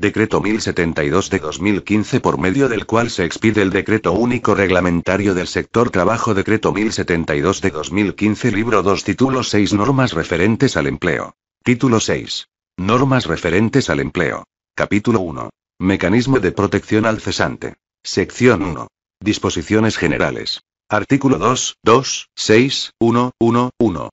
Decreto 1072 de 2015 por medio del cual se expide el Decreto Único Reglamentario del Sector Trabajo Decreto 1072 de 2015 Libro 2 Título 6 Normas referentes al empleo. Título 6. Normas referentes al empleo. Capítulo 1. Mecanismo de protección al cesante. Sección 1. Disposiciones generales. Artículo 2, 2, 6, 1, 1, 1.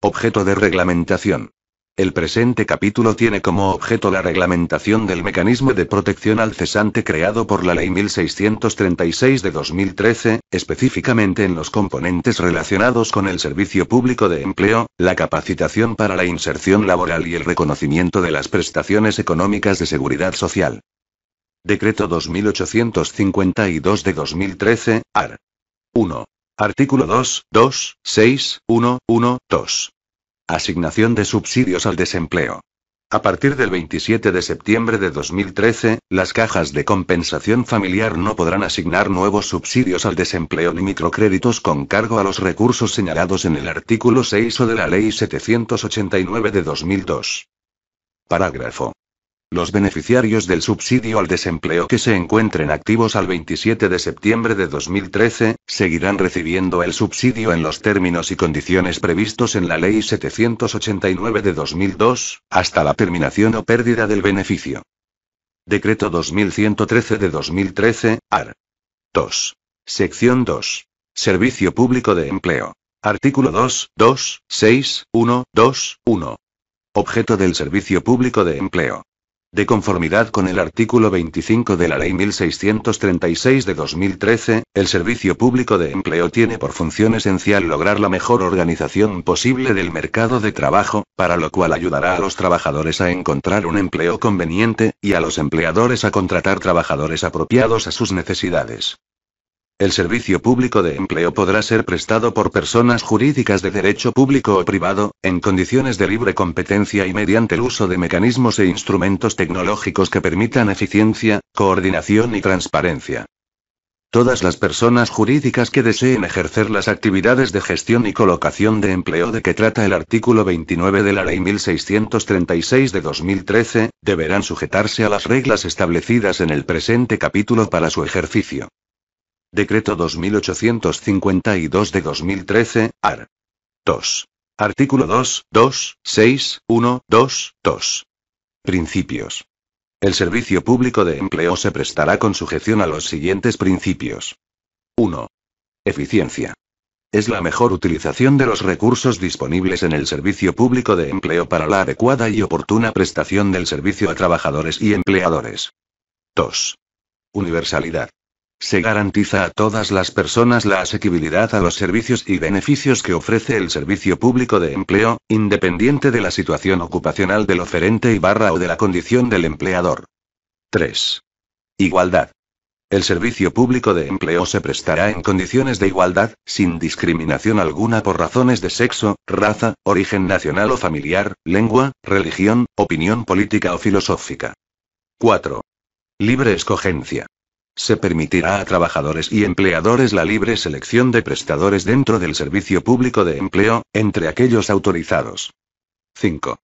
Objeto de reglamentación. El presente capítulo tiene como objeto la reglamentación del mecanismo de protección al cesante creado por la Ley 1636 de 2013, específicamente en los componentes relacionados con el servicio público de empleo, la capacitación para la inserción laboral y el reconocimiento de las prestaciones económicas de seguridad social. Decreto 2852 de 2013, AR. 1. Artículo 2, 2, 6, 1, 1, 2. Asignación de subsidios al desempleo. A partir del 27 de septiembre de 2013, las cajas de compensación familiar no podrán asignar nuevos subsidios al desempleo ni microcréditos con cargo a los recursos señalados en el artículo 6 o de la Ley 789 de 2002. Parágrafo. Los beneficiarios del subsidio al desempleo que se encuentren activos al 27 de septiembre de 2013, seguirán recibiendo el subsidio en los términos y condiciones previstos en la Ley 789 de 2002, hasta la terminación o pérdida del beneficio. Decreto 2113 de 2013, AR. 2. Sección 2. Servicio Público de Empleo. Artículo 2, 2, 6, 1, 2, 1. Objeto del Servicio Público de Empleo de conformidad con el artículo 25 de la Ley 1636 de 2013, el Servicio Público de Empleo tiene por función esencial lograr la mejor organización posible del mercado de trabajo, para lo cual ayudará a los trabajadores a encontrar un empleo conveniente, y a los empleadores a contratar trabajadores apropiados a sus necesidades. El servicio público de empleo podrá ser prestado por personas jurídicas de derecho público o privado, en condiciones de libre competencia y mediante el uso de mecanismos e instrumentos tecnológicos que permitan eficiencia, coordinación y transparencia. Todas las personas jurídicas que deseen ejercer las actividades de gestión y colocación de empleo de que trata el artículo 29 de la Ley 1636 de 2013, deberán sujetarse a las reglas establecidas en el presente capítulo para su ejercicio. Decreto 2852 de 2013, AR. 2. Artículo 2, 2, 6, 1, 2, 2. Principios. El servicio público de empleo se prestará con sujeción a los siguientes principios. 1. Eficiencia. Es la mejor utilización de los recursos disponibles en el servicio público de empleo para la adecuada y oportuna prestación del servicio a trabajadores y empleadores. 2. Universalidad. Se garantiza a todas las personas la asequibilidad a los servicios y beneficios que ofrece el servicio público de empleo, independiente de la situación ocupacional del oferente y barra o de la condición del empleador. 3. Igualdad. El servicio público de empleo se prestará en condiciones de igualdad, sin discriminación alguna por razones de sexo, raza, origen nacional o familiar, lengua, religión, opinión política o filosófica. 4. Libre escogencia. Se permitirá a trabajadores y empleadores la libre selección de prestadores dentro del servicio público de empleo, entre aquellos autorizados. 5.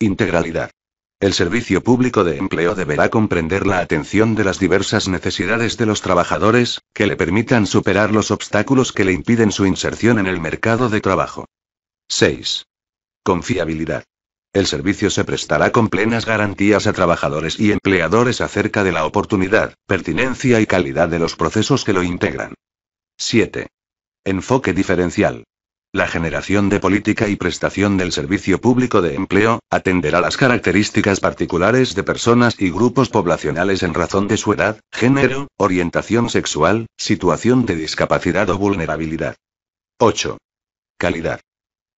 Integralidad. El servicio público de empleo deberá comprender la atención de las diversas necesidades de los trabajadores, que le permitan superar los obstáculos que le impiden su inserción en el mercado de trabajo. 6. Confiabilidad. El servicio se prestará con plenas garantías a trabajadores y empleadores acerca de la oportunidad, pertinencia y calidad de los procesos que lo integran. 7. Enfoque diferencial. La generación de política y prestación del servicio público de empleo atenderá las características particulares de personas y grupos poblacionales en razón de su edad, género, orientación sexual, situación de discapacidad o vulnerabilidad. 8. Calidad.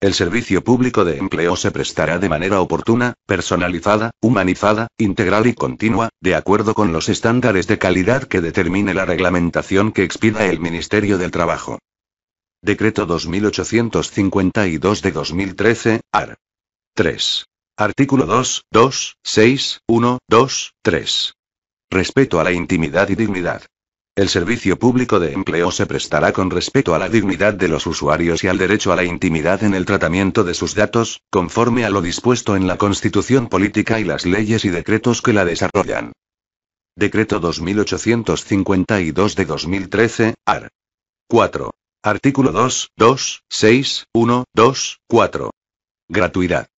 El servicio público de empleo se prestará de manera oportuna, personalizada, humanizada, integral y continua, de acuerdo con los estándares de calidad que determine la reglamentación que expida el Ministerio del Trabajo. Decreto 2852 de 2013, AR. 3. Artículo 2, 2, 6, 1, 2, 3. Respeto a la intimidad y dignidad. El servicio público de empleo se prestará con respeto a la dignidad de los usuarios y al derecho a la intimidad en el tratamiento de sus datos, conforme a lo dispuesto en la Constitución Política y las leyes y decretos que la desarrollan. Decreto 2852 de 2013, AR. 4. Artículo 2, 2, 6, 1, 2, 4. Gratuidad.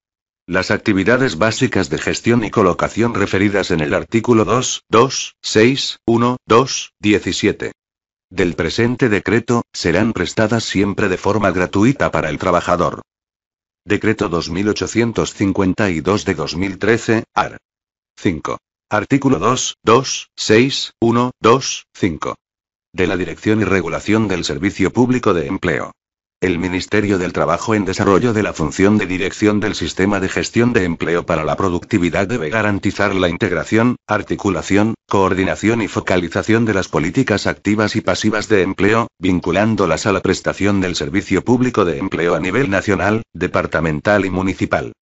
Las actividades básicas de gestión y colocación referidas en el artículo 2, 2, 6, 1, 2, 17 del presente decreto serán prestadas siempre de forma gratuita para el trabajador. Decreto 2852 de 2013, AR. 5. Artículo 2, 2, 6, 1, 2, 5. De la Dirección y Regulación del Servicio Público de Empleo. El Ministerio del Trabajo en desarrollo de la función de dirección del sistema de gestión de empleo para la productividad debe garantizar la integración, articulación, coordinación y focalización de las políticas activas y pasivas de empleo, vinculándolas a la prestación del servicio público de empleo a nivel nacional, departamental y municipal.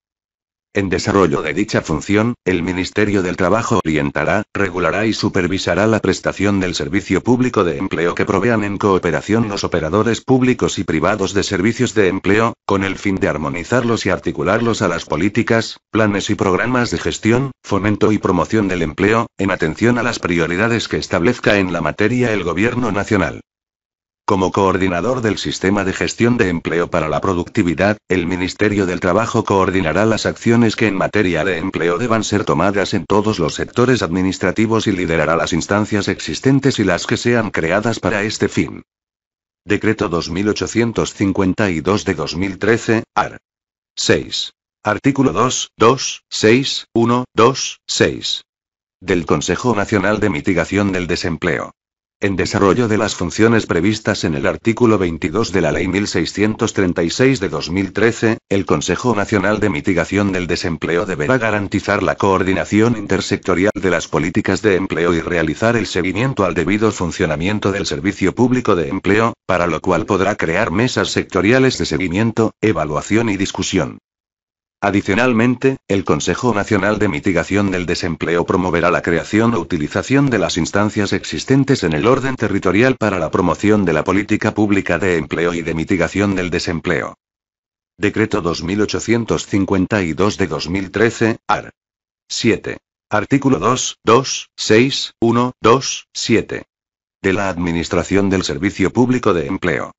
En desarrollo de dicha función, el Ministerio del Trabajo orientará, regulará y supervisará la prestación del servicio público de empleo que provean en cooperación los operadores públicos y privados de servicios de empleo, con el fin de armonizarlos y articularlos a las políticas, planes y programas de gestión, fomento y promoción del empleo, en atención a las prioridades que establezca en la materia el Gobierno Nacional. Como coordinador del Sistema de Gestión de Empleo para la Productividad, el Ministerio del Trabajo coordinará las acciones que en materia de empleo deban ser tomadas en todos los sectores administrativos y liderará las instancias existentes y las que sean creadas para este fin. Decreto 2852 de 2013, AR. 6. Artículo 2, 2, 6, 1, 2, 6. Del Consejo Nacional de Mitigación del Desempleo en desarrollo de las funciones previstas en el artículo 22 de la Ley 1636 de 2013, el Consejo Nacional de Mitigación del Desempleo deberá garantizar la coordinación intersectorial de las políticas de empleo y realizar el seguimiento al debido funcionamiento del servicio público de empleo, para lo cual podrá crear mesas sectoriales de seguimiento, evaluación y discusión. Adicionalmente, el Consejo Nacional de Mitigación del Desempleo promoverá la creación o utilización de las instancias existentes en el orden territorial para la promoción de la política pública de empleo y de mitigación del desempleo. Decreto 2852 de 2013, AR. 7. Artículo 2, 2, 6, 1, 2, 7. De la Administración del Servicio Público de Empleo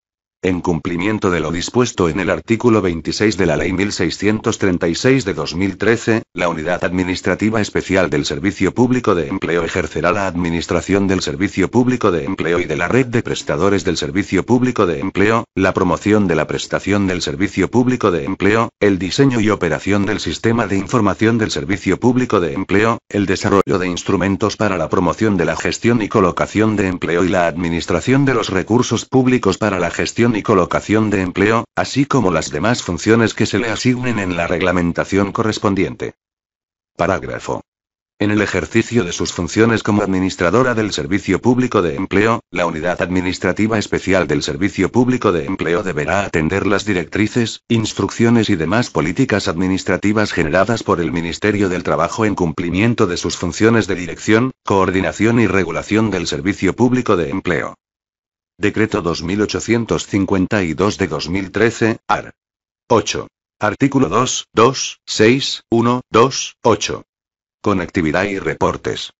en cumplimiento de lo dispuesto en el artículo 26 de la Ley 1636 de 2013, la Unidad Administrativa Especial del Servicio Público de Empleo ejercerá la administración del Servicio Público de Empleo y de la red de prestadores del Servicio Público de Empleo, la promoción de la prestación del Servicio Público de Empleo, el diseño y operación del sistema de información del Servicio Público de Empleo, el desarrollo de instrumentos para la promoción de la gestión y colocación de empleo y la administración de los recursos públicos para la gestión y colocación de empleo, así como las demás funciones que se le asignen en la reglamentación correspondiente. Parágrafo. En el ejercicio de sus funciones como administradora del Servicio Público de Empleo, la Unidad Administrativa Especial del Servicio Público de Empleo deberá atender las directrices, instrucciones y demás políticas administrativas generadas por el Ministerio del Trabajo en cumplimiento de sus funciones de dirección, coordinación y regulación del Servicio Público de Empleo. Decreto 2852 de 2013, AR. 8. Artículo 2, 2, 6, 1, 2, 8. Conectividad y reportes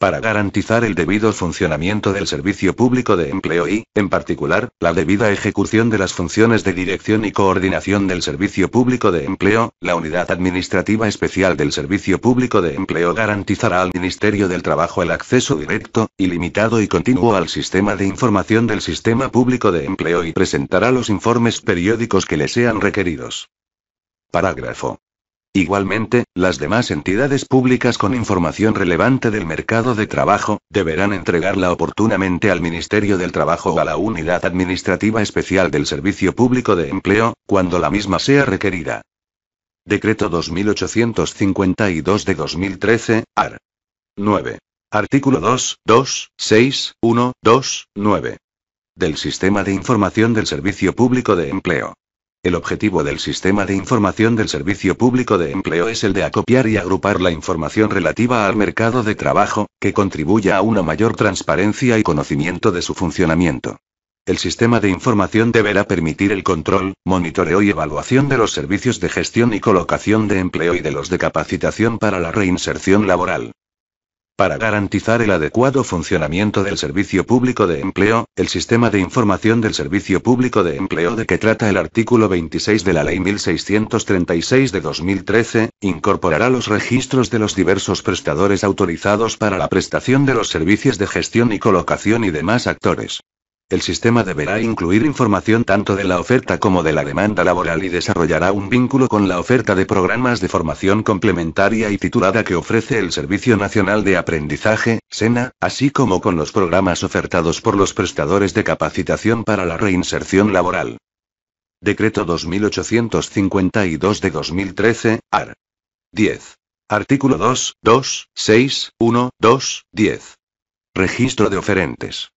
para garantizar el debido funcionamiento del servicio público de empleo y, en particular, la debida ejecución de las funciones de dirección y coordinación del servicio público de empleo, la Unidad Administrativa Especial del Servicio Público de Empleo garantizará al Ministerio del Trabajo el acceso directo, ilimitado y continuo al sistema de información del sistema público de empleo y presentará los informes periódicos que le sean requeridos. Parágrafo Igualmente, las demás entidades públicas con información relevante del mercado de trabajo, deberán entregarla oportunamente al Ministerio del Trabajo o a la Unidad Administrativa Especial del Servicio Público de Empleo, cuando la misma sea requerida. Decreto 2852 de 2013, AR. 9. Artículo 2, 2, 6, 1, 2, 9. Del Sistema de Información del Servicio Público de Empleo. El objetivo del sistema de información del Servicio Público de Empleo es el de acopiar y agrupar la información relativa al mercado de trabajo, que contribuya a una mayor transparencia y conocimiento de su funcionamiento. El sistema de información deberá permitir el control, monitoreo y evaluación de los servicios de gestión y colocación de empleo y de los de capacitación para la reinserción laboral. Para garantizar el adecuado funcionamiento del Servicio Público de Empleo, el Sistema de Información del Servicio Público de Empleo de que trata el artículo 26 de la Ley 1636 de 2013, incorporará los registros de los diversos prestadores autorizados para la prestación de los servicios de gestión y colocación y demás actores. El sistema deberá incluir información tanto de la oferta como de la demanda laboral y desarrollará un vínculo con la oferta de programas de formación complementaria y titulada que ofrece el Servicio Nacional de Aprendizaje, SENA, así como con los programas ofertados por los prestadores de capacitación para la reinserción laboral. Decreto 2852 de 2013, AR. 10. Artículo 2, 2, 6, 1, 2, 10. Registro de oferentes.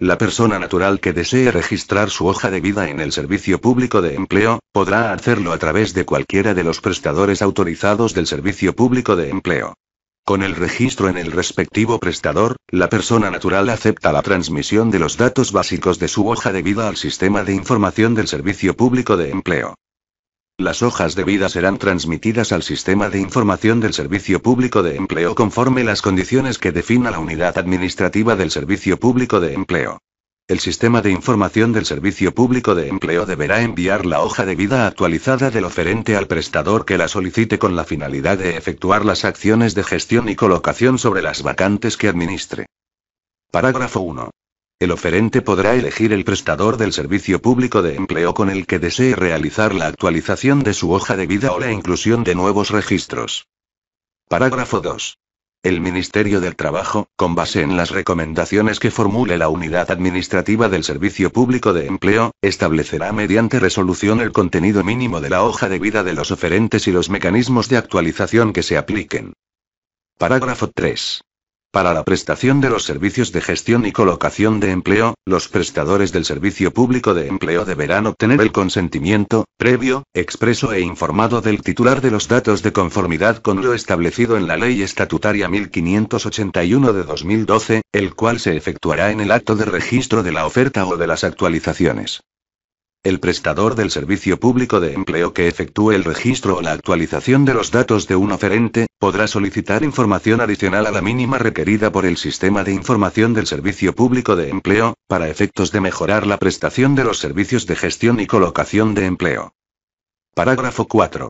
La persona natural que desee registrar su hoja de vida en el Servicio Público de Empleo, podrá hacerlo a través de cualquiera de los prestadores autorizados del Servicio Público de Empleo. Con el registro en el respectivo prestador, la persona natural acepta la transmisión de los datos básicos de su hoja de vida al sistema de información del Servicio Público de Empleo. Las hojas de vida serán transmitidas al sistema de información del Servicio Público de Empleo conforme las condiciones que defina la unidad administrativa del Servicio Público de Empleo. El sistema de información del Servicio Público de Empleo deberá enviar la hoja de vida actualizada del oferente al prestador que la solicite con la finalidad de efectuar las acciones de gestión y colocación sobre las vacantes que administre. Parágrafo 1. El oferente podrá elegir el prestador del servicio público de empleo con el que desee realizar la actualización de su hoja de vida o la inclusión de nuevos registros. Parágrafo 2. El Ministerio del Trabajo, con base en las recomendaciones que formule la Unidad Administrativa del Servicio Público de Empleo, establecerá mediante resolución el contenido mínimo de la hoja de vida de los oferentes y los mecanismos de actualización que se apliquen. Parágrafo 3. Para la prestación de los servicios de gestión y colocación de empleo, los prestadores del servicio público de empleo deberán obtener el consentimiento, previo, expreso e informado del titular de los datos de conformidad con lo establecido en la Ley Estatutaria 1581 de 2012, el cual se efectuará en el acto de registro de la oferta o de las actualizaciones el prestador del servicio público de empleo que efectúe el registro o la actualización de los datos de un oferente, podrá solicitar información adicional a la mínima requerida por el Sistema de Información del Servicio Público de Empleo, para efectos de mejorar la prestación de los servicios de gestión y colocación de empleo. Parágrafo 4.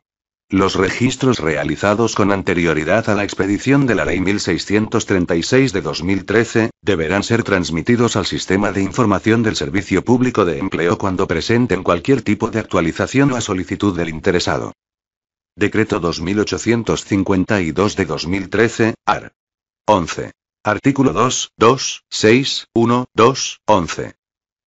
Los registros realizados con anterioridad a la expedición de la Ley 1636 de 2013, deberán ser transmitidos al sistema de información del Servicio Público de Empleo cuando presenten cualquier tipo de actualización o a solicitud del interesado. Decreto 2852 de 2013, AR. 11. Artículo 2, 2, 6, 1, 2, 11.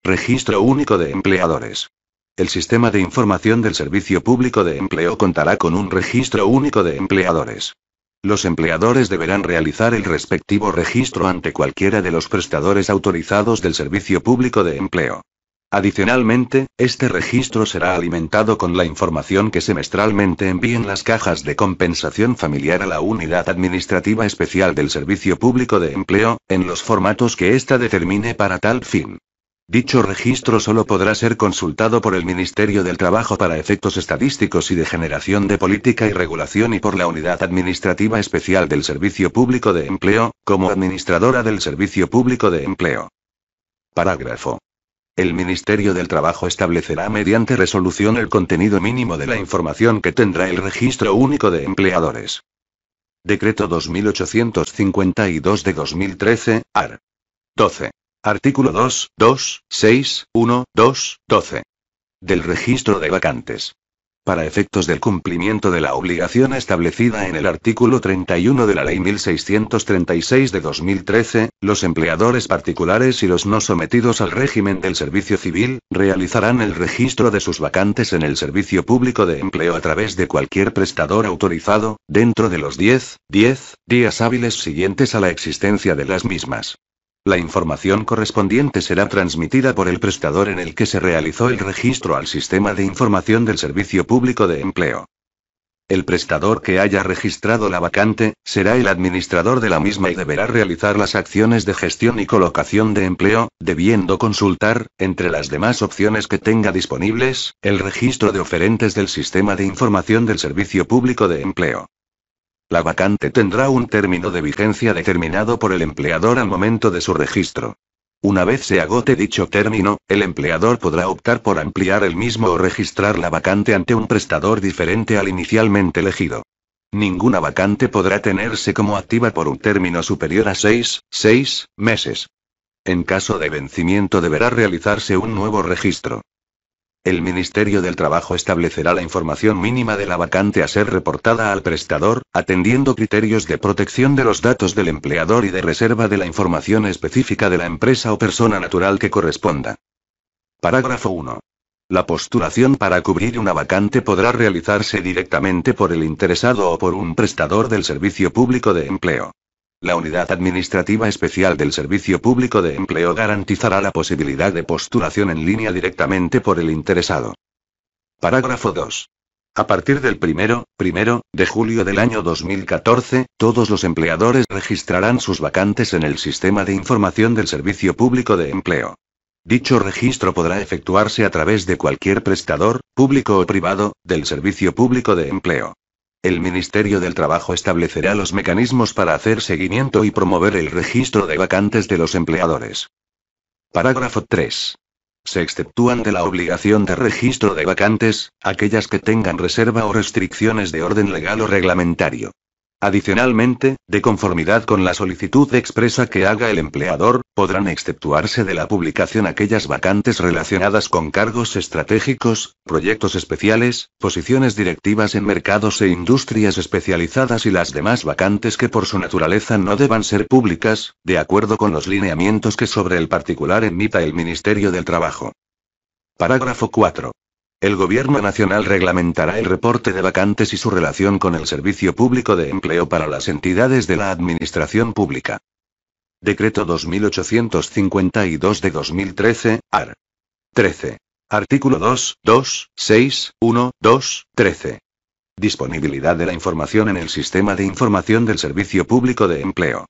Registro único de empleadores. El sistema de información del Servicio Público de Empleo contará con un registro único de empleadores. Los empleadores deberán realizar el respectivo registro ante cualquiera de los prestadores autorizados del Servicio Público de Empleo. Adicionalmente, este registro será alimentado con la información que semestralmente envíen las cajas de compensación familiar a la Unidad Administrativa Especial del Servicio Público de Empleo, en los formatos que ésta determine para tal fin. Dicho registro solo podrá ser consultado por el Ministerio del Trabajo para efectos estadísticos y de generación de política y regulación y por la Unidad Administrativa Especial del Servicio Público de Empleo, como administradora del Servicio Público de Empleo. Parágrafo. El Ministerio del Trabajo establecerá mediante resolución el contenido mínimo de la información que tendrá el Registro Único de Empleadores. Decreto 2852 de 2013, AR. 12. Artículo 2, 2, 6, 1, 2, 12. Del registro de vacantes. Para efectos del cumplimiento de la obligación establecida en el artículo 31 de la Ley 1636 de 2013, los empleadores particulares y los no sometidos al régimen del servicio civil, realizarán el registro de sus vacantes en el servicio público de empleo a través de cualquier prestador autorizado, dentro de los 10, 10 días hábiles siguientes a la existencia de las mismas. La información correspondiente será transmitida por el prestador en el que se realizó el registro al sistema de información del Servicio Público de Empleo. El prestador que haya registrado la vacante, será el administrador de la misma y deberá realizar las acciones de gestión y colocación de empleo, debiendo consultar, entre las demás opciones que tenga disponibles, el registro de oferentes del sistema de información del Servicio Público de Empleo la vacante tendrá un término de vigencia determinado por el empleador al momento de su registro. Una vez se agote dicho término, el empleador podrá optar por ampliar el mismo o registrar la vacante ante un prestador diferente al inicialmente elegido. Ninguna vacante podrá tenerse como activa por un término superior a 6, 6 meses. En caso de vencimiento deberá realizarse un nuevo registro. El Ministerio del Trabajo establecerá la información mínima de la vacante a ser reportada al prestador, atendiendo criterios de protección de los datos del empleador y de reserva de la información específica de la empresa o persona natural que corresponda. Parágrafo 1. La postulación para cubrir una vacante podrá realizarse directamente por el interesado o por un prestador del servicio público de empleo. La Unidad Administrativa Especial del Servicio Público de Empleo garantizará la posibilidad de postulación en línea directamente por el interesado. Parágrafo 2. A partir del 1 de julio del año 2014, todos los empleadores registrarán sus vacantes en el Sistema de Información del Servicio Público de Empleo. Dicho registro podrá efectuarse a través de cualquier prestador, público o privado, del Servicio Público de Empleo. El Ministerio del Trabajo establecerá los mecanismos para hacer seguimiento y promover el registro de vacantes de los empleadores. Parágrafo 3. Se exceptúan de la obligación de registro de vacantes, aquellas que tengan reserva o restricciones de orden legal o reglamentario. Adicionalmente, de conformidad con la solicitud expresa que haga el empleador, Podrán exceptuarse de la publicación aquellas vacantes relacionadas con cargos estratégicos, proyectos especiales, posiciones directivas en mercados e industrias especializadas y las demás vacantes que por su naturaleza no deban ser públicas, de acuerdo con los lineamientos que sobre el particular emita el Ministerio del Trabajo. Parágrafo 4. El Gobierno Nacional reglamentará el reporte de vacantes y su relación con el Servicio Público de Empleo para las entidades de la Administración Pública. Decreto 2852 de 2013, AR. 13. Artículo 2, 2, 6, 1, 2, 13. Disponibilidad de la información en el Sistema de Información del Servicio Público de Empleo.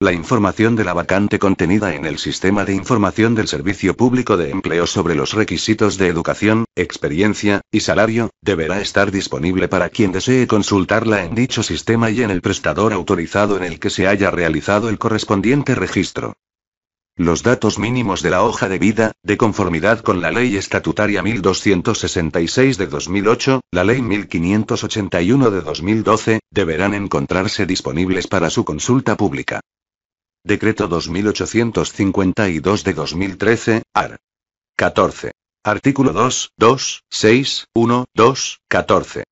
La información de la vacante contenida en el sistema de información del Servicio Público de Empleo sobre los requisitos de educación, experiencia y salario, deberá estar disponible para quien desee consultarla en dicho sistema y en el prestador autorizado en el que se haya realizado el correspondiente registro. Los datos mínimos de la hoja de vida, de conformidad con la Ley Estatutaria 1266 de 2008, la Ley 1581 de 2012, deberán encontrarse disponibles para su consulta pública. Decreto 2852 de 2013, AR. 14. Artículo 2, 2, 6, 1, 2, 14.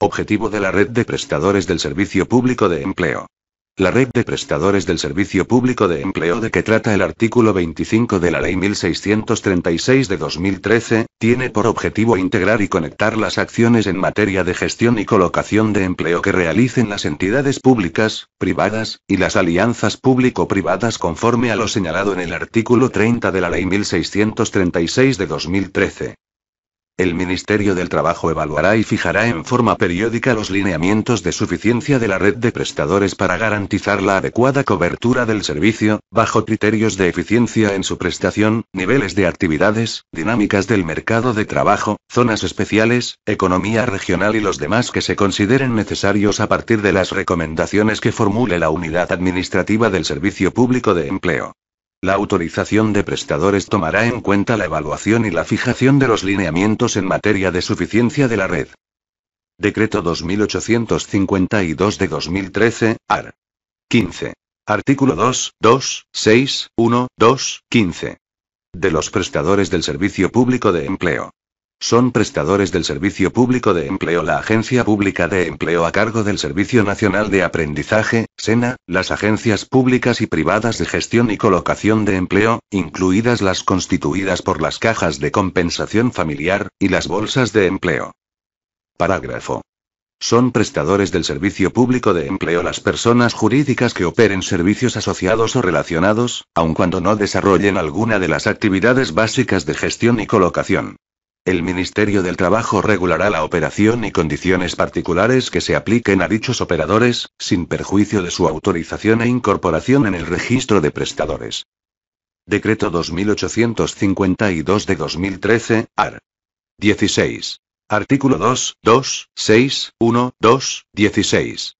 Objetivo de la Red de Prestadores del Servicio Público de Empleo. La red de prestadores del servicio público de empleo de que trata el artículo 25 de la Ley 1636 de 2013, tiene por objetivo integrar y conectar las acciones en materia de gestión y colocación de empleo que realicen las entidades públicas, privadas, y las alianzas público-privadas conforme a lo señalado en el artículo 30 de la Ley 1636 de 2013. El Ministerio del Trabajo evaluará y fijará en forma periódica los lineamientos de suficiencia de la red de prestadores para garantizar la adecuada cobertura del servicio, bajo criterios de eficiencia en su prestación, niveles de actividades, dinámicas del mercado de trabajo, zonas especiales, economía regional y los demás que se consideren necesarios a partir de las recomendaciones que formule la unidad administrativa del Servicio Público de Empleo. La autorización de prestadores tomará en cuenta la evaluación y la fijación de los lineamientos en materia de suficiencia de la red. Decreto 2852 de 2013, AR. 15. Artículo 2, 2, 6, 1, 2, 15. De los prestadores del servicio público de empleo. Son prestadores del Servicio Público de Empleo. La Agencia Pública de Empleo a cargo del Servicio Nacional de Aprendizaje, SENA, las agencias públicas y privadas de gestión y colocación de empleo, incluidas las constituidas por las cajas de compensación familiar, y las bolsas de empleo. Parágrafo. Son prestadores del servicio público de empleo las personas jurídicas que operen servicios asociados o relacionados, aun cuando no desarrollen alguna de las actividades básicas de gestión y colocación. El Ministerio del Trabajo regulará la operación y condiciones particulares que se apliquen a dichos operadores, sin perjuicio de su autorización e incorporación en el registro de prestadores. Decreto 2852 de 2013, AR. 16. Artículo 2, 2, 6, 1, 2, 16.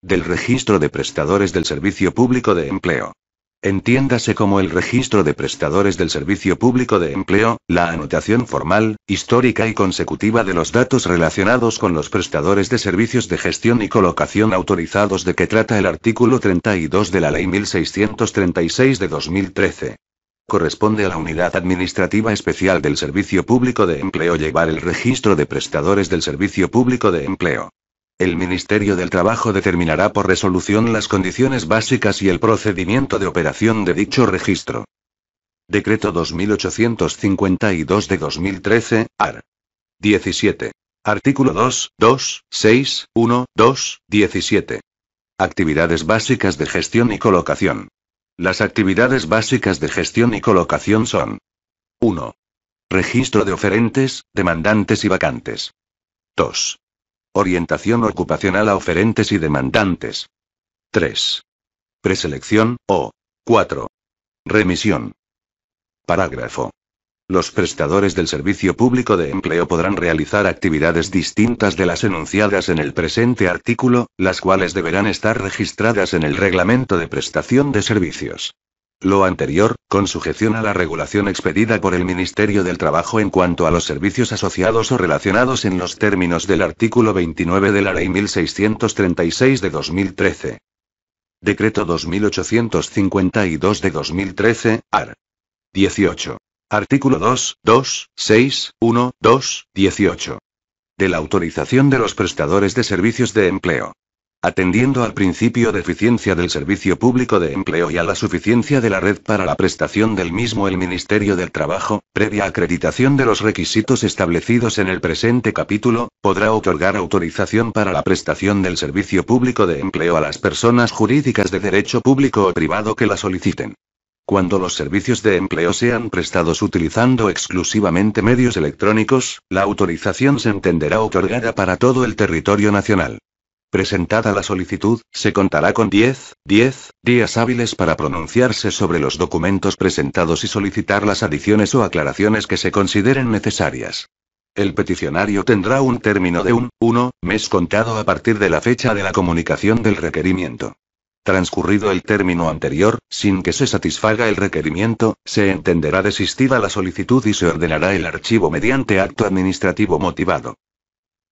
Del registro de prestadores del Servicio Público de Empleo. Entiéndase como el registro de prestadores del servicio público de empleo, la anotación formal, histórica y consecutiva de los datos relacionados con los prestadores de servicios de gestión y colocación autorizados de que trata el artículo 32 de la Ley 1636 de 2013. Corresponde a la Unidad Administrativa Especial del Servicio Público de Empleo llevar el registro de prestadores del Servicio Público de Empleo. El Ministerio del Trabajo determinará por resolución las condiciones básicas y el procedimiento de operación de dicho registro. Decreto 2852 de 2013, AR. 17. Artículo 2, 2, 6, 1, 2, 17. Actividades básicas de gestión y colocación. Las actividades básicas de gestión y colocación son 1. Registro de oferentes, demandantes y vacantes. 2. Orientación ocupacional a oferentes y demandantes. 3. Preselección, o. 4. Remisión. Parágrafo. Los prestadores del servicio público de empleo podrán realizar actividades distintas de las enunciadas en el presente artículo, las cuales deberán estar registradas en el Reglamento de Prestación de Servicios. Lo anterior, con sujeción a la regulación expedida por el Ministerio del Trabajo en cuanto a los servicios asociados o relacionados en los términos del artículo 29 de la Ley 1636 de 2013. Decreto 2852 de 2013, AR. 18. Artículo 2, 2, 6, 1, 2, 18. De la autorización de los prestadores de servicios de empleo. Atendiendo al principio de eficiencia del servicio público de empleo y a la suficiencia de la red para la prestación del mismo, el Ministerio del Trabajo, previa acreditación de los requisitos establecidos en el presente capítulo, podrá otorgar autorización para la prestación del servicio público de empleo a las personas jurídicas de derecho público o privado que la soliciten. Cuando los servicios de empleo sean prestados utilizando exclusivamente medios electrónicos, la autorización se entenderá otorgada para todo el territorio nacional. Presentada la solicitud, se contará con 10, 10 días hábiles para pronunciarse sobre los documentos presentados y solicitar las adiciones o aclaraciones que se consideren necesarias. El peticionario tendrá un término de un 1 mes contado a partir de la fecha de la comunicación del requerimiento. Transcurrido el término anterior, sin que se satisfaga el requerimiento, se entenderá desistida la solicitud y se ordenará el archivo mediante acto administrativo motivado.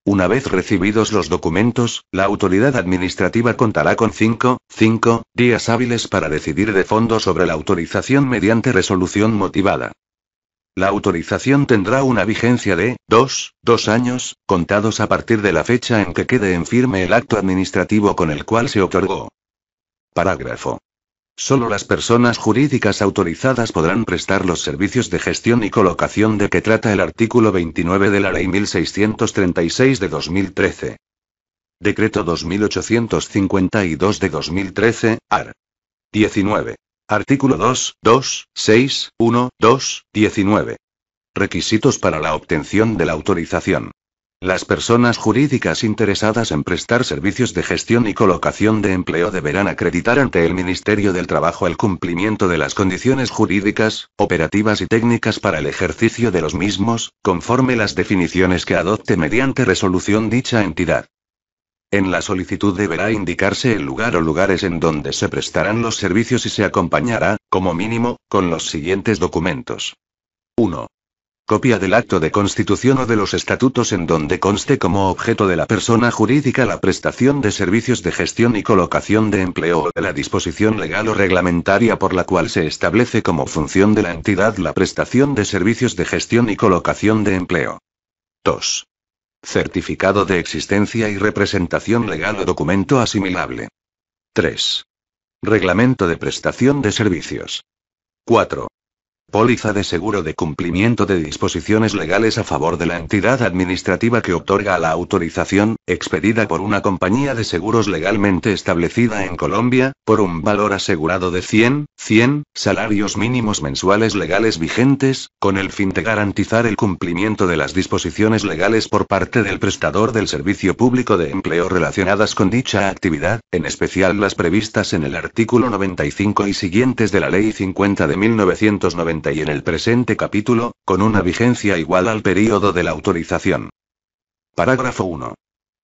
Una vez recibidos los documentos, la autoridad administrativa contará con 5, 5 días hábiles para decidir de fondo sobre la autorización mediante resolución motivada. La autorización tendrá una vigencia de 2, 2 años, contados a partir de la fecha en que quede en firme el acto administrativo con el cual se otorgó. Parágrafo. Solo las personas jurídicas autorizadas podrán prestar los servicios de gestión y colocación de que trata el artículo 29 de la Ley 1636 de 2013. Decreto 2852 de 2013, AR. 19. Artículo 2, 2, 6, 1, 2, 19. Requisitos para la obtención de la autorización. Las personas jurídicas interesadas en prestar servicios de gestión y colocación de empleo deberán acreditar ante el Ministerio del Trabajo el cumplimiento de las condiciones jurídicas, operativas y técnicas para el ejercicio de los mismos, conforme las definiciones que adopte mediante resolución dicha entidad. En la solicitud deberá indicarse el lugar o lugares en donde se prestarán los servicios y se acompañará, como mínimo, con los siguientes documentos. 1. Copia del acto de constitución o de los estatutos en donde conste como objeto de la persona jurídica la prestación de servicios de gestión y colocación de empleo o de la disposición legal o reglamentaria por la cual se establece como función de la entidad la prestación de servicios de gestión y colocación de empleo. 2. Certificado de existencia y representación legal o documento asimilable. 3. Reglamento de prestación de servicios. 4 póliza de seguro de cumplimiento de disposiciones legales a favor de la entidad administrativa que otorga la autorización, expedida por una compañía de seguros legalmente establecida en Colombia, por un valor asegurado de 100, 100 salarios mínimos mensuales legales vigentes, con el fin de garantizar el cumplimiento de las disposiciones legales por parte del prestador del servicio público de empleo relacionadas con dicha actividad, en especial las previstas en el artículo 95 y siguientes de la Ley 50 de 1990 y en el presente capítulo, con una vigencia igual al período de la autorización. Parágrafo 1.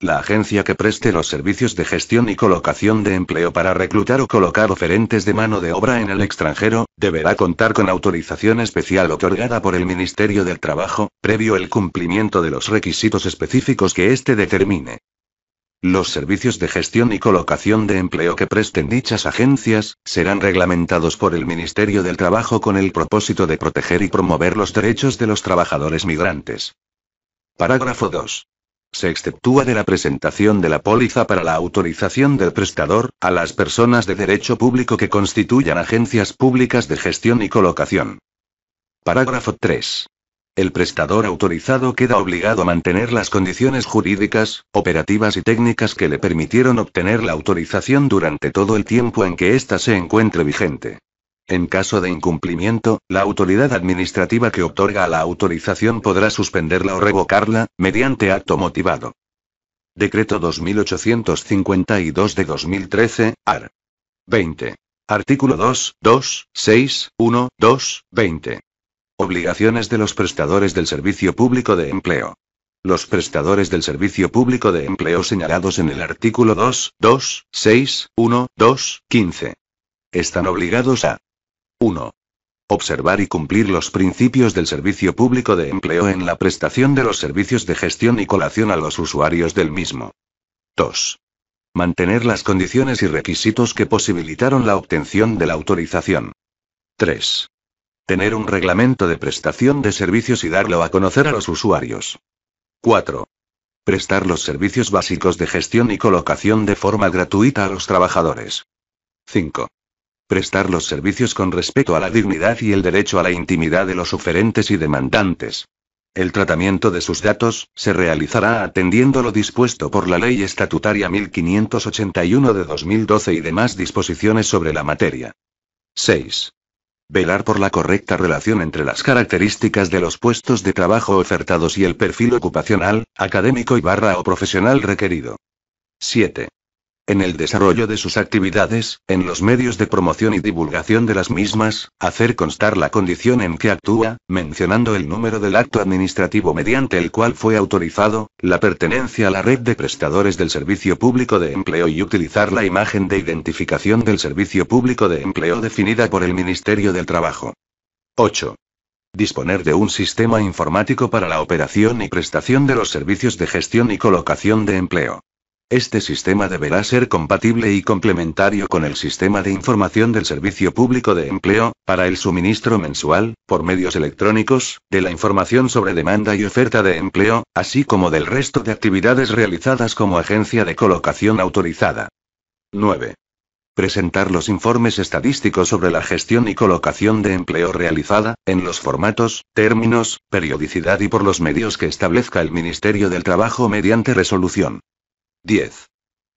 La agencia que preste los servicios de gestión y colocación de empleo para reclutar o colocar oferentes de mano de obra en el extranjero, deberá contar con autorización especial otorgada por el Ministerio del Trabajo, previo el cumplimiento de los requisitos específicos que éste determine. Los servicios de gestión y colocación de empleo que presten dichas agencias, serán reglamentados por el Ministerio del Trabajo con el propósito de proteger y promover los derechos de los trabajadores migrantes. Parágrafo 2. Se exceptúa de la presentación de la póliza para la autorización del prestador, a las personas de derecho público que constituyan agencias públicas de gestión y colocación. Parágrafo 3. El prestador autorizado queda obligado a mantener las condiciones jurídicas, operativas y técnicas que le permitieron obtener la autorización durante todo el tiempo en que ésta se encuentre vigente. En caso de incumplimiento, la autoridad administrativa que otorga la autorización podrá suspenderla o revocarla, mediante acto motivado. Decreto 2852 de 2013, AR. 20. Artículo 2, 2, 6, 1, 2, 20. Obligaciones de los prestadores del servicio público de empleo. Los prestadores del servicio público de empleo señalados en el artículo 2, 2, 6, 1, 2, 15. Están obligados a 1. Observar y cumplir los principios del servicio público de empleo en la prestación de los servicios de gestión y colación a los usuarios del mismo. 2. Mantener las condiciones y requisitos que posibilitaron la obtención de la autorización. 3. Tener un reglamento de prestación de servicios y darlo a conocer a los usuarios. 4. Prestar los servicios básicos de gestión y colocación de forma gratuita a los trabajadores. 5. Prestar los servicios con respeto a la dignidad y el derecho a la intimidad de los oferentes y demandantes. El tratamiento de sus datos se realizará atendiendo lo dispuesto por la Ley Estatutaria 1581 de 2012 y demás disposiciones sobre la materia. 6 velar por la correcta relación entre las características de los puestos de trabajo ofertados y el perfil ocupacional, académico y barra o profesional requerido. 7 en el desarrollo de sus actividades, en los medios de promoción y divulgación de las mismas, hacer constar la condición en que actúa, mencionando el número del acto administrativo mediante el cual fue autorizado, la pertenencia a la red de prestadores del servicio público de empleo y utilizar la imagen de identificación del servicio público de empleo definida por el Ministerio del Trabajo. 8. Disponer de un sistema informático para la operación y prestación de los servicios de gestión y colocación de empleo. Este sistema deberá ser compatible y complementario con el sistema de información del Servicio Público de Empleo, para el suministro mensual, por medios electrónicos, de la información sobre demanda y oferta de empleo, así como del resto de actividades realizadas como agencia de colocación autorizada. 9 presentar los informes estadísticos sobre la gestión y colocación de empleo realizada, en los formatos, términos, periodicidad y por los medios que establezca el Ministerio del Trabajo mediante resolución. 10.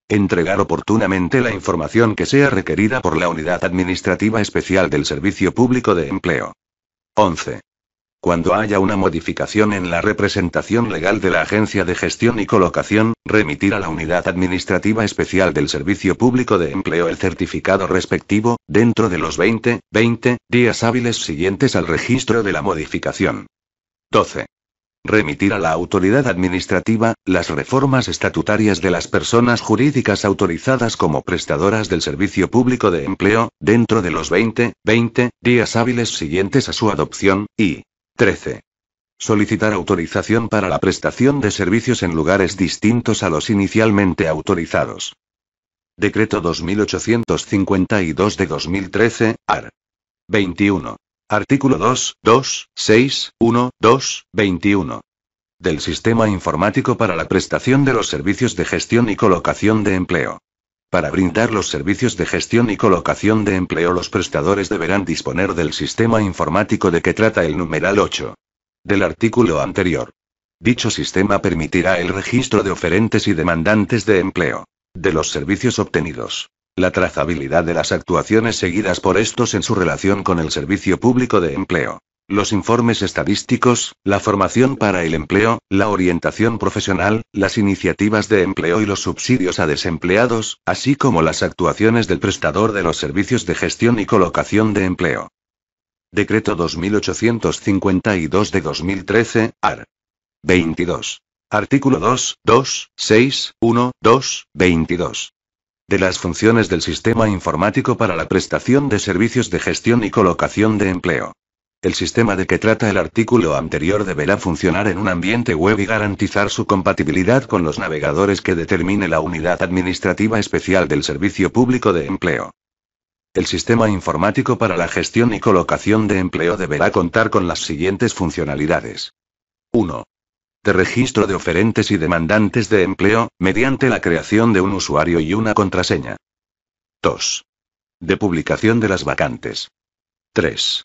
Entregar oportunamente la información que sea requerida por la Unidad Administrativa Especial del Servicio Público de Empleo. 11. Cuando haya una modificación en la representación legal de la Agencia de Gestión y Colocación, remitir a la Unidad Administrativa Especial del Servicio Público de Empleo el certificado respectivo, dentro de los 20, 20 días hábiles siguientes al registro de la modificación. 12. Remitir a la autoridad administrativa, las reformas estatutarias de las personas jurídicas autorizadas como prestadoras del servicio público de empleo, dentro de los 20, 20 días hábiles siguientes a su adopción, y 13. Solicitar autorización para la prestación de servicios en lugares distintos a los inicialmente autorizados. Decreto 2852 de 2013, AR. 21. Artículo 2, 6, 1, 2, 21. Del Sistema Informático para la Prestación de los Servicios de Gestión y Colocación de Empleo. Para brindar los servicios de gestión y colocación de empleo, los prestadores deberán disponer del sistema informático de que trata el numeral 8 del artículo anterior. Dicho sistema permitirá el registro de oferentes y demandantes de empleo de los servicios obtenidos la trazabilidad de las actuaciones seguidas por estos en su relación con el servicio público de empleo. Los informes estadísticos, la formación para el empleo, la orientación profesional, las iniciativas de empleo y los subsidios a desempleados, así como las actuaciones del prestador de los servicios de gestión y colocación de empleo. Decreto 2852 de 2013, AR. 22. Artículo 2, 2, 6, 1, 2, 22 de las funciones del sistema informático para la prestación de servicios de gestión y colocación de empleo. El sistema de que trata el artículo anterior deberá funcionar en un ambiente web y garantizar su compatibilidad con los navegadores que determine la unidad administrativa especial del Servicio Público de Empleo. El sistema informático para la gestión y colocación de empleo deberá contar con las siguientes funcionalidades. 1 de registro de oferentes y demandantes de empleo, mediante la creación de un usuario y una contraseña. 2. De publicación de las vacantes. 3.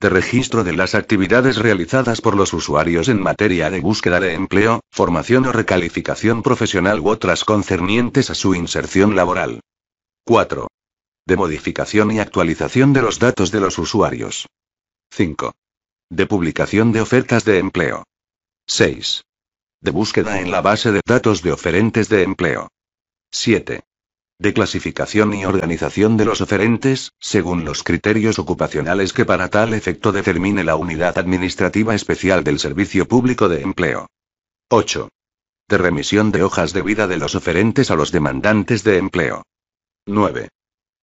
De registro de las actividades realizadas por los usuarios en materia de búsqueda de empleo, formación o recalificación profesional u otras concernientes a su inserción laboral. 4. De modificación y actualización de los datos de los usuarios. 5. De publicación de ofertas de empleo. 6. De búsqueda en la base de datos de oferentes de empleo. 7. De clasificación y organización de los oferentes, según los criterios ocupacionales que para tal efecto determine la Unidad Administrativa Especial del Servicio Público de Empleo. 8. De remisión de hojas de vida de los oferentes a los demandantes de empleo. 9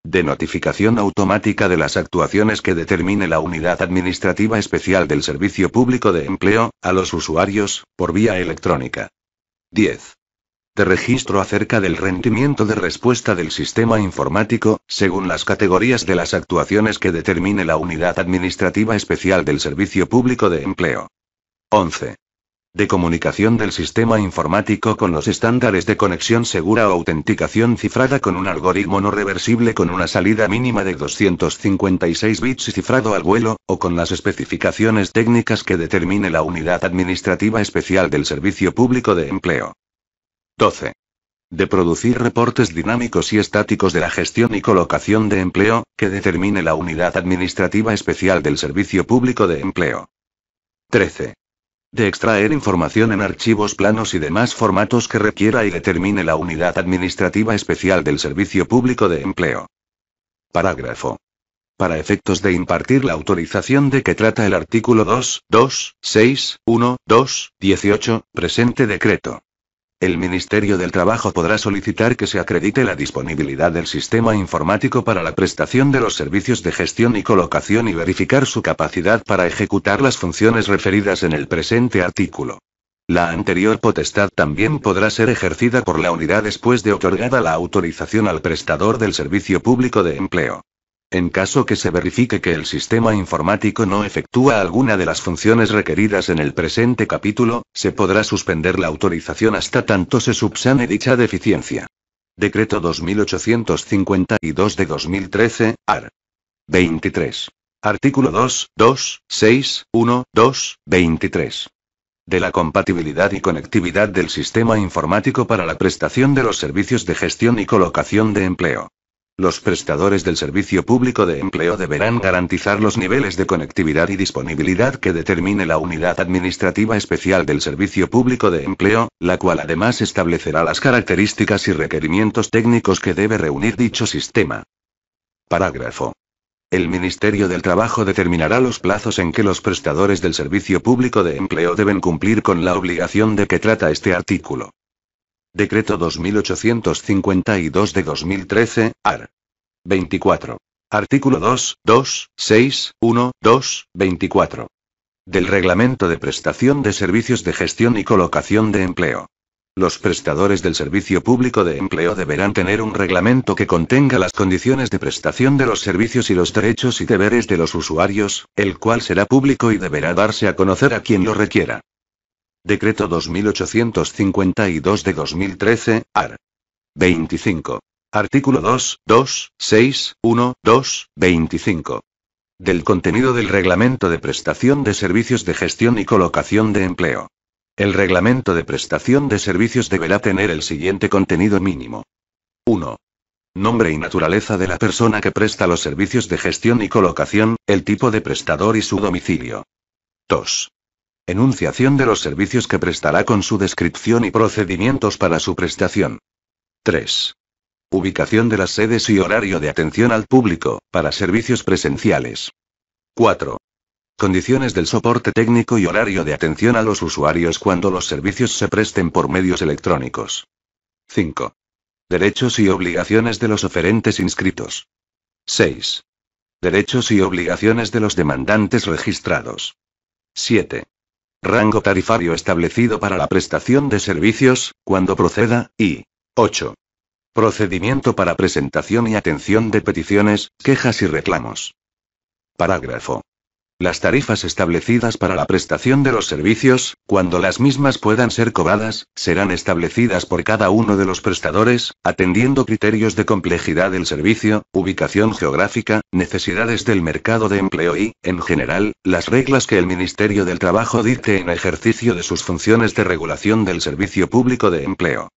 de notificación automática de las actuaciones que determine la Unidad Administrativa Especial del Servicio Público de Empleo, a los usuarios, por vía electrónica. 10. De registro acerca del rendimiento de respuesta del sistema informático, según las categorías de las actuaciones que determine la Unidad Administrativa Especial del Servicio Público de Empleo. 11 de comunicación del sistema informático con los estándares de conexión segura o autenticación cifrada con un algoritmo no reversible con una salida mínima de 256 bits y cifrado al vuelo, o con las especificaciones técnicas que determine la unidad administrativa especial del Servicio Público de Empleo. 12. De producir reportes dinámicos y estáticos de la gestión y colocación de empleo, que determine la unidad administrativa especial del Servicio Público de Empleo. 13 de extraer información en archivos planos y demás formatos que requiera y determine la unidad administrativa especial del Servicio Público de Empleo. Parágrafo. Para efectos de impartir la autorización de que trata el artículo 2, 2, 6, 1, 2, 18, presente decreto. El Ministerio del Trabajo podrá solicitar que se acredite la disponibilidad del sistema informático para la prestación de los servicios de gestión y colocación y verificar su capacidad para ejecutar las funciones referidas en el presente artículo. La anterior potestad también podrá ser ejercida por la unidad después de otorgada la autorización al prestador del servicio público de empleo. En caso que se verifique que el sistema informático no efectúa alguna de las funciones requeridas en el presente capítulo, se podrá suspender la autorización hasta tanto se subsane dicha deficiencia. Decreto 2852 de 2013, AR. 23. Artículo 2, 2, 6, 1, 2, 23 de la compatibilidad y conectividad del sistema informático para la prestación de los servicios de gestión y colocación de empleo. Los prestadores del servicio público de empleo deberán garantizar los niveles de conectividad y disponibilidad que determine la Unidad Administrativa Especial del Servicio Público de Empleo, la cual además establecerá las características y requerimientos técnicos que debe reunir dicho sistema. Parágrafo. El Ministerio del Trabajo determinará los plazos en que los prestadores del servicio público de empleo deben cumplir con la obligación de que trata este artículo. Decreto 2852 de 2013, AR. 24. Artículo 2, 2, 6, 1, 2, 24. Del Reglamento de Prestación de Servicios de Gestión y Colocación de Empleo. Los prestadores del servicio público de empleo deberán tener un reglamento que contenga las condiciones de prestación de los servicios y los derechos y deberes de los usuarios, el cual será público y deberá darse a conocer a quien lo requiera. Decreto 2852 de 2013, AR. 25. Artículo 2, 2, 6, 1, 2, 25. Del contenido del Reglamento de Prestación de Servicios de Gestión y Colocación de Empleo. El Reglamento de Prestación de Servicios deberá tener el siguiente contenido mínimo. 1. Nombre y naturaleza de la persona que presta los servicios de gestión y colocación, el tipo de prestador y su domicilio. 2. Enunciación de los servicios que prestará con su descripción y procedimientos para su prestación. 3. Ubicación de las sedes y horario de atención al público, para servicios presenciales. 4. Condiciones del soporte técnico y horario de atención a los usuarios cuando los servicios se presten por medios electrónicos. 5. Derechos y obligaciones de los oferentes inscritos. 6. Derechos y obligaciones de los demandantes registrados. 7 rango tarifario establecido para la prestación de servicios, cuando proceda, y 8. Procedimiento para presentación y atención de peticiones, quejas y reclamos. Parágrafo. Las tarifas establecidas para la prestación de los servicios, cuando las mismas puedan ser cobradas, serán establecidas por cada uno de los prestadores, atendiendo criterios de complejidad del servicio, ubicación geográfica, necesidades del mercado de empleo y, en general, las reglas que el Ministerio del Trabajo dicte en ejercicio de sus funciones de regulación del servicio público de empleo.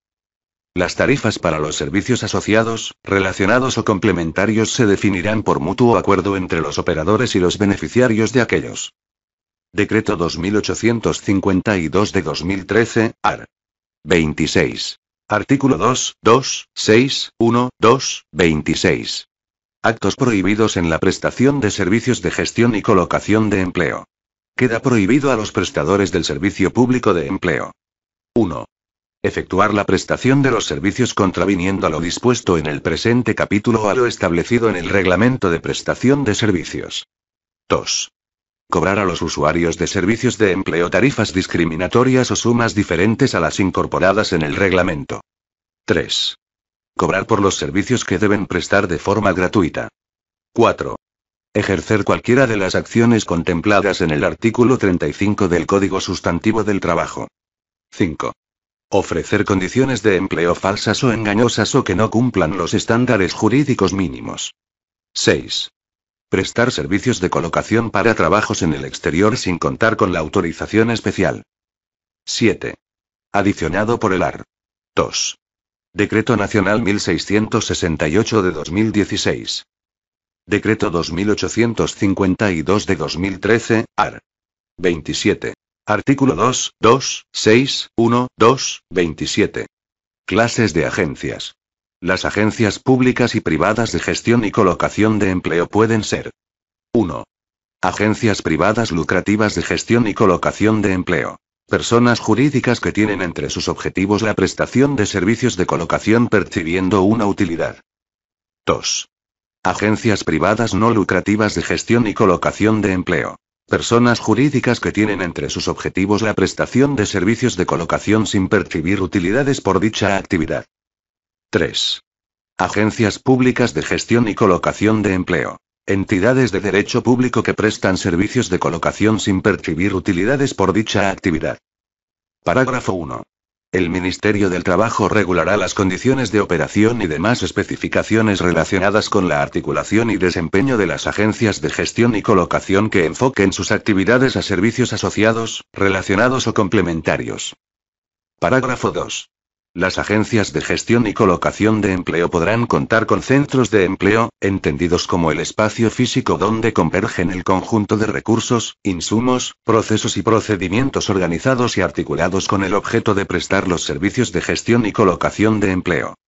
Las tarifas para los servicios asociados, relacionados o complementarios se definirán por mutuo acuerdo entre los operadores y los beneficiarios de aquellos. Decreto 2852 de 2013, AR. 26. Artículo 2, 2, 6, 1, 2, 26. Actos prohibidos en la prestación de servicios de gestión y colocación de empleo. Queda prohibido a los prestadores del servicio público de empleo. 1. Efectuar la prestación de los servicios contraviniendo a lo dispuesto en el presente capítulo o a lo establecido en el Reglamento de Prestación de Servicios. 2. Cobrar a los usuarios de servicios de empleo tarifas discriminatorias o sumas diferentes a las incorporadas en el reglamento. 3. Cobrar por los servicios que deben prestar de forma gratuita. 4. Ejercer cualquiera de las acciones contempladas en el artículo 35 del Código Sustantivo del Trabajo. 5. Ofrecer condiciones de empleo falsas o engañosas o que no cumplan los estándares jurídicos mínimos. 6. Prestar servicios de colocación para trabajos en el exterior sin contar con la autorización especial. 7. Adicionado por el AR. 2. Decreto Nacional 1668 de 2016. Decreto 2852 de 2013, AR. 27. Artículo 2, 2, 6, 1, 2, 27. Clases de agencias. Las agencias públicas y privadas de gestión y colocación de empleo pueden ser 1. Agencias privadas lucrativas de gestión y colocación de empleo. Personas jurídicas que tienen entre sus objetivos la prestación de servicios de colocación percibiendo una utilidad. 2. Agencias privadas no lucrativas de gestión y colocación de empleo. Personas jurídicas que tienen entre sus objetivos la prestación de servicios de colocación sin percibir utilidades por dicha actividad. 3. Agencias públicas de gestión y colocación de empleo. Entidades de derecho público que prestan servicios de colocación sin percibir utilidades por dicha actividad. Parágrafo 1. El Ministerio del Trabajo regulará las condiciones de operación y demás especificaciones relacionadas con la articulación y desempeño de las agencias de gestión y colocación que enfoquen sus actividades a servicios asociados, relacionados o complementarios. Parágrafo 2. Las agencias de gestión y colocación de empleo podrán contar con centros de empleo, entendidos como el espacio físico donde convergen el conjunto de recursos, insumos, procesos y procedimientos organizados y articulados con el objeto de prestar los servicios de gestión y colocación de empleo.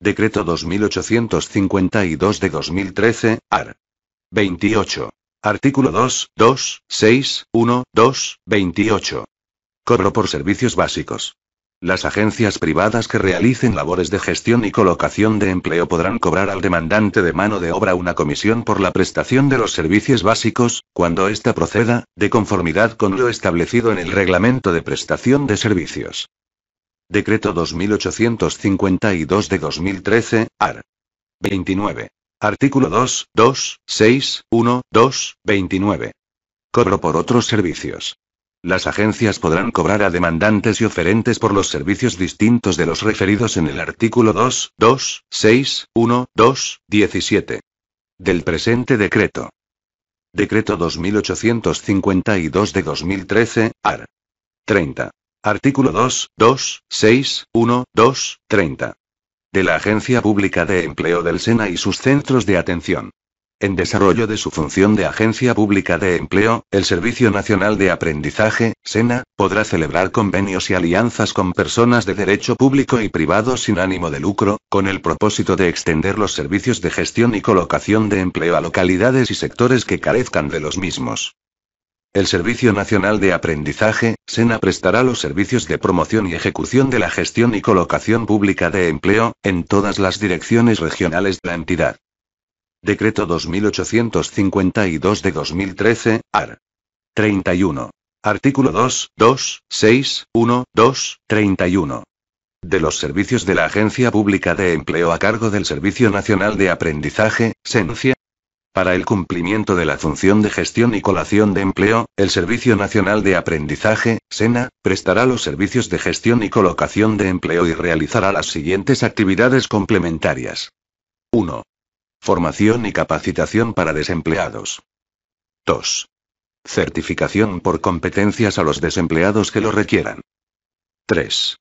Decreto 2852 de 2013, AR. 28. Artículo 2, 2, 6, 1, 2, 28. Cobro por servicios básicos. Las agencias privadas que realicen labores de gestión y colocación de empleo podrán cobrar al demandante de mano de obra una comisión por la prestación de los servicios básicos, cuando ésta proceda, de conformidad con lo establecido en el Reglamento de Prestación de Servicios. Decreto 2852 de 2013, AR. 29. Artículo 2, 2, 6, 1, 2, 29. Cobro por otros servicios. Las agencias podrán cobrar a demandantes y oferentes por los servicios distintos de los referidos en el artículo 2, 2, 6, 1, 2, 17 del presente decreto. Decreto 2852 de 2013, AR. 30. Artículo 2, 2, 6, 1, 2, 30. De la Agencia Pública de Empleo del SENA y sus centros de atención. En desarrollo de su función de agencia pública de empleo, el Servicio Nacional de Aprendizaje, SENA, podrá celebrar convenios y alianzas con personas de derecho público y privado sin ánimo de lucro, con el propósito de extender los servicios de gestión y colocación de empleo a localidades y sectores que carezcan de los mismos. El Servicio Nacional de Aprendizaje, SENA, prestará los servicios de promoción y ejecución de la gestión y colocación pública de empleo, en todas las direcciones regionales de la entidad. Decreto 2852 de 2013, AR. 31. Artículo 2, 2, 6, 1, 2, 31 de los servicios de la Agencia Pública de Empleo a cargo del Servicio Nacional de Aprendizaje, SENCIA. Para el cumplimiento de la función de gestión y colación de empleo, el Servicio Nacional de Aprendizaje, SENA, prestará los servicios de gestión y colocación de empleo y realizará las siguientes actividades complementarias. 1. Formación y capacitación para desempleados. 2. Certificación por competencias a los desempleados que lo requieran. 3.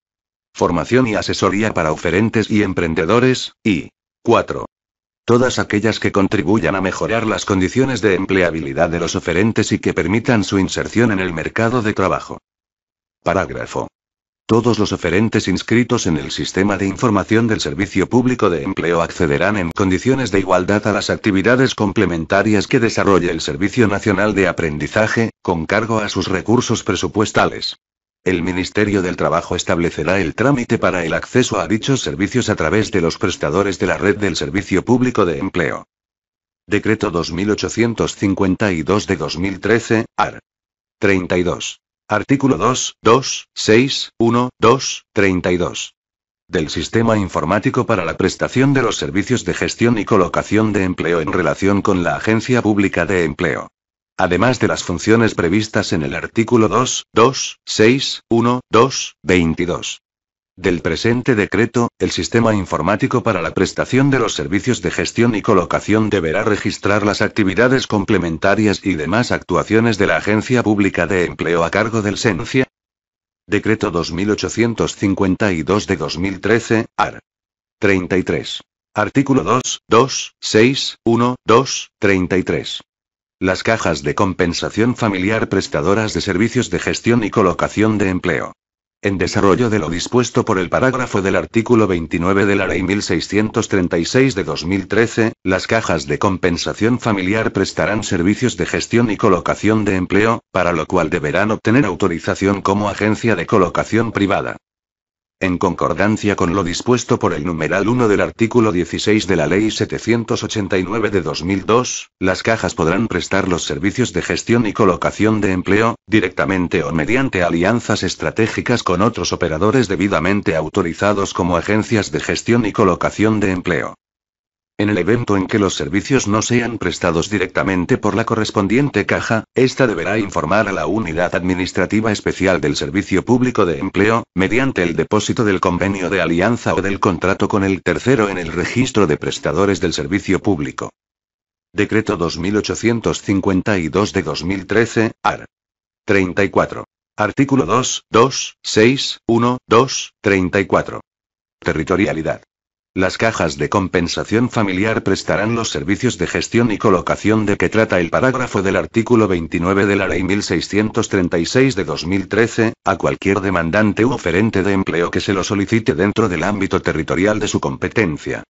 Formación y asesoría para oferentes y emprendedores. Y 4. Todas aquellas que contribuyan a mejorar las condiciones de empleabilidad de los oferentes y que permitan su inserción en el mercado de trabajo. Parágrafo todos los oferentes inscritos en el sistema de información del Servicio Público de Empleo accederán en condiciones de igualdad a las actividades complementarias que desarrolle el Servicio Nacional de Aprendizaje, con cargo a sus recursos presupuestales. El Ministerio del Trabajo establecerá el trámite para el acceso a dichos servicios a través de los prestadores de la red del Servicio Público de Empleo. Decreto 2852 de 2013, AR. 32. Artículo 2, 2, 6, 1, 2, 32. Del Sistema Informático para la Prestación de los Servicios de Gestión y Colocación de Empleo en relación con la Agencia Pública de Empleo. Además de las funciones previstas en el artículo 2, 2, 6, 1, 2, 22 del presente decreto, el sistema informático para la prestación de los servicios de gestión y colocación deberá registrar las actividades complementarias y demás actuaciones de la Agencia Pública de Empleo a cargo del SENCIA. Decreto 2852 de 2013, AR. 33. Artículo 2, 2, 6, 1, 2, 33. Las cajas de compensación familiar prestadoras de servicios de gestión y colocación de empleo en desarrollo de lo dispuesto por el parágrafo del artículo 29 de la Ley 1636 de 2013, las cajas de compensación familiar prestarán servicios de gestión y colocación de empleo, para lo cual deberán obtener autorización como agencia de colocación privada en concordancia con lo dispuesto por el numeral 1 del artículo 16 de la Ley 789 de 2002, las cajas podrán prestar los servicios de gestión y colocación de empleo, directamente o mediante alianzas estratégicas con otros operadores debidamente autorizados como agencias de gestión y colocación de empleo. En el evento en que los servicios no sean prestados directamente por la correspondiente caja, ésta deberá informar a la Unidad Administrativa Especial del Servicio Público de Empleo, mediante el depósito del convenio de alianza o del contrato con el tercero en el registro de prestadores del servicio público. Decreto 2852 de 2013, AR. 34. Artículo 2, 2, 6, 1, 2, 34. Territorialidad. Las cajas de compensación familiar prestarán los servicios de gestión y colocación de que trata el parágrafo del artículo 29 de la Ley 1636 de 2013, a cualquier demandante u oferente de empleo que se lo solicite dentro del ámbito territorial de su competencia.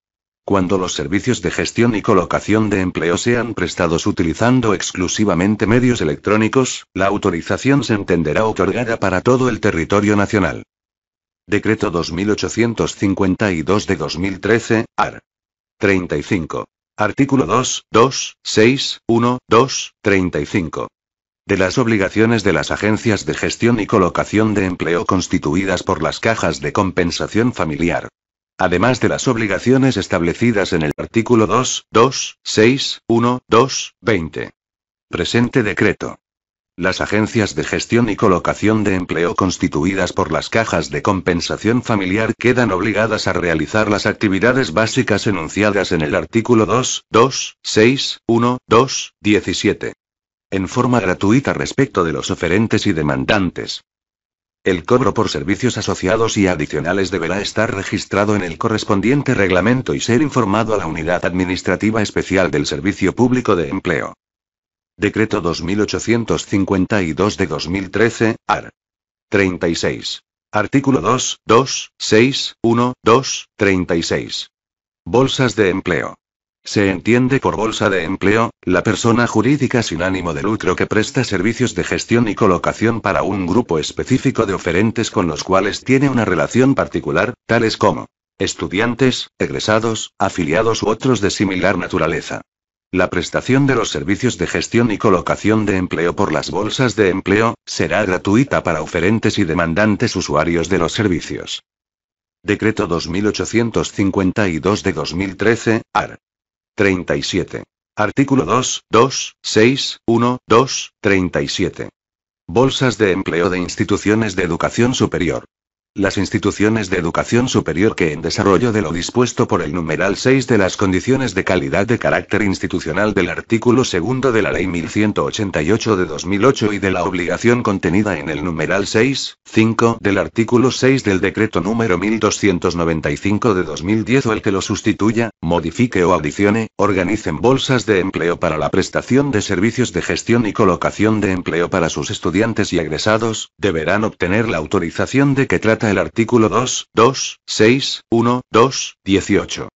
Cuando los servicios de gestión y colocación de empleo sean prestados utilizando exclusivamente medios electrónicos, la autorización se entenderá otorgada para todo el territorio nacional. Decreto 2852 de 2013, AR. 35. Artículo 2, 2, 6, 1, 2, 35. De las obligaciones de las agencias de gestión y colocación de empleo constituidas por las cajas de compensación familiar. Además de las obligaciones establecidas en el artículo 2, 2, 6, 1, 2, 20. Presente decreto. Las agencias de gestión y colocación de empleo constituidas por las cajas de compensación familiar quedan obligadas a realizar las actividades básicas enunciadas en el artículo 2, 2, 6, 1, 2, 17. En forma gratuita respecto de los oferentes y demandantes. El cobro por servicios asociados y adicionales deberá estar registrado en el correspondiente reglamento y ser informado a la Unidad Administrativa Especial del Servicio Público de Empleo. Decreto 2852 de 2013, AR. 36. Artículo 2, 2, 6, 1, 2, 36. Bolsas de empleo. Se entiende por bolsa de empleo, la persona jurídica sin ánimo de lucro que presta servicios de gestión y colocación para un grupo específico de oferentes con los cuales tiene una relación particular, tales como estudiantes, egresados, afiliados u otros de similar naturaleza. La prestación de los servicios de gestión y colocación de empleo por las bolsas de empleo será gratuita para oferentes y demandantes usuarios de los servicios. Decreto 2852 de 2013, AR. 37. Artículo 2, 2, 6, 1, 2, 37. Bolsas de empleo de instituciones de educación superior. Las instituciones de educación superior que en desarrollo de lo dispuesto por el numeral 6 de las condiciones de calidad de carácter institucional del artículo 2 de la Ley 1188 de 2008 y de la obligación contenida en el numeral 6, 5 del artículo 6 del decreto número 1295 de 2010 o el que lo sustituya, modifique o adicione, organicen bolsas de empleo para la prestación de servicios de gestión y colocación de empleo para sus estudiantes y egresados, deberán obtener la autorización de que traten el artículo 2, 2, 6, 1, 2, 18.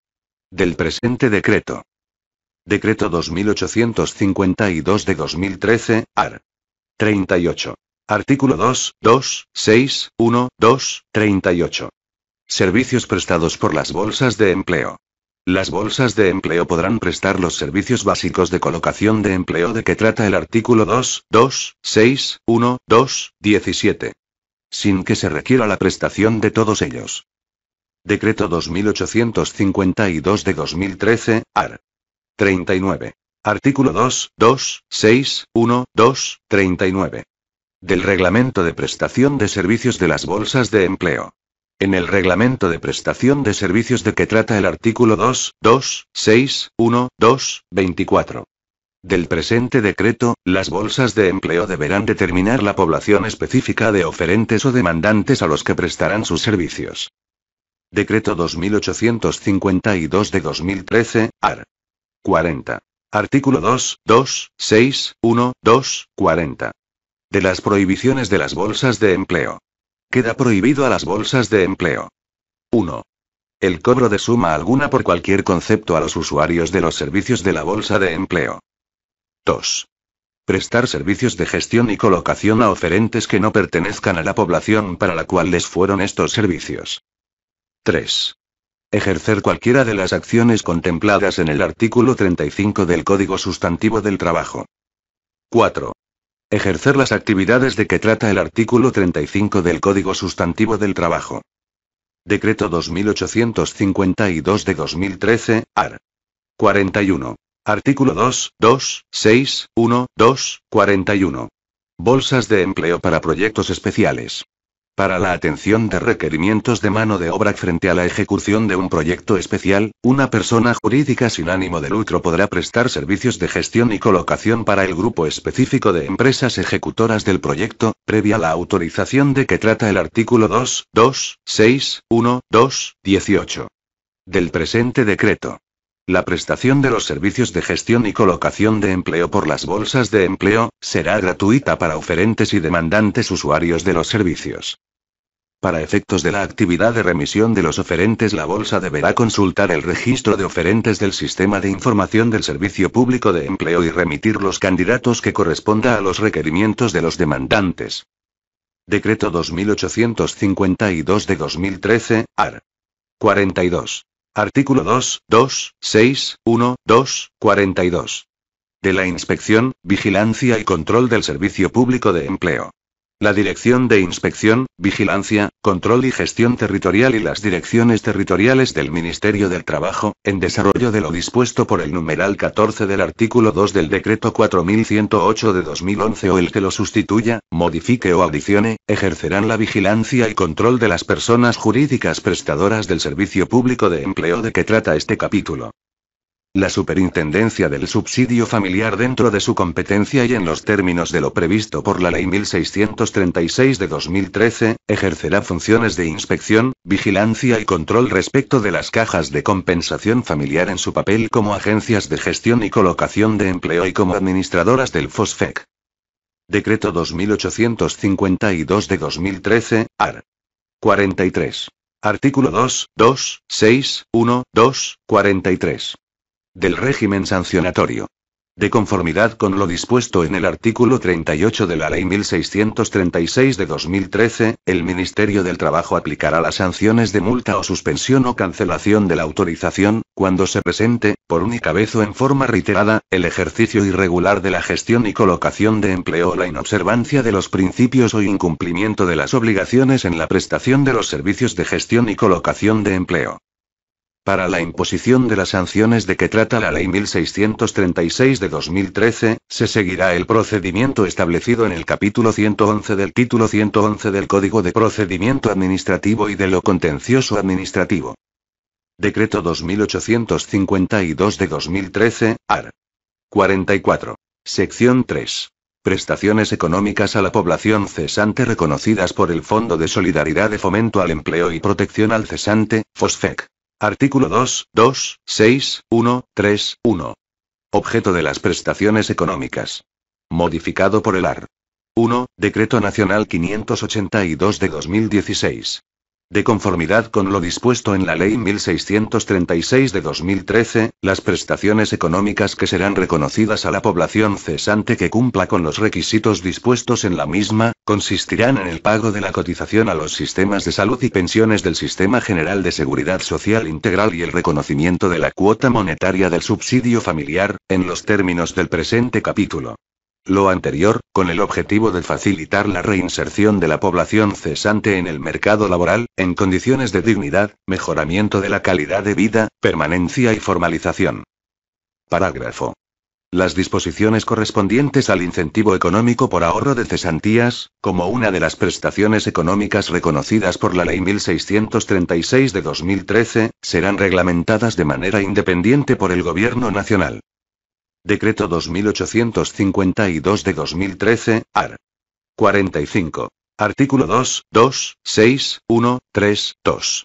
Del presente decreto. Decreto 2852 de 2013, AR. 38. Artículo 2, 2, 6, 1, 2, 38. Servicios prestados por las bolsas de empleo. Las bolsas de empleo podrán prestar los servicios básicos de colocación de empleo de que trata el artículo 2, 2, 6, 1, 2, 17 sin que se requiera la prestación de todos ellos. Decreto 2852 de 2013, AR. 39. Artículo 2, 2, 6, 1, 2, 39. Del Reglamento de Prestación de Servicios de las Bolsas de Empleo. En el reglamento de prestación de servicios de que trata el artículo 2, 2, 6, 1, 2, 24 del presente decreto, las bolsas de empleo deberán determinar la población específica de oferentes o demandantes a los que prestarán sus servicios. Decreto 2852 de 2013, AR. 40. Artículo 2, 2, 6, 1, 2, 40. De las prohibiciones de las bolsas de empleo. Queda prohibido a las bolsas de empleo. 1. El cobro de suma alguna por cualquier concepto a los usuarios de los servicios de la bolsa de empleo. 2. Prestar servicios de gestión y colocación a oferentes que no pertenezcan a la población para la cual les fueron estos servicios. 3. Ejercer cualquiera de las acciones contempladas en el artículo 35 del Código Sustantivo del Trabajo. 4. Ejercer las actividades de que trata el artículo 35 del Código Sustantivo del Trabajo. Decreto 2852 de 2013, AR. 41. Artículo 2, 2, 6, 1, 2, 41. Bolsas de empleo para proyectos especiales. Para la atención de requerimientos de mano de obra frente a la ejecución de un proyecto especial, una persona jurídica sin ánimo de lucro podrá prestar servicios de gestión y colocación para el grupo específico de empresas ejecutoras del proyecto, previa la autorización de que trata el artículo 2, 2, 6, 1, 2, 18 del presente decreto. La prestación de los servicios de gestión y colocación de empleo por las bolsas de empleo será gratuita para oferentes y demandantes usuarios de los servicios. Para efectos de la actividad de remisión de los oferentes, la bolsa deberá consultar el registro de oferentes del Sistema de Información del Servicio Público de Empleo y remitir los candidatos que corresponda a los requerimientos de los demandantes. Decreto 2852 de 2013, AR. 42. Artículo 2, 2, 6, 1, 2, 42. De la Inspección, Vigilancia y Control del Servicio Público de Empleo. La Dirección de Inspección, Vigilancia, Control y Gestión Territorial y las direcciones territoriales del Ministerio del Trabajo, en desarrollo de lo dispuesto por el numeral 14 del artículo 2 del Decreto 4108 de 2011 o el que lo sustituya, modifique o adicione, ejercerán la vigilancia y control de las personas jurídicas prestadoras del servicio público de empleo de que trata este capítulo la superintendencia del subsidio familiar dentro de su competencia y en los términos de lo previsto por la Ley 1636 de 2013, ejercerá funciones de inspección, vigilancia y control respecto de las cajas de compensación familiar en su papel como agencias de gestión y colocación de empleo y como administradoras del FOSFEC. Decreto 2852 de 2013, AR. 43. Artículo 2, 2, 6, 1, 2, 43 del régimen sancionatorio. De conformidad con lo dispuesto en el artículo 38 de la Ley 1636 de 2013, el Ministerio del Trabajo aplicará las sanciones de multa o suspensión o cancelación de la autorización, cuando se presente, por única vez o en forma reiterada, el ejercicio irregular de la gestión y colocación de empleo o la inobservancia de los principios o incumplimiento de las obligaciones en la prestación de los servicios de gestión y colocación de empleo para la imposición de las sanciones de que trata la Ley 1636 de 2013, se seguirá el procedimiento establecido en el capítulo 111 del título 111 del Código de Procedimiento Administrativo y de lo contencioso administrativo. Decreto 2852 de 2013, AR. 44. Sección 3. Prestaciones económicas a la población cesante reconocidas por el Fondo de Solidaridad de Fomento al Empleo y Protección al Cesante, FOSFEC. Artículo 2, 2, 6, 1, 3, 1. Objeto de las prestaciones económicas. Modificado por el AR. 1. Decreto Nacional 582 de 2016. De conformidad con lo dispuesto en la Ley 1636 de 2013, las prestaciones económicas que serán reconocidas a la población cesante que cumpla con los requisitos dispuestos en la misma, consistirán en el pago de la cotización a los sistemas de salud y pensiones del Sistema General de Seguridad Social Integral y el reconocimiento de la cuota monetaria del subsidio familiar, en los términos del presente capítulo lo anterior, con el objetivo de facilitar la reinserción de la población cesante en el mercado laboral, en condiciones de dignidad, mejoramiento de la calidad de vida, permanencia y formalización. Parágrafo. Las disposiciones correspondientes al incentivo económico por ahorro de cesantías, como una de las prestaciones económicas reconocidas por la Ley 1636 de 2013, serán reglamentadas de manera independiente por el Gobierno Nacional. Decreto 2852 de 2013, AR. 45. Artículo 2, 2, 6, 1, 3, 2.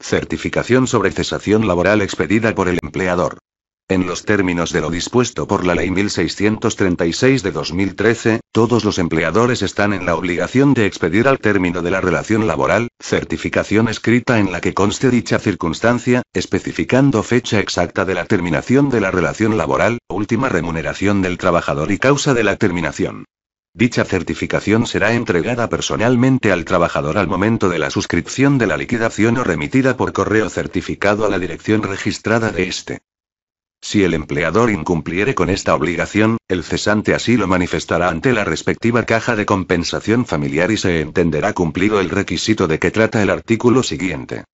Certificación sobre cesación laboral expedida por el empleador. En los términos de lo dispuesto por la Ley 1636 de 2013, todos los empleadores están en la obligación de expedir al término de la relación laboral, certificación escrita en la que conste dicha circunstancia, especificando fecha exacta de la terminación de la relación laboral, última remuneración del trabajador y causa de la terminación. Dicha certificación será entregada personalmente al trabajador al momento de la suscripción de la liquidación o remitida por correo certificado a la dirección registrada de este. Si el empleador incumpliere con esta obligación, el cesante así lo manifestará ante la respectiva caja de compensación familiar y se entenderá cumplido el requisito de que trata el artículo siguiente.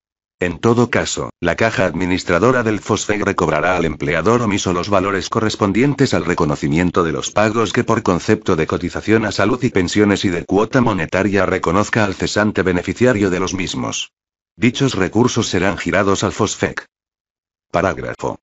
En todo caso, la caja administradora del FOSFEG recobrará al empleador omiso los valores correspondientes al reconocimiento de los pagos que por concepto de cotización a salud y pensiones y de cuota monetaria reconozca al cesante beneficiario de los mismos. Dichos recursos serán girados al FOSFEC. Parágrafo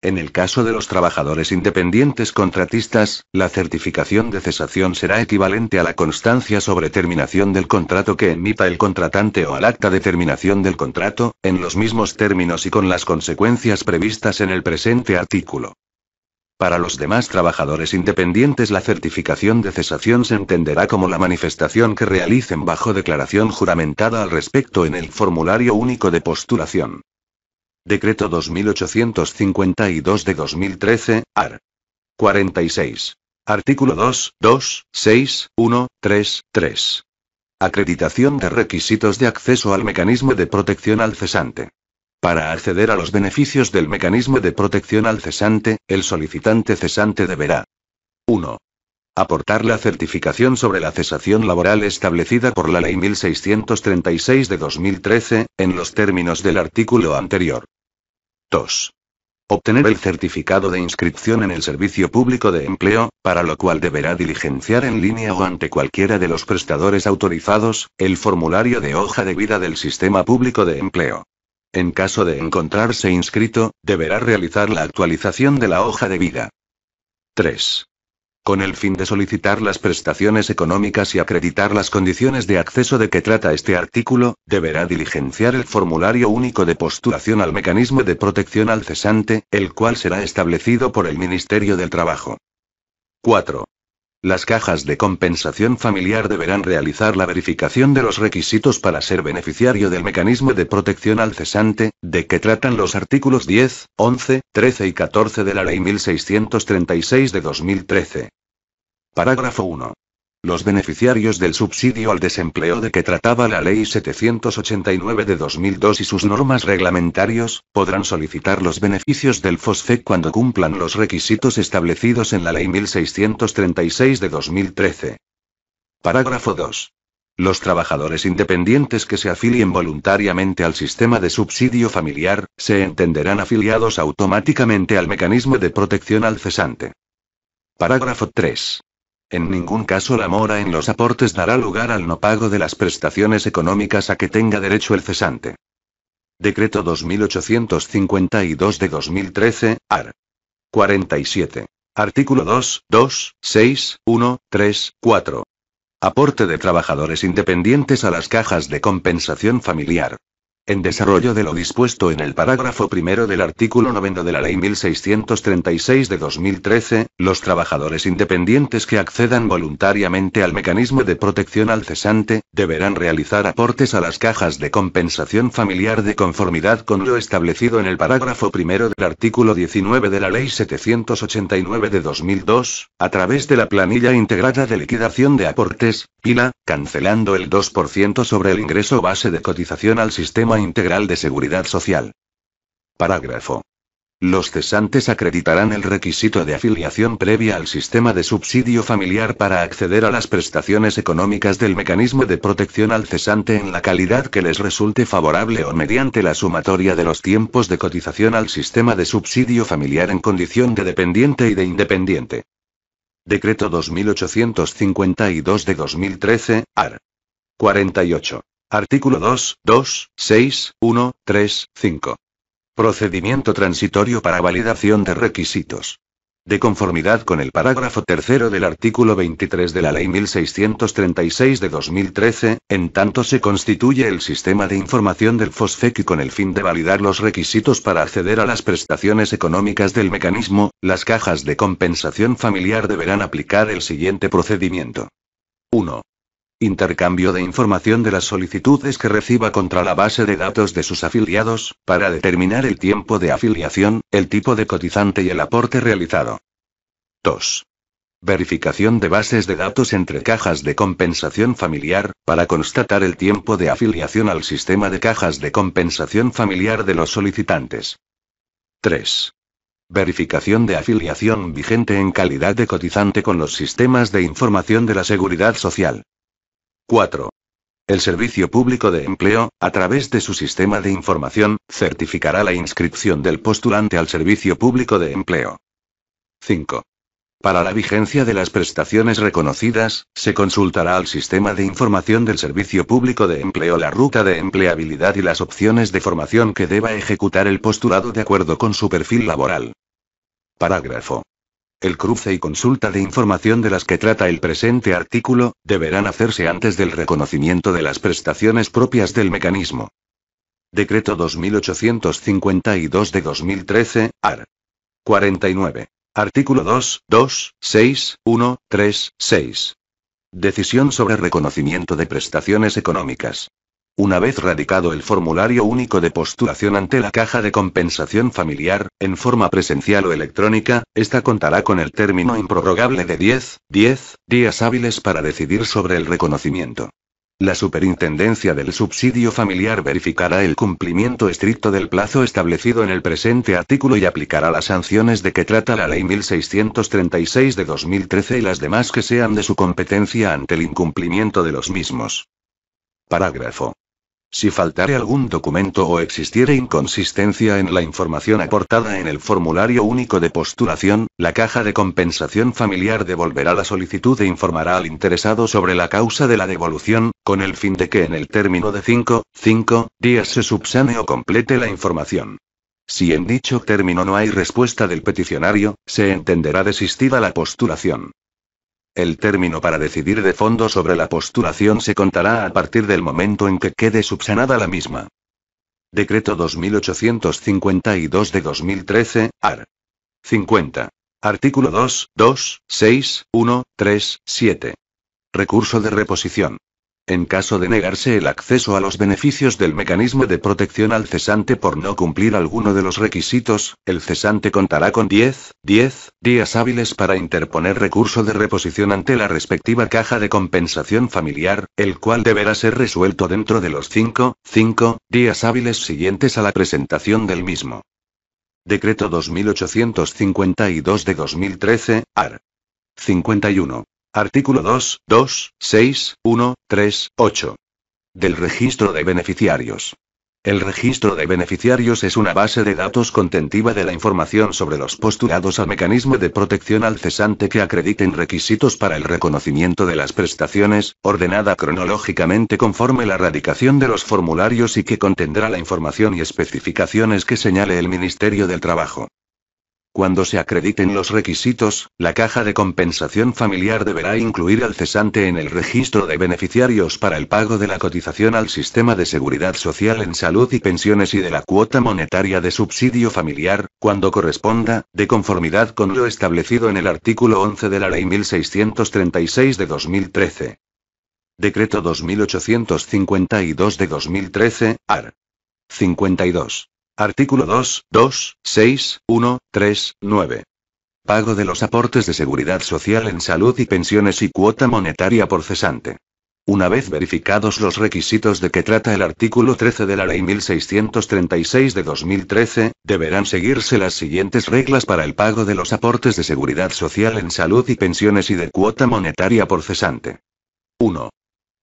en el caso de los trabajadores independientes contratistas, la certificación de cesación será equivalente a la constancia sobre terminación del contrato que emita el contratante o al acta de terminación del contrato, en los mismos términos y con las consecuencias previstas en el presente artículo. Para los demás trabajadores independientes la certificación de cesación se entenderá como la manifestación que realicen bajo declaración juramentada al respecto en el formulario único de postulación. Decreto 2852 de 2013, AR. 46. Artículo 2, 2, 6, 1, 3, 3. Acreditación de requisitos de acceso al mecanismo de protección al cesante. Para acceder a los beneficios del mecanismo de protección al cesante, el solicitante cesante deberá 1. Aportar la certificación sobre la cesación laboral establecida por la Ley 1636 de 2013, en los términos del artículo anterior. 2. Obtener el certificado de inscripción en el Servicio Público de Empleo, para lo cual deberá diligenciar en línea o ante cualquiera de los prestadores autorizados, el formulario de hoja de vida del Sistema Público de Empleo. En caso de encontrarse inscrito, deberá realizar la actualización de la hoja de vida. 3 con el fin de solicitar las prestaciones económicas y acreditar las condiciones de acceso de que trata este artículo, deberá diligenciar el formulario único de postulación al mecanismo de protección al cesante, el cual será establecido por el Ministerio del Trabajo. 4. Las cajas de compensación familiar deberán realizar la verificación de los requisitos para ser beneficiario del mecanismo de protección al cesante, de que tratan los artículos 10, 11, 13 y 14 de la Ley 1636 de 2013. Parágrafo 1. Los beneficiarios del subsidio al desempleo de que trataba la Ley 789 de 2002 y sus normas reglamentarios, podrán solicitar los beneficios del FOSFEC cuando cumplan los requisitos establecidos en la Ley 1636 de 2013. Parágrafo 2. Los trabajadores independientes que se afilien voluntariamente al sistema de subsidio familiar, se entenderán afiliados automáticamente al mecanismo de protección al cesante. Parágrafo 3. En ningún caso la mora en los aportes dará lugar al no pago de las prestaciones económicas a que tenga derecho el cesante. Decreto 2852 de 2013, AR. 47. Artículo 2, 2, 6, 1, 3, 4. Aporte de trabajadores independientes a las cajas de compensación familiar en desarrollo de lo dispuesto en el parágrafo primero del artículo 9 de la Ley 1636 de 2013, los trabajadores independientes que accedan voluntariamente al mecanismo de protección al cesante, deberán realizar aportes a las cajas de compensación familiar de conformidad con lo establecido en el parágrafo primero del artículo 19 de la Ley 789 de 2002, a través de la planilla integrada de liquidación de aportes, PILA, cancelando el 2% sobre el ingreso base de cotización al sistema Integral de Seguridad Social. Parágrafo. Los cesantes acreditarán el requisito de afiliación previa al sistema de subsidio familiar para acceder a las prestaciones económicas del mecanismo de protección al cesante en la calidad que les resulte favorable o mediante la sumatoria de los tiempos de cotización al sistema de subsidio familiar en condición de dependiente y de independiente. Decreto 2852 de 2013, AR. 48. Artículo 2, 2, 6, 1, 3, 5. Procedimiento transitorio para validación de requisitos. De conformidad con el parágrafo tercero del artículo 23 de la Ley 1636 de 2013, en tanto se constituye el sistema de información del FOSFEC y con el fin de validar los requisitos para acceder a las prestaciones económicas del mecanismo, las cajas de compensación familiar deberán aplicar el siguiente procedimiento. 1. Intercambio de información de las solicitudes que reciba contra la base de datos de sus afiliados, para determinar el tiempo de afiliación, el tipo de cotizante y el aporte realizado. 2. Verificación de bases de datos entre cajas de compensación familiar, para constatar el tiempo de afiliación al sistema de cajas de compensación familiar de los solicitantes. 3. Verificación de afiliación vigente en calidad de cotizante con los sistemas de información de la seguridad social. 4. El Servicio Público de Empleo, a través de su sistema de información, certificará la inscripción del postulante al Servicio Público de Empleo. 5. Para la vigencia de las prestaciones reconocidas, se consultará al sistema de información del Servicio Público de Empleo la ruta de empleabilidad y las opciones de formación que deba ejecutar el postulado de acuerdo con su perfil laboral. Parágrafo el cruce y consulta de información de las que trata el presente artículo, deberán hacerse antes del reconocimiento de las prestaciones propias del mecanismo. Decreto 2852 de 2013, AR. 49. Artículo 2, 2, 6, 1, 3, 6. Decisión sobre reconocimiento de prestaciones económicas. Una vez radicado el formulario único de postulación ante la caja de compensación familiar, en forma presencial o electrónica, esta contará con el término improrrogable de 10, 10 días hábiles para decidir sobre el reconocimiento. La Superintendencia del Subsidio Familiar verificará el cumplimiento estricto del plazo establecido en el presente artículo y aplicará las sanciones de que trata la Ley 1636 de 2013 y las demás que sean de su competencia ante el incumplimiento de los mismos. Parágrafo si faltare algún documento o existiere inconsistencia en la información aportada en el formulario único de postulación, la caja de compensación familiar devolverá la solicitud e informará al interesado sobre la causa de la devolución, con el fin de que en el término de 5, 5 días se subsane o complete la información. Si en dicho término no hay respuesta del peticionario, se entenderá desistida la postulación. El término para decidir de fondo sobre la postulación se contará a partir del momento en que quede subsanada la misma. Decreto 2852 de 2013, AR. 50. Artículo 2, 2, 6, 1, 3, 7. Recurso de reposición en caso de negarse el acceso a los beneficios del mecanismo de protección al cesante por no cumplir alguno de los requisitos, el cesante contará con 10, 10 días hábiles para interponer recurso de reposición ante la respectiva caja de compensación familiar, el cual deberá ser resuelto dentro de los 5, 5 días hábiles siguientes a la presentación del mismo. Decreto 2852 de 2013, AR. 51. Artículo 2, 2, 6, 1, 3, 8. Del registro de beneficiarios. El registro de beneficiarios es una base de datos contentiva de la información sobre los postulados al mecanismo de protección al cesante que acrediten requisitos para el reconocimiento de las prestaciones, ordenada cronológicamente conforme la radicación de los formularios y que contendrá la información y especificaciones que señale el Ministerio del Trabajo. Cuando se acrediten los requisitos, la caja de compensación familiar deberá incluir al cesante en el registro de beneficiarios para el pago de la cotización al sistema de seguridad social en salud y pensiones y de la cuota monetaria de subsidio familiar, cuando corresponda, de conformidad con lo establecido en el artículo 11 de la Ley 1636 de 2013. Decreto 2852 de 2013, AR. 52. Artículo 2, 2, 6, 1, 3, 9. Pago de los aportes de seguridad social en salud y pensiones y cuota monetaria por cesante. Una vez verificados los requisitos de que trata el artículo 13 de la Ley 1636 de 2013, deberán seguirse las siguientes reglas para el pago de los aportes de seguridad social en salud y pensiones y de cuota monetaria por cesante. 1.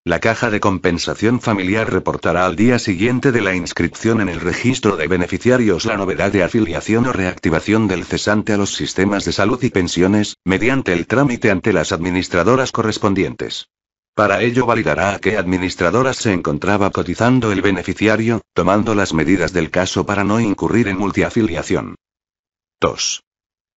La caja de compensación familiar reportará al día siguiente de la inscripción en el registro de beneficiarios la novedad de afiliación o reactivación del cesante a los sistemas de salud y pensiones, mediante el trámite ante las administradoras correspondientes. Para ello validará a qué administradoras se encontraba cotizando el beneficiario, tomando las medidas del caso para no incurrir en multiafiliación. 2.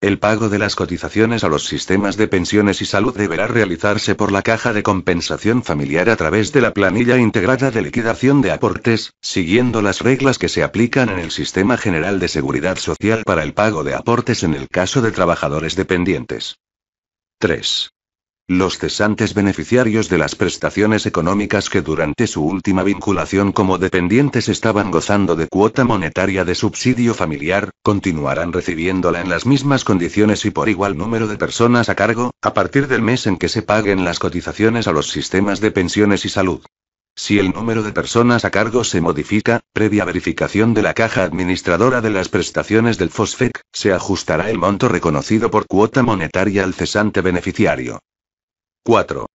El pago de las cotizaciones a los sistemas de pensiones y salud deberá realizarse por la caja de compensación familiar a través de la planilla integrada de liquidación de aportes, siguiendo las reglas que se aplican en el Sistema General de Seguridad Social para el pago de aportes en el caso de trabajadores dependientes. 3. Los cesantes beneficiarios de las prestaciones económicas que durante su última vinculación como dependientes estaban gozando de cuota monetaria de subsidio familiar, continuarán recibiéndola en las mismas condiciones y por igual número de personas a cargo, a partir del mes en que se paguen las cotizaciones a los sistemas de pensiones y salud. Si el número de personas a cargo se modifica, previa verificación de la caja administradora de las prestaciones del FOSFEC, se ajustará el monto reconocido por cuota monetaria al cesante beneficiario. 4.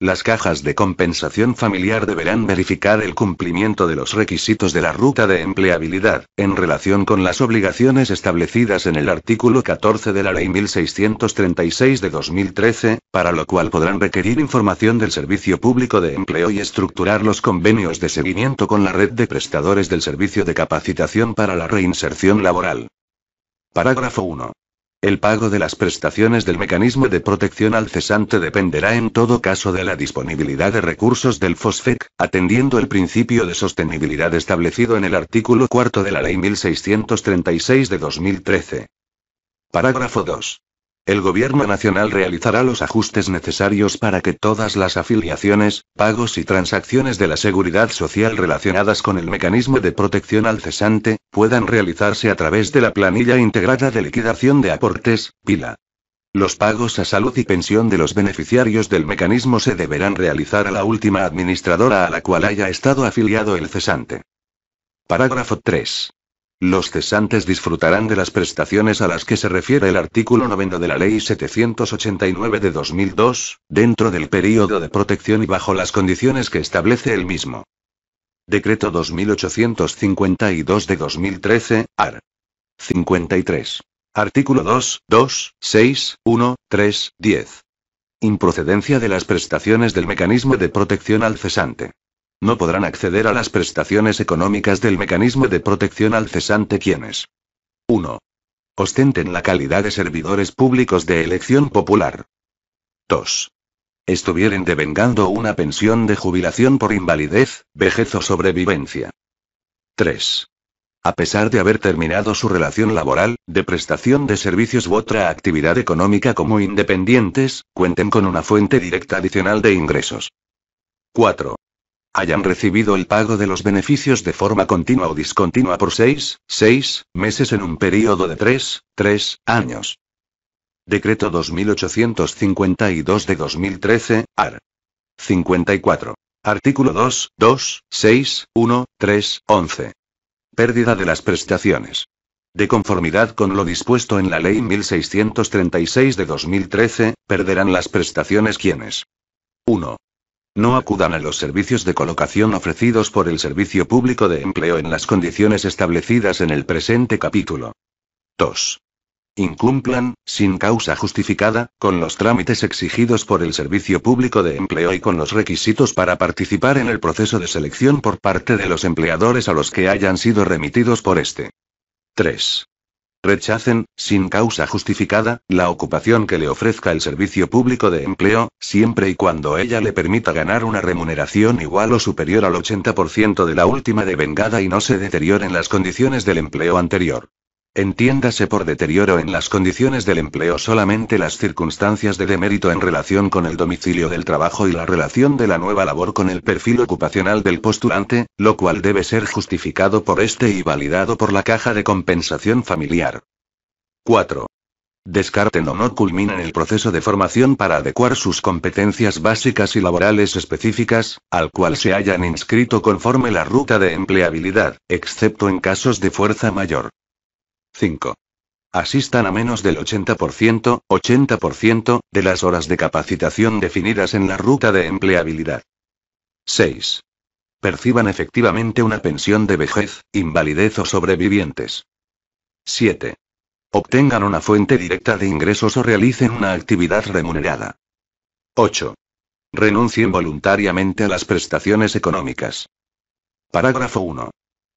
Las cajas de compensación familiar deberán verificar el cumplimiento de los requisitos de la ruta de empleabilidad, en relación con las obligaciones establecidas en el artículo 14 de la Ley 1636 de 2013, para lo cual podrán requerir información del Servicio Público de Empleo y estructurar los convenios de seguimiento con la red de prestadores del Servicio de Capacitación para la Reinserción Laboral. Parágrafo 1. El pago de las prestaciones del mecanismo de protección al cesante dependerá en todo caso de la disponibilidad de recursos del FOSFEC, atendiendo el principio de sostenibilidad establecido en el artículo 4 de la Ley 1636 de 2013. Parágrafo 2. El gobierno nacional realizará los ajustes necesarios para que todas las afiliaciones, pagos y transacciones de la seguridad social relacionadas con el mecanismo de protección al cesante, puedan realizarse a través de la planilla integrada de liquidación de aportes, PILA. Los pagos a salud y pensión de los beneficiarios del mecanismo se deberán realizar a la última administradora a la cual haya estado afiliado el cesante. Parágrafo 3. Los cesantes disfrutarán de las prestaciones a las que se refiere el artículo 9 de la Ley 789 de 2002, dentro del período de protección y bajo las condiciones que establece el mismo. Decreto 2852 de 2013, AR. 53. Artículo 2, 2, 6, 1, 3, 10. Improcedencia de las prestaciones del mecanismo de protección al cesante no podrán acceder a las prestaciones económicas del mecanismo de protección al cesante quienes 1. Ostenten la calidad de servidores públicos de elección popular. 2. Estuvieren devengando una pensión de jubilación por invalidez, vejez o sobrevivencia. 3. A pesar de haber terminado su relación laboral, de prestación de servicios u otra actividad económica como independientes, cuenten con una fuente directa adicional de ingresos. 4 hayan recibido el pago de los beneficios de forma continua o discontinua por seis, seis meses en un período de tres, tres años. Decreto 2852 de 2013, AR. 54. Artículo 2, 2, 6, 1, 3, 11. Pérdida de las prestaciones. De conformidad con lo dispuesto en la Ley 1636 de 2013, perderán las prestaciones quienes. 1. No acudan a los servicios de colocación ofrecidos por el Servicio Público de Empleo en las condiciones establecidas en el presente capítulo. 2. Incumplan, sin causa justificada, con los trámites exigidos por el Servicio Público de Empleo y con los requisitos para participar en el proceso de selección por parte de los empleadores a los que hayan sido remitidos por este. 3. Rechacen, sin causa justificada, la ocupación que le ofrezca el servicio público de empleo, siempre y cuando ella le permita ganar una remuneración igual o superior al 80% de la última devengada y no se deterioren las condiciones del empleo anterior. Entiéndase por deterioro en las condiciones del empleo solamente las circunstancias de demérito en relación con el domicilio del trabajo y la relación de la nueva labor con el perfil ocupacional del postulante, lo cual debe ser justificado por este y validado por la caja de compensación familiar. 4. Descarten o no culminan el proceso de formación para adecuar sus competencias básicas y laborales específicas, al cual se hayan inscrito conforme la ruta de empleabilidad, excepto en casos de fuerza mayor. 5. Asistan a menos del 80%, 80% de las horas de capacitación definidas en la ruta de empleabilidad. 6. Perciban efectivamente una pensión de vejez, invalidez o sobrevivientes. 7. Obtengan una fuente directa de ingresos o realicen una actividad remunerada. 8. Renuncien voluntariamente a las prestaciones económicas. Parágrafo 1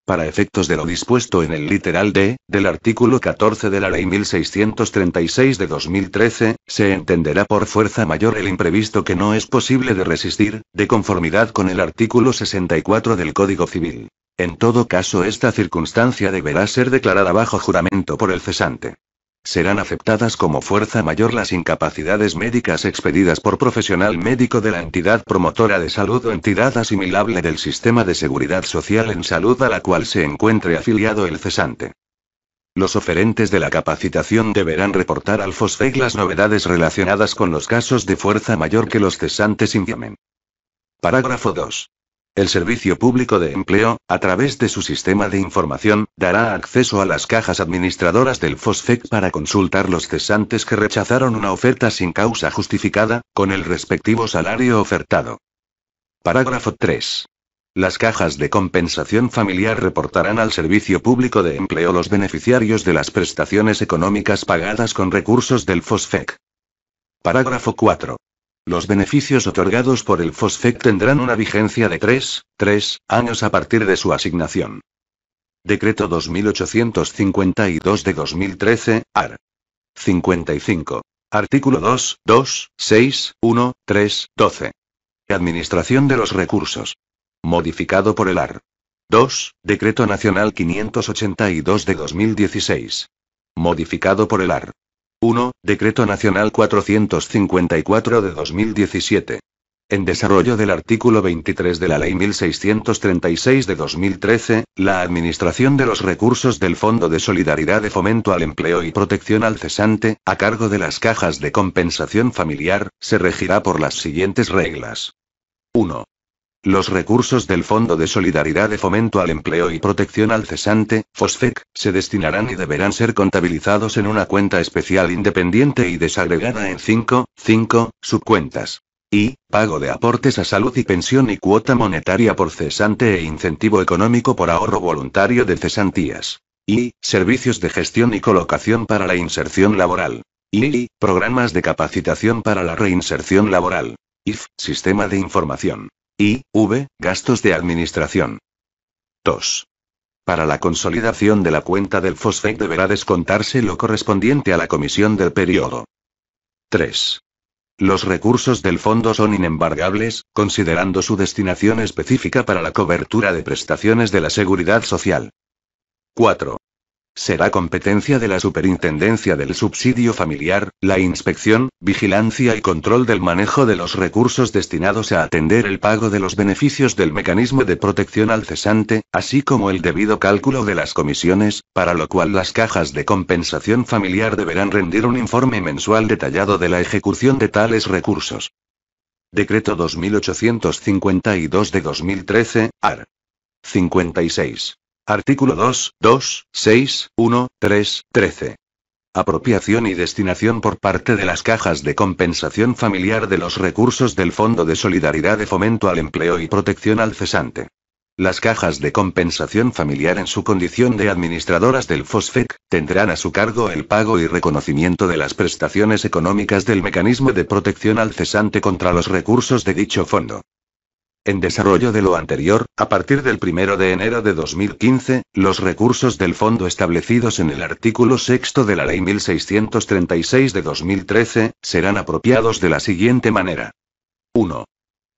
para efectos de lo dispuesto en el literal D, del artículo 14 de la Ley 1636 de 2013, se entenderá por fuerza mayor el imprevisto que no es posible de resistir, de conformidad con el artículo 64 del Código Civil. En todo caso, esta circunstancia deberá ser declarada bajo juramento por el cesante serán aceptadas como fuerza mayor las incapacidades médicas expedidas por profesional médico de la entidad promotora de salud o entidad asimilable del sistema de seguridad social en salud a la cual se encuentre afiliado el cesante. Los oferentes de la capacitación deberán reportar al FOSFEC las novedades relacionadas con los casos de fuerza mayor que los cesantes inviamen. Parágrafo 2. El Servicio Público de Empleo, a través de su sistema de información, dará acceso a las cajas administradoras del FOSFEC para consultar los cesantes que rechazaron una oferta sin causa justificada, con el respectivo salario ofertado. Parágrafo 3. Las cajas de compensación familiar reportarán al Servicio Público de Empleo los beneficiarios de las prestaciones económicas pagadas con recursos del FOSFEC. Parágrafo 4. Los beneficios otorgados por el FOSFEC tendrán una vigencia de 3, 3 años a partir de su asignación. Decreto 2852 de 2013, AR. 55. Artículo 2, 2, 6, 1, 3, 12. Administración de los recursos. Modificado por el AR. 2, Decreto Nacional 582 de 2016. Modificado por el AR. 1. Decreto Nacional 454 de 2017. En desarrollo del artículo 23 de la Ley 1636 de 2013, la Administración de los Recursos del Fondo de Solidaridad de Fomento al Empleo y Protección al Cesante, a cargo de las cajas de compensación familiar, se regirá por las siguientes reglas. 1. Los recursos del Fondo de Solidaridad de Fomento al Empleo y Protección al Cesante, FOSFEC, se destinarán y deberán ser contabilizados en una cuenta especial independiente y desagregada en 5, 5, subcuentas. Y, pago de aportes a salud y pensión y cuota monetaria por cesante e incentivo económico por ahorro voluntario de cesantías. Y, servicios de gestión y colocación para la inserción laboral. Y, programas de capacitación para la reinserción laboral. IF, Sistema de Información y, v, gastos de administración. 2. Para la consolidación de la cuenta del FOSFEC deberá descontarse lo correspondiente a la comisión del periodo. 3. Los recursos del fondo son inembargables, considerando su destinación específica para la cobertura de prestaciones de la seguridad social. 4. Será competencia de la Superintendencia del Subsidio Familiar, la inspección, vigilancia y control del manejo de los recursos destinados a atender el pago de los beneficios del mecanismo de protección al cesante, así como el debido cálculo de las comisiones, para lo cual las cajas de compensación familiar deberán rendir un informe mensual detallado de la ejecución de tales recursos. Decreto 2852 de 2013, AR. 56. Artículo 2, 2, 6, 1, 3, 13. Apropiación y destinación por parte de las cajas de compensación familiar de los recursos del Fondo de Solidaridad de Fomento al Empleo y Protección al Cesante. Las cajas de compensación familiar en su condición de administradoras del FOSFEC tendrán a su cargo el pago y reconocimiento de las prestaciones económicas del mecanismo de protección al cesante contra los recursos de dicho fondo. En desarrollo de lo anterior, a partir del 1 de enero de 2015, los recursos del fondo establecidos en el artículo 6 de la Ley 1636 de 2013 serán apropiados de la siguiente manera. 1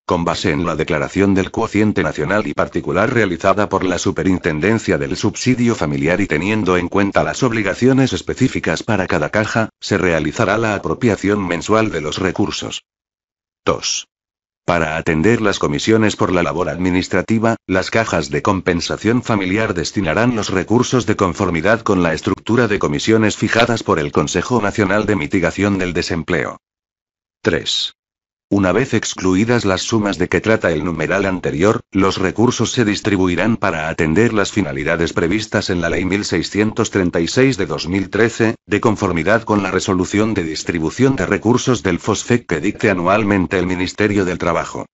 con base en la declaración del cociente nacional y particular realizada por la Superintendencia del Subsidio Familiar y teniendo en cuenta las obligaciones específicas para cada caja, se realizará la apropiación mensual de los recursos. 2 para atender las comisiones por la labor administrativa, las cajas de compensación familiar destinarán los recursos de conformidad con la estructura de comisiones fijadas por el Consejo Nacional de Mitigación del Desempleo. 3. Una vez excluidas las sumas de que trata el numeral anterior, los recursos se distribuirán para atender las finalidades previstas en la Ley 1636 de 2013, de conformidad con la resolución de distribución de recursos del FOSFEC que dicte anualmente el Ministerio del Trabajo.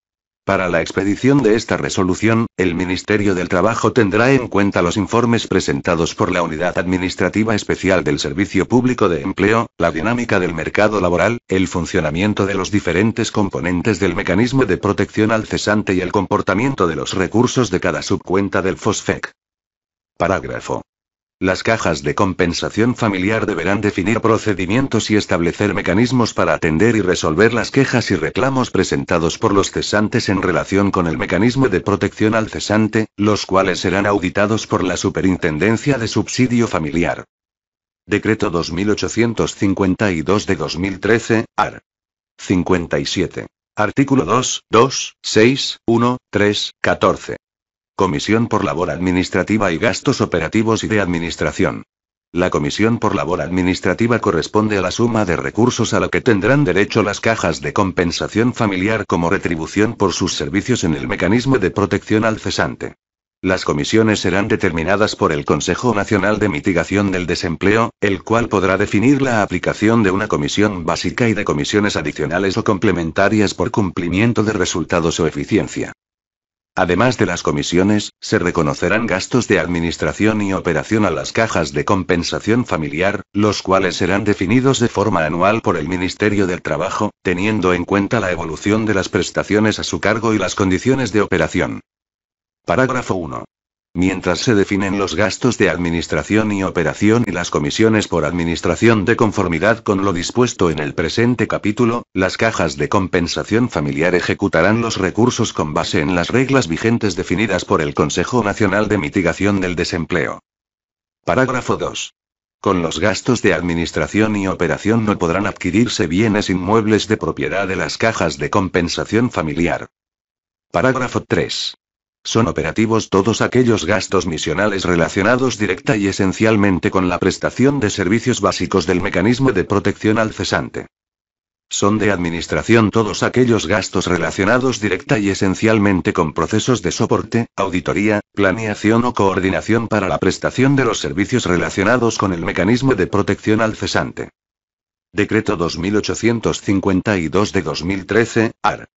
Para la expedición de esta resolución, el Ministerio del Trabajo tendrá en cuenta los informes presentados por la Unidad Administrativa Especial del Servicio Público de Empleo, la dinámica del mercado laboral, el funcionamiento de los diferentes componentes del mecanismo de protección al cesante y el comportamiento de los recursos de cada subcuenta del FOSFEC. Parágrafo. Las cajas de compensación familiar deberán definir procedimientos y establecer mecanismos para atender y resolver las quejas y reclamos presentados por los cesantes en relación con el mecanismo de protección al cesante, los cuales serán auditados por la Superintendencia de Subsidio Familiar. Decreto 2852 de 2013, AR. 57. Artículo 2, 2, 6, 1, 3, 14. Comisión por Labor Administrativa y Gastos Operativos y de Administración. La comisión por labor administrativa corresponde a la suma de recursos a la que tendrán derecho las cajas de compensación familiar como retribución por sus servicios en el mecanismo de protección al cesante. Las comisiones serán determinadas por el Consejo Nacional de Mitigación del Desempleo, el cual podrá definir la aplicación de una comisión básica y de comisiones adicionales o complementarias por cumplimiento de resultados o eficiencia. Además de las comisiones, se reconocerán gastos de administración y operación a las cajas de compensación familiar, los cuales serán definidos de forma anual por el Ministerio del Trabajo, teniendo en cuenta la evolución de las prestaciones a su cargo y las condiciones de operación. Parágrafo 1 mientras se definen los gastos de administración y operación y las comisiones por administración de conformidad con lo dispuesto en el presente capítulo, las cajas de compensación familiar ejecutarán los recursos con base en las reglas vigentes definidas por el Consejo Nacional de Mitigación del Desempleo. Parágrafo 2. Con los gastos de administración y operación no podrán adquirirse bienes inmuebles de propiedad de las cajas de compensación familiar. Parágrafo 3 son operativos todos aquellos gastos misionales relacionados directa y esencialmente con la prestación de servicios básicos del mecanismo de protección al cesante. Son de administración todos aquellos gastos relacionados directa y esencialmente con procesos de soporte, auditoría, planeación o coordinación para la prestación de los servicios relacionados con el mecanismo de protección al cesante. Decreto 2852 de 2013, AR.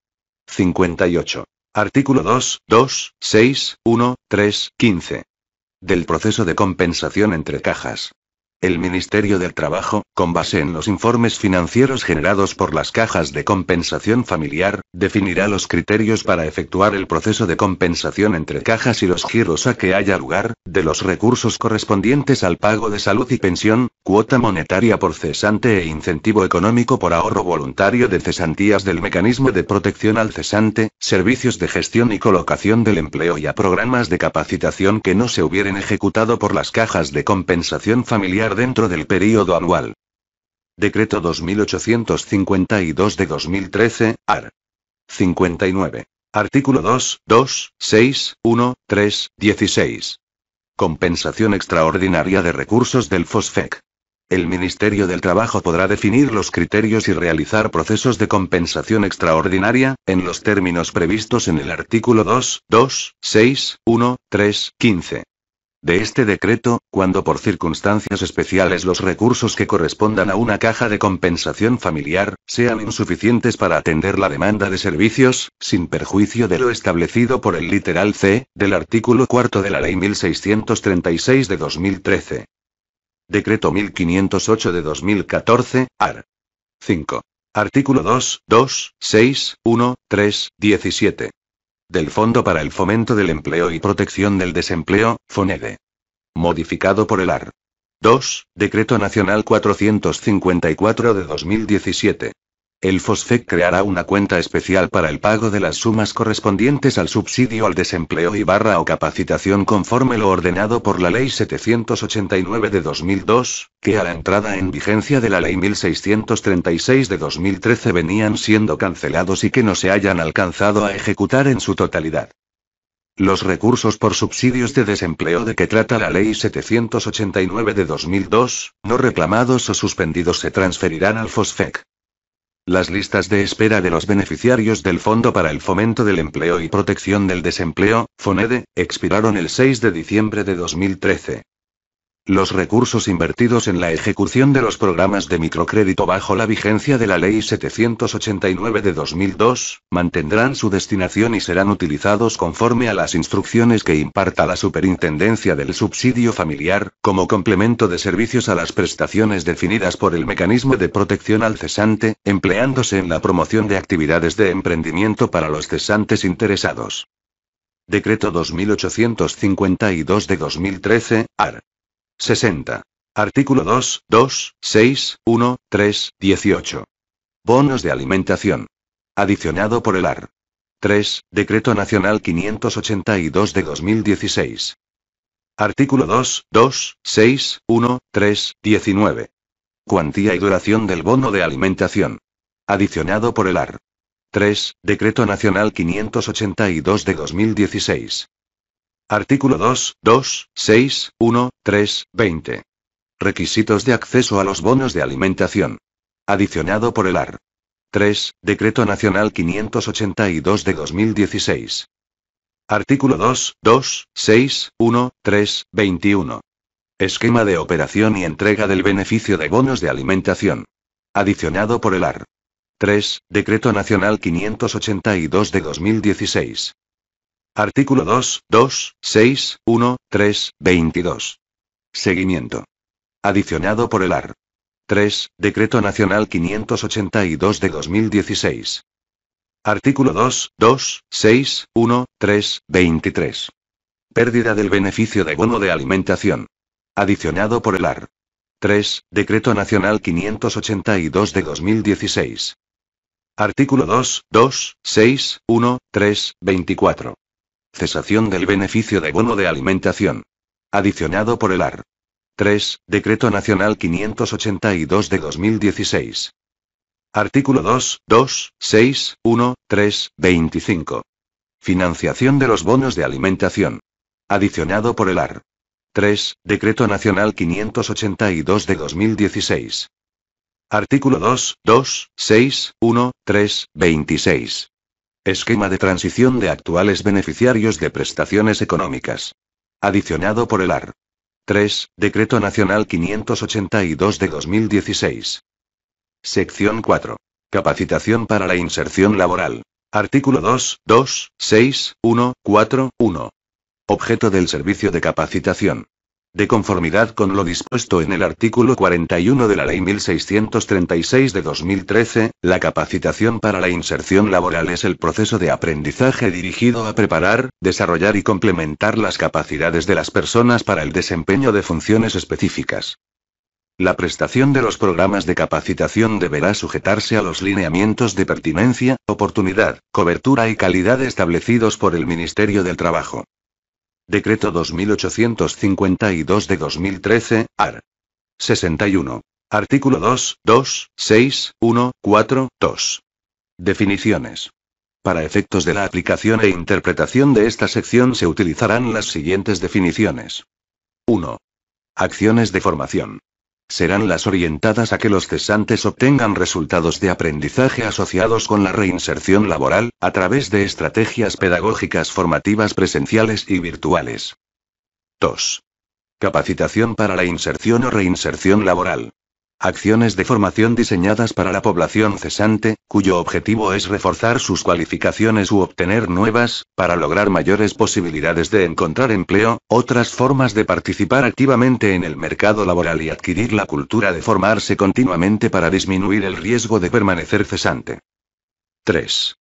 58. Artículo 2, 2, 6, 1, 3, 15. Del proceso de compensación entre cajas. El Ministerio del Trabajo, con base en los informes financieros generados por las cajas de compensación familiar, definirá los criterios para efectuar el proceso de compensación entre cajas y los giros a que haya lugar, de los recursos correspondientes al pago de salud y pensión, cuota monetaria por cesante e incentivo económico por ahorro voluntario de cesantías del mecanismo de protección al cesante, servicios de gestión y colocación del empleo y a programas de capacitación que no se hubieran ejecutado por las cajas de compensación familiar dentro del período anual. Decreto 2852 de 2013, AR. 59. Artículo 2, 2, 6, 1, 3, 16. Compensación extraordinaria de recursos del FOSFEC. El Ministerio del Trabajo podrá definir los criterios y realizar procesos de compensación extraordinaria, en los términos previstos en el artículo 2, 2, 6, 1, 3, 15. De este decreto, cuando por circunstancias especiales los recursos que correspondan a una caja de compensación familiar sean insuficientes para atender la demanda de servicios, sin perjuicio de lo establecido por el literal C del artículo 4 de la Ley 1636 de 2013. Decreto 1508 de 2014, AR. 5. Artículo 2, 2, 6, 1, 3, 17. Del Fondo para el Fomento del Empleo y Protección del Desempleo, FONEDE. Modificado por el AR. 2, Decreto Nacional 454 de 2017. El FOSFEC creará una cuenta especial para el pago de las sumas correspondientes al subsidio al desempleo y barra o capacitación conforme lo ordenado por la Ley 789 de 2002, que a la entrada en vigencia de la Ley 1636 de 2013 venían siendo cancelados y que no se hayan alcanzado a ejecutar en su totalidad. Los recursos por subsidios de desempleo de que trata la Ley 789 de 2002, no reclamados o suspendidos se transferirán al FOSFEC. Las listas de espera de los beneficiarios del Fondo para el Fomento del Empleo y Protección del Desempleo, FONEDE, expiraron el 6 de diciembre de 2013. Los recursos invertidos en la ejecución de los programas de microcrédito bajo la vigencia de la Ley 789 de 2002 mantendrán su destinación y serán utilizados conforme a las instrucciones que imparta la Superintendencia del Subsidio Familiar, como complemento de servicios a las prestaciones definidas por el Mecanismo de Protección al Cesante, empleándose en la promoción de actividades de emprendimiento para los cesantes interesados. Decreto 2852 de 2013, AR. 60. Artículo 2, 2, 6, 1, 3, 18. Bonos de alimentación. Adicionado por el AR. 3. Decreto Nacional 582 de 2016. Artículo 2, 2, 6, 1, 3, 19. Cuantía y duración del bono de alimentación. Adicionado por el AR. 3. Decreto Nacional 582 de 2016. Artículo 2, 2, 6, 1, 3, 20. Requisitos de acceso a los bonos de alimentación. Adicionado por el AR. 3. Decreto Nacional 582 de 2016. Artículo 2, 2, 6, 1, 3, 21. Esquema de operación y entrega del beneficio de bonos de alimentación. Adicionado por el AR. 3. Decreto Nacional 582 de 2016. Artículo 2, 2, 6, 1, 3, 22. Seguimiento. Adicionado por el AR. 3. Decreto Nacional 582 de 2016. Artículo 2, 2, 6, 1, 3, 23. Pérdida del beneficio de bono de alimentación. Adicionado por el AR. 3. Decreto Nacional 582 de 2016. Artículo 2, 2, 6, 1, 3, 24. Cesación del beneficio de bono de alimentación. Adicionado por el AR. 3. Decreto Nacional 582 de 2016. Artículo 2, 2, 6, 1, 3, 25. Financiación de los bonos de alimentación. Adicionado por el AR. 3. Decreto Nacional 582 de 2016. Artículo 2, 2, 6, 1, 3, 26. Esquema de transición de actuales beneficiarios de prestaciones económicas. Adicionado por el AR. 3. Decreto Nacional 582 de 2016. Sección 4. Capacitación para la inserción laboral. Artículo 2, 2, 6, 1, 4, 1. Objeto del servicio de capacitación de conformidad con lo dispuesto en el artículo 41 de la Ley 1636 de 2013, la capacitación para la inserción laboral es el proceso de aprendizaje dirigido a preparar, desarrollar y complementar las capacidades de las personas para el desempeño de funciones específicas. La prestación de los programas de capacitación deberá sujetarse a los lineamientos de pertinencia, oportunidad, cobertura y calidad establecidos por el Ministerio del Trabajo. Decreto 2852 de 2013, AR. 61. Artículo 2, 2, 6, 1, 4, 2. Definiciones. Para efectos de la aplicación e interpretación de esta sección se utilizarán las siguientes definiciones. 1. Acciones de formación serán las orientadas a que los cesantes obtengan resultados de aprendizaje asociados con la reinserción laboral, a través de estrategias pedagógicas formativas presenciales y virtuales. 2. Capacitación para la inserción o reinserción laboral. Acciones de formación diseñadas para la población cesante, cuyo objetivo es reforzar sus cualificaciones u obtener nuevas, para lograr mayores posibilidades de encontrar empleo, otras formas de participar activamente en el mercado laboral y adquirir la cultura de formarse continuamente para disminuir el riesgo de permanecer cesante. 3.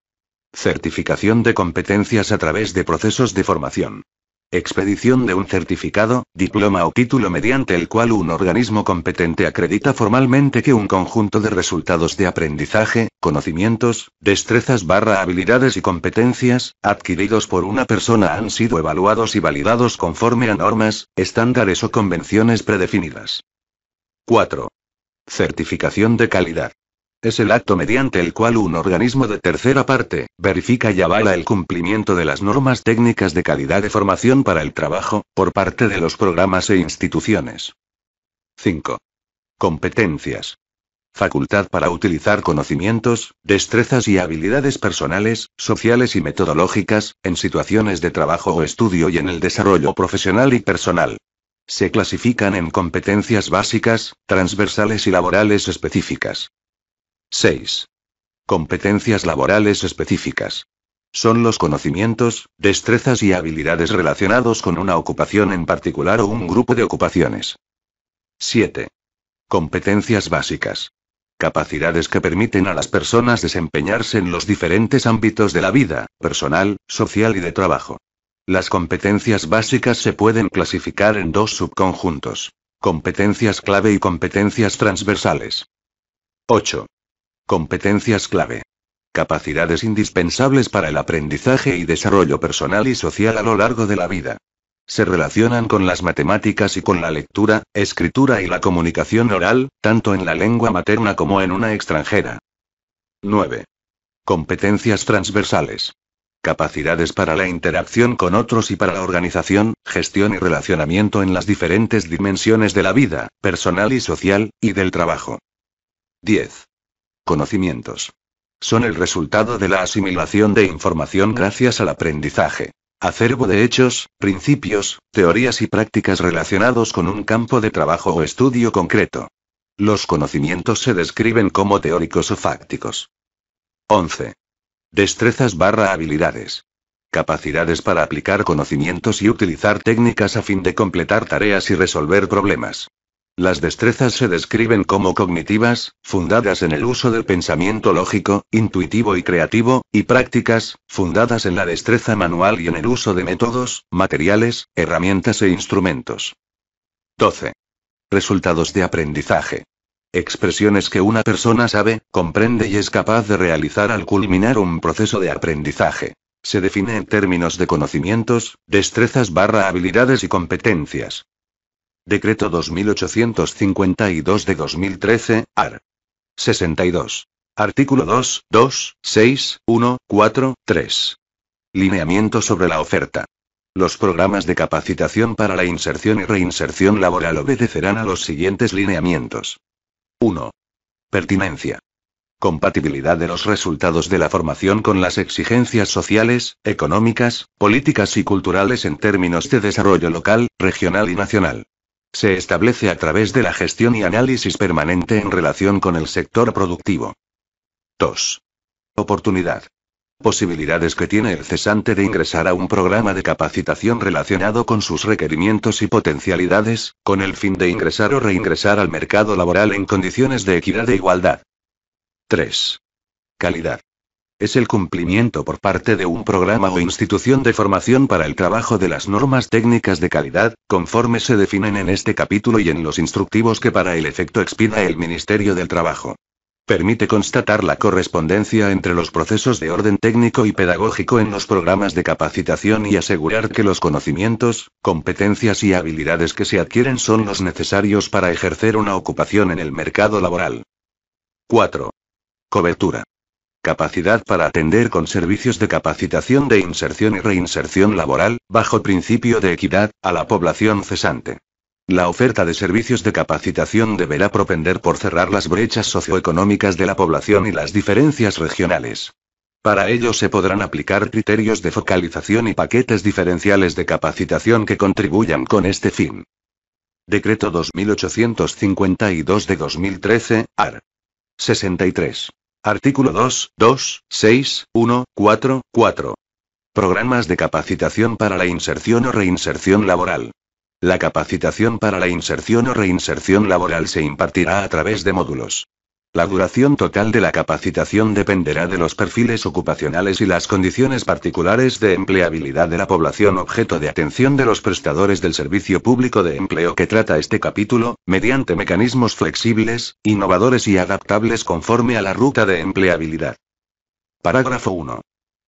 Certificación de competencias a través de procesos de formación. Expedición de un certificado, diploma o título mediante el cual un organismo competente acredita formalmente que un conjunto de resultados de aprendizaje, conocimientos, destrezas barra habilidades y competencias, adquiridos por una persona han sido evaluados y validados conforme a normas, estándares o convenciones predefinidas. 4. Certificación de calidad. Es el acto mediante el cual un organismo de tercera parte, verifica y avala el cumplimiento de las normas técnicas de calidad de formación para el trabajo, por parte de los programas e instituciones. 5. Competencias. Facultad para utilizar conocimientos, destrezas y habilidades personales, sociales y metodológicas, en situaciones de trabajo o estudio y en el desarrollo profesional y personal. Se clasifican en competencias básicas, transversales y laborales específicas. 6. Competencias laborales específicas. Son los conocimientos, destrezas y habilidades relacionados con una ocupación en particular o un grupo de ocupaciones. 7. Competencias básicas. Capacidades que permiten a las personas desempeñarse en los diferentes ámbitos de la vida, personal, social y de trabajo. Las competencias básicas se pueden clasificar en dos subconjuntos. Competencias clave y competencias transversales. 8. Competencias clave. Capacidades indispensables para el aprendizaje y desarrollo personal y social a lo largo de la vida. Se relacionan con las matemáticas y con la lectura, escritura y la comunicación oral, tanto en la lengua materna como en una extranjera. 9. Competencias transversales. Capacidades para la interacción con otros y para la organización, gestión y relacionamiento en las diferentes dimensiones de la vida, personal y social, y del trabajo. 10. Conocimientos. Son el resultado de la asimilación de información gracias al aprendizaje. Acervo de hechos, principios, teorías y prácticas relacionados con un campo de trabajo o estudio concreto. Los conocimientos se describen como teóricos o fácticos. 11. Destrezas barra habilidades. Capacidades para aplicar conocimientos y utilizar técnicas a fin de completar tareas y resolver problemas. Las destrezas se describen como cognitivas, fundadas en el uso del pensamiento lógico, intuitivo y creativo, y prácticas, fundadas en la destreza manual y en el uso de métodos, materiales, herramientas e instrumentos. 12. Resultados de aprendizaje. Expresiones que una persona sabe, comprende y es capaz de realizar al culminar un proceso de aprendizaje. Se define en términos de conocimientos, destrezas barra habilidades y competencias. Decreto 2852 de 2013, AR. 62. Artículo 2, 2, 6, 1, 4, 3. Lineamiento sobre la oferta. Los programas de capacitación para la inserción y reinserción laboral obedecerán a los siguientes lineamientos. 1. Pertinencia. Compatibilidad de los resultados de la formación con las exigencias sociales, económicas, políticas y culturales en términos de desarrollo local, regional y nacional. Se establece a través de la gestión y análisis permanente en relación con el sector productivo. 2. Oportunidad. Posibilidades que tiene el cesante de ingresar a un programa de capacitación relacionado con sus requerimientos y potencialidades, con el fin de ingresar o reingresar al mercado laboral en condiciones de equidad e igualdad. 3. Calidad. Es el cumplimiento por parte de un programa o institución de formación para el trabajo de las normas técnicas de calidad, conforme se definen en este capítulo y en los instructivos que para el efecto expida el Ministerio del Trabajo permite constatar la correspondencia entre los procesos de orden técnico y pedagógico en los programas de capacitación y asegurar que los conocimientos, competencias y habilidades que se adquieren son los necesarios para ejercer una ocupación en el mercado laboral. 4. Cobertura capacidad para atender con servicios de capacitación de inserción y reinserción laboral, bajo principio de equidad, a la población cesante. La oferta de servicios de capacitación deberá propender por cerrar las brechas socioeconómicas de la población y las diferencias regionales. Para ello se podrán aplicar criterios de focalización y paquetes diferenciales de capacitación que contribuyan con este fin. Decreto 2852 de 2013, AR. 63. Artículo 2, 2, 6, 1, 4, 4. Programas de capacitación para la inserción o reinserción laboral. La capacitación para la inserción o reinserción laboral se impartirá a través de módulos. La duración total de la capacitación dependerá de los perfiles ocupacionales y las condiciones particulares de empleabilidad de la población objeto de atención de los prestadores del servicio público de empleo que trata este capítulo, mediante mecanismos flexibles, innovadores y adaptables conforme a la ruta de empleabilidad. Parágrafo 1.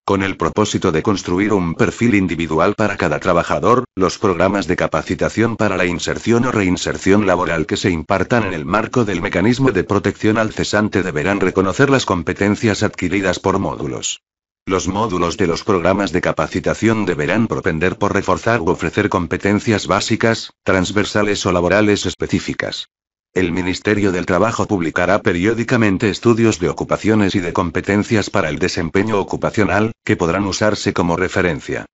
Con el propósito de construir un perfil individual para cada trabajador, los programas de capacitación para la inserción o reinserción laboral que se impartan en el marco del mecanismo de protección al cesante deberán reconocer las competencias adquiridas por módulos. Los módulos de los programas de capacitación deberán propender por reforzar u ofrecer competencias básicas, transversales o laborales específicas. El Ministerio del Trabajo publicará periódicamente estudios de ocupaciones y de competencias para el desempeño ocupacional, que podrán usarse como referencia.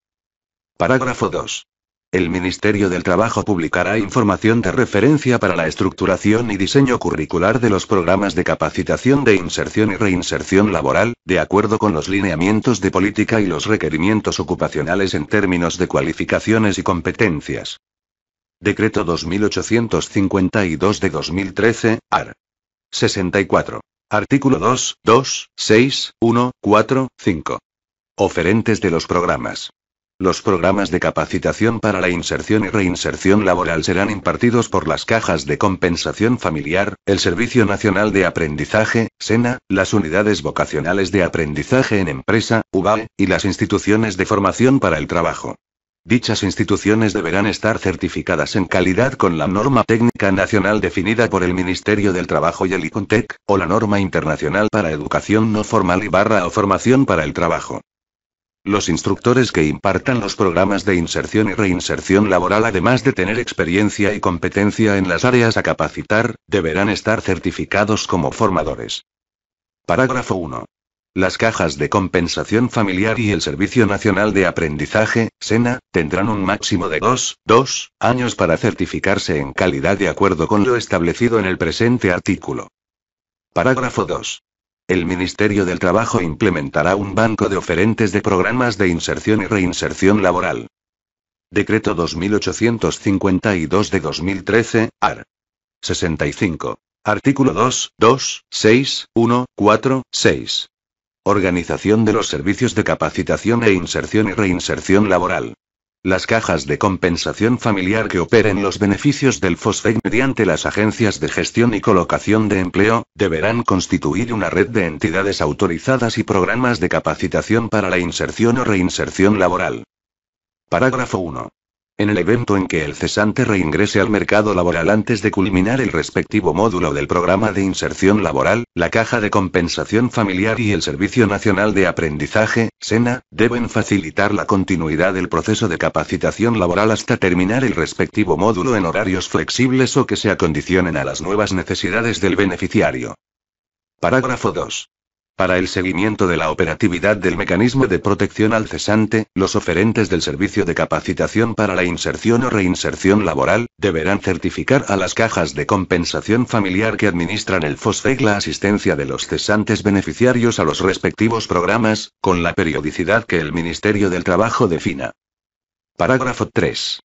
Parágrafo 2. El Ministerio del Trabajo publicará información de referencia para la estructuración y diseño curricular de los programas de capacitación de inserción y reinserción laboral, de acuerdo con los lineamientos de política y los requerimientos ocupacionales en términos de cualificaciones y competencias. Decreto 2852 de 2013, AR. 64. Artículo 2, 2, 6, 1, 4, 5. Oferentes de los programas. Los programas de capacitación para la inserción y reinserción laboral serán impartidos por las cajas de compensación familiar, el Servicio Nacional de Aprendizaje, SENA, las unidades vocacionales de aprendizaje en empresa, UBAE, y las instituciones de formación para el trabajo. Dichas instituciones deberán estar certificadas en calidad con la norma técnica nacional definida por el Ministerio del Trabajo y el ICONTEC, o la norma internacional para educación no formal y barra o formación para el trabajo. Los instructores que impartan los programas de inserción y reinserción laboral, además de tener experiencia y competencia en las áreas a capacitar, deberán estar certificados como formadores. Parágrafo 1. Las cajas de compensación familiar y el Servicio Nacional de Aprendizaje, SENA, tendrán un máximo de 2, 2, años para certificarse en calidad de acuerdo con lo establecido en el presente artículo. Parágrafo 2. El Ministerio del Trabajo implementará un banco de oferentes de programas de inserción y reinserción laboral. Decreto 2852 de 2013, AR. 65. Artículo 2, 2, 6, 1, 4, 6. Organización de los servicios de capacitación e inserción y reinserción laboral. Las cajas de compensación familiar que operen los beneficios del FOSFEC mediante las agencias de gestión y colocación de empleo, deberán constituir una red de entidades autorizadas y programas de capacitación para la inserción o reinserción laboral. Parágrafo 1. En el evento en que el cesante reingrese al mercado laboral antes de culminar el respectivo módulo del programa de inserción laboral, la Caja de Compensación Familiar y el Servicio Nacional de Aprendizaje, SENA, deben facilitar la continuidad del proceso de capacitación laboral hasta terminar el respectivo módulo en horarios flexibles o que se acondicionen a las nuevas necesidades del beneficiario. Parágrafo 2. Para el seguimiento de la operatividad del mecanismo de protección al cesante, los oferentes del servicio de capacitación para la inserción o reinserción laboral, deberán certificar a las cajas de compensación familiar que administran el FOSFEG la asistencia de los cesantes beneficiarios a los respectivos programas, con la periodicidad que el Ministerio del Trabajo defina. Parágrafo 3.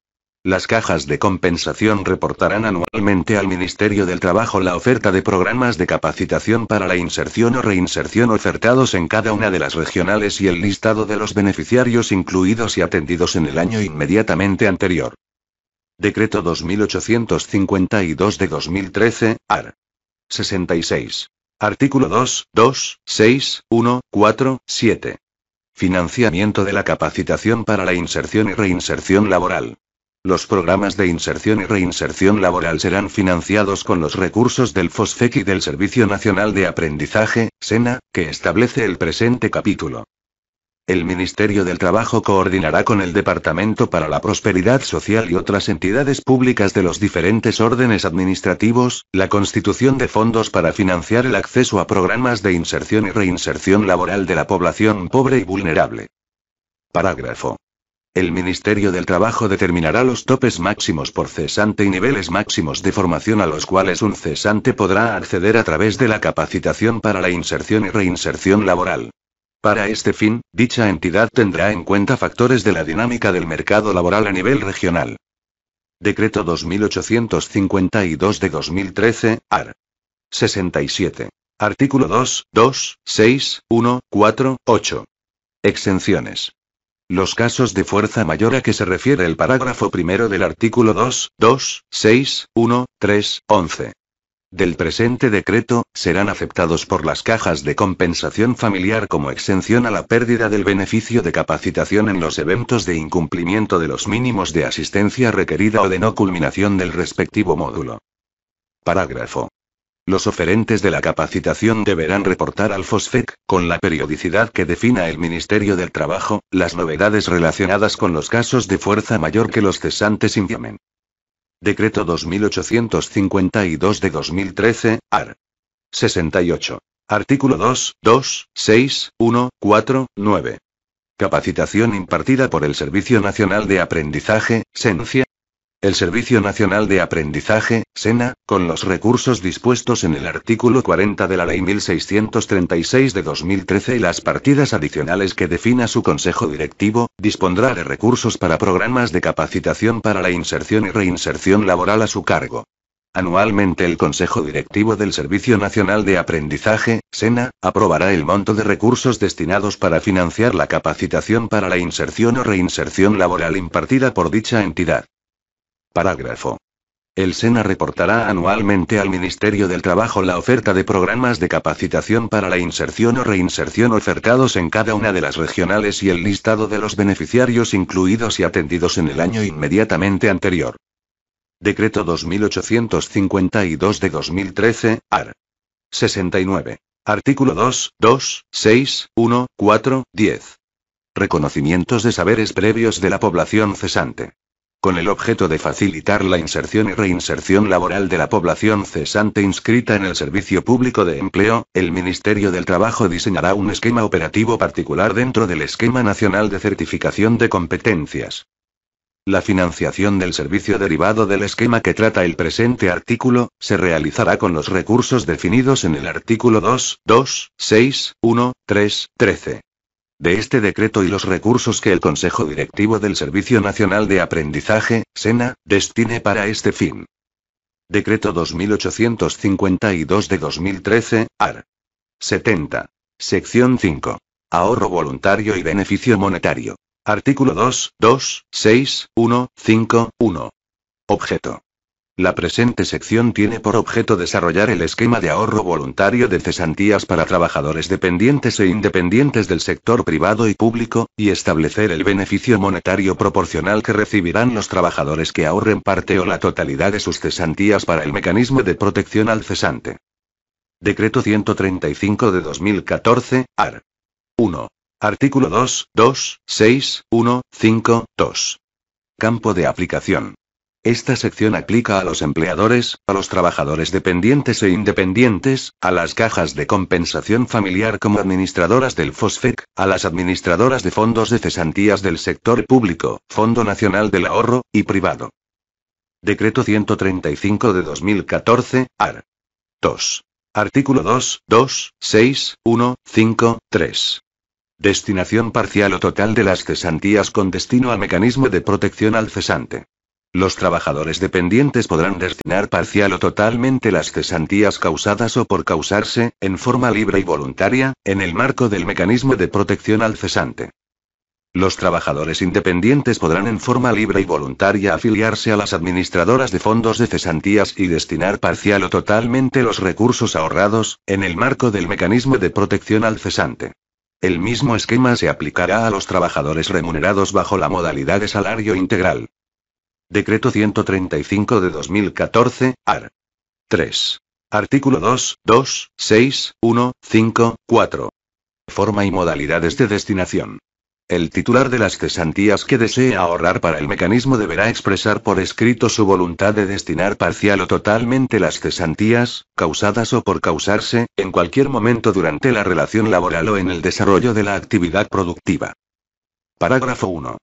Las cajas de compensación reportarán anualmente al Ministerio del Trabajo la oferta de programas de capacitación para la inserción o reinserción ofertados en cada una de las regionales y el listado de los beneficiarios incluidos y atendidos en el año inmediatamente anterior. Decreto 2852 de 2013, AR. 66. Artículo 2, 2, 6, 1, 4, 7. Financiamiento de la capacitación para la inserción y reinserción laboral. Los programas de inserción y reinserción laboral serán financiados con los recursos del FOSFEC y del Servicio Nacional de Aprendizaje, SENA, que establece el presente capítulo. El Ministerio del Trabajo coordinará con el Departamento para la Prosperidad Social y otras entidades públicas de los diferentes órdenes administrativos, la constitución de fondos para financiar el acceso a programas de inserción y reinserción laboral de la población pobre y vulnerable. Parágrafo. El Ministerio del Trabajo determinará los topes máximos por cesante y niveles máximos de formación a los cuales un cesante podrá acceder a través de la capacitación para la inserción y reinserción laboral. Para este fin, dicha entidad tendrá en cuenta factores de la dinámica del mercado laboral a nivel regional. Decreto 2852 de 2013, AR. 67. Artículo 2, 2, 6, 1, 4, 8. Exenciones. Los casos de fuerza mayor a que se refiere el parágrafo primero del artículo 2, 2, 6, 1, 3, 11 del presente decreto, serán aceptados por las cajas de compensación familiar como exención a la pérdida del beneficio de capacitación en los eventos de incumplimiento de los mínimos de asistencia requerida o de no culminación del respectivo módulo. Parágrafo los oferentes de la capacitación deberán reportar al FOSFEC, con la periodicidad que defina el Ministerio del Trabajo, las novedades relacionadas con los casos de fuerza mayor que los cesantes indiamen Decreto 2852 de 2013, AR. 68. Artículo 2, 2, 6, 1, 4, 9. Capacitación impartida por el Servicio Nacional de Aprendizaje, SENCIA, el Servicio Nacional de Aprendizaje, SENA, con los recursos dispuestos en el artículo 40 de la Ley 1636 de 2013 y las partidas adicionales que defina su Consejo Directivo, dispondrá de recursos para programas de capacitación para la inserción y reinserción laboral a su cargo. Anualmente el Consejo Directivo del Servicio Nacional de Aprendizaje, SENA, aprobará el monto de recursos destinados para financiar la capacitación para la inserción o reinserción laboral impartida por dicha entidad. Parágrafo. El SENA reportará anualmente al Ministerio del Trabajo la oferta de programas de capacitación para la inserción o reinserción ofertados en cada una de las regionales y el listado de los beneficiarios incluidos y atendidos en el año inmediatamente anterior. Decreto 2852 de 2013, AR. 69. Artículo 2, 2, 6, 1, 4, 10. Reconocimientos de saberes previos de la población cesante con el objeto de facilitar la inserción y reinserción laboral de la población cesante inscrita en el Servicio Público de Empleo, el Ministerio del Trabajo diseñará un esquema operativo particular dentro del Esquema Nacional de Certificación de Competencias. La financiación del servicio derivado del esquema que trata el presente artículo, se realizará con los recursos definidos en el artículo 2, 2, 6, 1, 3, 13 de este decreto y los recursos que el Consejo Directivo del Servicio Nacional de Aprendizaje, SENA, destine para este fin. Decreto 2852 de 2013, AR. 70. Sección 5. Ahorro voluntario y beneficio monetario. Artículo 2, 6, 5, 1. Objeto. La presente sección tiene por objeto desarrollar el esquema de ahorro voluntario de cesantías para trabajadores dependientes e independientes del sector privado y público, y establecer el beneficio monetario proporcional que recibirán los trabajadores que ahorren parte o la totalidad de sus cesantías para el mecanismo de protección al cesante. Decreto 135 de 2014, AR. 1. Artículo 2, 2, 6, 1, 5, 2. Campo de aplicación. Esta sección aplica a los empleadores, a los trabajadores dependientes e independientes, a las cajas de compensación familiar como administradoras del FOSFEC, a las administradoras de fondos de cesantías del sector público, Fondo Nacional del Ahorro, y privado. Decreto 135 de 2014, AR. 2. Artículo 2, 2, 6, 1, 5, 3. Destinación parcial o total de las cesantías con destino al mecanismo de protección al cesante. Los trabajadores dependientes podrán destinar parcial o totalmente las cesantías causadas o por causarse, en forma libre y voluntaria, en el marco del mecanismo de protección al cesante. Los trabajadores independientes podrán en forma libre y voluntaria afiliarse a las administradoras de fondos de cesantías y destinar parcial o totalmente los recursos ahorrados, en el marco del mecanismo de protección al cesante. El mismo esquema se aplicará a los trabajadores remunerados bajo la modalidad de salario integral. Decreto 135 de 2014, AR. 3. Artículo 2, 2, 6, 1, 5, 4. Forma y modalidades de destinación. El titular de las cesantías que desee ahorrar para el mecanismo deberá expresar por escrito su voluntad de destinar parcial o totalmente las cesantías, causadas o por causarse, en cualquier momento durante la relación laboral o en el desarrollo de la actividad productiva. Parágrafo 1.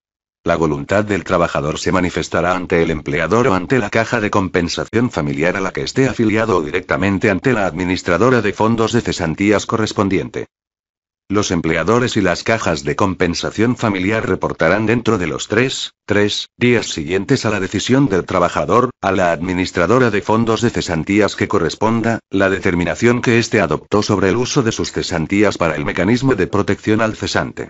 La voluntad del trabajador se manifestará ante el empleador o ante la caja de compensación familiar a la que esté afiliado o directamente ante la administradora de fondos de cesantías correspondiente. Los empleadores y las cajas de compensación familiar reportarán dentro de los tres, tres días siguientes a la decisión del trabajador, a la administradora de fondos de cesantías que corresponda, la determinación que éste adoptó sobre el uso de sus cesantías para el mecanismo de protección al cesante.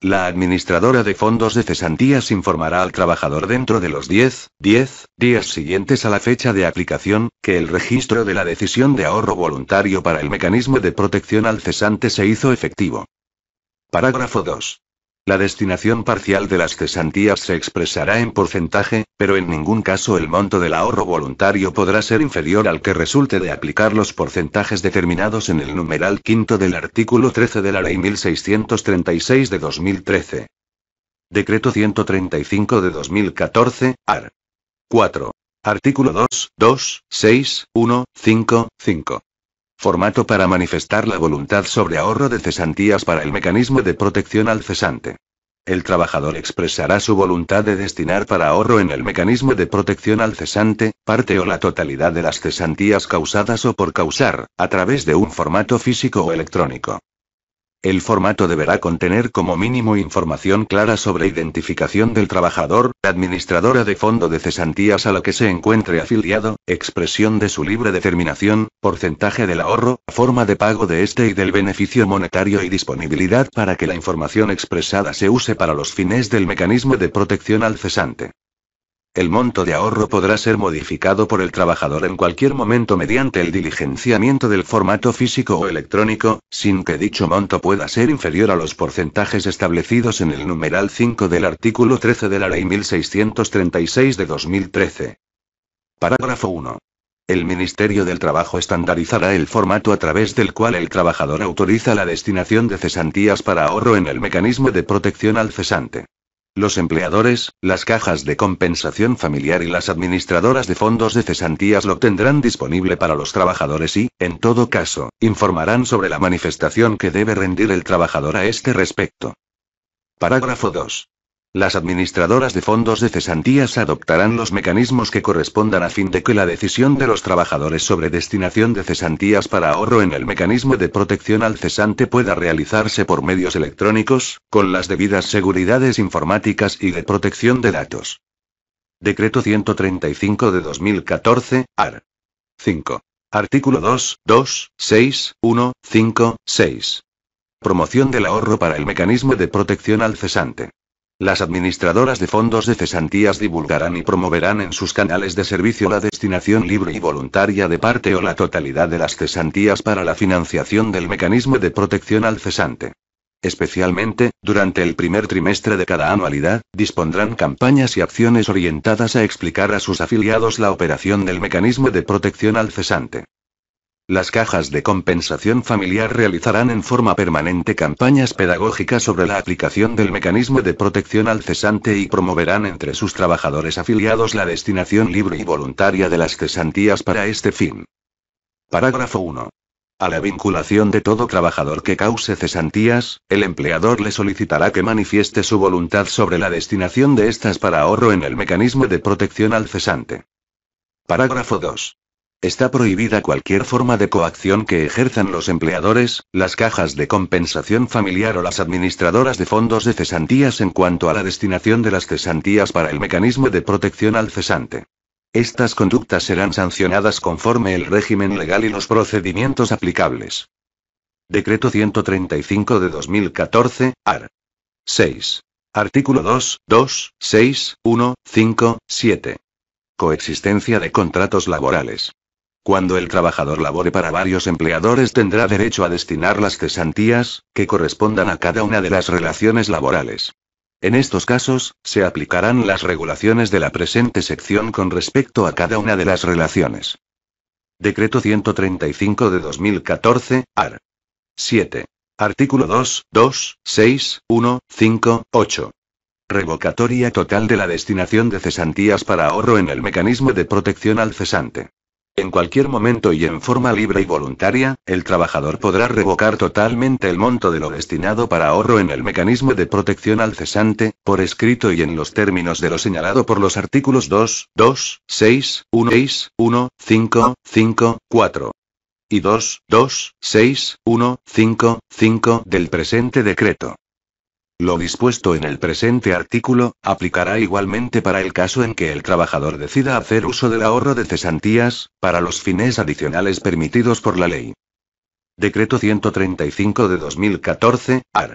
La administradora de fondos de cesantías informará al trabajador dentro de los 10, 10 días siguientes a la fecha de aplicación, que el registro de la decisión de ahorro voluntario para el mecanismo de protección al cesante se hizo efectivo. Parágrafo 2. La destinación parcial de las cesantías se expresará en porcentaje, pero en ningún caso el monto del ahorro voluntario podrá ser inferior al que resulte de aplicar los porcentajes determinados en el numeral quinto del artículo 13 de la Ley 1636 de 2013. Decreto 135 de 2014, AR. 4. Artículo 2, 2, 6, 1, 5, 5. Formato para manifestar la voluntad sobre ahorro de cesantías para el mecanismo de protección al cesante. El trabajador expresará su voluntad de destinar para ahorro en el mecanismo de protección al cesante, parte o la totalidad de las cesantías causadas o por causar, a través de un formato físico o electrónico. El formato deberá contener como mínimo información clara sobre identificación del trabajador, administradora de fondo de cesantías a la que se encuentre afiliado, expresión de su libre determinación, porcentaje del ahorro, forma de pago de este y del beneficio monetario y disponibilidad para que la información expresada se use para los fines del mecanismo de protección al cesante. El monto de ahorro podrá ser modificado por el trabajador en cualquier momento mediante el diligenciamiento del formato físico o electrónico, sin que dicho monto pueda ser inferior a los porcentajes establecidos en el numeral 5 del artículo 13 de la Ley 1636 de 2013. Parágrafo 1. El Ministerio del Trabajo estandarizará el formato a través del cual el trabajador autoriza la destinación de cesantías para ahorro en el mecanismo de protección al cesante. Los empleadores, las cajas de compensación familiar y las administradoras de fondos de cesantías lo tendrán disponible para los trabajadores y, en todo caso, informarán sobre la manifestación que debe rendir el trabajador a este respecto. Parágrafo 2. Las administradoras de fondos de cesantías adoptarán los mecanismos que correspondan a fin de que la decisión de los trabajadores sobre destinación de cesantías para ahorro en el mecanismo de protección al cesante pueda realizarse por medios electrónicos, con las debidas seguridades informáticas y de protección de datos. Decreto 135 de 2014, AR. 5. Artículo 2, 2, 6, 1, 5, 6. Promoción del ahorro para el mecanismo de protección al cesante. Las administradoras de fondos de cesantías divulgarán y promoverán en sus canales de servicio la destinación libre y voluntaria de parte o la totalidad de las cesantías para la financiación del mecanismo de protección al cesante. Especialmente, durante el primer trimestre de cada anualidad, dispondrán campañas y acciones orientadas a explicar a sus afiliados la operación del mecanismo de protección al cesante. Las cajas de compensación familiar realizarán en forma permanente campañas pedagógicas sobre la aplicación del mecanismo de protección al cesante y promoverán entre sus trabajadores afiliados la destinación libre y voluntaria de las cesantías para este fin. Parágrafo 1. A la vinculación de todo trabajador que cause cesantías, el empleador le solicitará que manifieste su voluntad sobre la destinación de estas para ahorro en el mecanismo de protección al cesante. Parágrafo 2. Está prohibida cualquier forma de coacción que ejerzan los empleadores, las cajas de compensación familiar o las administradoras de fondos de cesantías en cuanto a la destinación de las cesantías para el mecanismo de protección al cesante. Estas conductas serán sancionadas conforme el régimen legal y los procedimientos aplicables. Decreto 135 de 2014, AR. 6. Artículo 2, 2, 6, 1, 5, 7. Coexistencia de contratos laborales. Cuando el trabajador labore para varios empleadores tendrá derecho a destinar las cesantías, que correspondan a cada una de las relaciones laborales. En estos casos, se aplicarán las regulaciones de la presente sección con respecto a cada una de las relaciones. Decreto 135 de 2014, AR. 7. Artículo 2, 2, 6, 1, 5, 8. Revocatoria total de la destinación de cesantías para ahorro en el mecanismo de protección al cesante. En cualquier momento y en forma libre y voluntaria, el trabajador podrá revocar totalmente el monto de lo destinado para ahorro en el mecanismo de protección al cesante, por escrito y en los términos de lo señalado por los artículos 2, 2, 6, 1, 6, 1, 5, 5, 4 y 2, 2, 6, 1, 5, 5 del presente decreto. Lo dispuesto en el presente artículo, aplicará igualmente para el caso en que el trabajador decida hacer uso del ahorro de cesantías, para los fines adicionales permitidos por la ley. Decreto 135 de 2014, AR.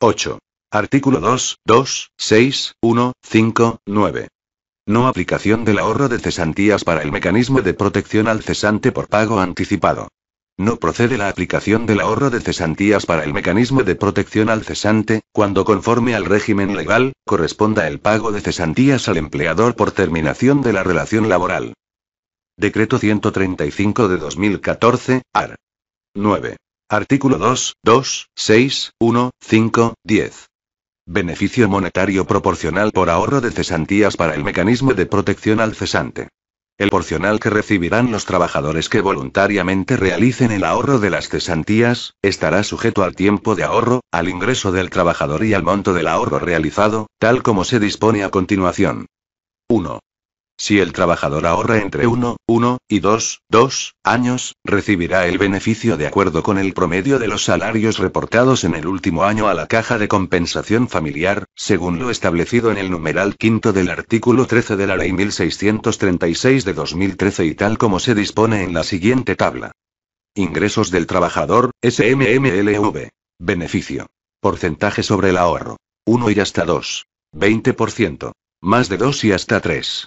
8. Artículo 2, 2, 6, 1, 5, 9. No aplicación del ahorro de cesantías para el mecanismo de protección al cesante por pago anticipado. No procede la aplicación del ahorro de cesantías para el mecanismo de protección al cesante, cuando conforme al régimen legal, corresponda el pago de cesantías al empleador por terminación de la relación laboral. Decreto 135 de 2014, AR. 9. Artículo 2, 2, 6, 1, 5, 10. Beneficio monetario proporcional por ahorro de cesantías para el mecanismo de protección al cesante. El porcional que recibirán los trabajadores que voluntariamente realicen el ahorro de las cesantías, estará sujeto al tiempo de ahorro, al ingreso del trabajador y al monto del ahorro realizado, tal como se dispone a continuación. 1. Si el trabajador ahorra entre 1, 1 y 2, 2 años, recibirá el beneficio de acuerdo con el promedio de los salarios reportados en el último año a la caja de compensación familiar, según lo establecido en el numeral quinto del artículo 13 de la Ley 1636 de 2013 y tal como se dispone en la siguiente tabla. Ingresos del trabajador, SMMLV. Beneficio. Porcentaje sobre el ahorro. 1 y hasta 2. 20%. Más de 2 y hasta 3.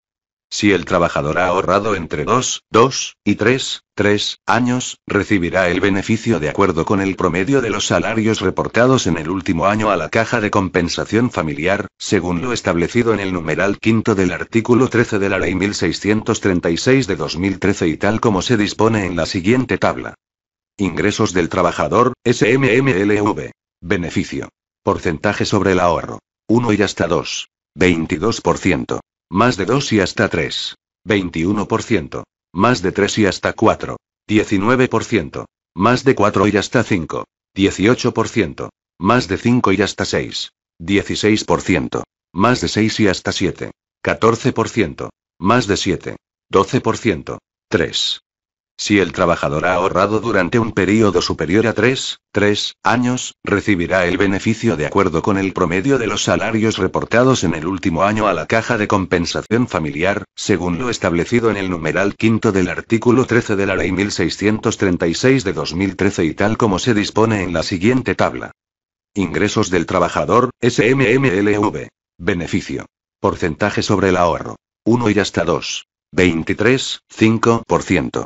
Si el trabajador ha ahorrado entre 2, 2 y 3, 3 años, recibirá el beneficio de acuerdo con el promedio de los salarios reportados en el último año a la caja de compensación familiar, según lo establecido en el numeral quinto del artículo 13 de la Ley 1636 de 2013 y tal como se dispone en la siguiente tabla. Ingresos del trabajador, SMMLV. Beneficio. Porcentaje sobre el ahorro. 1 y hasta 2. 22%. Más de 2 y hasta 3. 21%. Más de 3 y hasta 4. 19%. Más de 4 y hasta 5. 18%. Más de 5 y hasta 6. 16%. Más de 6 y hasta 7. 14%. Más de 7. 12%. 3. Si el trabajador ha ahorrado durante un periodo superior a 3, 3 años, recibirá el beneficio de acuerdo con el promedio de los salarios reportados en el último año a la caja de compensación familiar, según lo establecido en el numeral quinto del artículo 13 de la Ley 1636 de 2013 y tal como se dispone en la siguiente tabla. Ingresos del trabajador, SMMLV. Beneficio. Porcentaje sobre el ahorro. 1 y hasta 2. 23, 5%.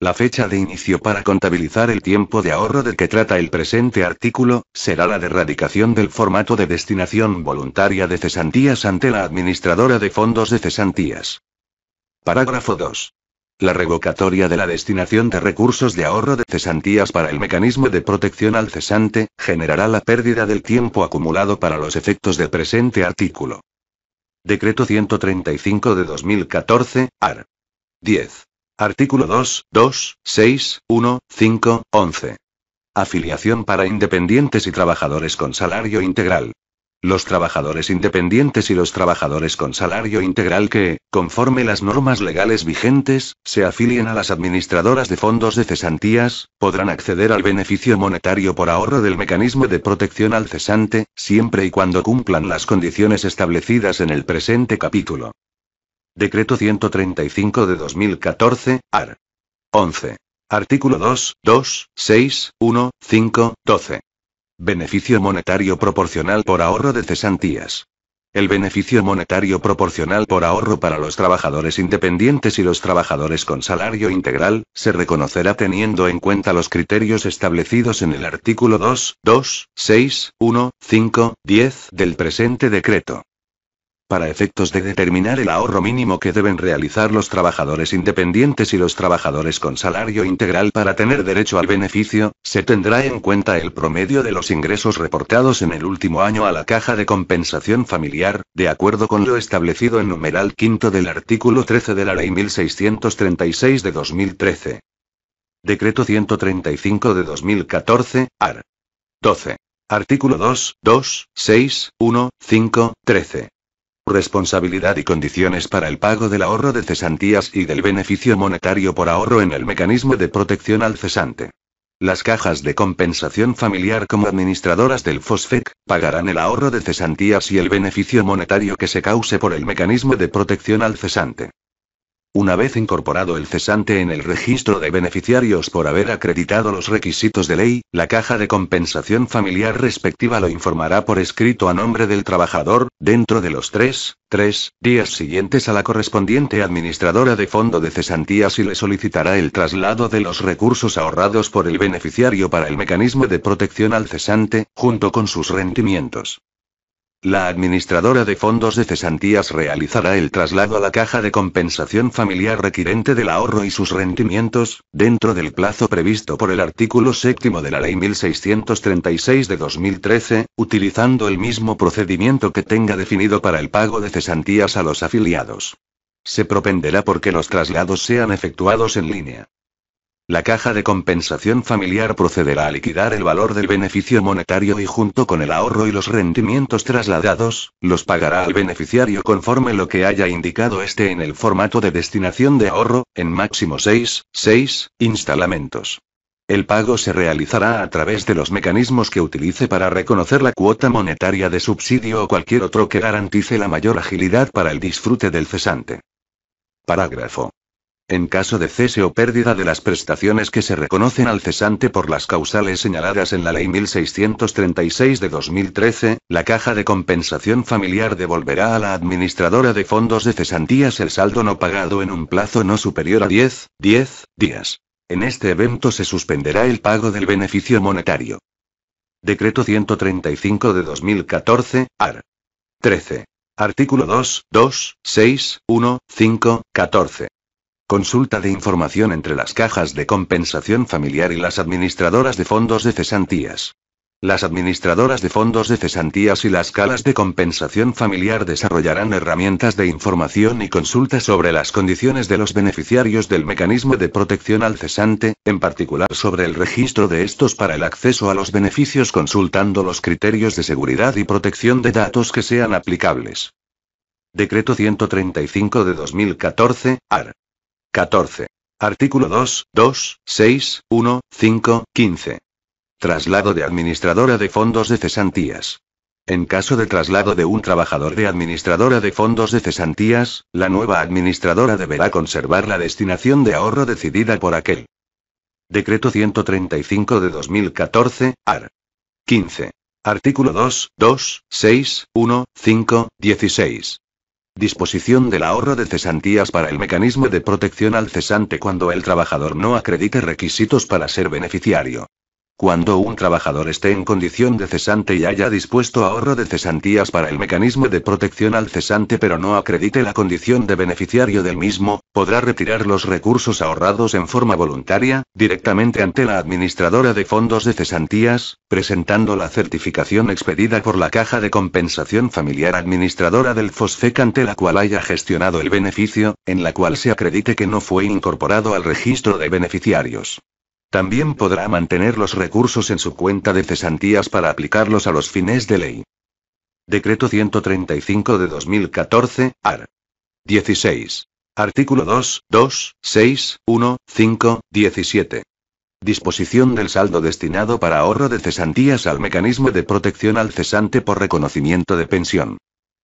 La fecha de inicio para contabilizar el tiempo de ahorro del que trata el presente artículo, será la de erradicación del formato de destinación voluntaria de cesantías ante la administradora de fondos de cesantías. Parágrafo 2. La revocatoria de la destinación de recursos de ahorro de cesantías para el mecanismo de protección al cesante, generará la pérdida del tiempo acumulado para los efectos del presente artículo. Decreto 135 de 2014, AR. 10. Artículo 2, 2, 6, 1, 5, 11. Afiliación para independientes y trabajadores con salario integral. Los trabajadores independientes y los trabajadores con salario integral que, conforme las normas legales vigentes, se afilien a las administradoras de fondos de cesantías, podrán acceder al beneficio monetario por ahorro del mecanismo de protección al cesante, siempre y cuando cumplan las condiciones establecidas en el presente capítulo. Decreto 135 de 2014, AR. 11. Artículo 2, 2, 6, 1, 5, 12. Beneficio monetario proporcional por ahorro de cesantías. El beneficio monetario proporcional por ahorro para los trabajadores independientes y los trabajadores con salario integral, se reconocerá teniendo en cuenta los criterios establecidos en el artículo 2, 2, 6, 1, 5, 10 del presente decreto para efectos de determinar el ahorro mínimo que deben realizar los trabajadores independientes y los trabajadores con salario integral para tener derecho al beneficio, se tendrá en cuenta el promedio de los ingresos reportados en el último año a la caja de compensación familiar, de acuerdo con lo establecido en numeral quinto del artículo 13 de la Ley 1636 de 2013. Decreto 135 de 2014, AR. 12. Artículo 2, 2, 6, 1, 5, 13 responsabilidad y condiciones para el pago del ahorro de cesantías y del beneficio monetario por ahorro en el mecanismo de protección al cesante. Las cajas de compensación familiar como administradoras del FOSFEC pagarán el ahorro de cesantías y el beneficio monetario que se cause por el mecanismo de protección al cesante. Una vez incorporado el cesante en el registro de beneficiarios por haber acreditado los requisitos de ley, la caja de compensación familiar respectiva lo informará por escrito a nombre del trabajador, dentro de los tres, tres días siguientes a la correspondiente administradora de fondo de cesantías y le solicitará el traslado de los recursos ahorrados por el beneficiario para el mecanismo de protección al cesante, junto con sus rendimientos. La administradora de fondos de cesantías realizará el traslado a la caja de compensación familiar requirente del ahorro y sus rendimientos, dentro del plazo previsto por el artículo séptimo de la Ley 1636 de 2013, utilizando el mismo procedimiento que tenga definido para el pago de cesantías a los afiliados. Se propenderá porque los traslados sean efectuados en línea. La caja de compensación familiar procederá a liquidar el valor del beneficio monetario y junto con el ahorro y los rendimientos trasladados, los pagará al beneficiario conforme lo que haya indicado este en el formato de destinación de ahorro, en máximo 6, 6, instalamentos. El pago se realizará a través de los mecanismos que utilice para reconocer la cuota monetaria de subsidio o cualquier otro que garantice la mayor agilidad para el disfrute del cesante. Parágrafo en caso de cese o pérdida de las prestaciones que se reconocen al cesante por las causales señaladas en la Ley 1636 de 2013, la Caja de Compensación Familiar devolverá a la administradora de fondos de cesantías el saldo no pagado en un plazo no superior a 10, 10 días. En este evento se suspenderá el pago del beneficio monetario. Decreto 135 de 2014, AR. 13. Artículo 2, 2, 6, 1, 5, 14. Consulta de información entre las cajas de compensación familiar y las administradoras de fondos de cesantías. Las administradoras de fondos de cesantías y las calas de compensación familiar desarrollarán herramientas de información y consulta sobre las condiciones de los beneficiarios del mecanismo de protección al cesante, en particular sobre el registro de estos para el acceso a los beneficios consultando los criterios de seguridad y protección de datos que sean aplicables. Decreto 135 de 2014, AR. 14. Artículo 2, 2, 6, 1, 5, 15. Traslado de administradora de fondos de cesantías. En caso de traslado de un trabajador de administradora de fondos de cesantías, la nueva administradora deberá conservar la destinación de ahorro decidida por aquel. Decreto 135 de 2014, AR. 15. Artículo 2, 2, 6, 1, 5, 16. Disposición del ahorro de cesantías para el mecanismo de protección al cesante cuando el trabajador no acredite requisitos para ser beneficiario. Cuando un trabajador esté en condición de cesante y haya dispuesto ahorro de cesantías para el mecanismo de protección al cesante pero no acredite la condición de beneficiario del mismo, podrá retirar los recursos ahorrados en forma voluntaria, directamente ante la administradora de fondos de cesantías, presentando la certificación expedida por la Caja de Compensación Familiar Administradora del FOSFEC ante la cual haya gestionado el beneficio, en la cual se acredite que no fue incorporado al registro de beneficiarios. También podrá mantener los recursos en su cuenta de cesantías para aplicarlos a los fines de ley. Decreto 135 de 2014, AR. 16. Artículo 2, 2, 6, 1, 5, 17. Disposición del saldo destinado para ahorro de cesantías al mecanismo de protección al cesante por reconocimiento de pensión.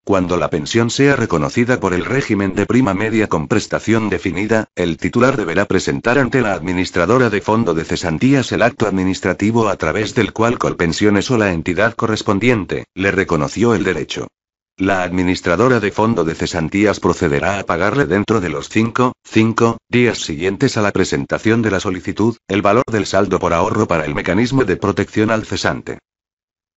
Cuando la pensión sea reconocida por el régimen de prima media con prestación definida, el titular deberá presentar ante la administradora de fondo de cesantías el acto administrativo a través del cual Colpensiones o la entidad correspondiente le reconoció el derecho. La administradora de fondo de cesantías procederá a pagarle dentro de los 5, 5 días siguientes a la presentación de la solicitud, el valor del saldo por ahorro para el mecanismo de protección al cesante.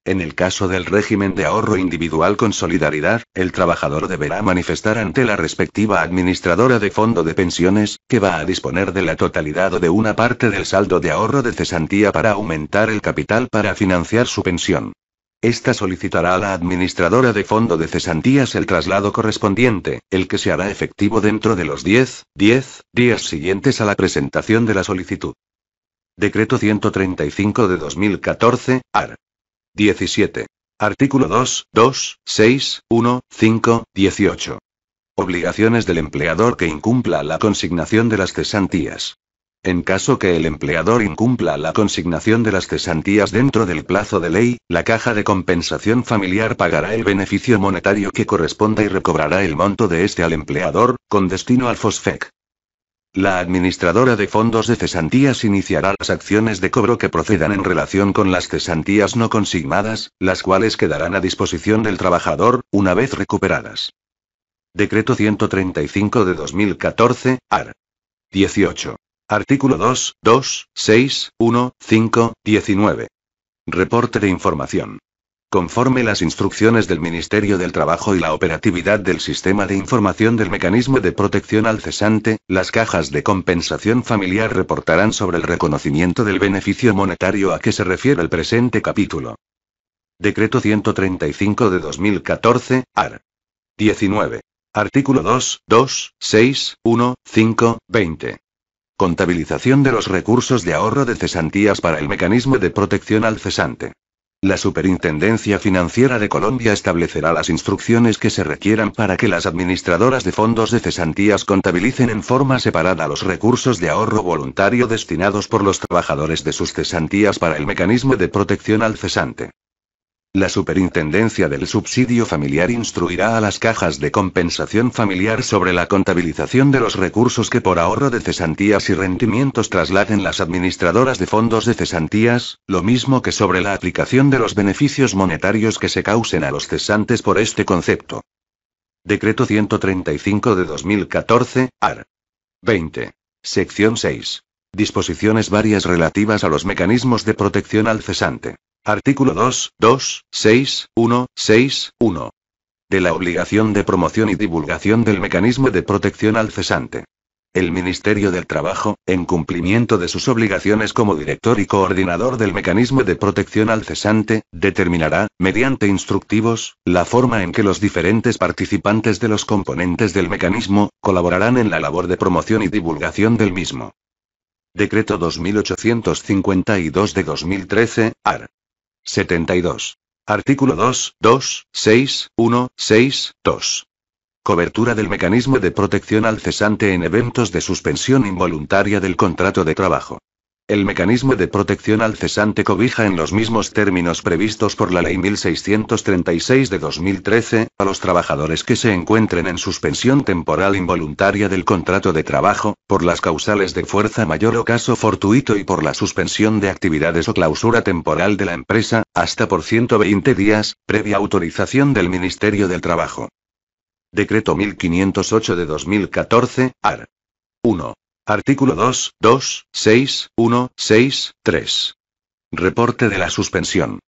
En el caso del régimen de ahorro individual con solidaridad, el trabajador deberá manifestar ante la respectiva administradora de fondo de pensiones, que va a disponer de la totalidad o de una parte del saldo de ahorro de cesantía para aumentar el capital para financiar su pensión. Esta solicitará a la administradora de fondo de cesantías el traslado correspondiente, el que se hará efectivo dentro de los 10, 10 días siguientes a la presentación de la solicitud. Decreto 135 de 2014, AR. 17. Artículo 2, 2, 6, 1, 5, 18. Obligaciones del empleador que incumpla la consignación de las cesantías. En caso que el empleador incumpla la consignación de las cesantías dentro del plazo de ley, la caja de compensación familiar pagará el beneficio monetario que corresponda y recobrará el monto de este al empleador, con destino al FOSFEC. La administradora de fondos de cesantías iniciará las acciones de cobro que procedan en relación con las cesantías no consignadas, las cuales quedarán a disposición del trabajador, una vez recuperadas. Decreto 135 de 2014, AR. 18. Artículo 2, 2, 6, 1, 5, 19. Reporte de información. Conforme las instrucciones del Ministerio del Trabajo y la operatividad del Sistema de Información del Mecanismo de Protección al Cesante, las cajas de compensación familiar reportarán sobre el reconocimiento del beneficio monetario a que se refiere el presente capítulo. Decreto 135 de 2014, AR. 19. Artículo 2, 2, 6, 1, 5, 20. Contabilización de los recursos de ahorro de cesantías para el mecanismo de protección al cesante. La Superintendencia Financiera de Colombia establecerá las instrucciones que se requieran para que las administradoras de fondos de cesantías contabilicen en forma separada los recursos de ahorro voluntario destinados por los trabajadores de sus cesantías para el mecanismo de protección al cesante. La Superintendencia del Subsidio Familiar instruirá a las cajas de compensación familiar sobre la contabilización de los recursos que por ahorro de cesantías y rendimientos trasladen las administradoras de fondos de cesantías, lo mismo que sobre la aplicación de los beneficios monetarios que se causen a los cesantes por este concepto. Decreto 135 de 2014, AR. 20. Sección 6. Disposiciones varias relativas a los mecanismos de protección al cesante. Artículo 2, 2, 6, 1, 6, 1. De la obligación de promoción y divulgación del mecanismo de protección al cesante. El Ministerio del Trabajo, en cumplimiento de sus obligaciones como director y coordinador del mecanismo de protección al cesante, determinará, mediante instructivos, la forma en que los diferentes participantes de los componentes del mecanismo, colaborarán en la labor de promoción y divulgación del mismo. Decreto 2852 de 2013, AR. 72. Artículo 2, 2, 6, Cobertura del mecanismo de protección al cesante en eventos de suspensión involuntaria del contrato de trabajo. El mecanismo de protección al cesante cobija en los mismos términos previstos por la Ley 1636 de 2013, a los trabajadores que se encuentren en suspensión temporal involuntaria del contrato de trabajo, por las causales de fuerza mayor o caso fortuito y por la suspensión de actividades o clausura temporal de la empresa, hasta por 120 días, previa autorización del Ministerio del Trabajo. Decreto 1508 de 2014, AR. 1. Artículo 2, 2, 6, 1, 6, 3. Reporte de la suspensión.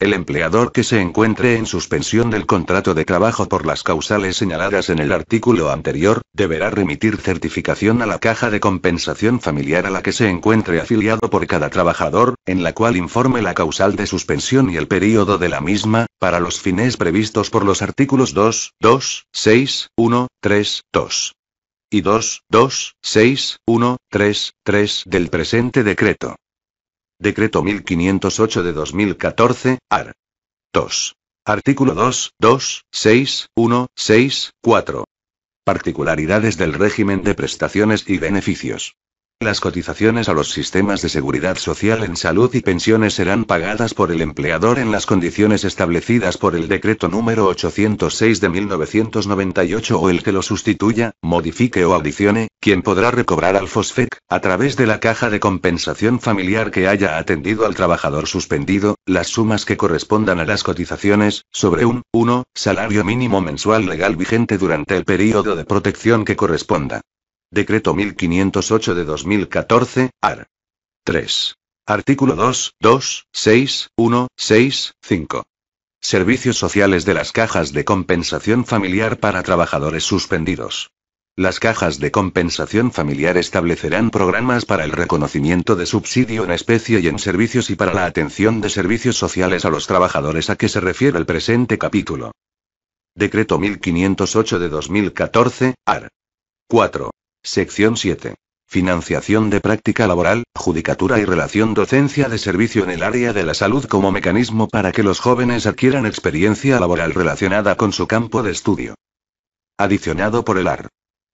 El empleador que se encuentre en suspensión del contrato de trabajo por las causales señaladas en el artículo anterior, deberá remitir certificación a la caja de compensación familiar a la que se encuentre afiliado por cada trabajador, en la cual informe la causal de suspensión y el período de la misma, para los fines previstos por los artículos 2, 2, 6, 1, 3, 2 y 2, 2, 6, 1, 3, 3 del presente decreto. Decreto 1508 de 2014, AR. 2. Artículo 2, 2, 6, 1, 6, 4. Particularidades del régimen de prestaciones y beneficios. Las cotizaciones a los sistemas de seguridad social en salud y pensiones serán pagadas por el empleador en las condiciones establecidas por el decreto número 806 de 1998 o el que lo sustituya, modifique o adicione, quien podrá recobrar al FOSFEC, a través de la caja de compensación familiar que haya atendido al trabajador suspendido, las sumas que correspondan a las cotizaciones, sobre un 1. Salario mínimo mensual legal vigente durante el período de protección que corresponda. Decreto 1508 de 2014, AR. 3. Artículo 2, 2, 6, 1, 6, 5. Servicios sociales de las cajas de compensación familiar para trabajadores suspendidos. Las cajas de compensación familiar establecerán programas para el reconocimiento de subsidio en especie y en servicios y para la atención de servicios sociales a los trabajadores a que se refiere el presente capítulo. Decreto 1508 de 2014, AR. 4. Sección 7. Financiación de práctica laboral, judicatura y relación docencia de servicio en el área de la salud como mecanismo para que los jóvenes adquieran experiencia laboral relacionada con su campo de estudio. Adicionado por el AR.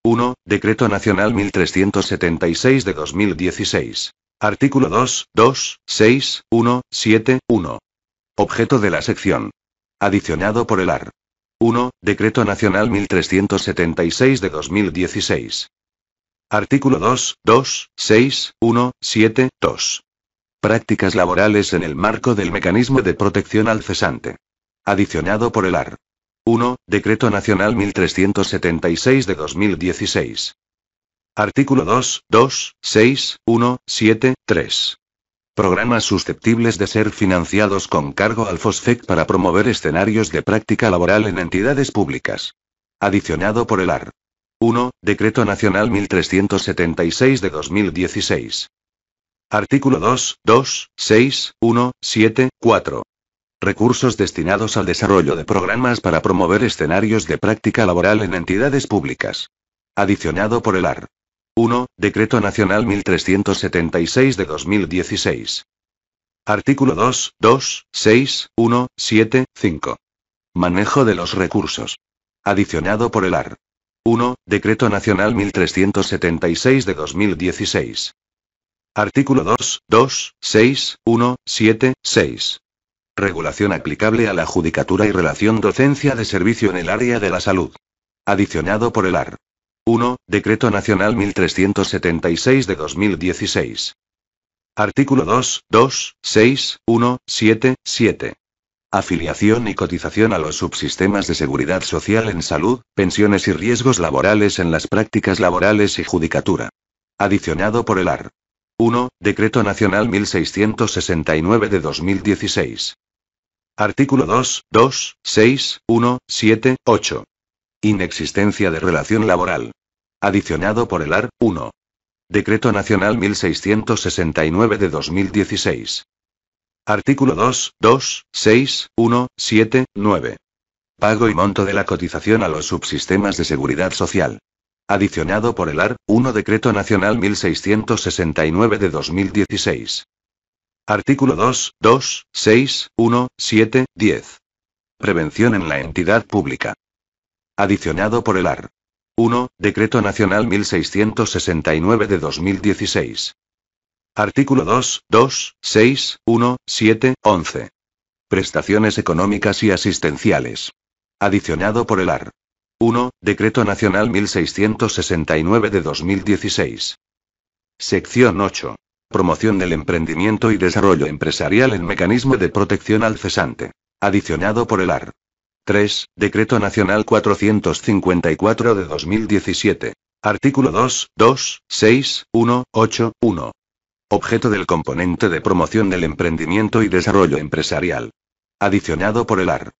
1. Decreto Nacional 1376 de 2016. Artículo 2, 2, 6, 1, 7, 1. Objeto de la sección. Adicionado por el AR. 1. Decreto Nacional 1376 de 2016. Artículo 2, 2, 6, 1, 7, 2. Prácticas laborales en el marco del mecanismo de protección al cesante. Adicionado por el AR. 1. Decreto Nacional 1376 de 2016. Artículo 2, 2, 6, 1, 7, 3. Programas susceptibles de ser financiados con cargo al FOSFEC para promover escenarios de práctica laboral en entidades públicas. Adicionado por el AR. 1. Decreto Nacional 1376 de 2016. Artículo 2, 2, 6, 1, 7, 4. Recursos destinados al desarrollo de programas para promover escenarios de práctica laboral en entidades públicas. Adicionado por el AR. 1. Decreto Nacional 1376 de 2016. Artículo 2, 2, 6, 1, 7, 5. Manejo de los recursos. Adicionado por el AR. 1. Decreto Nacional 1376 de 2016. Artículo 2, 2, 6, 1, 7, 6. Regulación aplicable a la judicatura y relación docencia de servicio en el área de la salud. Adicionado por el AR. 1. Decreto Nacional 1376 de 2016. Artículo 2, 2, 6, 1, 7, afiliación y cotización a los subsistemas de seguridad social en salud, pensiones y riesgos laborales en las prácticas laborales y judicatura. Adicionado por el AR. 1. Decreto Nacional 1669 de 2016. Artículo 2, 2, 6, 1, 7, 8. Inexistencia de relación laboral. Adicionado por el AR. 1. Decreto Nacional 1669 de 2016. Artículo 2, 2, 6, 1, 7, 9. Pago y monto de la cotización a los subsistemas de seguridad social. Adicionado por el AR, 1 Decreto Nacional 1669 de 2016. Artículo 2, 2, 6, 1, 7, 10. Prevención en la entidad pública. Adicionado por el AR. 1. Decreto Nacional 1669 de 2016. Artículo 2, 2, 6, 1, 7, 11. Prestaciones económicas y asistenciales. Adicionado por el AR. 1. Decreto Nacional 1669 de 2016. Sección 8. Promoción del emprendimiento y desarrollo empresarial en mecanismo de protección al cesante. Adicionado por el AR. 3. Decreto Nacional 454 de 2017. Artículo 2, 2, 6, 1, 8, 1 objeto del componente de promoción del emprendimiento y desarrollo empresarial. Adicionado por el AR.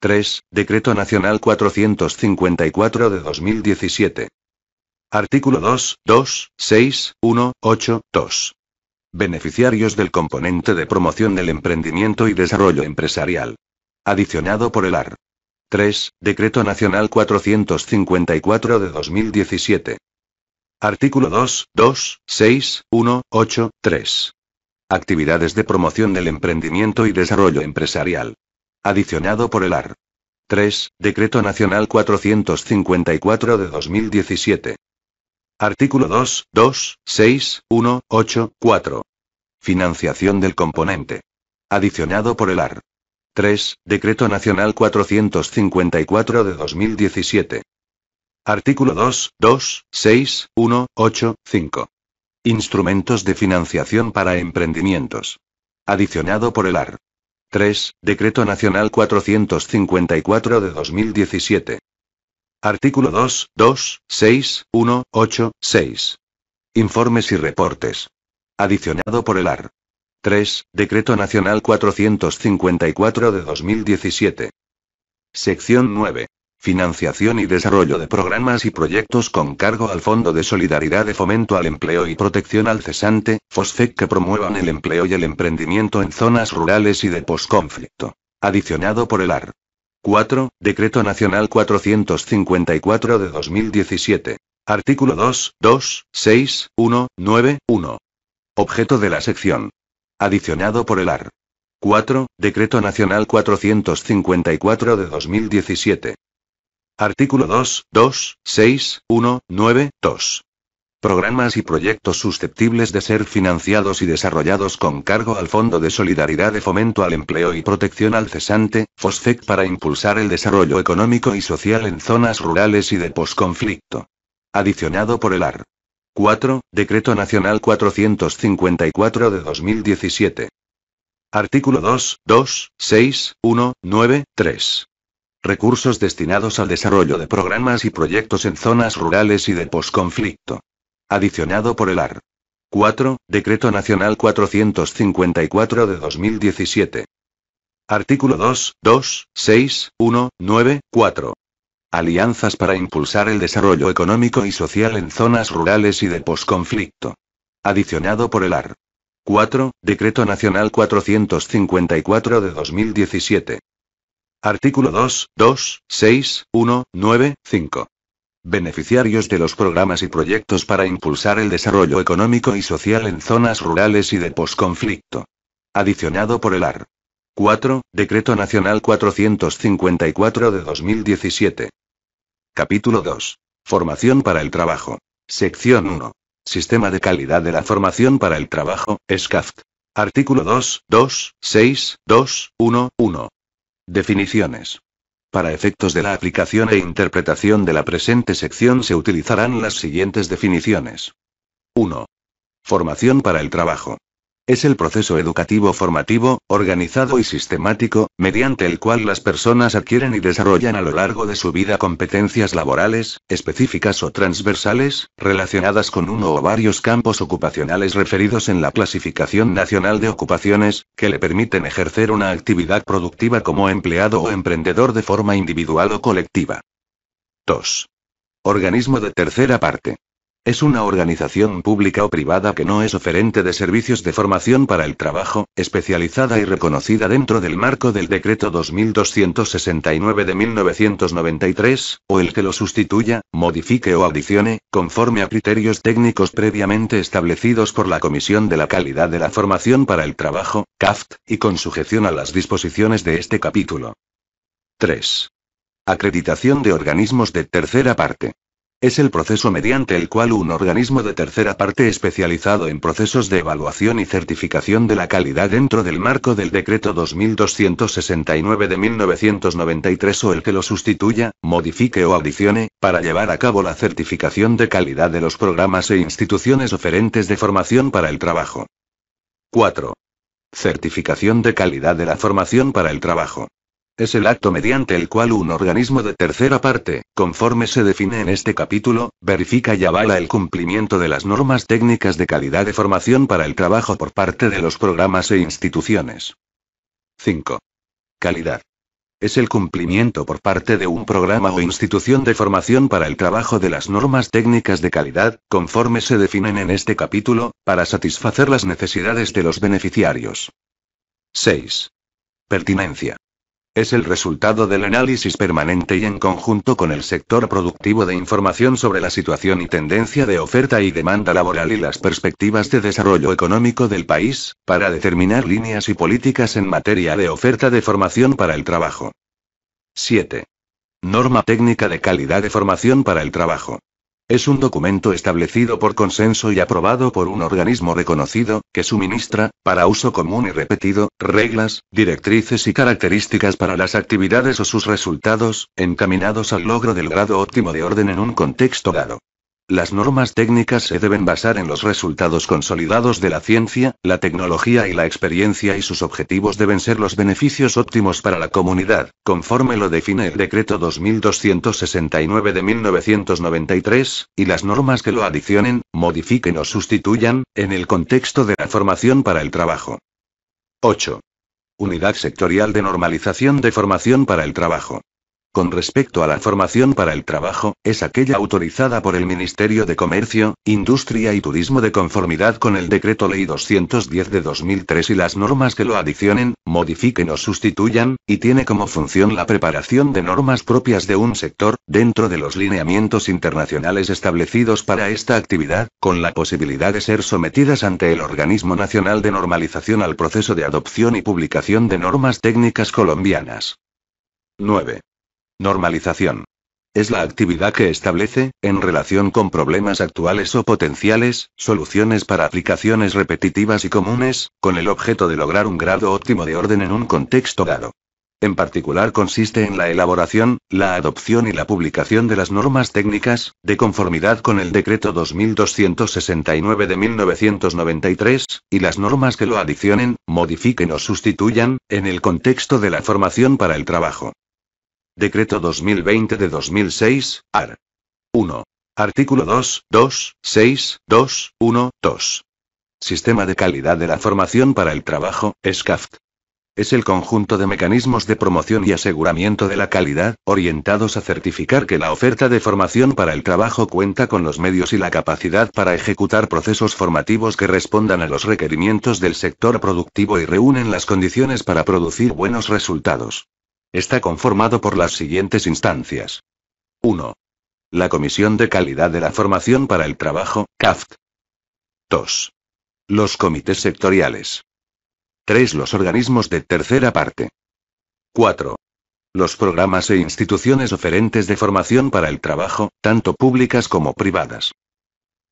3. Decreto Nacional 454 de 2017. Artículo 2, 2, 6, 1, 8, 2. Beneficiarios del componente de promoción del emprendimiento y desarrollo empresarial. Adicionado por el AR. 3. Decreto Nacional 454 de 2017. Artículo 2, 2, 6, 1, 8, 3. Actividades de promoción del emprendimiento y desarrollo empresarial. Adicionado por el AR. 3. Decreto Nacional 454 de 2017. Artículo 2, 2, 6, 1, 8, 4. Financiación del componente. Adicionado por el AR. 3. Decreto Nacional 454 de 2017. Artículo 2, 2, 6, 1, 8, 5. Instrumentos de financiación para emprendimientos. Adicionado por el AR. 3. Decreto Nacional 454 de 2017. Artículo 2, 2, 6, 1, 8, 6. Informes y reportes. Adicionado por el AR. 3. Decreto Nacional 454 de 2017. Sección 9. Financiación y desarrollo de programas y proyectos con cargo al Fondo de Solidaridad de Fomento al Empleo y Protección al Cesante, FOSFEC que promuevan el empleo y el emprendimiento en zonas rurales y de posconflicto. Adicionado por el AR. 4. Decreto Nacional 454 de 2017. Artículo 2, 2, 6, 1, 9, 1. Objeto de la sección. Adicionado por el AR. 4. Decreto Nacional 454 de 2017. Artículo 2, 2, 6, 1, 9, 2. Programas y proyectos susceptibles de ser financiados y desarrollados con cargo al Fondo de Solidaridad de Fomento al Empleo y Protección al Cesante, FOSFEC para impulsar el desarrollo económico y social en zonas rurales y de posconflicto. Adicionado por el AR. 4, Decreto Nacional 454 de 2017. Artículo 2, 2, 6, 1, 9, 3 recursos destinados al desarrollo de programas y proyectos en zonas rurales y de posconflicto. Adicionado por el AR. 4. Decreto Nacional 454 de 2017. Artículo 2, 2, 6, 1, 9, 4. Alianzas para impulsar el desarrollo económico y social en zonas rurales y de posconflicto. Adicionado por el AR. 4. Decreto Nacional 454 de 2017. Artículo 2, 2, 6, 1, 9, 5. Beneficiarios de los programas y proyectos para impulsar el desarrollo económico y social en zonas rurales y de posconflicto. Adicionado por el AR. 4, Decreto Nacional 454 de 2017. Capítulo 2. Formación para el trabajo. Sección 1. Sistema de calidad de la formación para el trabajo, SCAFT. Artículo 2, 2, 6, 2, 1, 1. Definiciones. Para efectos de la aplicación e interpretación de la presente sección se utilizarán las siguientes definiciones. 1. Formación para el trabajo. Es el proceso educativo formativo, organizado y sistemático, mediante el cual las personas adquieren y desarrollan a lo largo de su vida competencias laborales, específicas o transversales, relacionadas con uno o varios campos ocupacionales referidos en la Clasificación Nacional de Ocupaciones, que le permiten ejercer una actividad productiva como empleado o emprendedor de forma individual o colectiva. 2. Organismo de tercera parte. Es una organización pública o privada que no es oferente de servicios de formación para el trabajo, especializada y reconocida dentro del marco del Decreto 2269 de 1993, o el que lo sustituya, modifique o adicione, conforme a criterios técnicos previamente establecidos por la Comisión de la Calidad de la Formación para el Trabajo, CAFT, y con sujeción a las disposiciones de este capítulo. 3. Acreditación de organismos de tercera parte. Es el proceso mediante el cual un organismo de tercera parte especializado en procesos de evaluación y certificación de la calidad dentro del marco del decreto 2269 de 1993 o el que lo sustituya, modifique o adicione, para llevar a cabo la certificación de calidad de los programas e instituciones oferentes de formación para el trabajo. 4. Certificación de calidad de la formación para el trabajo. Es el acto mediante el cual un organismo de tercera parte, conforme se define en este capítulo, verifica y avala el cumplimiento de las normas técnicas de calidad de formación para el trabajo por parte de los programas e instituciones. 5. Calidad es el cumplimiento por parte de un programa o institución de formación para el trabajo de las normas técnicas de calidad, conforme se definen en este capítulo, para satisfacer las necesidades de los beneficiarios. 6. Pertinencia. Es el resultado del análisis permanente y en conjunto con el sector productivo de información sobre la situación y tendencia de oferta y demanda laboral y las perspectivas de desarrollo económico del país, para determinar líneas y políticas en materia de oferta de formación para el trabajo. 7. Norma técnica de calidad de formación para el trabajo. Es un documento establecido por consenso y aprobado por un organismo reconocido, que suministra, para uso común y repetido, reglas, directrices y características para las actividades o sus resultados, encaminados al logro del grado óptimo de orden en un contexto dado. Las normas técnicas se deben basar en los resultados consolidados de la ciencia, la tecnología y la experiencia y sus objetivos deben ser los beneficios óptimos para la comunidad, conforme lo define el decreto 2269 de 1993, y las normas que lo adicionen, modifiquen o sustituyan, en el contexto de la formación para el trabajo. 8. Unidad sectorial de normalización de formación para el trabajo. Con respecto a la formación para el trabajo, es aquella autorizada por el Ministerio de Comercio, Industria y Turismo de conformidad con el Decreto Ley 210 de 2003 y las normas que lo adicionen, modifiquen o sustituyan, y tiene como función la preparación de normas propias de un sector, dentro de los lineamientos internacionales establecidos para esta actividad, con la posibilidad de ser sometidas ante el Organismo Nacional de Normalización al proceso de adopción y publicación de normas técnicas colombianas. 9. Normalización. Es la actividad que establece, en relación con problemas actuales o potenciales, soluciones para aplicaciones repetitivas y comunes, con el objeto de lograr un grado óptimo de orden en un contexto dado. En particular consiste en la elaboración, la adopción y la publicación de las normas técnicas, de conformidad con el Decreto 2269 de 1993, y las normas que lo adicionen, modifiquen o sustituyan, en el contexto de la formación para el trabajo. Decreto 2020 de 2006, AR. 1. Artículo 2, 2, 6, 2, 1, 2. Sistema de calidad de la formación para el trabajo, SCAFT. Es el conjunto de mecanismos de promoción y aseguramiento de la calidad, orientados a certificar que la oferta de formación para el trabajo cuenta con los medios y la capacidad para ejecutar procesos formativos que respondan a los requerimientos del sector productivo y reúnen las condiciones para producir buenos resultados. Está conformado por las siguientes instancias. 1. La Comisión de Calidad de la Formación para el Trabajo, CAFT. 2. Los comités sectoriales. 3. Los organismos de tercera parte. 4. Los programas e instituciones oferentes de formación para el trabajo, tanto públicas como privadas.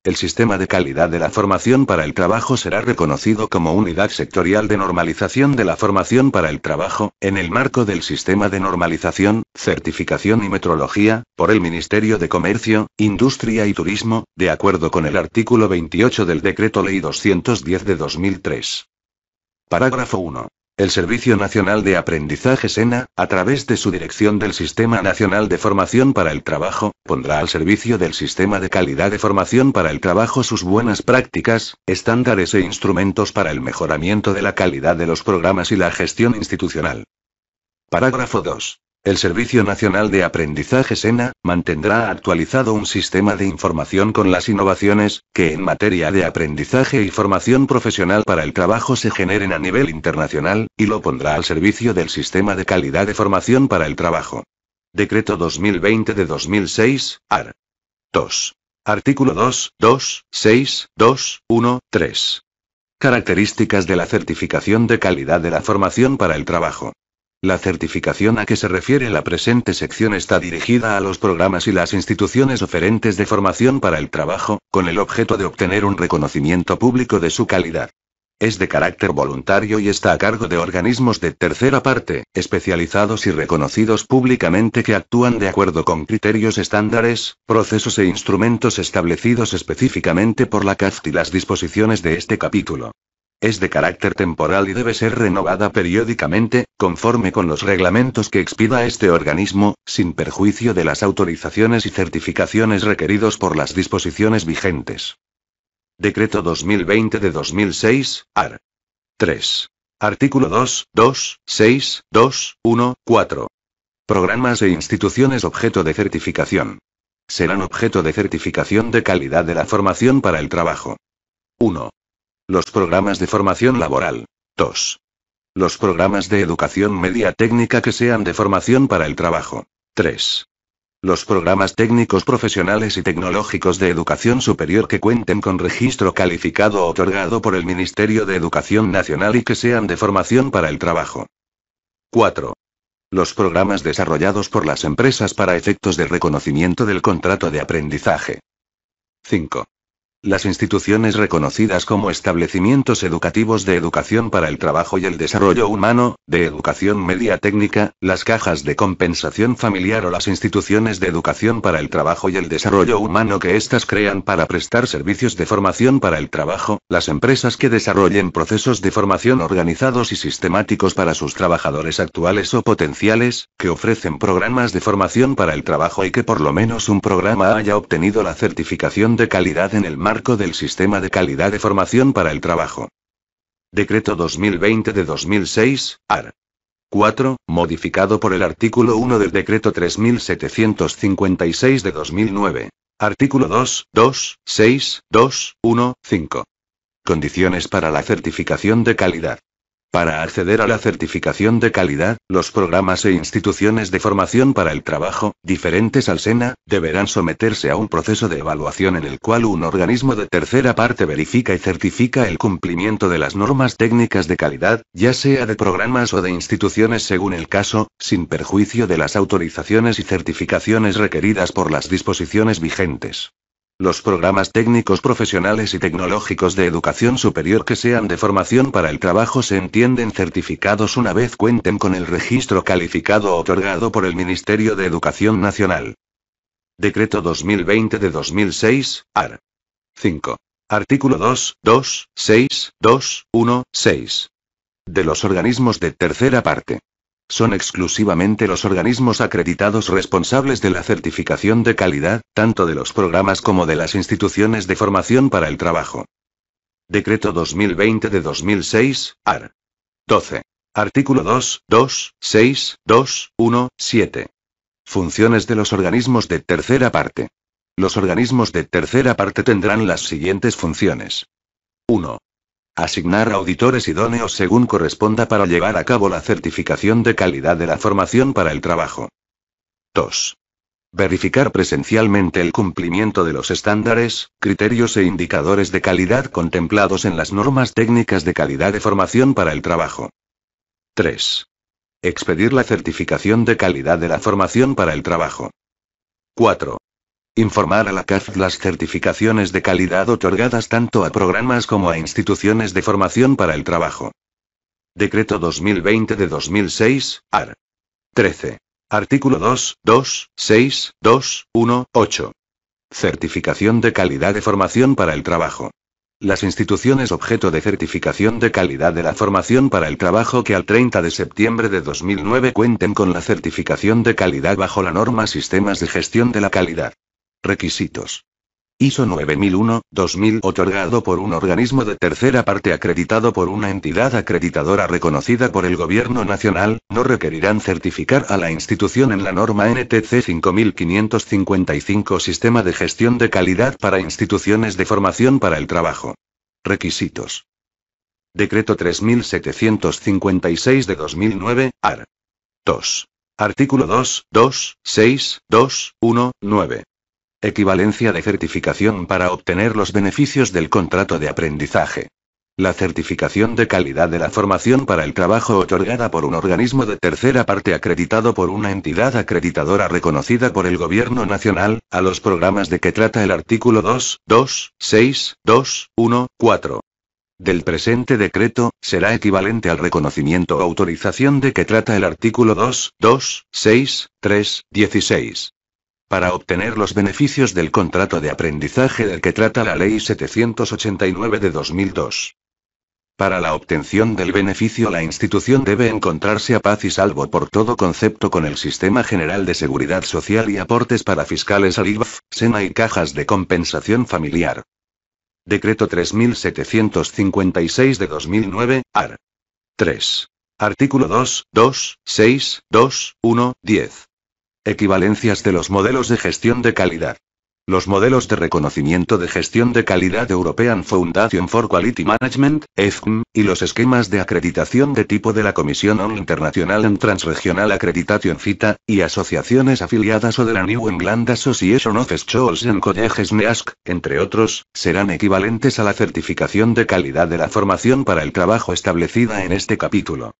El sistema de calidad de la formación para el trabajo será reconocido como unidad sectorial de normalización de la formación para el trabajo, en el marco del sistema de normalización, certificación y metrología, por el Ministerio de Comercio, Industria y Turismo, de acuerdo con el artículo 28 del Decreto Ley 210 de 2003. Parágrafo 1. El Servicio Nacional de Aprendizaje SENA, a través de su dirección del Sistema Nacional de Formación para el Trabajo, pondrá al servicio del Sistema de Calidad de Formación para el Trabajo sus buenas prácticas, estándares e instrumentos para el mejoramiento de la calidad de los programas y la gestión institucional. Parágrafo 2. El Servicio Nacional de Aprendizaje SENA mantendrá actualizado un sistema de información con las innovaciones que en materia de aprendizaje y formación profesional para el trabajo se generen a nivel internacional, y lo pondrá al servicio del sistema de calidad de formación para el trabajo. Decreto 2020 de 2006, AR. 2. Artículo 2, 2, 6, 2, 1, 3. Características de la certificación de calidad de la formación para el trabajo. La certificación a que se refiere la presente sección está dirigida a los programas y las instituciones oferentes de formación para el trabajo, con el objeto de obtener un reconocimiento público de su calidad. Es de carácter voluntario y está a cargo de organismos de tercera parte, especializados y reconocidos públicamente que actúan de acuerdo con criterios estándares, procesos e instrumentos establecidos específicamente por la CAFT y las disposiciones de este capítulo. Es de carácter temporal y debe ser renovada periódicamente, conforme con los reglamentos que expida este organismo, sin perjuicio de las autorizaciones y certificaciones requeridos por las disposiciones vigentes. Decreto 2020 de 2006, AR. 3. Artículo 2, 2, 6, 2, 1, 4. Programas e instituciones objeto de certificación. Serán objeto de certificación de calidad de la formación para el trabajo. 1. Los programas de formación laboral. 2. Los programas de educación media técnica que sean de formación para el trabajo. 3. Los programas técnicos profesionales y tecnológicos de educación superior que cuenten con registro calificado otorgado por el Ministerio de Educación Nacional y que sean de formación para el trabajo. 4. Los programas desarrollados por las empresas para efectos de reconocimiento del contrato de aprendizaje. 5. Las instituciones reconocidas como establecimientos educativos de educación para el trabajo y el desarrollo humano, de educación media técnica, las cajas de compensación familiar o las instituciones de educación para el trabajo y el desarrollo humano que éstas crean para prestar servicios de formación para el trabajo, las empresas que desarrollen procesos de formación organizados y sistemáticos para sus trabajadores actuales o potenciales, que ofrecen programas de formación para el trabajo y que por lo menos un programa haya obtenido la certificación de calidad en el marco del Sistema de Calidad de Formación para el Trabajo. Decreto 2020 de 2006, AR. 4, modificado por el artículo 1 del Decreto 3756 de 2009. Artículo 2, 2, 6, 2, 1, 5. Condiciones para la certificación de calidad. Para acceder a la certificación de calidad, los programas e instituciones de formación para el trabajo, diferentes al SENA, deberán someterse a un proceso de evaluación en el cual un organismo de tercera parte verifica y certifica el cumplimiento de las normas técnicas de calidad, ya sea de programas o de instituciones según el caso, sin perjuicio de las autorizaciones y certificaciones requeridas por las disposiciones vigentes. Los programas técnicos profesionales y tecnológicos de educación superior que sean de formación para el trabajo se entienden certificados una vez cuenten con el registro calificado otorgado por el Ministerio de Educación Nacional. Decreto 2020 de 2006, AR. 5. Artículo 2, 2, 6, De los organismos de tercera parte. Son exclusivamente los organismos acreditados responsables de la certificación de calidad, tanto de los programas como de las instituciones de formación para el trabajo. Decreto 2020 de 2006, AR. 12. Artículo 2, 2, 6, 2, 1, 7. Funciones de los organismos de tercera parte. Los organismos de tercera parte tendrán las siguientes funciones. 1. Asignar auditores idóneos según corresponda para llevar a cabo la certificación de calidad de la formación para el trabajo. 2. Verificar presencialmente el cumplimiento de los estándares, criterios e indicadores de calidad contemplados en las normas técnicas de calidad de formación para el trabajo. 3. Expedir la certificación de calidad de la formación para el trabajo. 4. Informar a la CAF las certificaciones de calidad otorgadas tanto a programas como a instituciones de formación para el trabajo. Decreto 2020 de 2006, AR. 13. Artículo 2, 2, 6, 2, 1, 8. Certificación de calidad de formación para el trabajo. Las instituciones objeto de certificación de calidad de la formación para el trabajo que al 30 de septiembre de 2009 cuenten con la certificación de calidad bajo la norma Sistemas de Gestión de la Calidad. Requisitos. ISO 9001-2000 otorgado por un organismo de tercera parte acreditado por una entidad acreditadora reconocida por el Gobierno Nacional, no requerirán certificar a la institución en la norma NTC 5555 Sistema de Gestión de Calidad para Instituciones de Formación para el Trabajo. Requisitos. Decreto 3756 de 2009, AR. 2. Artículo 2, 2, 6, 2, 1, 9. Equivalencia de certificación para obtener los beneficios del contrato de aprendizaje. La certificación de calidad de la formación para el trabajo otorgada por un organismo de tercera parte acreditado por una entidad acreditadora reconocida por el Gobierno Nacional, a los programas de que trata el artículo 2, 2, 6, 2, 1, 4 del presente decreto, será equivalente al reconocimiento o autorización de que trata el artículo 2, 2, 6, 3, 16 para obtener los beneficios del contrato de aprendizaje del que trata la Ley 789 de 2002. Para la obtención del beneficio la institución debe encontrarse a paz y salvo por todo concepto con el Sistema General de Seguridad Social y aportes para fiscales al IVAF, SENA y cajas de compensación familiar. Decreto 3756 de 2009, AR. 3. Artículo 2, 2, 6, 2, 1, 10. Equivalencias de los modelos de gestión de calidad. Los modelos de reconocimiento de gestión de calidad European Foundation for Quality Management, EFM, y los esquemas de acreditación de tipo de la Comisión Internacional en Transregional Accreditation CITA, y asociaciones afiliadas o de la New England Association of Schools and Colleges NEASC, entre otros, serán equivalentes a la certificación de calidad de la formación para el trabajo establecida en este capítulo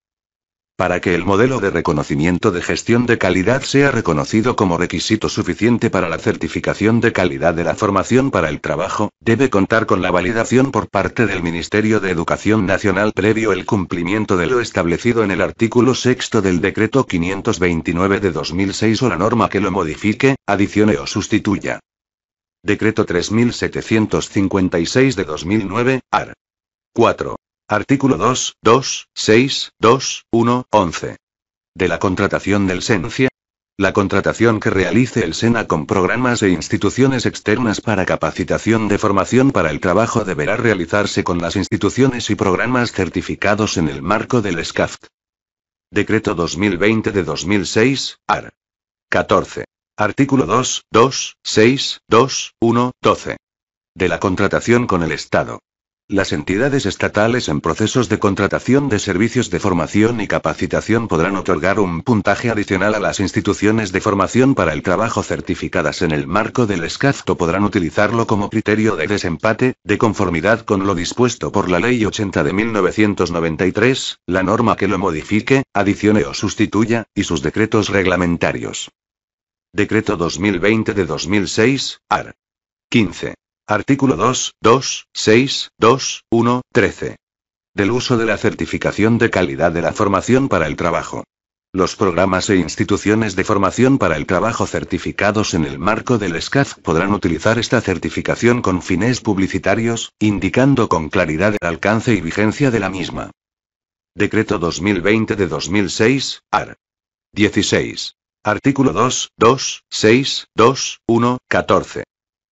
para que el modelo de reconocimiento de gestión de calidad sea reconocido como requisito suficiente para la certificación de calidad de la formación para el trabajo, debe contar con la validación por parte del Ministerio de Educación Nacional previo el cumplimiento de lo establecido en el artículo 6 del Decreto 529 de 2006 o la norma que lo modifique, adicione o sustituya. Decreto 3756 de 2009, AR. 4. Artículo 2, 2, 6, 2, 1, 11. De la contratación del SENCIA. La contratación que realice el SENA con programas e instituciones externas para capacitación de formación para el trabajo deberá realizarse con las instituciones y programas certificados en el marco del SCAFT. Decreto 2020 de 2006, AR. 14. Artículo 2, 2, 6, 2, 1, 12. De la contratación con el Estado. Las entidades estatales en procesos de contratación de servicios de formación y capacitación podrán otorgar un puntaje adicional a las instituciones de formación para el trabajo certificadas en el marco del SCAFTO podrán utilizarlo como criterio de desempate, de conformidad con lo dispuesto por la Ley 80 de 1993, la norma que lo modifique, adicione o sustituya, y sus decretos reglamentarios. Decreto 2020 de 2006, AR. 15. Artículo 2, 2, 2, 1, 13. Del uso de la certificación de calidad de la formación para el trabajo. Los programas e instituciones de formación para el trabajo certificados en el marco del SCAF podrán utilizar esta certificación con fines publicitarios, indicando con claridad el alcance y vigencia de la misma. Decreto 2020 de 2006, AR. 16. Artículo 2, 2, 2, 1,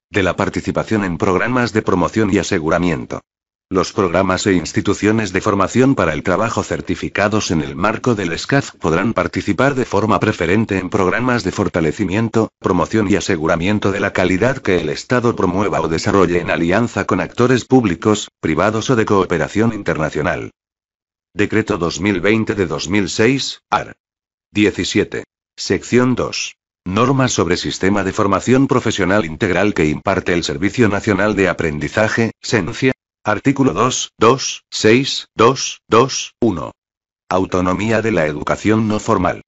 de la participación en programas de promoción y aseguramiento. Los programas e instituciones de formación para el trabajo certificados en el marco del SCAF podrán participar de forma preferente en programas de fortalecimiento, promoción y aseguramiento de la calidad que el Estado promueva o desarrolle en alianza con actores públicos, privados o de cooperación internacional. Decreto 2020 de 2006, AR. 17. Sección 2. Norma sobre Sistema de Formación Profesional Integral que imparte el Servicio Nacional de Aprendizaje, SENCIA. Artículo 2, 2, 6, 1. Autonomía de la educación no formal.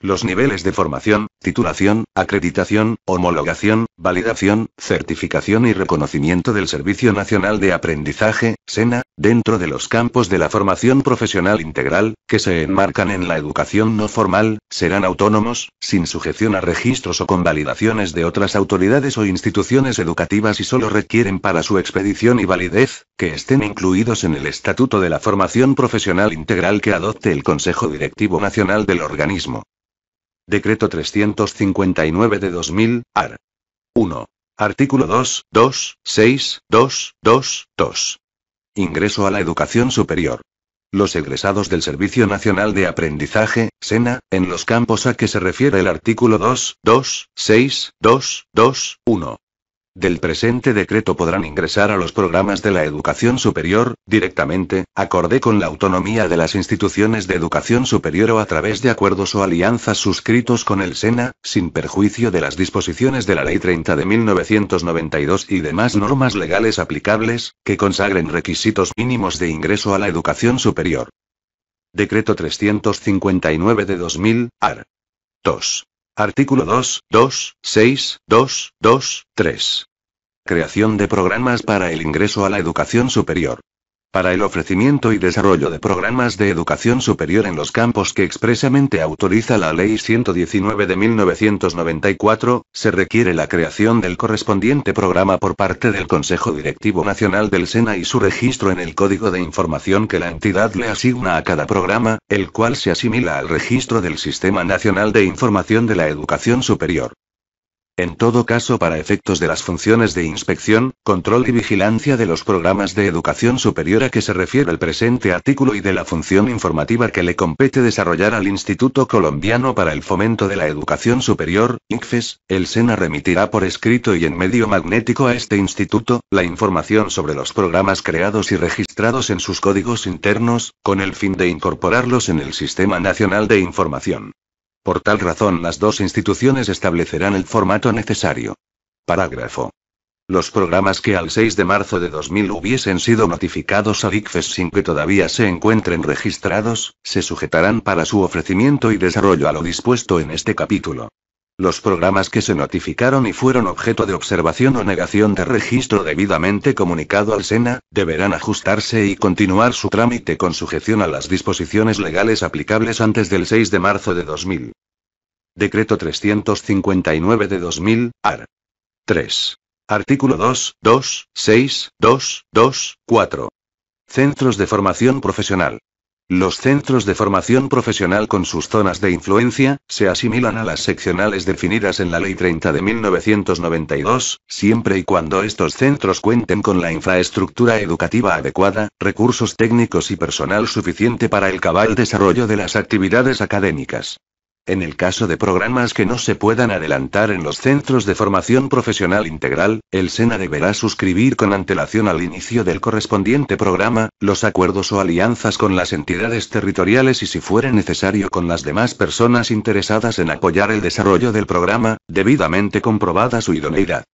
Los niveles de formación, titulación, acreditación, homologación, validación, certificación y reconocimiento del Servicio Nacional de Aprendizaje, SENA, dentro de los campos de la formación profesional integral, que se enmarcan en la educación no formal, serán autónomos, sin sujeción a registros o validaciones de otras autoridades o instituciones educativas y solo requieren para su expedición y validez, que estén incluidos en el Estatuto de la Formación Profesional Integral que adopte el Consejo Directivo Nacional del organismo. Decreto 359 de 2000, Ar. 1. Artículo 2, 2, 6, 2, 2, 2. Ingreso a la educación superior. Los egresados del Servicio Nacional de Aprendizaje, SENA, en los campos a que se refiere el artículo 2, 2, 6, 2, 2, 1 del presente decreto podrán ingresar a los programas de la educación superior, directamente, acorde con la autonomía de las instituciones de educación superior o a través de acuerdos o alianzas suscritos con el SENA, sin perjuicio de las disposiciones de la Ley 30 de 1992 y demás normas legales aplicables, que consagren requisitos mínimos de ingreso a la educación superior. Decreto 359 de 2000, AR. 2. Artículo 2, 2, 6, 2, 2, 3. Creación de programas para el ingreso a la educación superior para el ofrecimiento y desarrollo de programas de educación superior en los campos que expresamente autoriza la Ley 119 de 1994, se requiere la creación del correspondiente programa por parte del Consejo Directivo Nacional del SENA y su registro en el código de información que la entidad le asigna a cada programa, el cual se asimila al registro del Sistema Nacional de Información de la Educación Superior. En todo caso, para efectos de las funciones de inspección, control y vigilancia de los programas de educación superior a que se refiere el presente artículo y de la función informativa que le compete desarrollar al Instituto Colombiano para el Fomento de la Educación Superior, ICFES, el SENA remitirá por escrito y en medio magnético a este instituto la información sobre los programas creados y registrados en sus códigos internos, con el fin de incorporarlos en el Sistema Nacional de Información. Por tal razón las dos instituciones establecerán el formato necesario. Parágrafo. Los programas que al 6 de marzo de 2000 hubiesen sido notificados a ICFES sin que todavía se encuentren registrados, se sujetarán para su ofrecimiento y desarrollo a lo dispuesto en este capítulo. Los programas que se notificaron y fueron objeto de observación o negación de registro debidamente comunicado al SENA, deberán ajustarse y continuar su trámite con sujeción a las disposiciones legales aplicables antes del 6 de marzo de 2000. Decreto 359 de 2000, AR. 3. Artículo 2, 2, 6, 2, 2, 4. Centros de formación profesional. Los centros de formación profesional con sus zonas de influencia, se asimilan a las seccionales definidas en la Ley 30 de 1992, siempre y cuando estos centros cuenten con la infraestructura educativa adecuada, recursos técnicos y personal suficiente para el cabal desarrollo de las actividades académicas. En el caso de programas que no se puedan adelantar en los centros de formación profesional integral, el SENA deberá suscribir con antelación al inicio del correspondiente programa, los acuerdos o alianzas con las entidades territoriales y si fuera necesario con las demás personas interesadas en apoyar el desarrollo del programa, debidamente comprobada su idoneidad.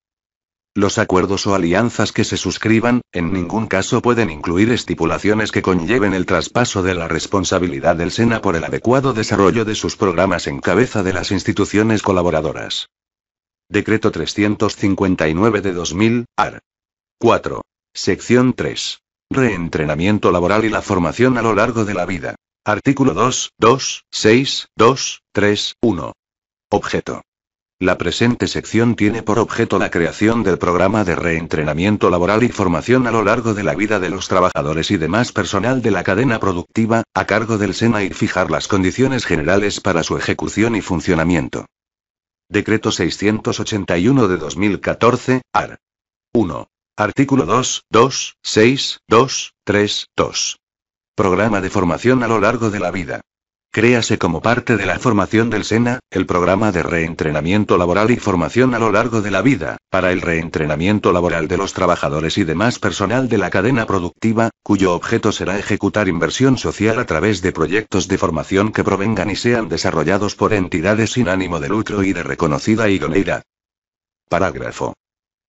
Los acuerdos o alianzas que se suscriban, en ningún caso pueden incluir estipulaciones que conlleven el traspaso de la responsabilidad del SENA por el adecuado desarrollo de sus programas en cabeza de las instituciones colaboradoras. Decreto 359 de 2000, AR. 4. Sección 3. Reentrenamiento laboral y la formación a lo largo de la vida. Artículo 2, 2, 6, 2, 3, 1. Objeto. La presente sección tiene por objeto la creación del programa de reentrenamiento laboral y formación a lo largo de la vida de los trabajadores y demás personal de la cadena productiva, a cargo del SENA y fijar las condiciones generales para su ejecución y funcionamiento. Decreto 681 de 2014, AR. 1. Artículo 2, 2, 6, 2, 3, 2. Programa de formación a lo largo de la vida. Créase como parte de la formación del SENA, el programa de reentrenamiento laboral y formación a lo largo de la vida, para el reentrenamiento laboral de los trabajadores y demás personal de la cadena productiva, cuyo objeto será ejecutar inversión social a través de proyectos de formación que provengan y sean desarrollados por entidades sin ánimo de lucro y de reconocida idoneidad. Parágrafo.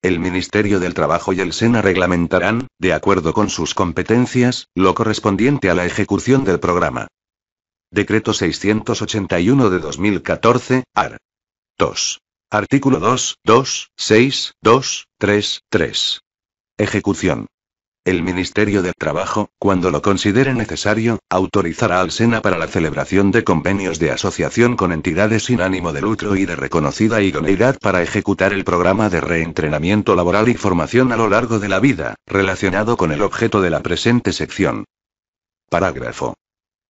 El Ministerio del Trabajo y el SENA reglamentarán, de acuerdo con sus competencias, lo correspondiente a la ejecución del programa. Decreto 681 de 2014, AR. 2. Artículo 2, 2, 6, 2, 3, 3. Ejecución. El Ministerio del Trabajo, cuando lo considere necesario, autorizará al SENA para la celebración de convenios de asociación con entidades sin ánimo de lucro y de reconocida idoneidad para ejecutar el programa de reentrenamiento laboral y formación a lo largo de la vida, relacionado con el objeto de la presente sección. Parágrafo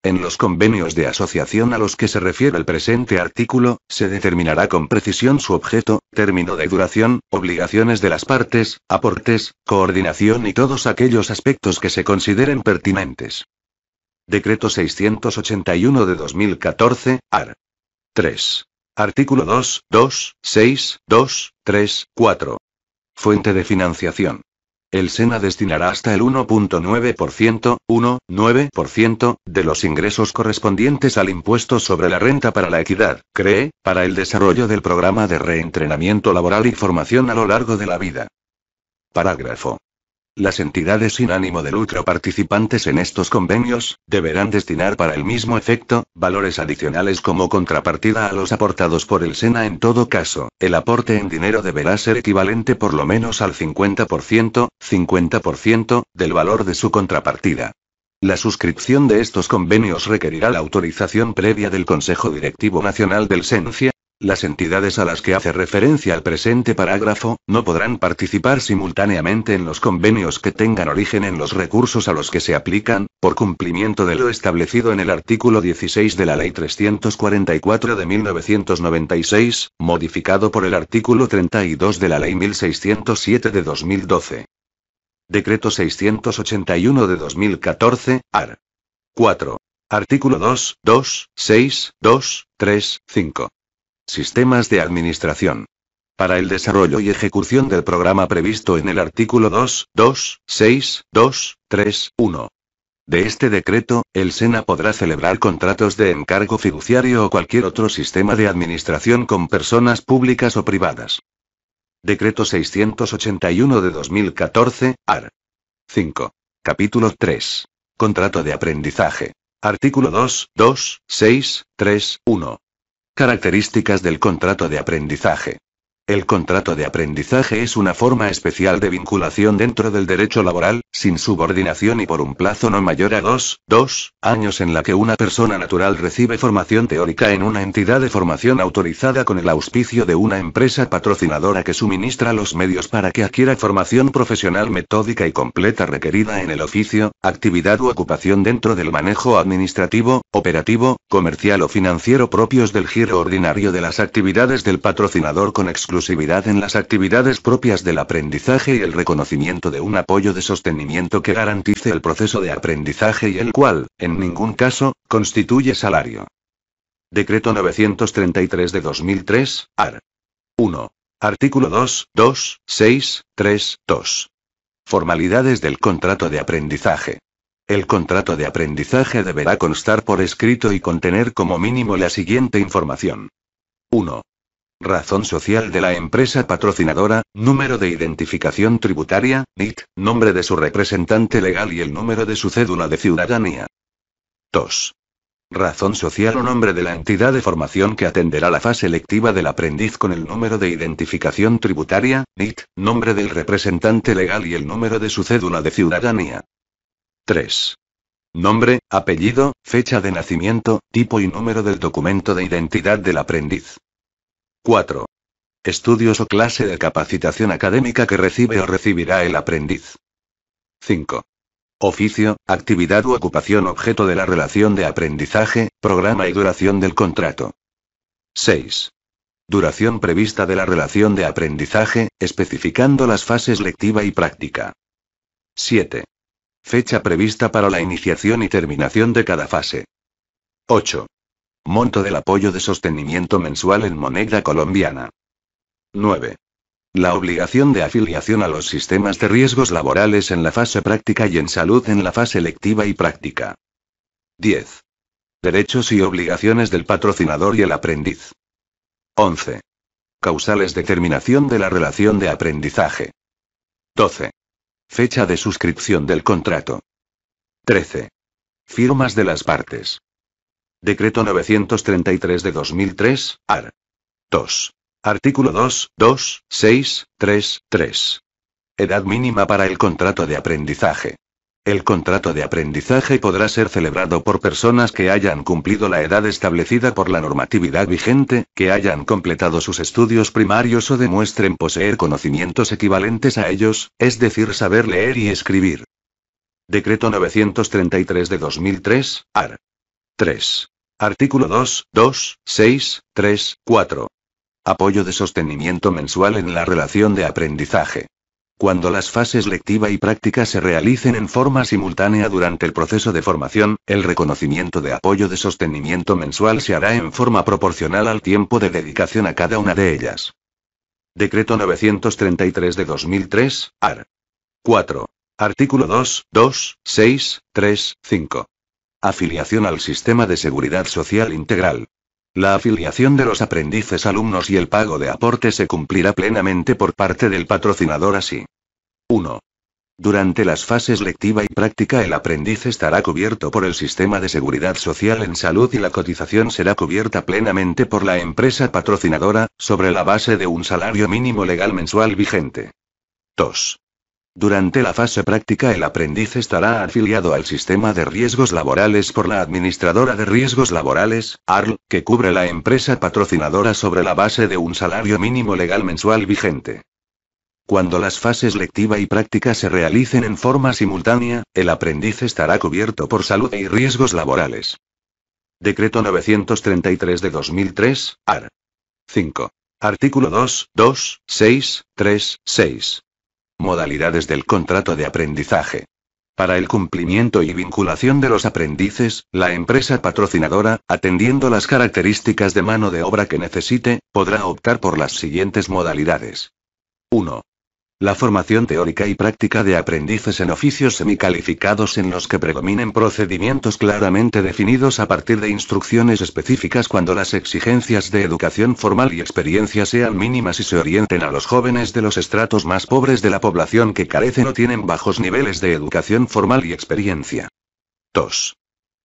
en los convenios de asociación a los que se refiere el presente artículo, se determinará con precisión su objeto, término de duración, obligaciones de las partes, aportes, coordinación y todos aquellos aspectos que se consideren pertinentes. Decreto 681 de 2014, AR. 3. Artículo 2, 2, 6, 2, 3, 4. Fuente de financiación. El SENA destinará hasta el 1.9%, 1,9% de los ingresos correspondientes al impuesto sobre la renta para la equidad, CREE, para el desarrollo del programa de reentrenamiento laboral y formación a lo largo de la vida. Parágrafo. Las entidades sin ánimo de lucro participantes en estos convenios, deberán destinar para el mismo efecto, valores adicionales como contrapartida a los aportados por el SENA en todo caso. El aporte en dinero deberá ser equivalente por lo menos al 50%, 50%, del valor de su contrapartida. La suscripción de estos convenios requerirá la autorización previa del Consejo Directivo Nacional del SENCIA, las entidades a las que hace referencia el presente parágrafo, no podrán participar simultáneamente en los convenios que tengan origen en los recursos a los que se aplican, por cumplimiento de lo establecido en el artículo 16 de la Ley 344 de 1996, modificado por el artículo 32 de la Ley 1607 de 2012. Decreto 681 de 2014, AR. 4. Artículo 2, 2, 6, 2, 3, 5. Sistemas de administración. Para el desarrollo y ejecución del programa previsto en el artículo 2, 2, 6, 2, 3, 1. De este decreto, el SENA podrá celebrar contratos de encargo fiduciario o cualquier otro sistema de administración con personas públicas o privadas. Decreto 681 de 2014, AR. 5. Capítulo 3. Contrato de aprendizaje. Artículo 2, 2, 6, 3, 1. Características del contrato de aprendizaje. El contrato de aprendizaje es una forma especial de vinculación dentro del derecho laboral, sin subordinación y por un plazo no mayor a dos, dos años en la que una persona natural recibe formación teórica en una entidad de formación autorizada con el auspicio de una empresa patrocinadora que suministra los medios para que adquiera formación profesional metódica y completa requerida en el oficio, actividad u ocupación dentro del manejo administrativo, operativo, comercial o financiero propios del giro ordinario de las actividades del patrocinador con exclusión en las actividades propias del aprendizaje y el reconocimiento de un apoyo de sostenimiento que garantice el proceso de aprendizaje y el cual, en ningún caso, constituye salario. Decreto 933 de 2003, AR. 1. Artículo 2, 2, 6, 3, 2. Formalidades del contrato de aprendizaje. El contrato de aprendizaje deberá constar por escrito y contener como mínimo la siguiente información. 1 razón social de la empresa patrocinadora, número de identificación tributaria, NIT, nombre de su representante legal y el número de su cédula de ciudadanía. 2. Razón social o nombre de la entidad de formación que atenderá la fase lectiva del aprendiz con el número de identificación tributaria, NIT, nombre del representante legal y el número de su cédula de ciudadanía. 3. Nombre, apellido, fecha de nacimiento, tipo y número del documento de identidad del aprendiz. 4. Estudios o clase de capacitación académica que recibe o recibirá el aprendiz. 5. Oficio, actividad u ocupación objeto de la relación de aprendizaje, programa y duración del contrato. 6. Duración prevista de la relación de aprendizaje, especificando las fases lectiva y práctica. 7. Fecha prevista para la iniciación y terminación de cada fase. 8. Monto del apoyo de sostenimiento mensual en moneda colombiana. 9. La obligación de afiliación a los sistemas de riesgos laborales en la fase práctica y en salud en la fase lectiva y práctica. 10. Derechos y obligaciones del patrocinador y el aprendiz. 11. Causales de terminación de la relación de aprendizaje. 12. Fecha de suscripción del contrato. 13. Firmas de las partes. Decreto 933 de 2003, AR. 2. Artículo 2, 2, 6, 3, 3. Edad mínima para el contrato de aprendizaje. El contrato de aprendizaje podrá ser celebrado por personas que hayan cumplido la edad establecida por la normatividad vigente, que hayan completado sus estudios primarios o demuestren poseer conocimientos equivalentes a ellos, es decir, saber leer y escribir. Decreto 933 de 2003, AR. 3. Artículo 2, 2, 6, 3, 4. Apoyo de sostenimiento mensual en la relación de aprendizaje. Cuando las fases lectiva y práctica se realicen en forma simultánea durante el proceso de formación, el reconocimiento de apoyo de sostenimiento mensual se hará en forma proporcional al tiempo de dedicación a cada una de ellas. Decreto 933 de 2003, AR. 4. Artículo 2, 2, 6, 3, 5. Afiliación al sistema de seguridad social integral. La afiliación de los aprendices alumnos y el pago de aporte se cumplirá plenamente por parte del patrocinador así. 1. Durante las fases lectiva y práctica el aprendiz estará cubierto por el sistema de seguridad social en salud y la cotización será cubierta plenamente por la empresa patrocinadora, sobre la base de un salario mínimo legal mensual vigente. 2. Durante la fase práctica el aprendiz estará afiliado al sistema de riesgos laborales por la Administradora de Riesgos Laborales, ARL, que cubre la empresa patrocinadora sobre la base de un salario mínimo legal mensual vigente. Cuando las fases lectiva y práctica se realicen en forma simultánea, el aprendiz estará cubierto por salud y riesgos laborales. Decreto 933 de 2003, AR. 5. Artículo 2, 2, 6, 3, 6. Modalidades del contrato de aprendizaje. Para el cumplimiento y vinculación de los aprendices, la empresa patrocinadora, atendiendo las características de mano de obra que necesite, podrá optar por las siguientes modalidades. 1. La formación teórica y práctica de aprendices en oficios semicalificados en los que predominen procedimientos claramente definidos a partir de instrucciones específicas cuando las exigencias de educación formal y experiencia sean mínimas y se orienten a los jóvenes de los estratos más pobres de la población que carecen o tienen bajos niveles de educación formal y experiencia. 2.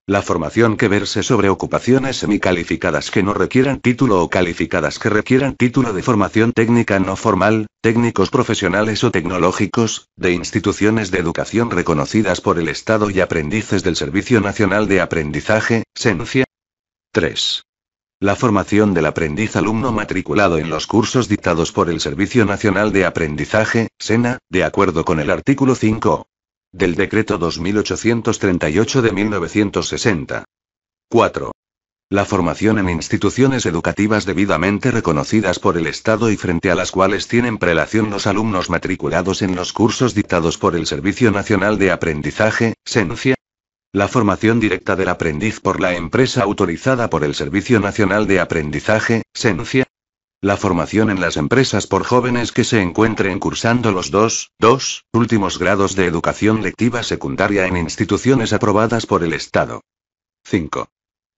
La formación que verse sobre ocupaciones semicalificadas que no requieran título o calificadas que requieran título de formación técnica no formal, técnicos profesionales o tecnológicos, de instituciones de educación reconocidas por el Estado y aprendices del Servicio Nacional de Aprendizaje, SENCIA. 3. La formación del aprendiz alumno matriculado en los cursos dictados por el Servicio Nacional de Aprendizaje, SENA, de acuerdo con el artículo 5 del decreto 2838 de 1960. 4. La formación en instituciones educativas debidamente reconocidas por el Estado y frente a las cuales tienen prelación los alumnos matriculados en los cursos dictados por el Servicio Nacional de Aprendizaje, SENCIA. La formación directa del aprendiz por la empresa autorizada por el Servicio Nacional de Aprendizaje, SENCIA. La formación en las empresas por jóvenes que se encuentren cursando los dos, dos últimos grados de educación lectiva secundaria en instituciones aprobadas por el Estado. 5.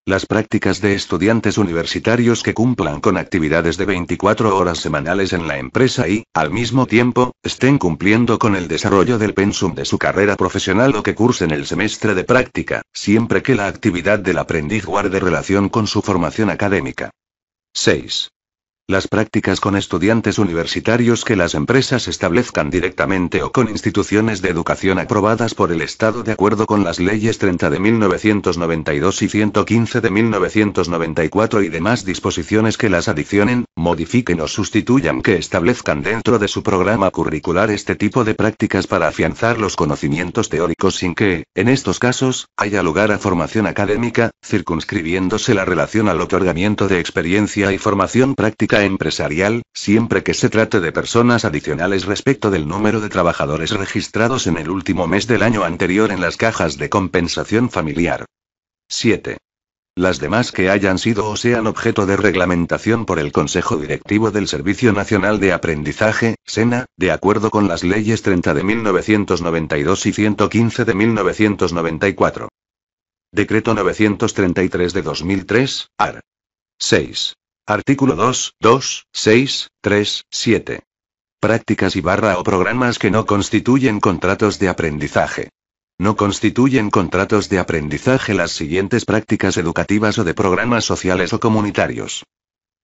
Las prácticas de estudiantes universitarios que cumplan con actividades de 24 horas semanales en la empresa y, al mismo tiempo, estén cumpliendo con el desarrollo del pensum de su carrera profesional o que cursen el semestre de práctica, siempre que la actividad del aprendiz guarde relación con su formación académica. 6. Las prácticas con estudiantes universitarios que las empresas establezcan directamente o con instituciones de educación aprobadas por el Estado de acuerdo con las leyes 30 de 1992 y 115 de 1994 y demás disposiciones que las adicionen, modifiquen o sustituyan que establezcan dentro de su programa curricular este tipo de prácticas para afianzar los conocimientos teóricos sin que, en estos casos, haya lugar a formación académica, circunscribiéndose la relación al otorgamiento de experiencia y formación práctica empresarial, siempre que se trate de personas adicionales respecto del número de trabajadores registrados en el último mes del año anterior en las cajas de compensación familiar. 7. Las demás que hayan sido o sean objeto de reglamentación por el Consejo Directivo del Servicio Nacional de Aprendizaje, SENA, de acuerdo con las leyes 30 de 1992 y 115 de 1994. Decreto 933 de 2003, AR. 6. Artículo 2, 2, 6, 3, 7. Prácticas y barra o programas que no constituyen contratos de aprendizaje. No constituyen contratos de aprendizaje las siguientes prácticas educativas o de programas sociales o comunitarios.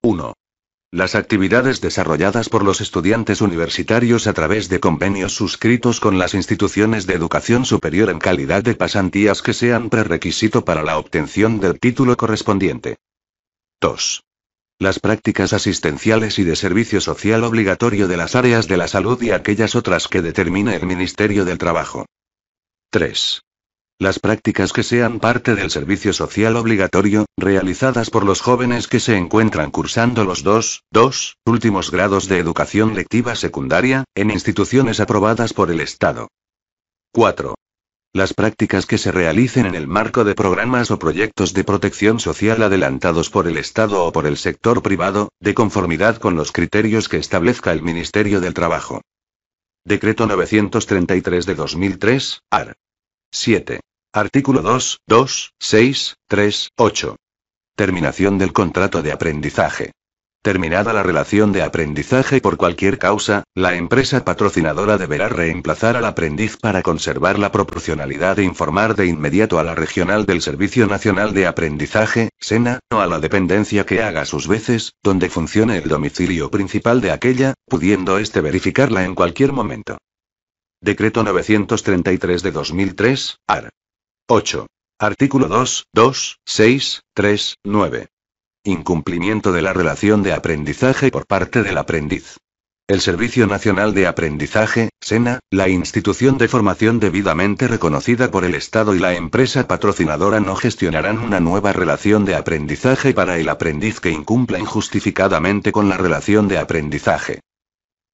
1. Las actividades desarrolladas por los estudiantes universitarios a través de convenios suscritos con las instituciones de educación superior en calidad de pasantías que sean prerequisito para la obtención del título correspondiente. 2. Las prácticas asistenciales y de servicio social obligatorio de las áreas de la salud y aquellas otras que determina el Ministerio del Trabajo. 3. Las prácticas que sean parte del servicio social obligatorio, realizadas por los jóvenes que se encuentran cursando los dos, dos últimos grados de educación lectiva secundaria, en instituciones aprobadas por el Estado. 4. Las prácticas que se realicen en el marco de programas o proyectos de protección social adelantados por el Estado o por el sector privado, de conformidad con los criterios que establezca el Ministerio del Trabajo. Decreto 933 de 2003, AR. 7. Artículo 2, 2, 6, 3, 8. Terminación del contrato de aprendizaje. Terminada la relación de aprendizaje por cualquier causa, la empresa patrocinadora deberá reemplazar al aprendiz para conservar la proporcionalidad e informar de inmediato a la regional del Servicio Nacional de Aprendizaje, SENA, o a la dependencia que haga sus veces, donde funcione el domicilio principal de aquella, pudiendo éste verificarla en cualquier momento. Decreto 933 de 2003, AR. 8. Artículo 2, 2, 6, 3, 9. Incumplimiento de la relación de aprendizaje por parte del aprendiz. El Servicio Nacional de Aprendizaje, SENA, la institución de formación debidamente reconocida por el Estado y la empresa patrocinadora no gestionarán una nueva relación de aprendizaje para el aprendiz que incumpla injustificadamente con la relación de aprendizaje.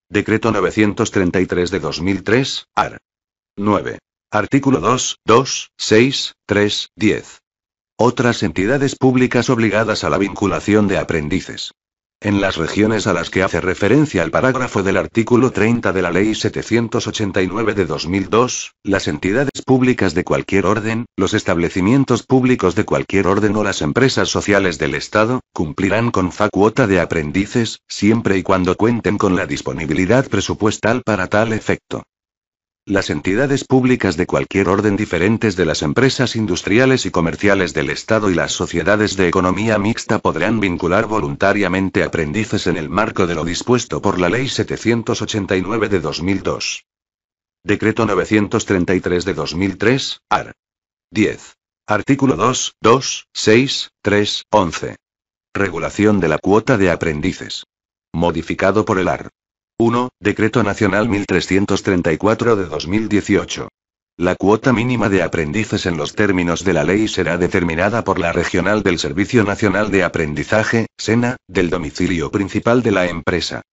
Decreto 933 de 2003, AR. 9. Artículo 2, 2, 6, 3, 10. Otras entidades públicas obligadas a la vinculación de aprendices. En las regiones a las que hace referencia el parágrafo del artículo 30 de la Ley 789 de 2002, las entidades públicas de cualquier orden, los establecimientos públicos de cualquier orden o las empresas sociales del Estado, cumplirán con fa cuota de aprendices, siempre y cuando cuenten con la disponibilidad presupuestal para tal efecto las entidades públicas de cualquier orden diferentes de las empresas industriales y comerciales del Estado y las sociedades de economía mixta podrán vincular voluntariamente aprendices en el marco de lo dispuesto por la Ley 789 de 2002. Decreto 933 de 2003, AR. 10. Artículo 2, 2, 6, 3, 11. Regulación de la cuota de aprendices. Modificado por el AR. 1. Decreto Nacional 1334 de 2018. La cuota mínima de aprendices en los términos de la ley será determinada por la regional del Servicio Nacional de Aprendizaje, SENA, del domicilio principal de la empresa.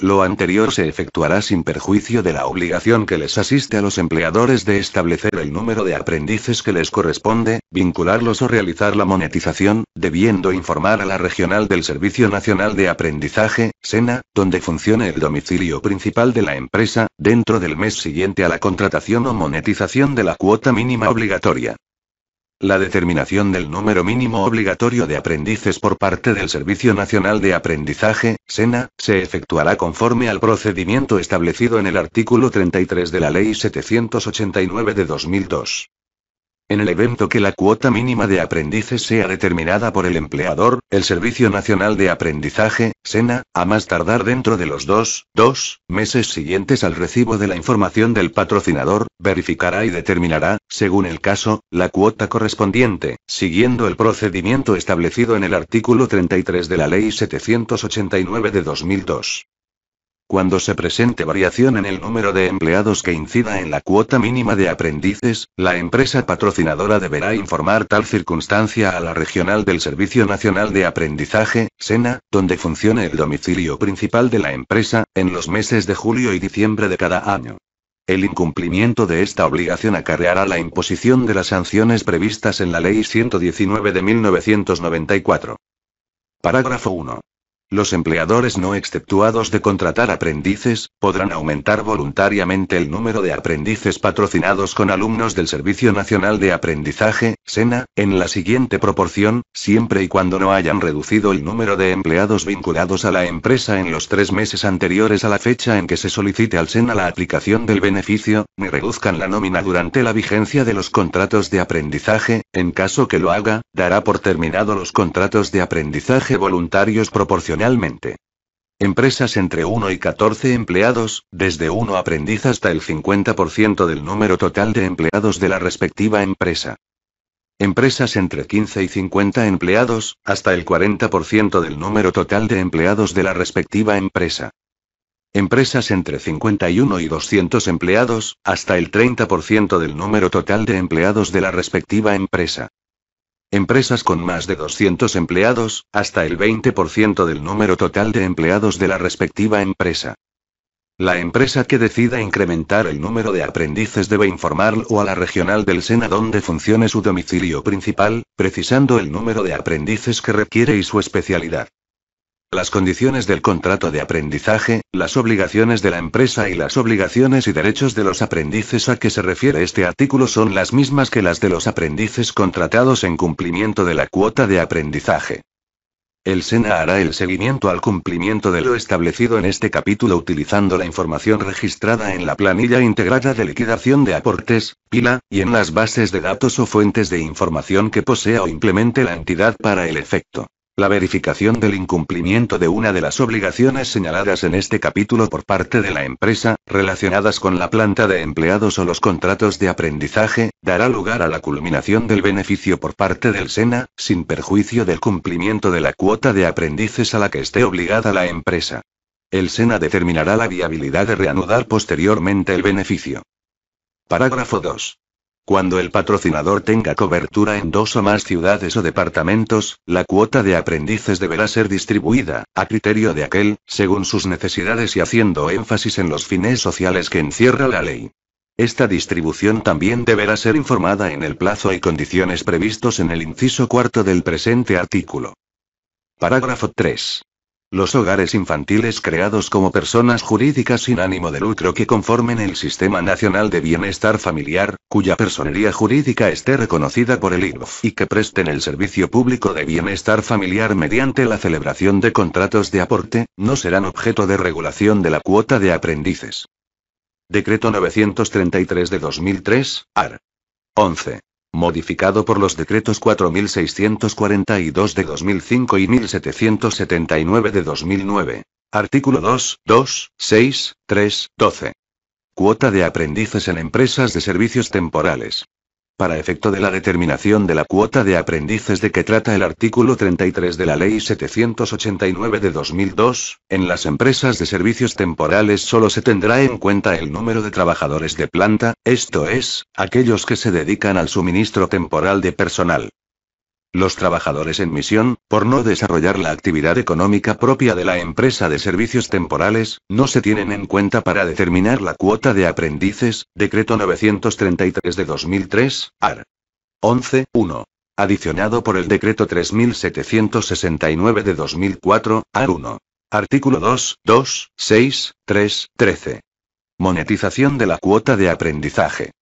Lo anterior se efectuará sin perjuicio de la obligación que les asiste a los empleadores de establecer el número de aprendices que les corresponde, vincularlos o realizar la monetización, debiendo informar a la regional del Servicio Nacional de Aprendizaje, SENA, donde funcione el domicilio principal de la empresa, dentro del mes siguiente a la contratación o monetización de la cuota mínima obligatoria. La determinación del número mínimo obligatorio de aprendices por parte del Servicio Nacional de Aprendizaje, SENA, se efectuará conforme al procedimiento establecido en el artículo 33 de la Ley 789 de 2002. En el evento que la cuota mínima de aprendices sea determinada por el empleador, el Servicio Nacional de Aprendizaje, SENA, a más tardar dentro de los dos, dos meses siguientes al recibo de la información del patrocinador, verificará y determinará, según el caso, la cuota correspondiente, siguiendo el procedimiento establecido en el artículo 33 de la Ley 789 de 2002. Cuando se presente variación en el número de empleados que incida en la cuota mínima de aprendices, la empresa patrocinadora deberá informar tal circunstancia a la regional del Servicio Nacional de Aprendizaje, SENA, donde funcione el domicilio principal de la empresa, en los meses de julio y diciembre de cada año. El incumplimiento de esta obligación acarreará la imposición de las sanciones previstas en la Ley 119 de 1994. Parágrafo 1. Los empleadores no exceptuados de contratar aprendices, podrán aumentar voluntariamente el número de aprendices patrocinados con alumnos del Servicio Nacional de Aprendizaje, SENA, en la siguiente proporción, siempre y cuando no hayan reducido el número de empleados vinculados a la empresa en los tres meses anteriores a la fecha en que se solicite al SENA la aplicación del beneficio, ni reduzcan la nómina durante la vigencia de los contratos de aprendizaje, en caso que lo haga, dará por terminado los contratos de aprendizaje voluntarios proporcionados Finalmente, Empresas entre 1 y 14 empleados, desde 1 aprendiz hasta el 50% del número total de empleados de la respectiva empresa. Empresas entre 15 y 50 empleados, hasta el 40% del número total de empleados de la respectiva empresa. Empresas entre 51 y 200 empleados, hasta el 30% del número total de empleados de la respectiva empresa. Empresas con más de 200 empleados, hasta el 20% del número total de empleados de la respectiva empresa. La empresa que decida incrementar el número de aprendices debe informarlo a la regional del SENA donde funcione su domicilio principal, precisando el número de aprendices que requiere y su especialidad. Las condiciones del contrato de aprendizaje, las obligaciones de la empresa y las obligaciones y derechos de los aprendices a que se refiere este artículo son las mismas que las de los aprendices contratados en cumplimiento de la cuota de aprendizaje. El SENA hará el seguimiento al cumplimiento de lo establecido en este capítulo utilizando la información registrada en la planilla integrada de liquidación de aportes, pila, y en las bases de datos o fuentes de información que posea o implemente la entidad para el efecto. La verificación del incumplimiento de una de las obligaciones señaladas en este capítulo por parte de la empresa, relacionadas con la planta de empleados o los contratos de aprendizaje, dará lugar a la culminación del beneficio por parte del SENA, sin perjuicio del cumplimiento de la cuota de aprendices a la que esté obligada la empresa. El SENA determinará la viabilidad de reanudar posteriormente el beneficio. Parágrafo 2. Cuando el patrocinador tenga cobertura en dos o más ciudades o departamentos, la cuota de aprendices deberá ser distribuida, a criterio de aquel, según sus necesidades y haciendo énfasis en los fines sociales que encierra la ley. Esta distribución también deberá ser informada en el plazo y condiciones previstos en el inciso cuarto del presente artículo. Parágrafo 3. Los hogares infantiles creados como personas jurídicas sin ánimo de lucro que conformen el Sistema Nacional de Bienestar Familiar, cuya personería jurídica esté reconocida por el IGF y que presten el servicio público de bienestar familiar mediante la celebración de contratos de aporte, no serán objeto de regulación de la cuota de aprendices. Decreto 933 de 2003, AR. 11 modificado por los decretos 4642 de 2005 y 1779 de 2009. Artículo 2, 2, 6, 3, 12. Cuota de aprendices en empresas de servicios temporales para efecto de la determinación de la cuota de aprendices de que trata el artículo 33 de la Ley 789 de 2002, en las empresas de servicios temporales solo se tendrá en cuenta el número de trabajadores de planta, esto es, aquellos que se dedican al suministro temporal de personal. Los trabajadores en misión, por no desarrollar la actividad económica propia de la empresa de servicios temporales, no se tienen en cuenta para determinar la cuota de aprendices, decreto 933 de 2003, AR. 11.1. Adicionado por el decreto 3769 de 2004, AR 1. Artículo 2, 2, 6, 3, 13. Monetización de la cuota de aprendizaje.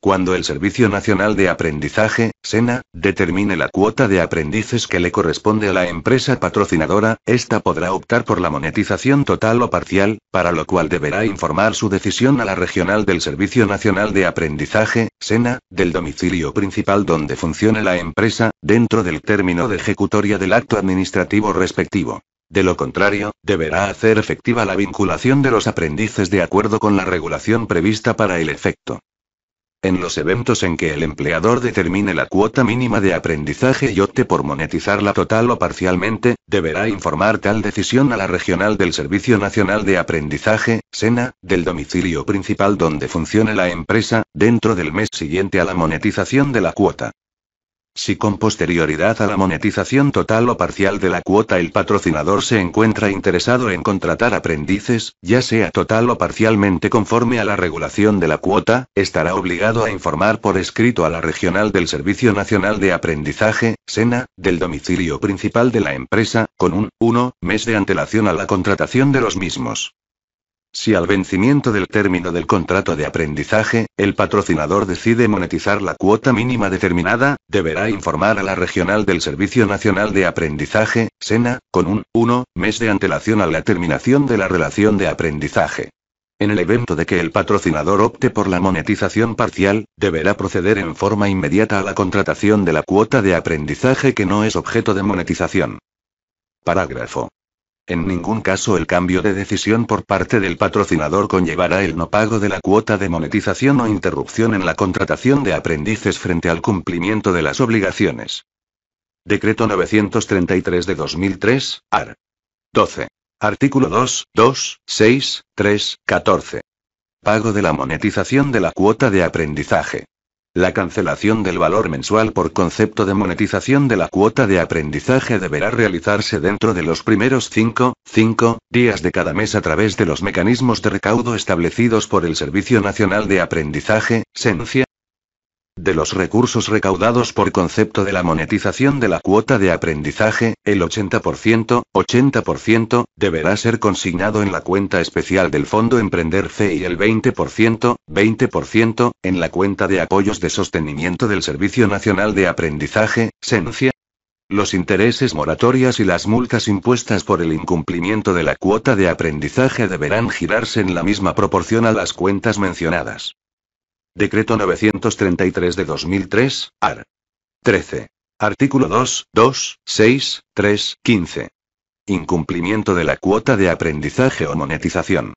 Cuando el Servicio Nacional de Aprendizaje, SENA, determine la cuota de aprendices que le corresponde a la empresa patrocinadora, ésta podrá optar por la monetización total o parcial, para lo cual deberá informar su decisión a la regional del Servicio Nacional de Aprendizaje, SENA, del domicilio principal donde funcione la empresa, dentro del término de ejecutoria del acto administrativo respectivo. De lo contrario, deberá hacer efectiva la vinculación de los aprendices de acuerdo con la regulación prevista para el efecto. En los eventos en que el empleador determine la cuota mínima de aprendizaje y opte por monetizarla total o parcialmente, deberá informar tal decisión a la regional del Servicio Nacional de Aprendizaje, SENA, del domicilio principal donde funcione la empresa, dentro del mes siguiente a la monetización de la cuota. Si con posterioridad a la monetización total o parcial de la cuota el patrocinador se encuentra interesado en contratar aprendices, ya sea total o parcialmente conforme a la regulación de la cuota, estará obligado a informar por escrito a la regional del Servicio Nacional de Aprendizaje, SENA, del domicilio principal de la empresa, con un 1 mes de antelación a la contratación de los mismos. Si al vencimiento del término del contrato de aprendizaje, el patrocinador decide monetizar la cuota mínima determinada, deberá informar a la regional del Servicio Nacional de Aprendizaje, SENA, con un 1 mes de antelación a la terminación de la relación de aprendizaje. En el evento de que el patrocinador opte por la monetización parcial, deberá proceder en forma inmediata a la contratación de la cuota de aprendizaje que no es objeto de monetización. Parágrafo en ningún caso el cambio de decisión por parte del patrocinador conllevará el no pago de la cuota de monetización o interrupción en la contratación de aprendices frente al cumplimiento de las obligaciones. Decreto 933 de 2003, AR. 12. Artículo 2, 2, 6, 3, 14. Pago de la monetización de la cuota de aprendizaje. La cancelación del valor mensual por concepto de monetización de la cuota de aprendizaje deberá realizarse dentro de los primeros 5, 5 días de cada mes a través de los mecanismos de recaudo establecidos por el Servicio Nacional de Aprendizaje, SENCIA, de los recursos recaudados por concepto de la monetización de la cuota de aprendizaje, el 80%, 80%, deberá ser consignado en la cuenta especial del Fondo Emprender C y el 20%, 20%, en la cuenta de apoyos de sostenimiento del Servicio Nacional de Aprendizaje, SENCIA, los intereses moratorias y las multas impuestas por el incumplimiento de la cuota de aprendizaje deberán girarse en la misma proporción a las cuentas mencionadas. Decreto 933 de 2003, AR. 13. Artículo 2, 2, 6, 3, 15. Incumplimiento de la cuota de aprendizaje o monetización.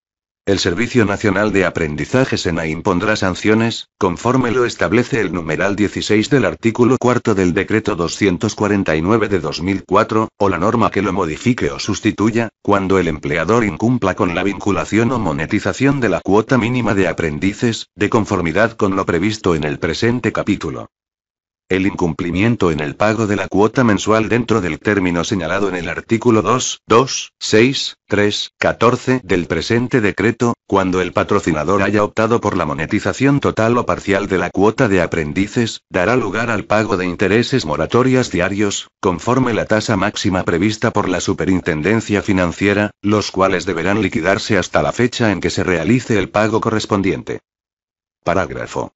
El Servicio Nacional de Aprendizaje SENA impondrá sanciones, conforme lo establece el numeral 16 del artículo 4 del Decreto 249 de 2004, o la norma que lo modifique o sustituya, cuando el empleador incumpla con la vinculación o monetización de la cuota mínima de aprendices, de conformidad con lo previsto en el presente capítulo. El incumplimiento en el pago de la cuota mensual dentro del término señalado en el artículo 2, 2, 6, 3, 14 del presente decreto, cuando el patrocinador haya optado por la monetización total o parcial de la cuota de aprendices, dará lugar al pago de intereses moratorias diarios, conforme la tasa máxima prevista por la Superintendencia Financiera, los cuales deberán liquidarse hasta la fecha en que se realice el pago correspondiente. Parágrafo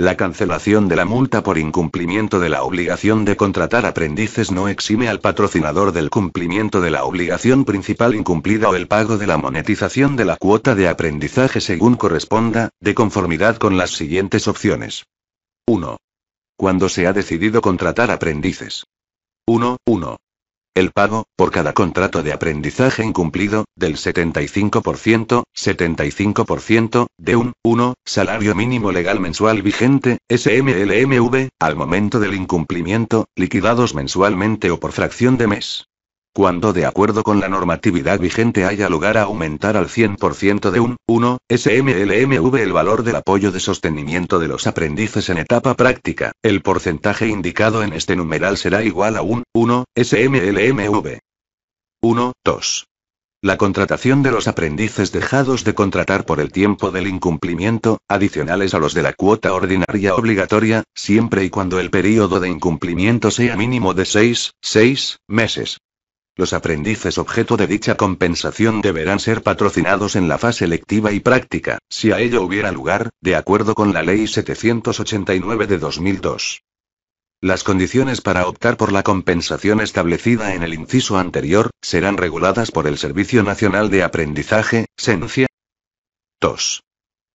la cancelación de la multa por incumplimiento de la obligación de contratar aprendices no exime al patrocinador del cumplimiento de la obligación principal incumplida o el pago de la monetización de la cuota de aprendizaje según corresponda, de conformidad con las siguientes opciones. 1. Cuando se ha decidido contratar aprendices. 1. 1. El pago, por cada contrato de aprendizaje incumplido, del 75%, 75%, de un, 1, salario mínimo legal mensual vigente, SMLMV, al momento del incumplimiento, liquidados mensualmente o por fracción de mes. Cuando de acuerdo con la normatividad vigente haya lugar a aumentar al 100% de un 1 SMLMV el valor del apoyo de sostenimiento de los aprendices en etapa práctica, el porcentaje indicado en este numeral será igual a un 1 SMLMV. 1, 2. La contratación de los aprendices dejados de contratar por el tiempo del incumplimiento, adicionales a los de la cuota ordinaria obligatoria, siempre y cuando el período de incumplimiento sea mínimo de 6, 6 meses. Los aprendices objeto de dicha compensación deberán ser patrocinados en la fase lectiva y práctica, si a ello hubiera lugar, de acuerdo con la Ley 789 de 2002. Las condiciones para optar por la compensación establecida en el inciso anterior serán reguladas por el Servicio Nacional de Aprendizaje, SENCIA. 2.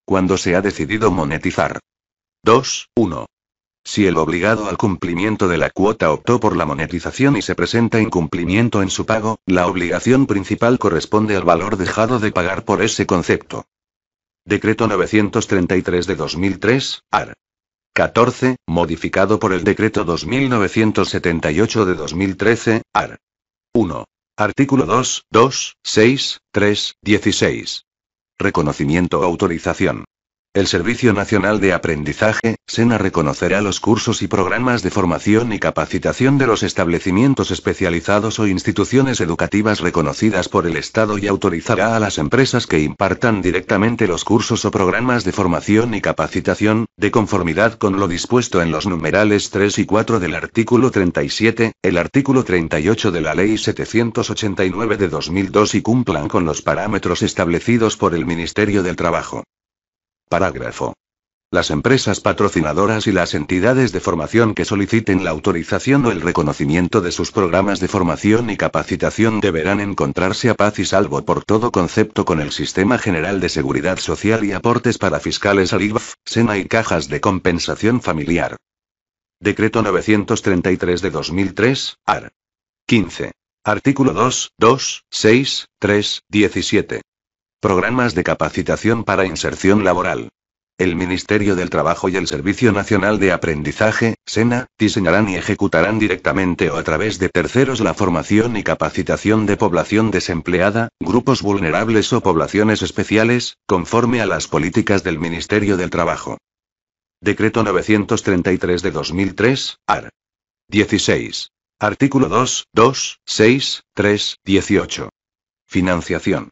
Cuando se ha decidido monetizar. 2. 1. Si el obligado al cumplimiento de la cuota optó por la monetización y se presenta incumplimiento en su pago, la obligación principal corresponde al valor dejado de pagar por ese concepto. Decreto 933 de 2003, AR. 14, modificado por el Decreto 2978 de 2013, AR. 1. Artículo 2, 2, 6, 3, 16. Reconocimiento o autorización. El Servicio Nacional de Aprendizaje, SENA reconocerá los cursos y programas de formación y capacitación de los establecimientos especializados o instituciones educativas reconocidas por el Estado y autorizará a las empresas que impartan directamente los cursos o programas de formación y capacitación, de conformidad con lo dispuesto en los numerales 3 y 4 del artículo 37, el artículo 38 de la Ley 789 de 2002 y cumplan con los parámetros establecidos por el Ministerio del Trabajo. Parágrafo. Las empresas patrocinadoras y las entidades de formación que soliciten la autorización o el reconocimiento de sus programas de formación y capacitación deberán encontrarse a paz y salvo por todo concepto con el Sistema General de Seguridad Social y aportes para fiscales al IVAF, SENA y cajas de compensación familiar. Decreto 933 de 2003, AR. 15. Artículo 2, 2, 6, 3, 17. Programas de capacitación para inserción laboral. El Ministerio del Trabajo y el Servicio Nacional de Aprendizaje, SENA, diseñarán y ejecutarán directamente o a través de terceros la formación y capacitación de población desempleada, grupos vulnerables o poblaciones especiales, conforme a las políticas del Ministerio del Trabajo. Decreto 933 de 2003, AR. 16. Artículo 2, 2, 6, 3, 18. Financiación.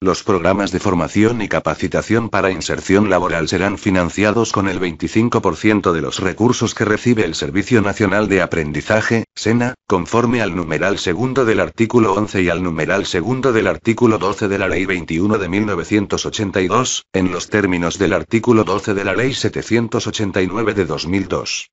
Los programas de formación y capacitación para inserción laboral serán financiados con el 25% de los recursos que recibe el Servicio Nacional de Aprendizaje, SENA, conforme al numeral segundo del artículo 11 y al numeral segundo del artículo 12 de la Ley 21 de 1982, en los términos del artículo 12 de la Ley 789 de 2002.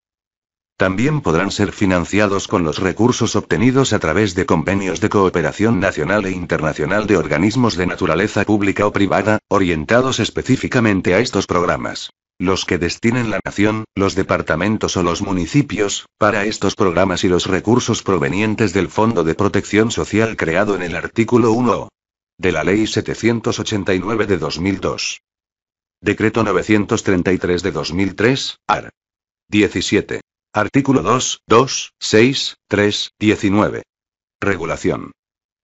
También podrán ser financiados con los recursos obtenidos a través de convenios de cooperación nacional e internacional de organismos de naturaleza pública o privada, orientados específicamente a estos programas. Los que destinen la nación, los departamentos o los municipios, para estos programas y los recursos provenientes del Fondo de Protección Social creado en el artículo 1 de la Ley 789 de 2002. Decreto 933 de 2003, AR. 17. Artículo 2, 2, 6, 3, 19. Regulación.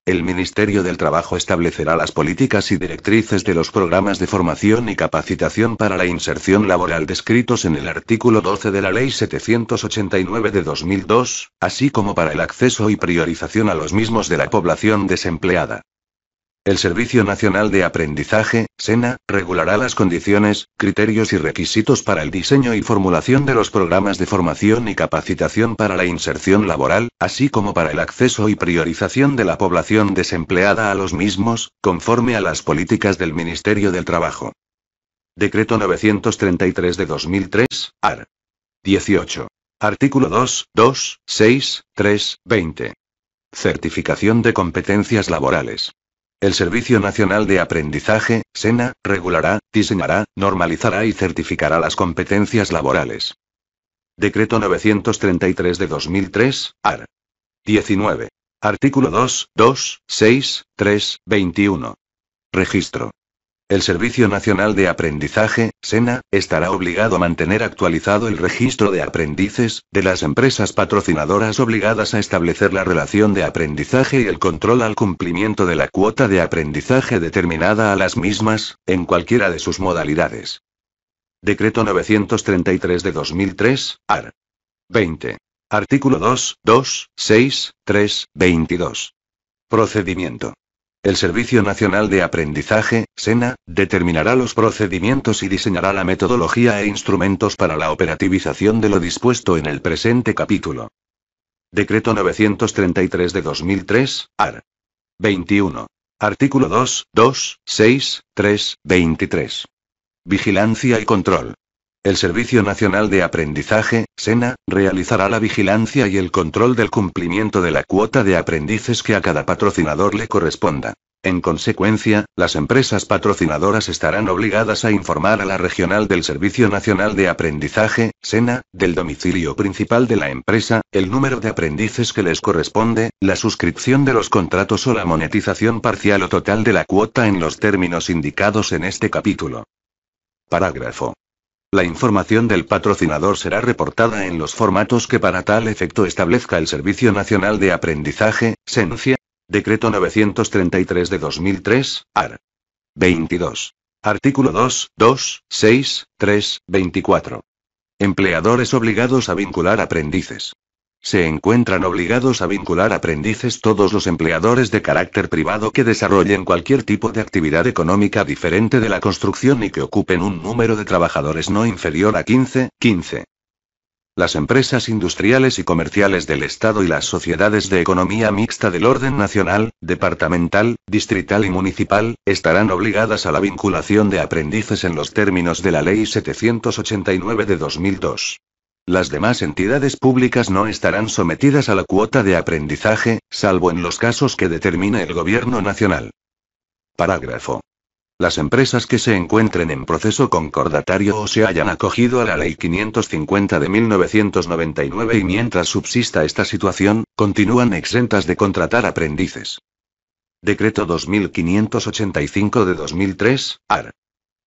El Ministerio del Trabajo establecerá las políticas y directrices de los programas de formación y capacitación para la inserción laboral descritos en el artículo 12 de la Ley 789 de 2002, así como para el acceso y priorización a los mismos de la población desempleada. El Servicio Nacional de Aprendizaje, SENA, regulará las condiciones, criterios y requisitos para el diseño y formulación de los programas de formación y capacitación para la inserción laboral, así como para el acceso y priorización de la población desempleada a los mismos, conforme a las políticas del Ministerio del Trabajo. Decreto 933 de 2003, AR. 18. Artículo 2, 2, 6, 3, 20. Certificación de competencias laborales. El Servicio Nacional de Aprendizaje, SENA, regulará, diseñará, normalizará y certificará las competencias laborales. Decreto 933 de 2003, AR. 19. Artículo 2, 2, 6, 3, 21. Registro. El Servicio Nacional de Aprendizaje, SENA, estará obligado a mantener actualizado el registro de aprendices, de las empresas patrocinadoras obligadas a establecer la relación de aprendizaje y el control al cumplimiento de la cuota de aprendizaje determinada a las mismas, en cualquiera de sus modalidades. Decreto 933 de 2003, AR. 20. Artículo 2, 2, 6, 3, 22. Procedimiento. El Servicio Nacional de Aprendizaje, SENA, determinará los procedimientos y diseñará la metodología e instrumentos para la operativización de lo dispuesto en el presente capítulo. Decreto 933 de 2003, AR. 21. Artículo 2, 2, 6, 3, 23. Vigilancia y control. El Servicio Nacional de Aprendizaje, SENA, realizará la vigilancia y el control del cumplimiento de la cuota de aprendices que a cada patrocinador le corresponda. En consecuencia, las empresas patrocinadoras estarán obligadas a informar a la regional del Servicio Nacional de Aprendizaje, SENA, del domicilio principal de la empresa, el número de aprendices que les corresponde, la suscripción de los contratos o la monetización parcial o total de la cuota en los términos indicados en este capítulo. Parágrafo. La información del patrocinador será reportada en los formatos que para tal efecto establezca el Servicio Nacional de Aprendizaje, SENCIA. Decreto 933 de 2003, AR. 22. Artículo 2, 2, 6, 3, 24. Empleadores obligados a vincular aprendices. Se encuentran obligados a vincular aprendices todos los empleadores de carácter privado que desarrollen cualquier tipo de actividad económica diferente de la construcción y que ocupen un número de trabajadores no inferior a 15, 15. Las empresas industriales y comerciales del Estado y las sociedades de economía mixta del orden nacional, departamental, distrital y municipal, estarán obligadas a la vinculación de aprendices en los términos de la Ley 789 de 2002. Las demás entidades públicas no estarán sometidas a la cuota de aprendizaje, salvo en los casos que determine el Gobierno Nacional. Parágrafo. Las empresas que se encuentren en proceso concordatario o se hayan acogido a la Ley 550 de 1999 y mientras subsista esta situación, continúan exentas de contratar aprendices. Decreto 2585 de 2003, AR.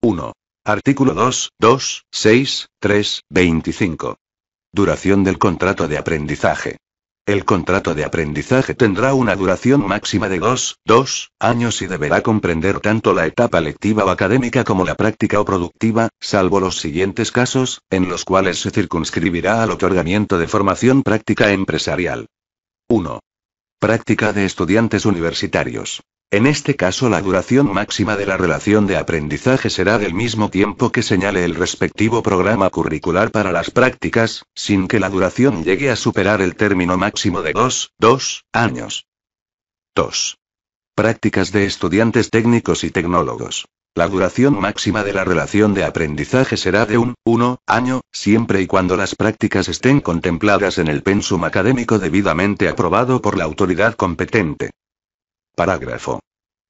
1. Artículo 2, 2, 6, 3, 25. Duración del contrato de aprendizaje. El contrato de aprendizaje tendrá una duración máxima de 2, 2, años y deberá comprender tanto la etapa lectiva o académica como la práctica o productiva, salvo los siguientes casos, en los cuales se circunscribirá al otorgamiento de formación práctica empresarial. 1. Práctica de estudiantes universitarios. En este caso la duración máxima de la relación de aprendizaje será del mismo tiempo que señale el respectivo programa curricular para las prácticas, sin que la duración llegue a superar el término máximo de dos, 2 años. 2. Prácticas de estudiantes técnicos y tecnólogos. La duración máxima de la relación de aprendizaje será de un, 1, año, siempre y cuando las prácticas estén contempladas en el pensum académico debidamente aprobado por la autoridad competente. Parágrafo.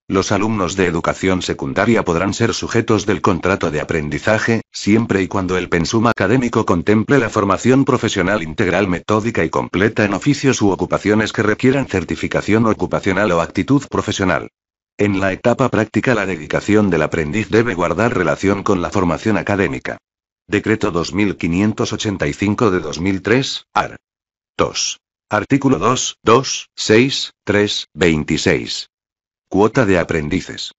Los alumnos de educación secundaria podrán ser sujetos del contrato de aprendizaje, siempre y cuando el pensum académico contemple la formación profesional integral metódica y completa en oficios u ocupaciones que requieran certificación ocupacional o actitud profesional. En la etapa práctica la dedicación del aprendiz debe guardar relación con la formación académica. Decreto 2585 de 2003, AR. 2. Artículo 2, 2, 6, 3, 26. Cuota de aprendices.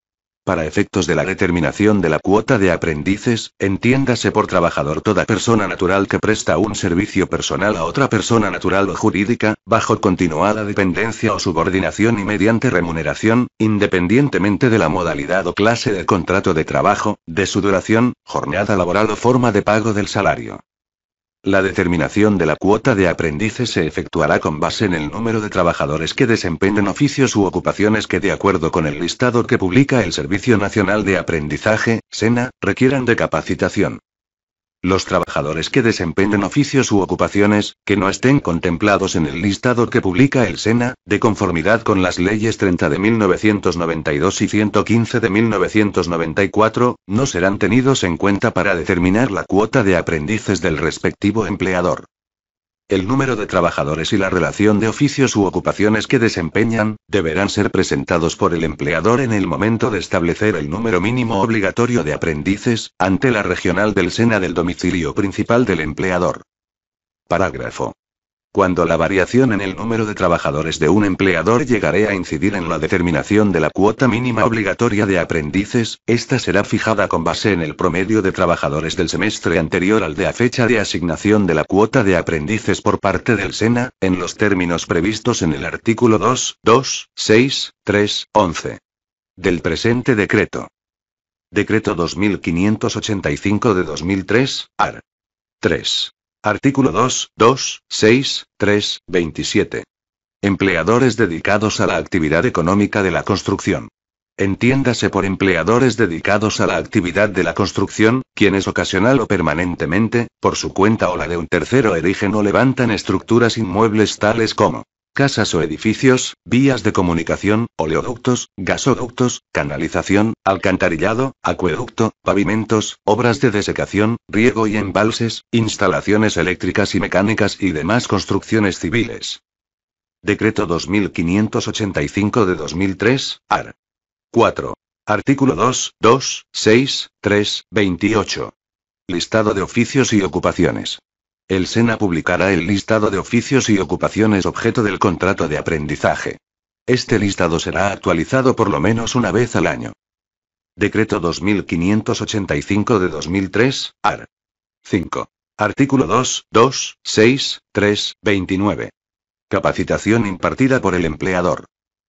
Para efectos de la determinación de la cuota de aprendices, entiéndase por trabajador toda persona natural que presta un servicio personal a otra persona natural o jurídica, bajo continuada dependencia o subordinación y mediante remuneración, independientemente de la modalidad o clase de contrato de trabajo, de su duración, jornada laboral o forma de pago del salario. La determinación de la cuota de aprendices se efectuará con base en el número de trabajadores que desempeñen oficios u ocupaciones que de acuerdo con el listado que publica el Servicio Nacional de Aprendizaje, SENA, requieran de capacitación. Los trabajadores que desempeñen oficios u ocupaciones, que no estén contemplados en el listado que publica el SENA, de conformidad con las leyes 30 de 1992 y 115 de 1994, no serán tenidos en cuenta para determinar la cuota de aprendices del respectivo empleador. El número de trabajadores y la relación de oficios u ocupaciones que desempeñan, deberán ser presentados por el empleador en el momento de establecer el número mínimo obligatorio de aprendices, ante la regional del SENA del domicilio principal del empleador. Parágrafo cuando la variación en el número de trabajadores de un empleador llegaré a incidir en la determinación de la cuota mínima obligatoria de aprendices, esta será fijada con base en el promedio de trabajadores del semestre anterior al de la fecha de asignación de la cuota de aprendices por parte del SENA, en los términos previstos en el artículo 2, 2, 6, 3, 11 del presente decreto. Decreto 2585 de 2003, AR. 3. Artículo 2, 2, 6, 3, 27. Empleadores dedicados a la actividad económica de la construcción. Entiéndase por empleadores dedicados a la actividad de la construcción, quienes ocasional o permanentemente, por su cuenta o la de un tercero erigen o levantan estructuras inmuebles tales como casas o edificios, vías de comunicación, oleoductos, gasoductos, canalización, alcantarillado, acueducto, pavimentos, obras de desecación, riego y embalses, instalaciones eléctricas y mecánicas y demás construcciones civiles. Decreto 2585 de 2003, AR. 4. Artículo 2, 2, 6, 3, 28. Listado de oficios y ocupaciones. El SENA publicará el listado de oficios y ocupaciones objeto del contrato de aprendizaje. Este listado será actualizado por lo menos una vez al año. Decreto 2585 de 2003, AR. 5. Artículo 2, 2, 6, 3, 29. Capacitación impartida por el empleador.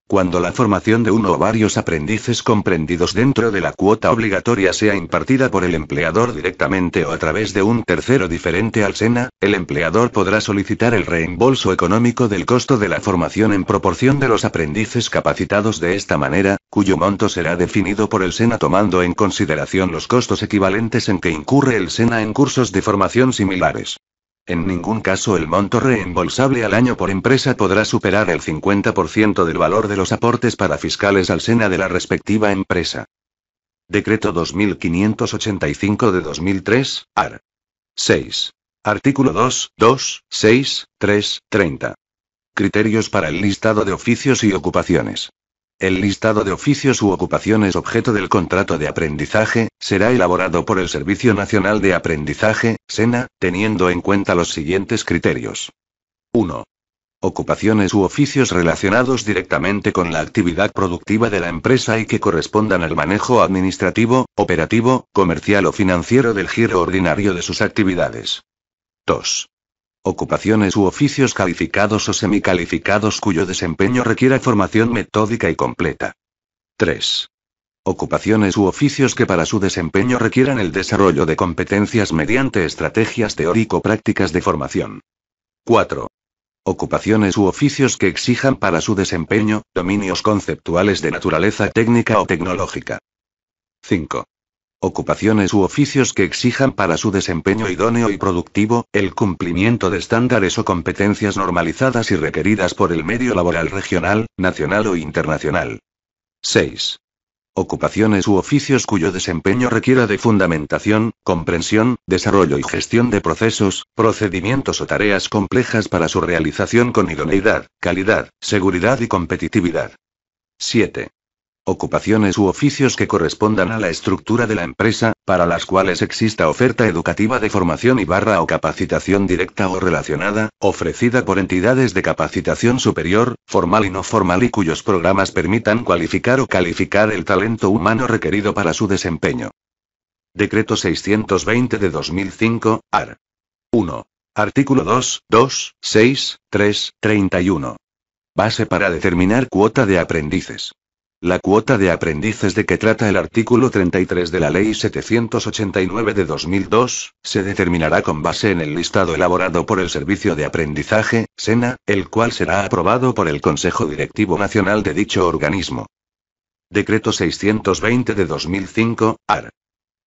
Cuando la formación de uno o varios aprendices comprendidos dentro de la cuota obligatoria sea impartida por el empleador directamente o a través de un tercero diferente al SENA, el empleador podrá solicitar el reembolso económico del costo de la formación en proporción de los aprendices capacitados de esta manera, cuyo monto será definido por el SENA tomando en consideración los costos equivalentes en que incurre el SENA en cursos de formación similares. En ningún caso el monto reembolsable al año por empresa podrá superar el 50% del valor de los aportes para fiscales al SENA de la respectiva empresa. Decreto 2585 de 2003, AR. 6. Artículo 2, 2, 6, 3, 30. Criterios para el listado de oficios y ocupaciones. El listado de oficios u ocupaciones objeto del contrato de aprendizaje será elaborado por el Servicio Nacional de Aprendizaje, SENA, teniendo en cuenta los siguientes criterios. 1. Ocupaciones u oficios relacionados directamente con la actividad productiva de la empresa y que correspondan al manejo administrativo, operativo, comercial o financiero del giro ordinario de sus actividades. 2 ocupaciones u oficios calificados o semicalificados cuyo desempeño requiera formación metódica y completa. 3. Ocupaciones u oficios que para su desempeño requieran el desarrollo de competencias mediante estrategias teórico-prácticas de formación. 4. Ocupaciones u oficios que exijan para su desempeño dominios conceptuales de naturaleza técnica o tecnológica. 5 ocupaciones u oficios que exijan para su desempeño idóneo y productivo, el cumplimiento de estándares o competencias normalizadas y requeridas por el medio laboral regional, nacional o internacional. 6. Ocupaciones u oficios cuyo desempeño requiera de fundamentación, comprensión, desarrollo y gestión de procesos, procedimientos o tareas complejas para su realización con idoneidad, calidad, seguridad y competitividad. 7 ocupaciones u oficios que correspondan a la estructura de la empresa, para las cuales exista oferta educativa de formación y barra o capacitación directa o relacionada, ofrecida por entidades de capacitación superior, formal y no formal y cuyos programas permitan cualificar o calificar el talento humano requerido para su desempeño. Decreto 620 de 2005, AR. 1. Artículo 2, 2, 6, 3, 31. Base para determinar cuota de aprendices. La cuota de aprendices de que trata el artículo 33 de la Ley 789 de 2002, se determinará con base en el listado elaborado por el Servicio de Aprendizaje, SENA, el cual será aprobado por el Consejo Directivo Nacional de dicho organismo. Decreto 620 de 2005, AR.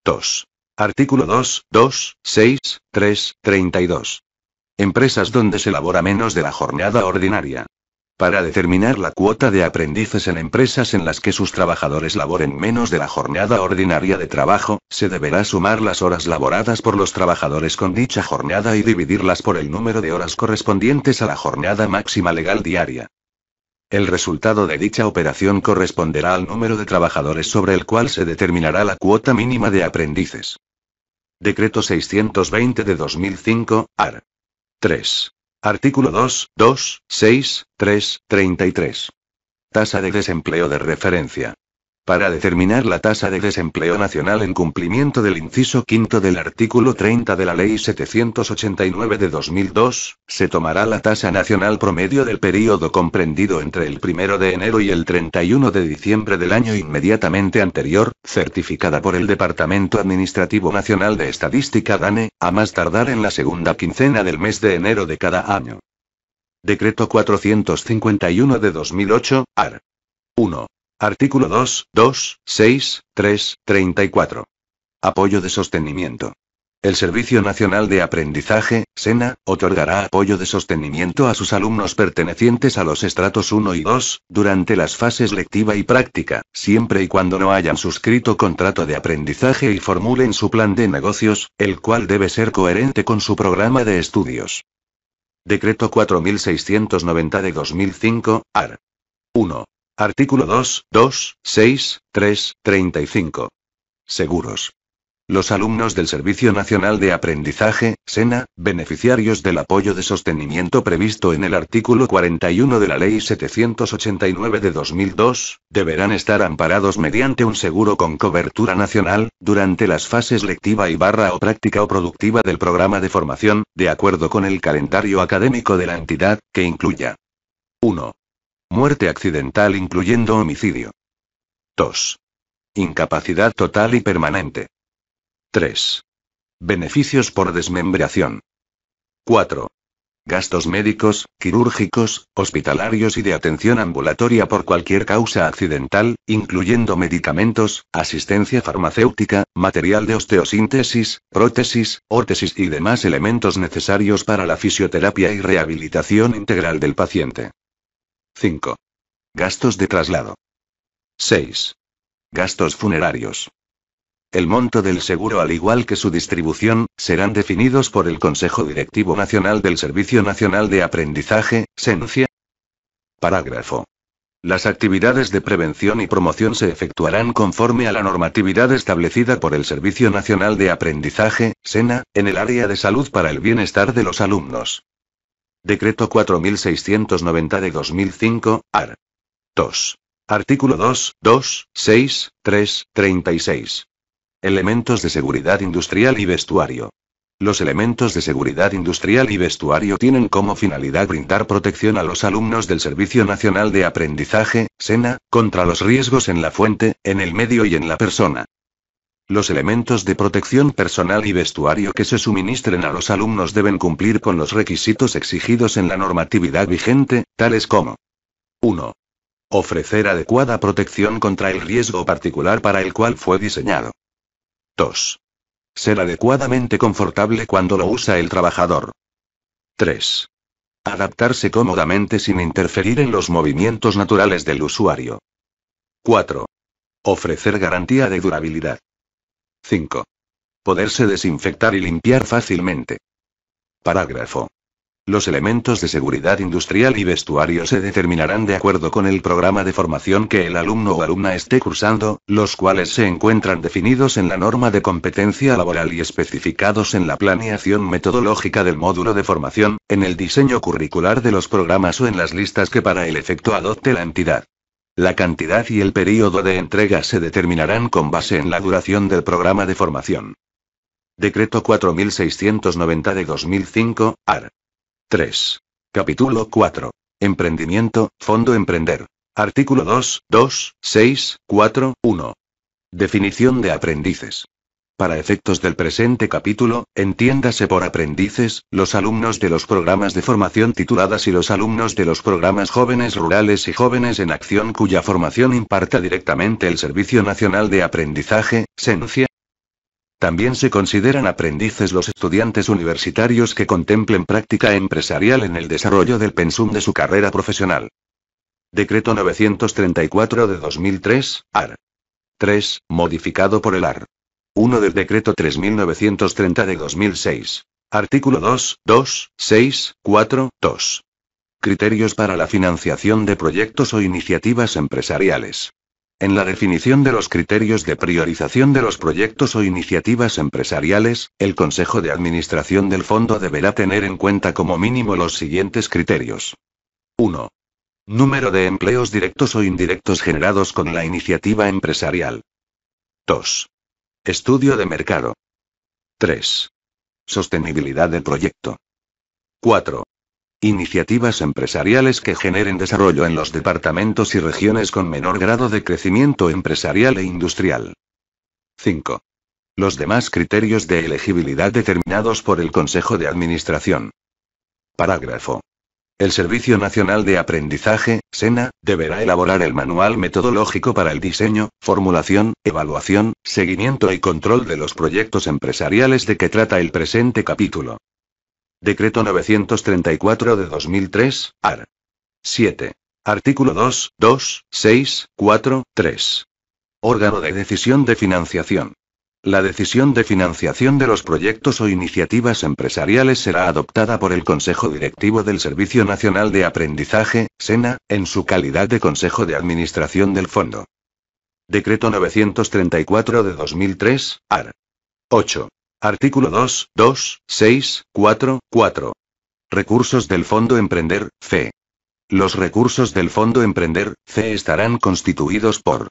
2. Artículo 2, 2, 6, 3, 32. Empresas donde se elabora menos de la jornada ordinaria para determinar la cuota de aprendices en empresas en las que sus trabajadores laboren menos de la jornada ordinaria de trabajo, se deberá sumar las horas laboradas por los trabajadores con dicha jornada y dividirlas por el número de horas correspondientes a la jornada máxima legal diaria. El resultado de dicha operación corresponderá al número de trabajadores sobre el cual se determinará la cuota mínima de aprendices. Decreto 620 de 2005, AR. 3. Artículo 2, 2, 6, 3, 33. Tasa de desempleo de referencia para determinar la tasa de desempleo nacional en cumplimiento del inciso quinto del artículo 30 de la Ley 789 de 2002, se tomará la tasa nacional promedio del período comprendido entre el 1 de enero y el 31 de diciembre del año inmediatamente anterior, certificada por el Departamento Administrativo Nacional de Estadística DANE, a más tardar en la segunda quincena del mes de enero de cada año. Decreto 451 de 2008, AR. 1. Artículo 2, 2, 6, 3, 34. Apoyo de sostenimiento. El Servicio Nacional de Aprendizaje, SENA, otorgará apoyo de sostenimiento a sus alumnos pertenecientes a los estratos 1 y 2, durante las fases lectiva y práctica, siempre y cuando no hayan suscrito contrato de aprendizaje y formulen su plan de negocios, el cual debe ser coherente con su programa de estudios. Decreto 4690 de 2005, AR. 1. Artículo 2, 2, 6, 3, 35. Seguros. Los alumnos del Servicio Nacional de Aprendizaje, SENA, beneficiarios del apoyo de sostenimiento previsto en el artículo 41 de la Ley 789 de 2002, deberán estar amparados mediante un seguro con cobertura nacional, durante las fases lectiva y barra o práctica o productiva del programa de formación, de acuerdo con el calendario académico de la entidad, que incluya 1. Muerte accidental incluyendo homicidio. 2. Incapacidad total y permanente. 3. Beneficios por desmembración. 4. Gastos médicos, quirúrgicos, hospitalarios y de atención ambulatoria por cualquier causa accidental, incluyendo medicamentos, asistencia farmacéutica, material de osteosíntesis, prótesis, órtesis y demás elementos necesarios para la fisioterapia y rehabilitación integral del paciente. 5. Gastos de traslado. 6. Gastos funerarios. El monto del seguro, al igual que su distribución, serán definidos por el Consejo Directivo Nacional del Servicio Nacional de Aprendizaje, SENCIA. Parágrafo. Las actividades de prevención y promoción se efectuarán conforme a la normatividad establecida por el Servicio Nacional de Aprendizaje, SENA, en el área de salud para el bienestar de los alumnos. Decreto 4690 de 2005, AR. 2. Artículo 2, 2, 6, 3, 36. Elementos de seguridad industrial y vestuario. Los elementos de seguridad industrial y vestuario tienen como finalidad brindar protección a los alumnos del Servicio Nacional de Aprendizaje, SENA, contra los riesgos en la fuente, en el medio y en la persona. Los elementos de protección personal y vestuario que se suministren a los alumnos deben cumplir con los requisitos exigidos en la normatividad vigente, tales como 1. Ofrecer adecuada protección contra el riesgo particular para el cual fue diseñado. 2. Ser adecuadamente confortable cuando lo usa el trabajador. 3. Adaptarse cómodamente sin interferir en los movimientos naturales del usuario. 4. Ofrecer garantía de durabilidad. 5. Poderse desinfectar y limpiar fácilmente. Parágrafo. Los elementos de seguridad industrial y vestuario se determinarán de acuerdo con el programa de formación que el alumno o alumna esté cursando, los cuales se encuentran definidos en la norma de competencia laboral y especificados en la planeación metodológica del módulo de formación, en el diseño curricular de los programas o en las listas que para el efecto adopte la entidad. La cantidad y el período de entrega se determinarán con base en la duración del programa de formación. Decreto 4690 de 2005, AR. 3. Capítulo 4. Emprendimiento, Fondo Emprender. Artículo 2, 2, 6, 4, 1. Definición de aprendices. Para efectos del presente capítulo, entiéndase por aprendices, los alumnos de los programas de formación tituladas y los alumnos de los programas jóvenes rurales y jóvenes en acción cuya formación imparta directamente el Servicio Nacional de Aprendizaje, SENCIA. También se consideran aprendices los estudiantes universitarios que contemplen práctica empresarial en el desarrollo del pensum de su carrera profesional. Decreto 934 de 2003, AR. 3, modificado por el AR. 1 del Decreto 3930 de 2006. Artículo 2, 2, 6, 4, 2. Criterios para la financiación de proyectos o iniciativas empresariales. En la definición de los criterios de priorización de los proyectos o iniciativas empresariales, el Consejo de Administración del Fondo deberá tener en cuenta como mínimo los siguientes criterios. 1. Número de empleos directos o indirectos generados con la iniciativa empresarial. 2. Estudio de mercado. 3. Sostenibilidad del proyecto. 4. Iniciativas empresariales que generen desarrollo en los departamentos y regiones con menor grado de crecimiento empresarial e industrial. 5. Los demás criterios de elegibilidad determinados por el Consejo de Administración. Parágrafo. El Servicio Nacional de Aprendizaje, SENA, deberá elaborar el manual metodológico para el diseño, formulación, evaluación, seguimiento y control de los proyectos empresariales de que trata el presente capítulo. Decreto 934 de 2003, AR. 7. Artículo 2, 2, 6, 4, 3. Órgano de decisión de financiación. La decisión de financiación de los proyectos o iniciativas empresariales será adoptada por el Consejo Directivo del Servicio Nacional de Aprendizaje, SENA, en su calidad de Consejo de Administración del Fondo. Decreto 934 de 2003, AR. 8. Artículo 2, 2, 6, 4, 4. Recursos del Fondo Emprender, C. Los recursos del Fondo Emprender, C estarán constituidos por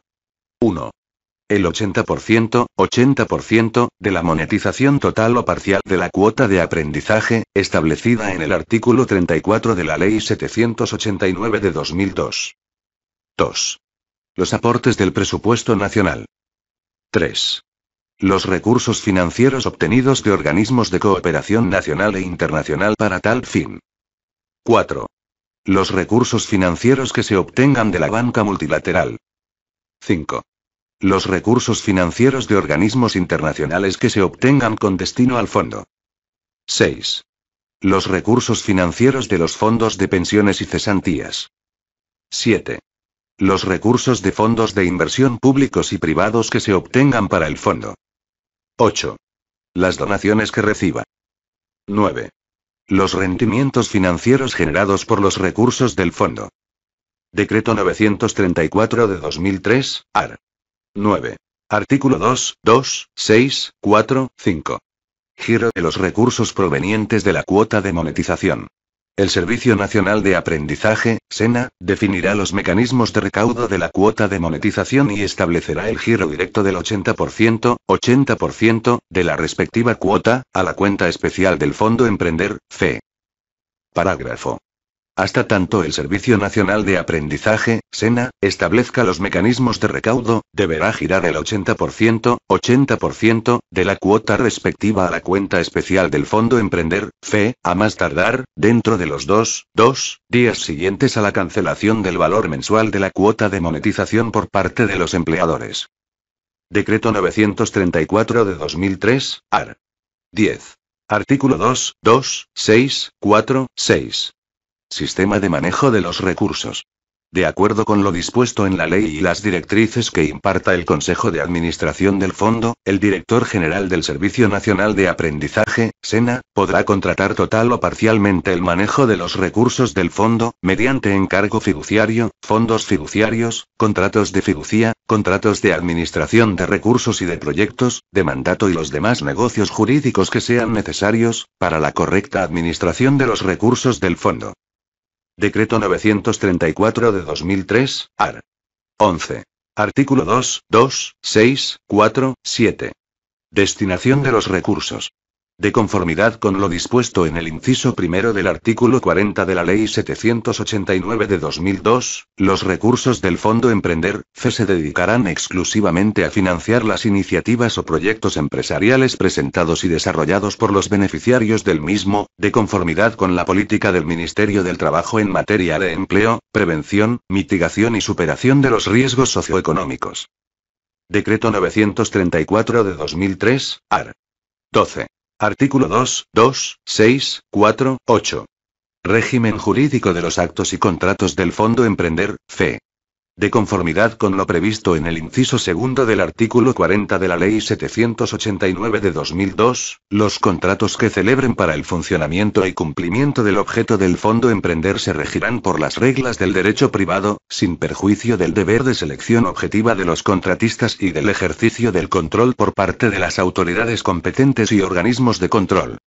1. El 80%, 80%, de la monetización total o parcial de la cuota de aprendizaje, establecida en el artículo 34 de la Ley 789 de 2002. 2. Los aportes del presupuesto nacional. 3. Los recursos financieros obtenidos de organismos de cooperación nacional e internacional para tal fin. 4. Los recursos financieros que se obtengan de la banca multilateral. 5. Los recursos financieros de organismos internacionales que se obtengan con destino al fondo. 6. Los recursos financieros de los fondos de pensiones y cesantías. 7. Los recursos de fondos de inversión públicos y privados que se obtengan para el fondo. 8. Las donaciones que reciba. 9. Los rendimientos financieros generados por los recursos del fondo. Decreto 934 de 2003, AR. 9. Artículo 2, 2, 6, 4, 5. Giro de los recursos provenientes de la cuota de monetización. El Servicio Nacional de Aprendizaje, SENA, definirá los mecanismos de recaudo de la cuota de monetización y establecerá el giro directo del 80%, 80% de la respectiva cuota, a la cuenta especial del Fondo Emprender, FE. Parágrafo hasta tanto el Servicio Nacional de Aprendizaje, SENA, establezca los mecanismos de recaudo, deberá girar el 80%, 80%, de la cuota respectiva a la cuenta especial del Fondo Emprender, FE, a más tardar, dentro de los dos, dos, días siguientes a la cancelación del valor mensual de la cuota de monetización por parte de los empleadores. Decreto 934 de 2003, AR. 10. Artículo 2, 2, 6, 4, 6. Sistema de manejo de los recursos. De acuerdo con lo dispuesto en la ley y las directrices que imparta el Consejo de Administración del Fondo, el Director General del Servicio Nacional de Aprendizaje, SENA, podrá contratar total o parcialmente el manejo de los recursos del Fondo, mediante encargo fiduciario, fondos fiduciarios, contratos de fiducia, contratos de administración de recursos y de proyectos, de mandato y los demás negocios jurídicos que sean necesarios, para la correcta administración de los recursos del Fondo. Decreto 934 de 2003, AR. 11. Artículo 2, 2, 6, 4, 7. Destinación de los recursos de conformidad con lo dispuesto en el inciso primero del artículo 40 de la Ley 789 de 2002, los recursos del Fondo Emprender, FE se dedicarán exclusivamente a financiar las iniciativas o proyectos empresariales presentados y desarrollados por los beneficiarios del mismo, de conformidad con la política del Ministerio del Trabajo en materia de empleo, prevención, mitigación y superación de los riesgos socioeconómicos. Decreto 934 de 2003, AR. 12. Artículo 2, 2, 6, 4, 8. Régimen jurídico de los actos y contratos del Fondo Emprender, FE de conformidad con lo previsto en el inciso segundo del artículo 40 de la Ley 789 de 2002, los contratos que celebren para el funcionamiento y cumplimiento del objeto del Fondo Emprender se regirán por las reglas del derecho privado, sin perjuicio del deber de selección objetiva de los contratistas y del ejercicio del control por parte de las autoridades competentes y organismos de control.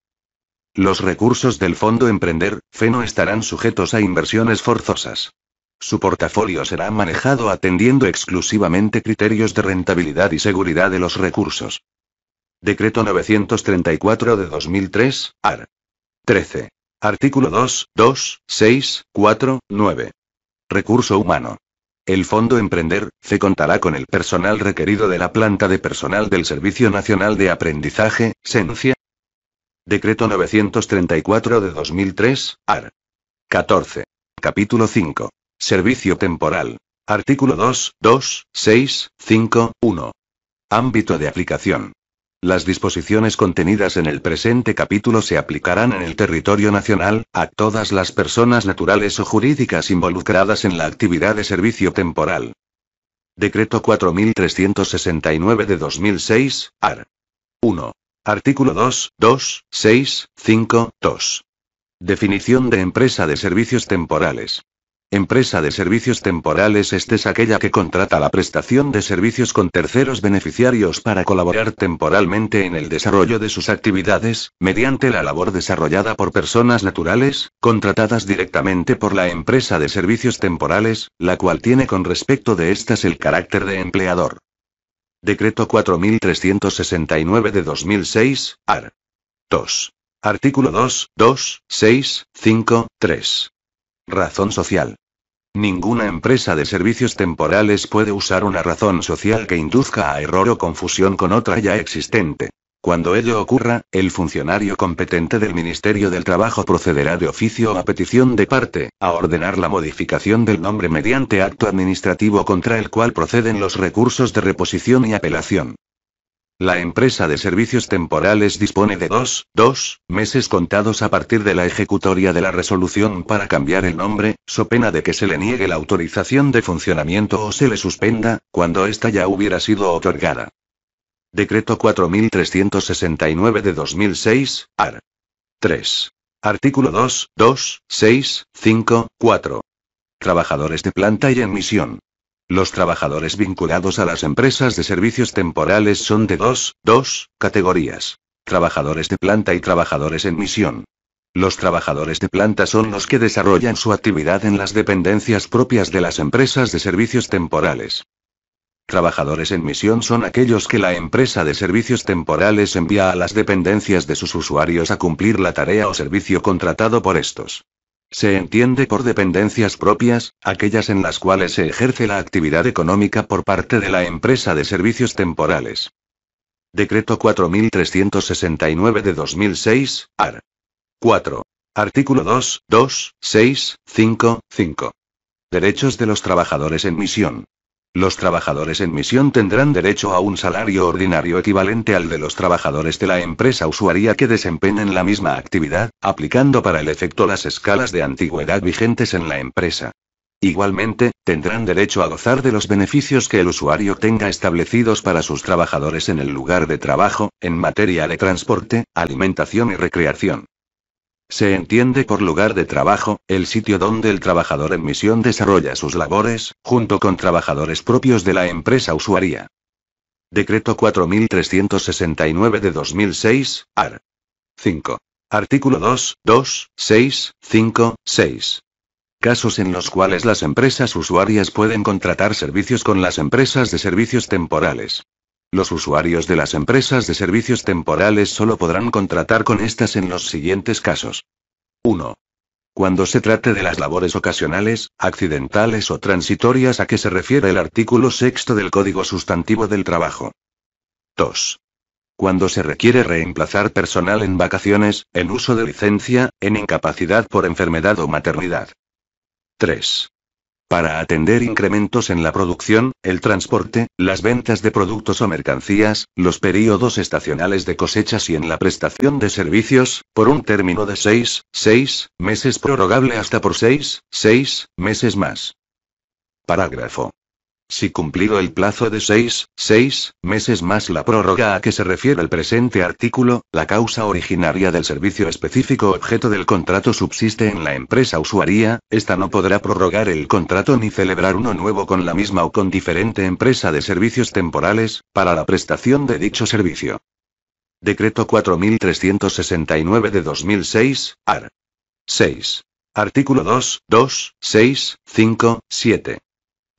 Los recursos del Fondo Emprender, FENO estarán sujetos a inversiones forzosas. Su portafolio será manejado atendiendo exclusivamente criterios de rentabilidad y seguridad de los recursos. Decreto 934 de 2003, AR. 13. Artículo 2, 2, 6, 4, 9. Recurso humano. El Fondo Emprender, se contará con el personal requerido de la planta de personal del Servicio Nacional de Aprendizaje, SENCIA. Decreto 934 de 2003, AR. 14. Capítulo 5. Servicio temporal. Artículo 2, 2, 6, 5, 1. Ámbito de aplicación. Las disposiciones contenidas en el presente capítulo se aplicarán en el territorio nacional, a todas las personas naturales o jurídicas involucradas en la actividad de servicio temporal. Decreto 4369 de 2006, AR. 1. Artículo 2, 2, 6, 5, 2. Definición de empresa de servicios temporales. Empresa de servicios temporales Este es aquella que contrata la prestación de servicios con terceros beneficiarios para colaborar temporalmente en el desarrollo de sus actividades, mediante la labor desarrollada por personas naturales, contratadas directamente por la empresa de servicios temporales, la cual tiene con respecto de estas el carácter de empleador. Decreto 4369 de 2006, AR. 2. Artículo 2, 2, 6, 5, 3. Razón social. Ninguna empresa de servicios temporales puede usar una razón social que induzca a error o confusión con otra ya existente. Cuando ello ocurra, el funcionario competente del Ministerio del Trabajo procederá de oficio a petición de parte, a ordenar la modificación del nombre mediante acto administrativo contra el cual proceden los recursos de reposición y apelación. La empresa de servicios temporales dispone de dos, dos meses contados a partir de la ejecutoria de la resolución para cambiar el nombre, so pena de que se le niegue la autorización de funcionamiento o se le suspenda, cuando ésta ya hubiera sido otorgada. Decreto 4369 de 2006, AR. 3. Artículo 2, 2, 6, 5, 4. Trabajadores de planta y en misión. Los trabajadores vinculados a las empresas de servicios temporales son de dos, dos categorías. Trabajadores de planta y trabajadores en misión. Los trabajadores de planta son los que desarrollan su actividad en las dependencias propias de las empresas de servicios temporales. Trabajadores en misión son aquellos que la empresa de servicios temporales envía a las dependencias de sus usuarios a cumplir la tarea o servicio contratado por estos. Se entiende por dependencias propias, aquellas en las cuales se ejerce la actividad económica por parte de la empresa de servicios temporales. Decreto 4369 de 2006, AR. 4. Artículo 2, 2, 6, 5, 5. Derechos de los trabajadores en misión. Los trabajadores en misión tendrán derecho a un salario ordinario equivalente al de los trabajadores de la empresa usuaria que desempeñen la misma actividad, aplicando para el efecto las escalas de antigüedad vigentes en la empresa. Igualmente, tendrán derecho a gozar de los beneficios que el usuario tenga establecidos para sus trabajadores en el lugar de trabajo, en materia de transporte, alimentación y recreación. Se entiende por lugar de trabajo, el sitio donde el trabajador en misión desarrolla sus labores, junto con trabajadores propios de la empresa usuaria. Decreto 4369 de 2006, AR. 5. Artículo 2, 2, 6. Casos en los cuales las empresas usuarias pueden contratar servicios con las empresas de servicios temporales. Los usuarios de las empresas de servicios temporales solo podrán contratar con estas en los siguientes casos. 1. Cuando se trate de las labores ocasionales, accidentales o transitorias a que se refiere el artículo sexto del Código Sustantivo del Trabajo. 2. Cuando se requiere reemplazar personal en vacaciones, en uso de licencia, en incapacidad por enfermedad o maternidad. 3 para atender incrementos en la producción, el transporte, las ventas de productos o mercancías, los períodos estacionales de cosechas y en la prestación de servicios, por un término de 6, 6 meses prorrogable hasta por 6, 6 meses más. Parágrafo. Si cumplido el plazo de seis, seis meses más la prórroga a que se refiere el presente artículo, la causa originaria del servicio específico objeto del contrato subsiste en la empresa usuaria, esta no podrá prorrogar el contrato ni celebrar uno nuevo con la misma o con diferente empresa de servicios temporales, para la prestación de dicho servicio. Decreto 4369 de 2006, AR. 6. Artículo 2, 2, 6, 5, 7.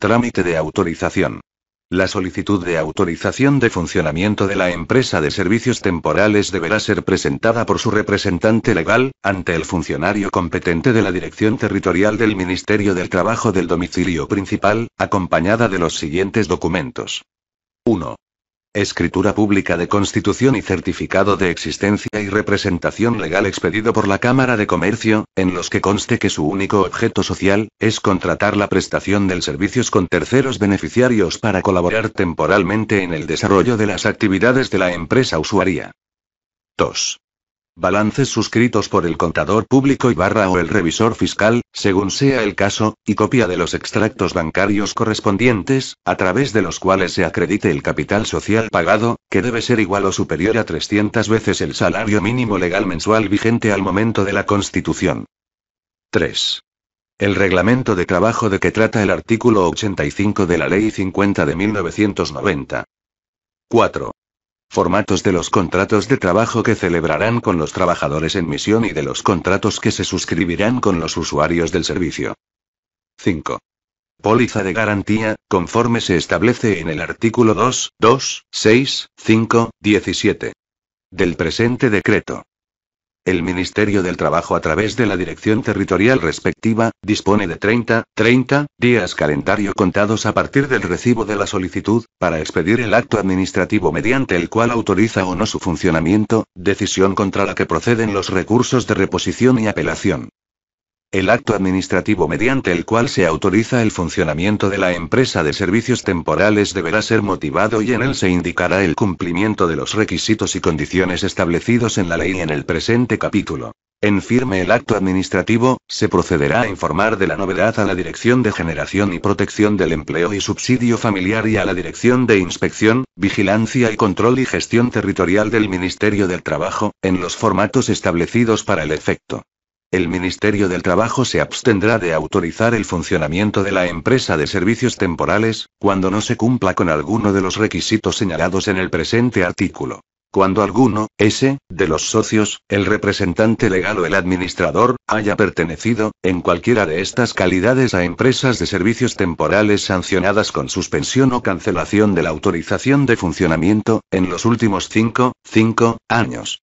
Trámite de autorización. La solicitud de autorización de funcionamiento de la empresa de servicios temporales deberá ser presentada por su representante legal, ante el funcionario competente de la Dirección Territorial del Ministerio del Trabajo del Domicilio Principal, acompañada de los siguientes documentos. 1. Escritura pública de constitución y certificado de existencia y representación legal expedido por la Cámara de Comercio, en los que conste que su único objeto social, es contratar la prestación del servicios con terceros beneficiarios para colaborar temporalmente en el desarrollo de las actividades de la empresa usuaria. 2 balances suscritos por el contador público y barra o el revisor fiscal, según sea el caso, y copia de los extractos bancarios correspondientes, a través de los cuales se acredite el capital social pagado, que debe ser igual o superior a 300 veces el salario mínimo legal mensual vigente al momento de la Constitución. 3. El reglamento de trabajo de que trata el artículo 85 de la Ley 50 de 1990. 4 formatos de los contratos de trabajo que celebrarán con los trabajadores en misión y de los contratos que se suscribirán con los usuarios del servicio. 5. Póliza de garantía, conforme se establece en el artículo 2, 2, 6, 5, 17 del presente decreto. El Ministerio del Trabajo a través de la Dirección Territorial respectiva, dispone de 30, 30 días calendario contados a partir del recibo de la solicitud, para expedir el acto administrativo mediante el cual autoriza o no su funcionamiento, decisión contra la que proceden los recursos de reposición y apelación el acto administrativo mediante el cual se autoriza el funcionamiento de la empresa de servicios temporales deberá ser motivado y en él se indicará el cumplimiento de los requisitos y condiciones establecidos en la ley y en el presente capítulo. En firme el acto administrativo, se procederá a informar de la novedad a la Dirección de Generación y Protección del Empleo y Subsidio Familiar y a la Dirección de Inspección, Vigilancia y Control y Gestión Territorial del Ministerio del Trabajo, en los formatos establecidos para el efecto. El Ministerio del Trabajo se abstendrá de autorizar el funcionamiento de la empresa de servicios temporales, cuando no se cumpla con alguno de los requisitos señalados en el presente artículo. Cuando alguno, ese, de los socios, el representante legal o el administrador, haya pertenecido, en cualquiera de estas calidades a empresas de servicios temporales sancionadas con suspensión o cancelación de la autorización de funcionamiento, en los últimos cinco, 5 años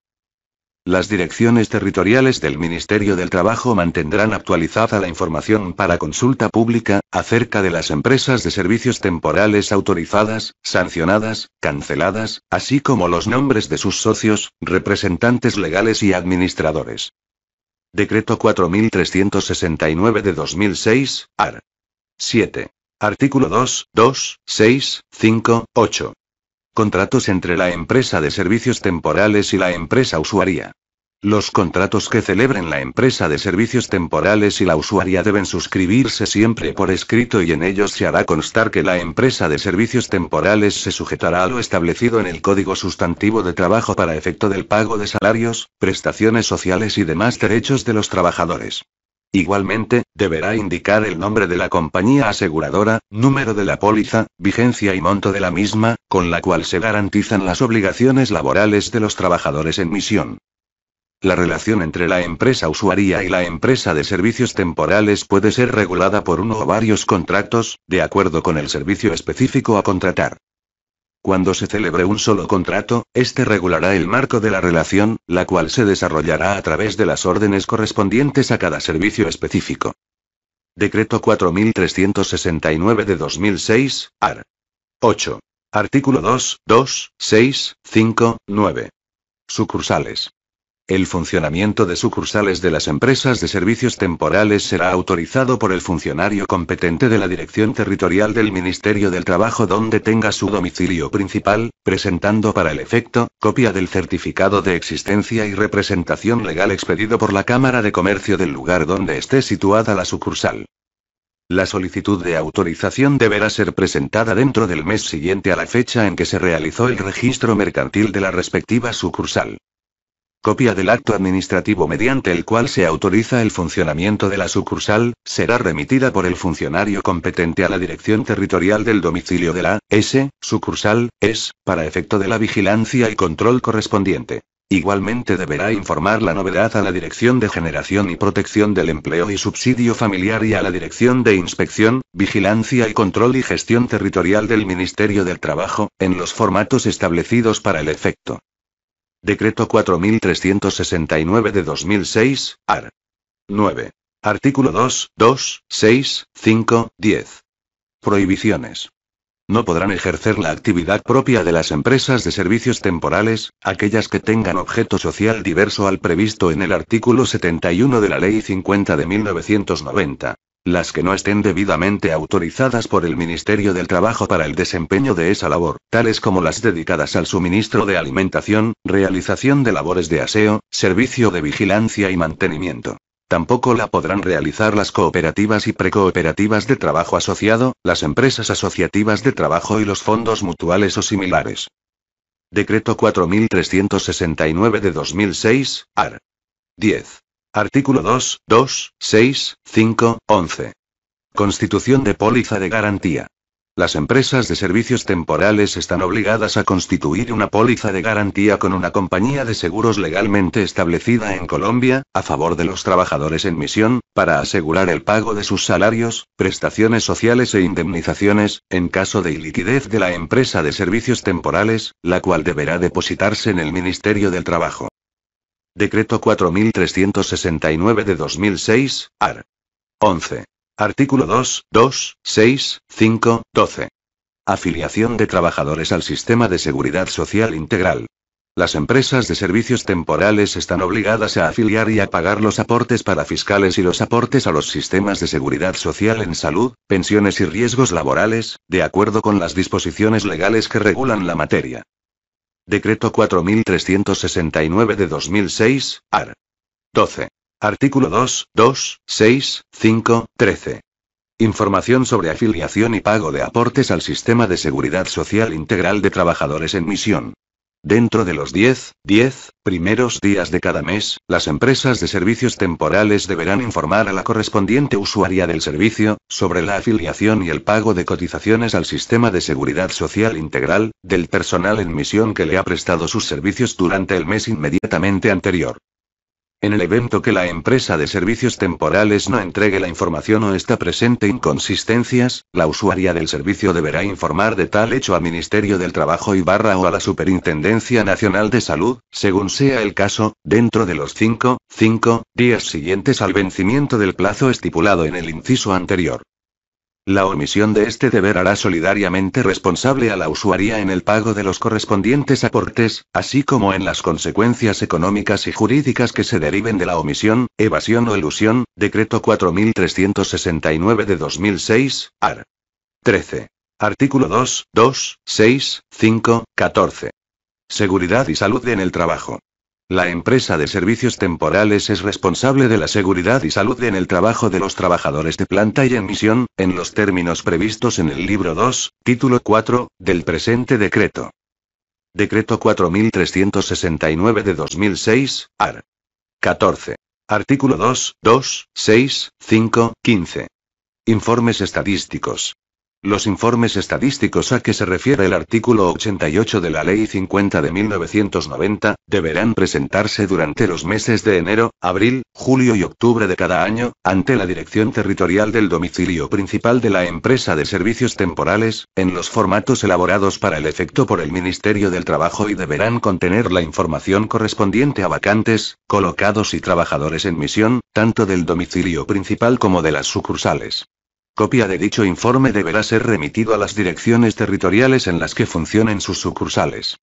las direcciones territoriales del Ministerio del Trabajo mantendrán actualizada la información para consulta pública, acerca de las empresas de servicios temporales autorizadas, sancionadas, canceladas, así como los nombres de sus socios, representantes legales y administradores. Decreto 4369 de 2006, AR. 7. Artículo 2, 2, 6, 5, 8 contratos entre la empresa de servicios temporales y la empresa usuaria. Los contratos que celebren la empresa de servicios temporales y la usuaria deben suscribirse siempre por escrito y en ellos se hará constar que la empresa de servicios temporales se sujetará a lo establecido en el Código Sustantivo de Trabajo para efecto del pago de salarios, prestaciones sociales y demás derechos de los trabajadores. Igualmente, deberá indicar el nombre de la compañía aseguradora, número de la póliza, vigencia y monto de la misma, con la cual se garantizan las obligaciones laborales de los trabajadores en misión. La relación entre la empresa usuaria y la empresa de servicios temporales puede ser regulada por uno o varios contratos, de acuerdo con el servicio específico a contratar. Cuando se celebre un solo contrato, este regulará el marco de la relación, la cual se desarrollará a través de las órdenes correspondientes a cada servicio específico. Decreto 4369 de 2006, AR. 8. Artículo 2, 2, 6, 5, 9. Sucursales. El funcionamiento de sucursales de las empresas de servicios temporales será autorizado por el funcionario competente de la Dirección Territorial del Ministerio del Trabajo donde tenga su domicilio principal, presentando para el efecto, copia del certificado de existencia y representación legal expedido por la Cámara de Comercio del lugar donde esté situada la sucursal. La solicitud de autorización deberá ser presentada dentro del mes siguiente a la fecha en que se realizó el registro mercantil de la respectiva sucursal. Copia del acto administrativo mediante el cual se autoriza el funcionamiento de la sucursal, será remitida por el funcionario competente a la Dirección Territorial del Domicilio de la S, sucursal, es, para efecto de la vigilancia y control correspondiente. Igualmente deberá informar la novedad a la Dirección de Generación y Protección del Empleo y Subsidio Familiar y a la Dirección de Inspección, Vigilancia y Control y Gestión Territorial del Ministerio del Trabajo, en los formatos establecidos para el efecto. Decreto 4369 de 2006, AR. 9. Artículo 2, 2, 6, 5, 10. Prohibiciones. No podrán ejercer la actividad propia de las empresas de servicios temporales, aquellas que tengan objeto social diverso al previsto en el artículo 71 de la Ley 50 de 1990 las que no estén debidamente autorizadas por el Ministerio del Trabajo para el desempeño de esa labor, tales como las dedicadas al suministro de alimentación, realización de labores de aseo, servicio de vigilancia y mantenimiento. Tampoco la podrán realizar las cooperativas y precooperativas de trabajo asociado, las empresas asociativas de trabajo y los fondos mutuales o similares. Decreto 4369 de 2006, AR. 10. Artículo 2, 2, 6, 5, 11. Constitución de póliza de garantía. Las empresas de servicios temporales están obligadas a constituir una póliza de garantía con una compañía de seguros legalmente establecida en Colombia, a favor de los trabajadores en misión, para asegurar el pago de sus salarios, prestaciones sociales e indemnizaciones, en caso de iliquidez de la empresa de servicios temporales, la cual deberá depositarse en el Ministerio del Trabajo. Decreto 4369 de 2006, AR. 11. Artículo 2, 2, 6, 5, 12. Afiliación de trabajadores al sistema de seguridad social integral. Las empresas de servicios temporales están obligadas a afiliar y a pagar los aportes para fiscales y los aportes a los sistemas de seguridad social en salud, pensiones y riesgos laborales, de acuerdo con las disposiciones legales que regulan la materia. Decreto 4369 de 2006, AR. 12. Artículo 2, 2, 6, 5, 13. Información sobre afiliación y pago de aportes al Sistema de Seguridad Social Integral de Trabajadores en Misión. Dentro de los 10, 10 primeros días de cada mes, las empresas de servicios temporales deberán informar a la correspondiente usuaria del servicio sobre la afiliación y el pago de cotizaciones al sistema de seguridad social integral del personal en misión que le ha prestado sus servicios durante el mes inmediatamente anterior. En el evento que la empresa de servicios temporales no entregue la información o está presente inconsistencias, la usuaria del servicio deberá informar de tal hecho al Ministerio del Trabajo y barra o a la Superintendencia Nacional de Salud, según sea el caso, dentro de los 5, 5, días siguientes al vencimiento del plazo estipulado en el inciso anterior. La omisión de este deber hará solidariamente responsable a la usuaria en el pago de los correspondientes aportes, así como en las consecuencias económicas y jurídicas que se deriven de la omisión, evasión o elusión, Decreto 4369 de 2006, AR. 13. Artículo 2, 2, 6, 5, 14. Seguridad y salud en el trabajo. La empresa de servicios temporales es responsable de la seguridad y salud en el trabajo de los trabajadores de planta y en misión, en los términos previstos en el libro 2, título 4, del presente decreto. Decreto 4369 de 2006, AR. 14. Artículo 2, 2, 6, 5, 15. Informes estadísticos. Los informes estadísticos a que se refiere el artículo 88 de la Ley 50 de 1990 deberán presentarse durante los meses de enero, abril, julio y octubre de cada año, ante la Dirección Territorial del Domicilio Principal de la Empresa de Servicios Temporales, en los formatos elaborados para el efecto por el Ministerio del Trabajo y deberán contener la información correspondiente a vacantes, colocados y trabajadores en misión, tanto del domicilio principal como de las sucursales. Copia de dicho informe deberá ser remitido a las direcciones territoriales en las que funcionen sus sucursales.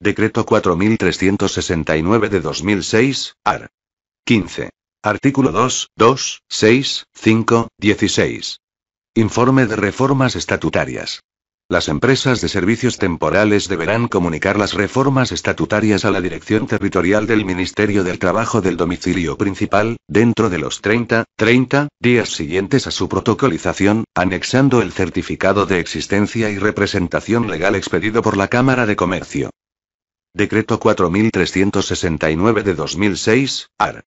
Decreto 4369 de 2006, AR. 15. Artículo 2, 2, 6, 5, 16. Informe de reformas estatutarias. Las empresas de servicios temporales deberán comunicar las reformas estatutarias a la Dirección Territorial del Ministerio del Trabajo del domicilio principal, dentro de los 30, 30 días siguientes a su protocolización, anexando el certificado de existencia y representación legal expedido por la Cámara de Comercio. Decreto 4369 de 2006, AR.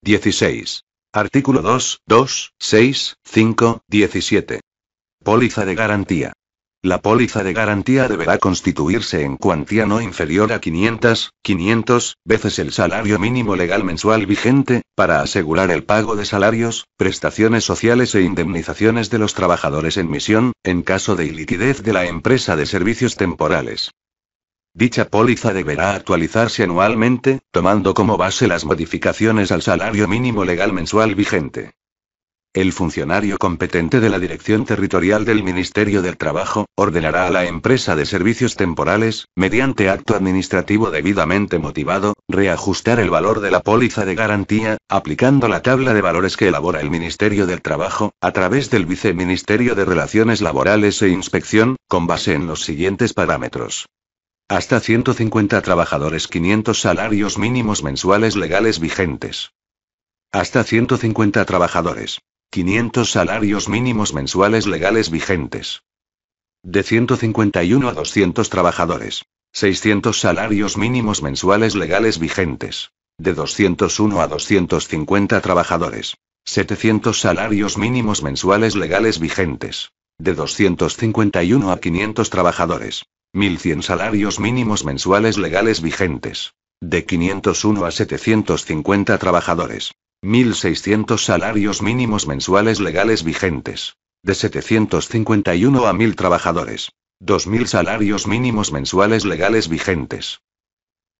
16. Artículo 2, 2, 6, 5, 17. Póliza de garantía. La póliza de garantía deberá constituirse en cuantía no inferior a 500, 500 veces el salario mínimo legal mensual vigente, para asegurar el pago de salarios, prestaciones sociales e indemnizaciones de los trabajadores en misión, en caso de iliquidez de la empresa de servicios temporales. Dicha póliza deberá actualizarse anualmente, tomando como base las modificaciones al salario mínimo legal mensual vigente. El funcionario competente de la Dirección Territorial del Ministerio del Trabajo, ordenará a la empresa de servicios temporales, mediante acto administrativo debidamente motivado, reajustar el valor de la póliza de garantía, aplicando la tabla de valores que elabora el Ministerio del Trabajo, a través del Viceministerio de Relaciones Laborales e Inspección, con base en los siguientes parámetros hasta 150 trabajadores 500 salarios mínimos mensuales legales vigentes. Hasta 150 trabajadores. 500 salarios mínimos mensuales legales vigentes. De 151 a 200 trabajadores. 600 salarios mínimos mensuales legales vigentes. De 201 a 250 trabajadores. 700 salarios mínimos mensuales legales vigentes. De 251 a 500 trabajadores. 1.100 salarios mínimos mensuales legales vigentes. De 501 a 750 trabajadores. 1.600 salarios mínimos mensuales legales vigentes. De 751 a 1.000 trabajadores. 2.000 salarios mínimos mensuales legales vigentes.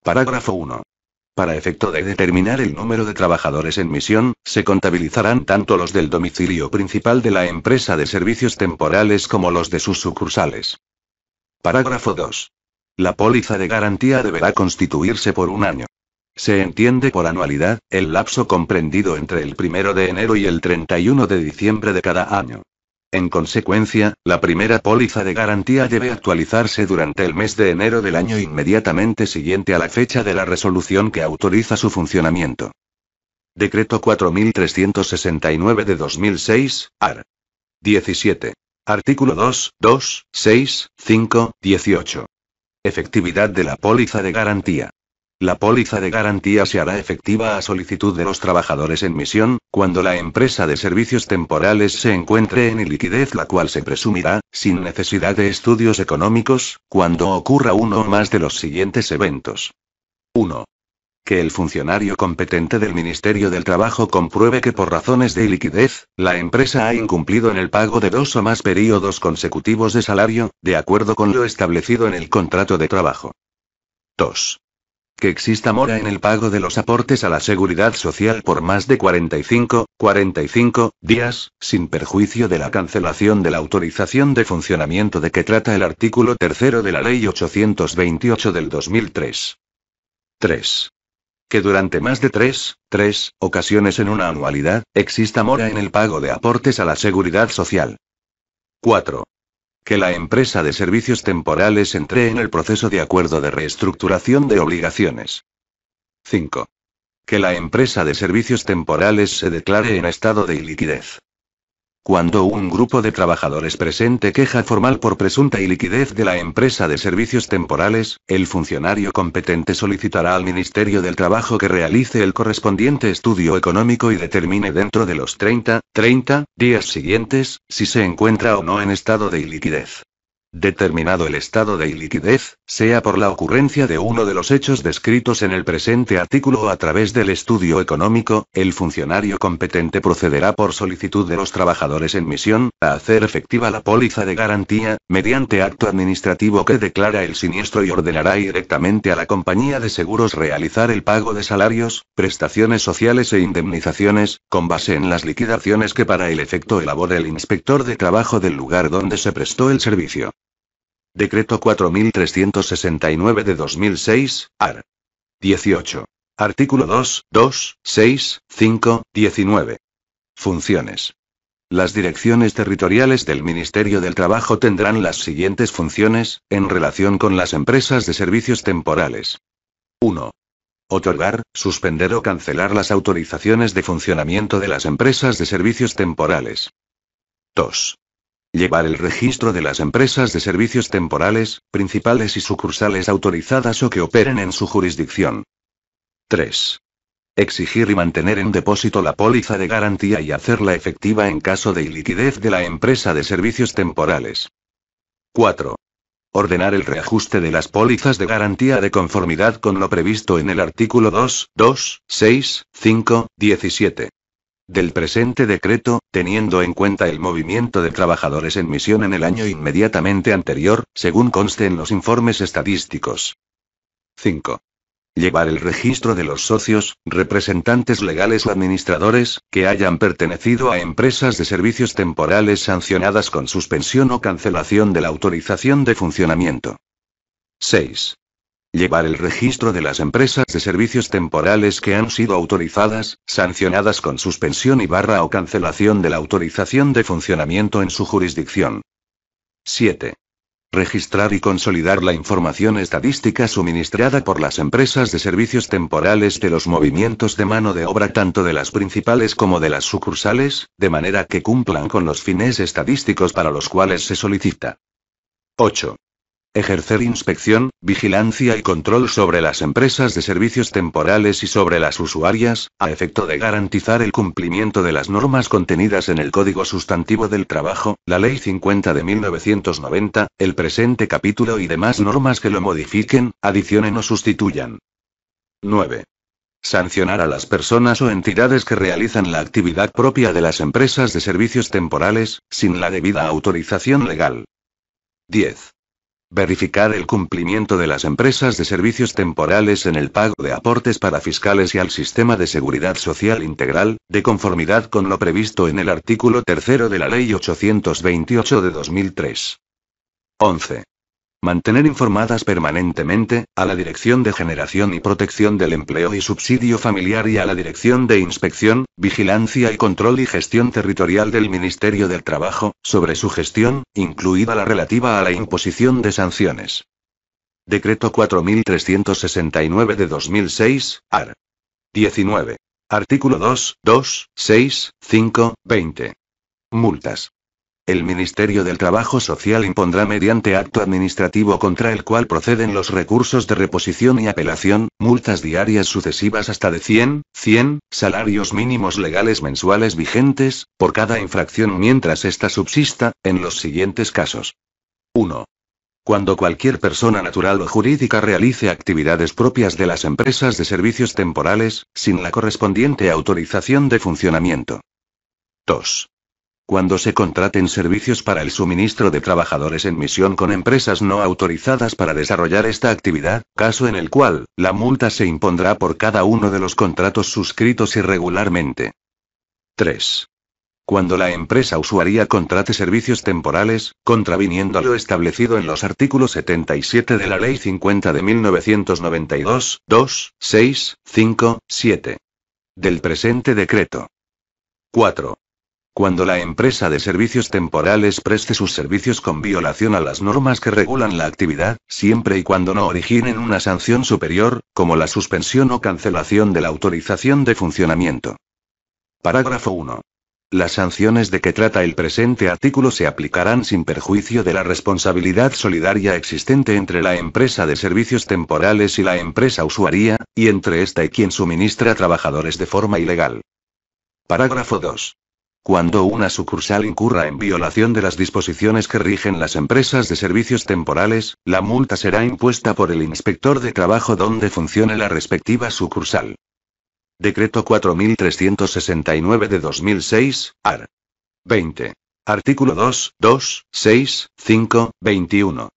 Parágrafo 1. Para efecto de determinar el número de trabajadores en misión, se contabilizarán tanto los del domicilio principal de la empresa de servicios temporales como los de sus sucursales. Parágrafo 2. La póliza de garantía deberá constituirse por un año. Se entiende por anualidad, el lapso comprendido entre el 1 de enero y el 31 de diciembre de cada año. En consecuencia, la primera póliza de garantía debe actualizarse durante el mes de enero del año inmediatamente siguiente a la fecha de la resolución que autoriza su funcionamiento. Decreto 4369 de 2006, AR. 17. Artículo 2, 2, 6, 5, 18. Efectividad de la póliza de garantía. La póliza de garantía se hará efectiva a solicitud de los trabajadores en misión, cuando la empresa de servicios temporales se encuentre en iliquidez la cual se presumirá, sin necesidad de estudios económicos, cuando ocurra uno o más de los siguientes eventos. 1. Que el funcionario competente del Ministerio del Trabajo compruebe que por razones de iliquidez, la empresa ha incumplido en el pago de dos o más períodos consecutivos de salario, de acuerdo con lo establecido en el contrato de trabajo. 2 que exista mora en el pago de los aportes a la seguridad social por más de 45, 45 días, sin perjuicio de la cancelación de la autorización de funcionamiento de que trata el artículo 3 de la Ley 828 del 2003. 3 que durante más de 3, 3, ocasiones en una anualidad, exista mora en el pago de aportes a la seguridad social. 4. Que la empresa de servicios temporales entre en el proceso de acuerdo de reestructuración de obligaciones. 5. Que la empresa de servicios temporales se declare en estado de iliquidez. Cuando un grupo de trabajadores presente queja formal por presunta iliquidez de la empresa de servicios temporales, el funcionario competente solicitará al Ministerio del Trabajo que realice el correspondiente estudio económico y determine dentro de los 30, 30 días siguientes, si se encuentra o no en estado de iliquidez. Determinado el estado de iliquidez, sea por la ocurrencia de uno de los hechos descritos en el presente artículo o a través del estudio económico, el funcionario competente procederá por solicitud de los trabajadores en misión, a hacer efectiva la póliza de garantía, mediante acto administrativo que declara el siniestro y ordenará directamente a la compañía de seguros realizar el pago de salarios, prestaciones sociales e indemnizaciones, con base en las liquidaciones que para el efecto elabore el inspector de trabajo del lugar donde se prestó el servicio. Decreto 4369 de 2006, AR. 18. Artículo 2, 2, 6, 5, 19. Funciones. Las direcciones territoriales del Ministerio del Trabajo tendrán las siguientes funciones, en relación con las empresas de servicios temporales. 1. Otorgar, suspender o cancelar las autorizaciones de funcionamiento de las empresas de servicios temporales. 2. Llevar el registro de las empresas de servicios temporales, principales y sucursales autorizadas o que operen en su jurisdicción. 3. Exigir y mantener en depósito la póliza de garantía y hacerla efectiva en caso de iliquidez de la empresa de servicios temporales. 4. Ordenar el reajuste de las pólizas de garantía de conformidad con lo previsto en el artículo 2, 2, 6, 5, 17 del presente decreto, teniendo en cuenta el movimiento de trabajadores en misión en el año inmediatamente anterior, según conste en los informes estadísticos. 5. Llevar el registro de los socios, representantes legales o administradores, que hayan pertenecido a empresas de servicios temporales sancionadas con suspensión o cancelación de la autorización de funcionamiento. 6. Llevar el registro de las empresas de servicios temporales que han sido autorizadas, sancionadas con suspensión y barra o cancelación de la autorización de funcionamiento en su jurisdicción. 7. Registrar y consolidar la información estadística suministrada por las empresas de servicios temporales de los movimientos de mano de obra tanto de las principales como de las sucursales, de manera que cumplan con los fines estadísticos para los cuales se solicita. 8. Ejercer inspección, vigilancia y control sobre las empresas de servicios temporales y sobre las usuarias, a efecto de garantizar el cumplimiento de las normas contenidas en el Código Sustantivo del Trabajo, la Ley 50 de 1990, el presente capítulo y demás normas que lo modifiquen, adicionen o sustituyan. 9. Sancionar a las personas o entidades que realizan la actividad propia de las empresas de servicios temporales, sin la debida autorización legal. 10. Verificar el cumplimiento de las empresas de servicios temporales en el pago de aportes para fiscales y al sistema de seguridad social integral, de conformidad con lo previsto en el artículo 3 de la Ley 828 de 2003. 11. Mantener informadas permanentemente, a la Dirección de Generación y Protección del Empleo y Subsidio Familiar y a la Dirección de Inspección, Vigilancia y Control y Gestión Territorial del Ministerio del Trabajo, sobre su gestión, incluida la relativa a la imposición de sanciones. Decreto 4369 de 2006, AR. 19. Artículo 2, 2, 6, 5, 20. Multas. El Ministerio del Trabajo Social impondrá mediante acto administrativo contra el cual proceden los recursos de reposición y apelación, multas diarias sucesivas hasta de 100, 100, salarios mínimos legales mensuales vigentes, por cada infracción mientras ésta subsista, en los siguientes casos. 1. Cuando cualquier persona natural o jurídica realice actividades propias de las empresas de servicios temporales, sin la correspondiente autorización de funcionamiento. 2. Cuando se contraten servicios para el suministro de trabajadores en misión con empresas no autorizadas para desarrollar esta actividad, caso en el cual, la multa se impondrá por cada uno de los contratos suscritos irregularmente. 3. Cuando la empresa usuaria contrate servicios temporales, contraviniendo lo establecido en los artículos 77 de la Ley 50 de 1992, 2, 6, 5, 7 del presente decreto. 4. Cuando la empresa de servicios temporales preste sus servicios con violación a las normas que regulan la actividad, siempre y cuando no originen una sanción superior, como la suspensión o cancelación de la autorización de funcionamiento. Parágrafo 1. Las sanciones de que trata el presente artículo se aplicarán sin perjuicio de la responsabilidad solidaria existente entre la empresa de servicios temporales y la empresa usuaria, y entre esta y quien suministra trabajadores de forma ilegal. Parágrafo 2. Cuando una sucursal incurra en violación de las disposiciones que rigen las empresas de servicios temporales, la multa será impuesta por el inspector de trabajo donde funcione la respectiva sucursal. Decreto 4369 de 2006, AR. 20. Artículo 2, 2, 6, 5, 21.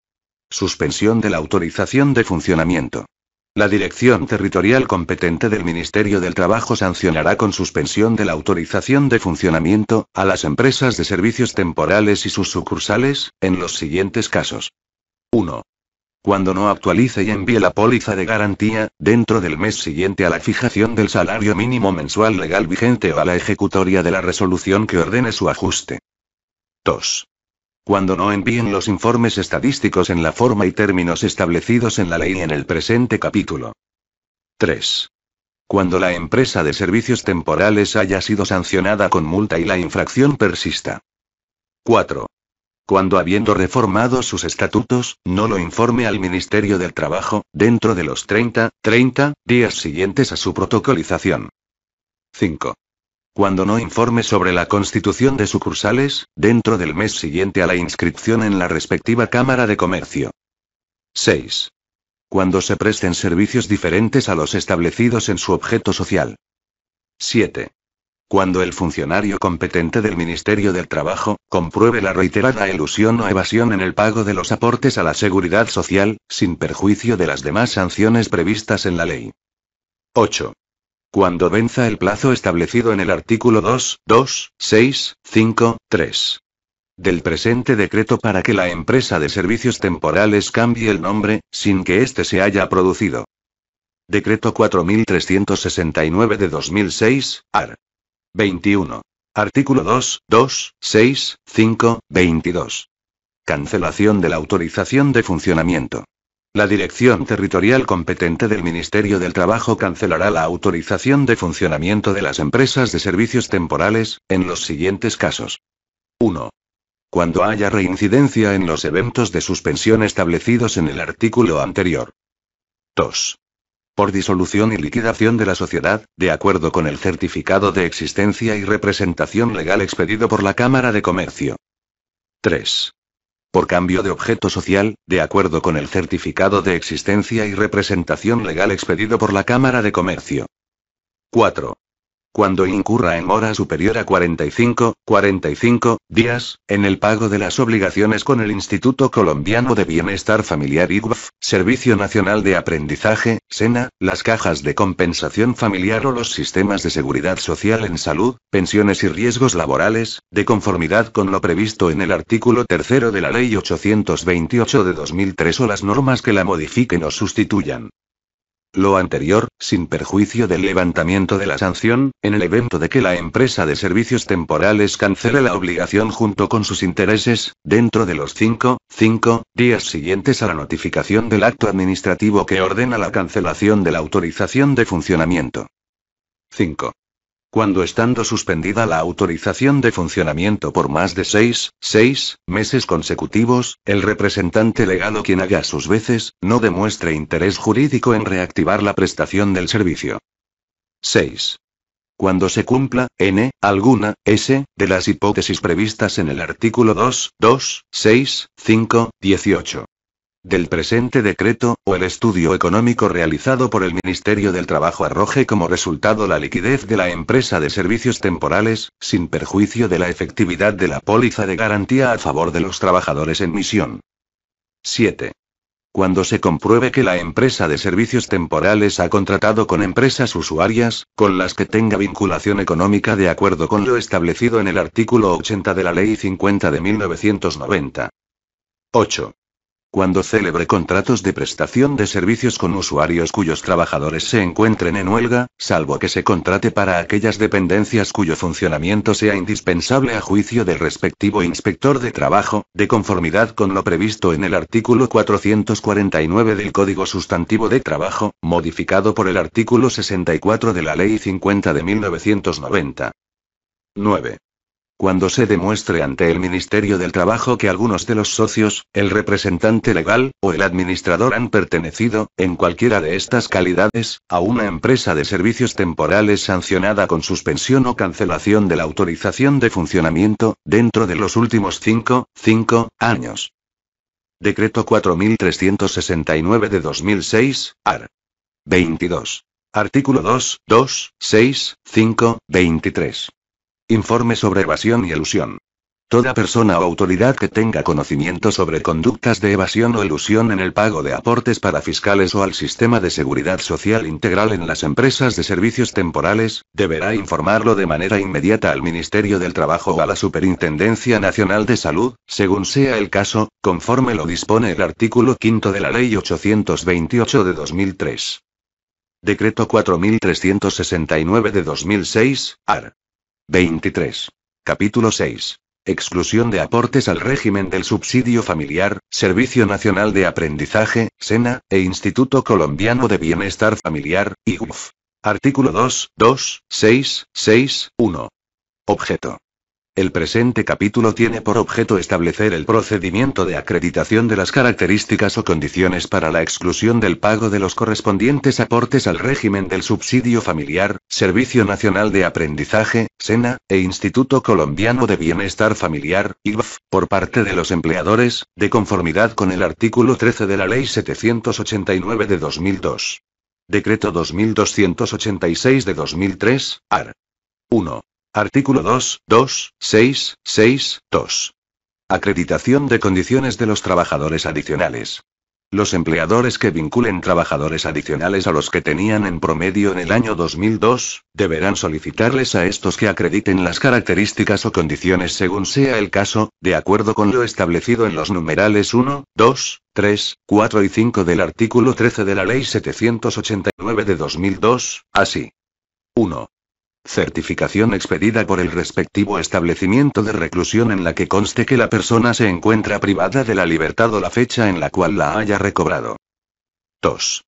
Suspensión de la autorización de funcionamiento. La Dirección Territorial competente del Ministerio del Trabajo sancionará con suspensión de la autorización de funcionamiento a las empresas de servicios temporales y sus sucursales, en los siguientes casos. 1. Cuando no actualice y envíe la póliza de garantía, dentro del mes siguiente a la fijación del salario mínimo mensual legal vigente o a la ejecutoria de la resolución que ordene su ajuste. 2. Cuando no envíen los informes estadísticos en la forma y términos establecidos en la ley y en el presente capítulo. 3. Cuando la empresa de servicios temporales haya sido sancionada con multa y la infracción persista. 4. Cuando habiendo reformado sus estatutos, no lo informe al Ministerio del Trabajo, dentro de los 30, 30 días siguientes a su protocolización. 5. Cuando no informe sobre la constitución de sucursales, dentro del mes siguiente a la inscripción en la respectiva Cámara de Comercio. 6. Cuando se presten servicios diferentes a los establecidos en su objeto social. 7. Cuando el funcionario competente del Ministerio del Trabajo compruebe la reiterada ilusión o evasión en el pago de los aportes a la seguridad social, sin perjuicio de las demás sanciones previstas en la ley. 8 cuando venza el plazo establecido en el artículo 2, 2, 6, 5, 3 del presente decreto para que la empresa de servicios temporales cambie el nombre, sin que éste se haya producido. Decreto 4369 de 2006, AR. 21. Artículo 2, 2, 6, 5, 22. Cancelación de la autorización de funcionamiento. La Dirección Territorial competente del Ministerio del Trabajo cancelará la autorización de funcionamiento de las empresas de servicios temporales, en los siguientes casos. 1. Cuando haya reincidencia en los eventos de suspensión establecidos en el artículo anterior. 2. Por disolución y liquidación de la sociedad, de acuerdo con el certificado de existencia y representación legal expedido por la Cámara de Comercio. 3 por cambio de objeto social, de acuerdo con el certificado de existencia y representación legal expedido por la Cámara de Comercio. 4 cuando incurra en hora superior a 45, 45 días, en el pago de las obligaciones con el Instituto Colombiano de Bienestar Familiar IGUF, Servicio Nacional de Aprendizaje, SENA, las cajas de compensación familiar o los sistemas de seguridad social en salud, pensiones y riesgos laborales, de conformidad con lo previsto en el artículo 3 de la Ley 828 de 2003 o las normas que la modifiquen o sustituyan. Lo anterior, sin perjuicio del levantamiento de la sanción, en el evento de que la empresa de servicios temporales cancele la obligación junto con sus intereses, dentro de los 5, 5 días siguientes a la notificación del acto administrativo que ordena la cancelación de la autorización de funcionamiento. 5 cuando estando suspendida la autorización de funcionamiento por más de seis, seis meses consecutivos, el representante legal o quien haga sus veces, no demuestre interés jurídico en reactivar la prestación del servicio. 6. Cuando se cumpla, n, alguna, s, de las hipótesis previstas en el artículo 2, 2, 6, 5, 18 del presente decreto, o el estudio económico realizado por el Ministerio del Trabajo arroje como resultado la liquidez de la empresa de servicios temporales, sin perjuicio de la efectividad de la póliza de garantía a favor de los trabajadores en misión. 7. Cuando se compruebe que la empresa de servicios temporales ha contratado con empresas usuarias, con las que tenga vinculación económica de acuerdo con lo establecido en el artículo 80 de la Ley 50 de 1990. 8 cuando celebre contratos de prestación de servicios con usuarios cuyos trabajadores se encuentren en huelga, salvo que se contrate para aquellas dependencias cuyo funcionamiento sea indispensable a juicio del respectivo inspector de trabajo, de conformidad con lo previsto en el artículo 449 del Código Sustantivo de Trabajo, modificado por el artículo 64 de la Ley 50 de 1990. 9. Cuando se demuestre ante el Ministerio del Trabajo que algunos de los socios, el representante legal, o el administrador han pertenecido, en cualquiera de estas calidades, a una empresa de servicios temporales sancionada con suspensión o cancelación de la autorización de funcionamiento, dentro de los últimos 5, 5 años. Decreto 4369 de 2006, AR. 22. Artículo 2, 2, 6, 5, 23. Informe sobre evasión y elusión. Toda persona o autoridad que tenga conocimiento sobre conductas de evasión o elusión en el pago de aportes para fiscales o al sistema de seguridad social integral en las empresas de servicios temporales, deberá informarlo de manera inmediata al Ministerio del Trabajo o a la Superintendencia Nacional de Salud, según sea el caso, conforme lo dispone el artículo 5 de la Ley 828 de 2003. Decreto 4369 de 2006, AR. 23. Capítulo 6. Exclusión de aportes al régimen del subsidio familiar, Servicio Nacional de Aprendizaje, SENA, e Instituto Colombiano de Bienestar Familiar, IGUF. Artículo 2, 2, 6, 6, 1. Objeto. El presente capítulo tiene por objeto establecer el procedimiento de acreditación de las características o condiciones para la exclusión del pago de los correspondientes aportes al régimen del subsidio familiar, Servicio Nacional de Aprendizaje, SENA, e Instituto Colombiano de Bienestar Familiar, IBF, por parte de los empleadores, de conformidad con el artículo 13 de la Ley 789 de 2002. Decreto 2286 de 2003, AR. 1. Artículo 2, 2, 6, 6, 2. Acreditación de condiciones de los trabajadores adicionales. Los empleadores que vinculen trabajadores adicionales a los que tenían en promedio en el año 2002, deberán solicitarles a estos que acrediten las características o condiciones según sea el caso, de acuerdo con lo establecido en los numerales 1, 2, 3, 4 y 5 del artículo 13 de la Ley 789 de 2002, así. 1. Certificación expedida por el respectivo establecimiento de reclusión en la que conste que la persona se encuentra privada de la libertad o la fecha en la cual la haya recobrado. 2.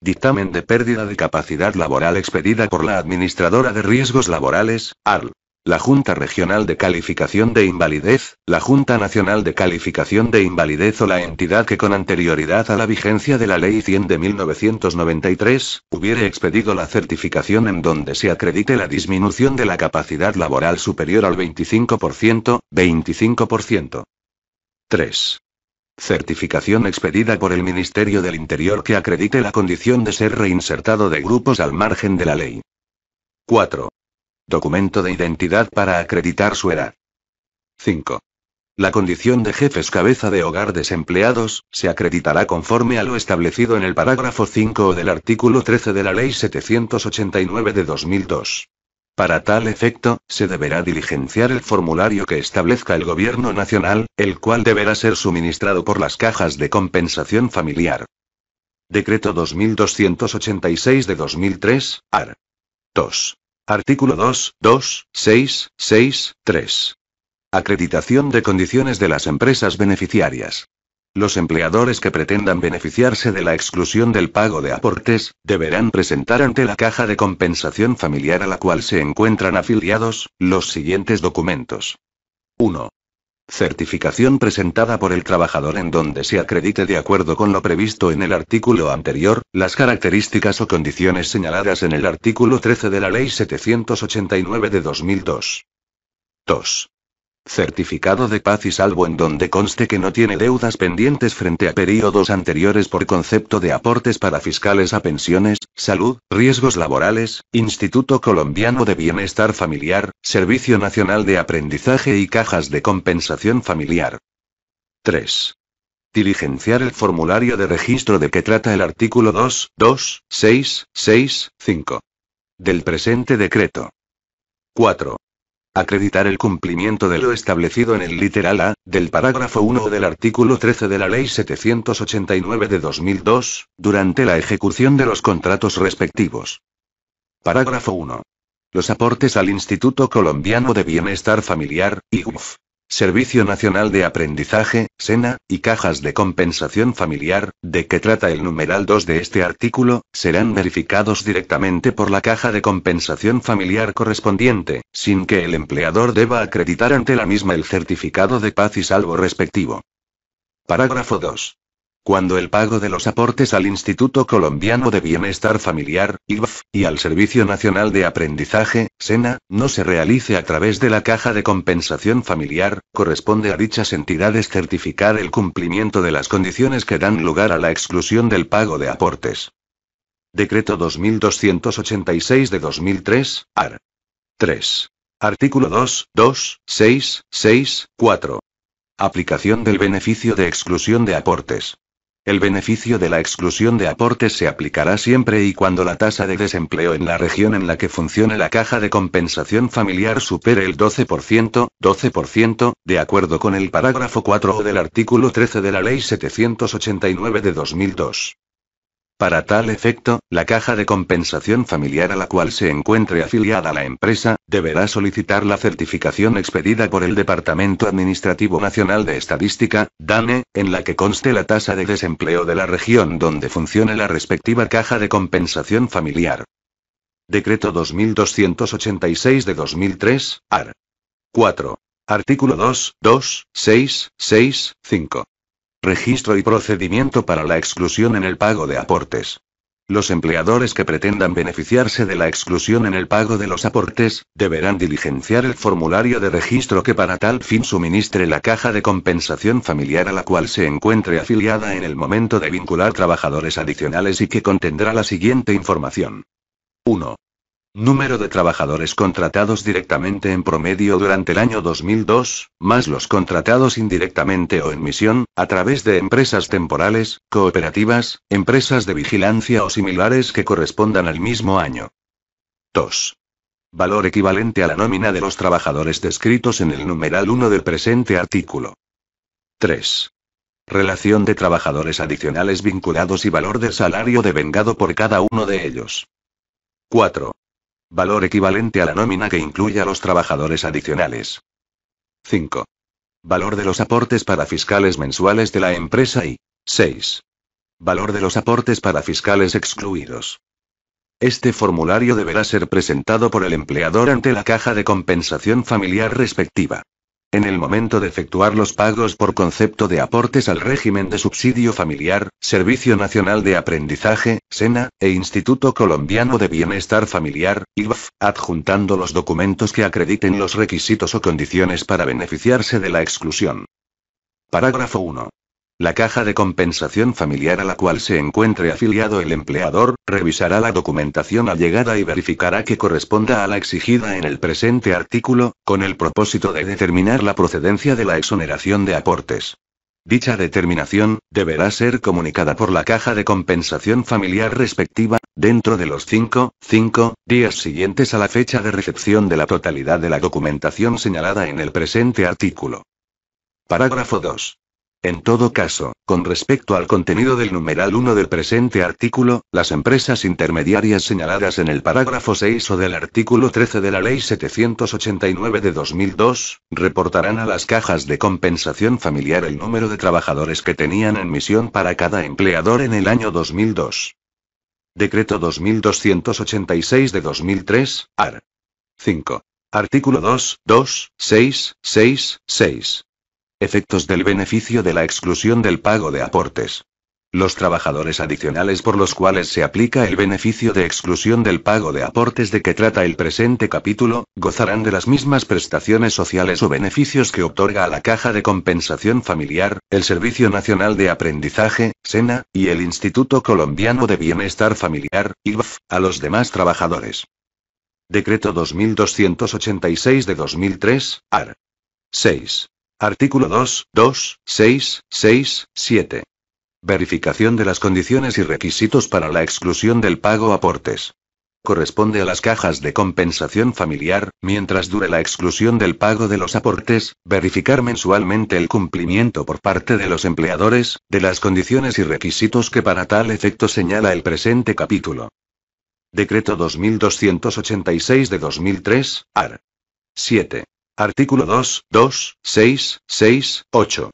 Dictamen de pérdida de capacidad laboral expedida por la Administradora de Riesgos Laborales, ARL, la Junta Regional de Calificación de Invalidez, la Junta Nacional de Calificación de Invalidez o la entidad que con anterioridad a la vigencia de la Ley 100 de 1993, hubiere expedido la certificación en donde se acredite la disminución de la capacidad laboral superior al 25%, 25%. 3. Certificación expedida por el Ministerio del Interior que acredite la condición de ser reinsertado de grupos al margen de la ley. 4. Documento de identidad para acreditar su edad. 5. La condición de jefes cabeza de hogar desempleados se acreditará conforme a lo establecido en el parágrafo 5 del artículo 13 de la Ley 789 de 2002. Para tal efecto, se deberá diligenciar el formulario que establezca el Gobierno Nacional, el cual deberá ser suministrado por las cajas de compensación familiar. Decreto 2286 de 2003, AR. 2. Artículo 2, Acreditación de condiciones de las empresas beneficiarias. Los empleadores que pretendan beneficiarse de la exclusión del pago de aportes, deberán presentar ante la caja de compensación familiar a la cual se encuentran afiliados, los siguientes documentos. 1. Certificación presentada por el trabajador en donde se acredite de acuerdo con lo previsto en el artículo anterior, las características o condiciones señaladas en el artículo 13 de la Ley 789 de 2002. 2. Certificado de paz y salvo en donde conste que no tiene deudas pendientes frente a períodos anteriores por concepto de aportes para fiscales a pensiones, salud, riesgos laborales, Instituto Colombiano de Bienestar Familiar, Servicio Nacional de Aprendizaje y Cajas de Compensación Familiar. 3. Diligenciar el formulario de registro de que trata el artículo 2, 2, 6, 6, 5 del presente decreto. 4 acreditar el cumplimiento de lo establecido en el literal A, del parágrafo 1 del artículo 13 de la Ley 789 de 2002, durante la ejecución de los contratos respectivos. Parágrafo 1. Los aportes al Instituto Colombiano de Bienestar Familiar, IGUF, Servicio Nacional de Aprendizaje, SENA, y cajas de compensación familiar, de que trata el numeral 2 de este artículo, serán verificados directamente por la caja de compensación familiar correspondiente, sin que el empleador deba acreditar ante la misma el certificado de paz y salvo respectivo. Parágrafo 2 cuando el pago de los aportes al Instituto Colombiano de Bienestar Familiar, IBF, y al Servicio Nacional de Aprendizaje, SENA, no se realice a través de la Caja de Compensación Familiar, corresponde a dichas entidades certificar el cumplimiento de las condiciones que dan lugar a la exclusión del pago de aportes. Decreto 2286 de 2003, AR. 3. Artículo 2, 2, 6, 6, 4. Aplicación del beneficio de exclusión de aportes. El beneficio de la exclusión de aportes se aplicará siempre y cuando la tasa de desempleo en la región en la que funcione la caja de compensación familiar supere el 12%, 12%, de acuerdo con el parágrafo 4 o del artículo 13 de la Ley 789 de 2002. Para tal efecto, la caja de compensación familiar a la cual se encuentre afiliada la empresa, deberá solicitar la certificación expedida por el Departamento Administrativo Nacional de Estadística, DANE, en la que conste la tasa de desempleo de la región donde funcione la respectiva caja de compensación familiar. Decreto 2286 de 2003, AR. 4. Artículo 2, 2, 6, 6, 5 registro y procedimiento para la exclusión en el pago de aportes. Los empleadores que pretendan beneficiarse de la exclusión en el pago de los aportes, deberán diligenciar el formulario de registro que para tal fin suministre la caja de compensación familiar a la cual se encuentre afiliada en el momento de vincular trabajadores adicionales y que contendrá la siguiente información. 1. Número de trabajadores contratados directamente en promedio durante el año 2002, más los contratados indirectamente o en misión, a través de empresas temporales, cooperativas, empresas de vigilancia o similares que correspondan al mismo año. 2. Valor equivalente a la nómina de los trabajadores descritos en el numeral 1 del presente artículo. 3. Relación de trabajadores adicionales vinculados y valor del salario devengado por cada uno de ellos. 4 valor equivalente a la nómina que incluye a los trabajadores adicionales. 5. Valor de los aportes para fiscales mensuales de la empresa y 6. Valor de los aportes para fiscales excluidos. Este formulario deberá ser presentado por el empleador ante la caja de compensación familiar respectiva. En el momento de efectuar los pagos por concepto de aportes al régimen de subsidio familiar, Servicio Nacional de Aprendizaje, SENA, e Instituto Colombiano de Bienestar Familiar, IBF, adjuntando los documentos que acrediten los requisitos o condiciones para beneficiarse de la exclusión. Parágrafo 1. La caja de compensación familiar a la cual se encuentre afiliado el empleador, revisará la documentación allegada y verificará que corresponda a la exigida en el presente artículo, con el propósito de determinar la procedencia de la exoneración de aportes. Dicha determinación, deberá ser comunicada por la caja de compensación familiar respectiva, dentro de los 5, 5, días siguientes a la fecha de recepción de la totalidad de la documentación señalada en el presente artículo. Parágrafo 2. En todo caso, con respecto al contenido del numeral 1 del presente artículo, las empresas intermediarias señaladas en el párrafo 6 o del artículo 13 de la Ley 789 de 2002, reportarán a las cajas de compensación familiar el número de trabajadores que tenían en misión para cada empleador en el año 2002. Decreto 2286 de 2003, AR. 5. Artículo 2, 2, 6, 6, 6. Efectos del beneficio de la exclusión del pago de aportes. Los trabajadores adicionales por los cuales se aplica el beneficio de exclusión del pago de aportes de que trata el presente capítulo, gozarán de las mismas prestaciones sociales o beneficios que otorga a la Caja de Compensación Familiar, el Servicio Nacional de Aprendizaje, SENA, y el Instituto Colombiano de Bienestar Familiar, IBF, a los demás trabajadores. Decreto 2286 de 2003, AR. 6. Artículo 2, 2, 6, 6, 7. Verificación de las condiciones y requisitos para la exclusión del pago aportes. Corresponde a las cajas de compensación familiar, mientras dure la exclusión del pago de los aportes, verificar mensualmente el cumplimiento por parte de los empleadores, de las condiciones y requisitos que para tal efecto señala el presente capítulo. Decreto 2286 de 2003, AR. 7. Artículo 2, 2, 6, 6, 8.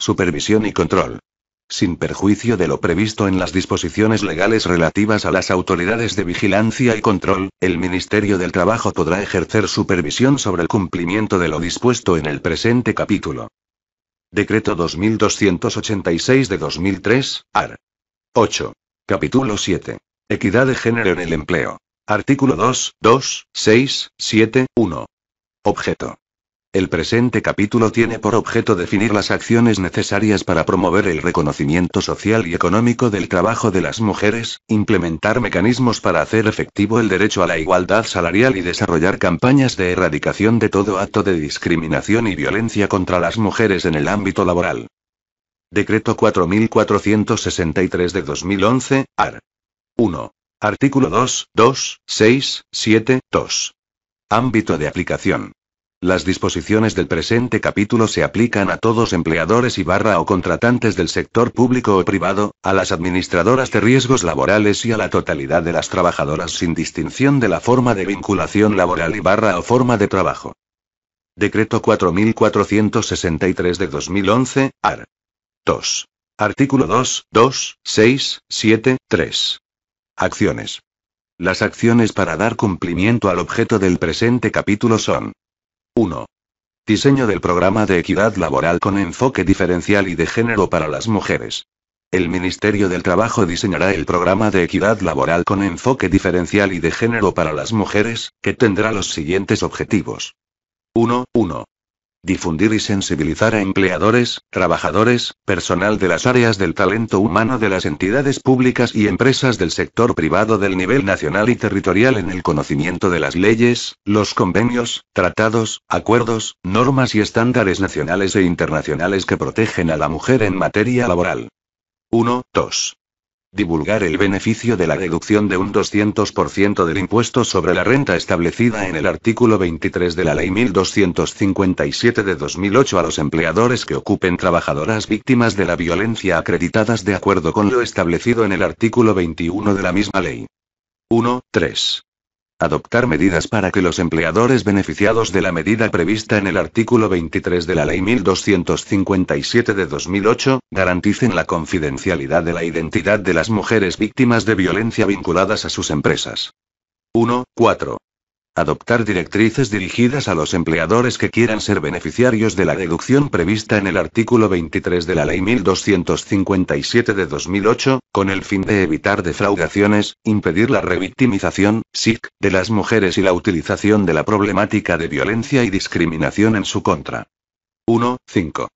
Supervisión y control. Sin perjuicio de lo previsto en las disposiciones legales relativas a las autoridades de vigilancia y control, el Ministerio del Trabajo podrá ejercer supervisión sobre el cumplimiento de lo dispuesto en el presente capítulo. Decreto 2286 de 2003, AR. 8. Capítulo 7. Equidad de género en el empleo. Artículo 2, 2, 6, 1. Objeto. El presente capítulo tiene por objeto definir las acciones necesarias para promover el reconocimiento social y económico del trabajo de las mujeres, implementar mecanismos para hacer efectivo el derecho a la igualdad salarial y desarrollar campañas de erradicación de todo acto de discriminación y violencia contra las mujeres en el ámbito laboral. Decreto 4463 de 2011, AR. 1. Artículo 2, 2, 6, 7, 2. Ámbito de aplicación. Las disposiciones del presente capítulo se aplican a todos empleadores y barra o contratantes del sector público o privado, a las administradoras de riesgos laborales y a la totalidad de las trabajadoras sin distinción de la forma de vinculación laboral y barra o forma de trabajo. Decreto 4463 de 2011, AR. 2. Artículo 2, 2, 6, 7, 3. Acciones. Las acciones para dar cumplimiento al objeto del presente capítulo son 1. Diseño del programa de equidad laboral con enfoque diferencial y de género para las mujeres. El Ministerio del Trabajo diseñará el programa de equidad laboral con enfoque diferencial y de género para las mujeres, que tendrá los siguientes objetivos. 1. 1 difundir y sensibilizar a empleadores, trabajadores, personal de las áreas del talento humano de las entidades públicas y empresas del sector privado del nivel nacional y territorial en el conocimiento de las leyes, los convenios, tratados, acuerdos, normas y estándares nacionales e internacionales que protegen a la mujer en materia laboral. 1. 2 divulgar el beneficio de la deducción de un 200% del impuesto sobre la renta establecida en el artículo 23 de la Ley 1257 de 2008 a los empleadores que ocupen trabajadoras víctimas de la violencia acreditadas de acuerdo con lo establecido en el artículo 21 de la misma ley. 1, 3. Adoptar medidas para que los empleadores beneficiados de la medida prevista en el artículo 23 de la Ley 1257 de 2008 garanticen la confidencialidad de la identidad de las mujeres víctimas de violencia vinculadas a sus empresas. 1. 4. Adoptar directrices dirigidas a los empleadores que quieran ser beneficiarios de la deducción prevista en el artículo 23 de la Ley 1257 de 2008, con el fin de evitar defraudaciones, impedir la revictimización, SIC, de las mujeres y la utilización de la problemática de violencia y discriminación en su contra. 1.5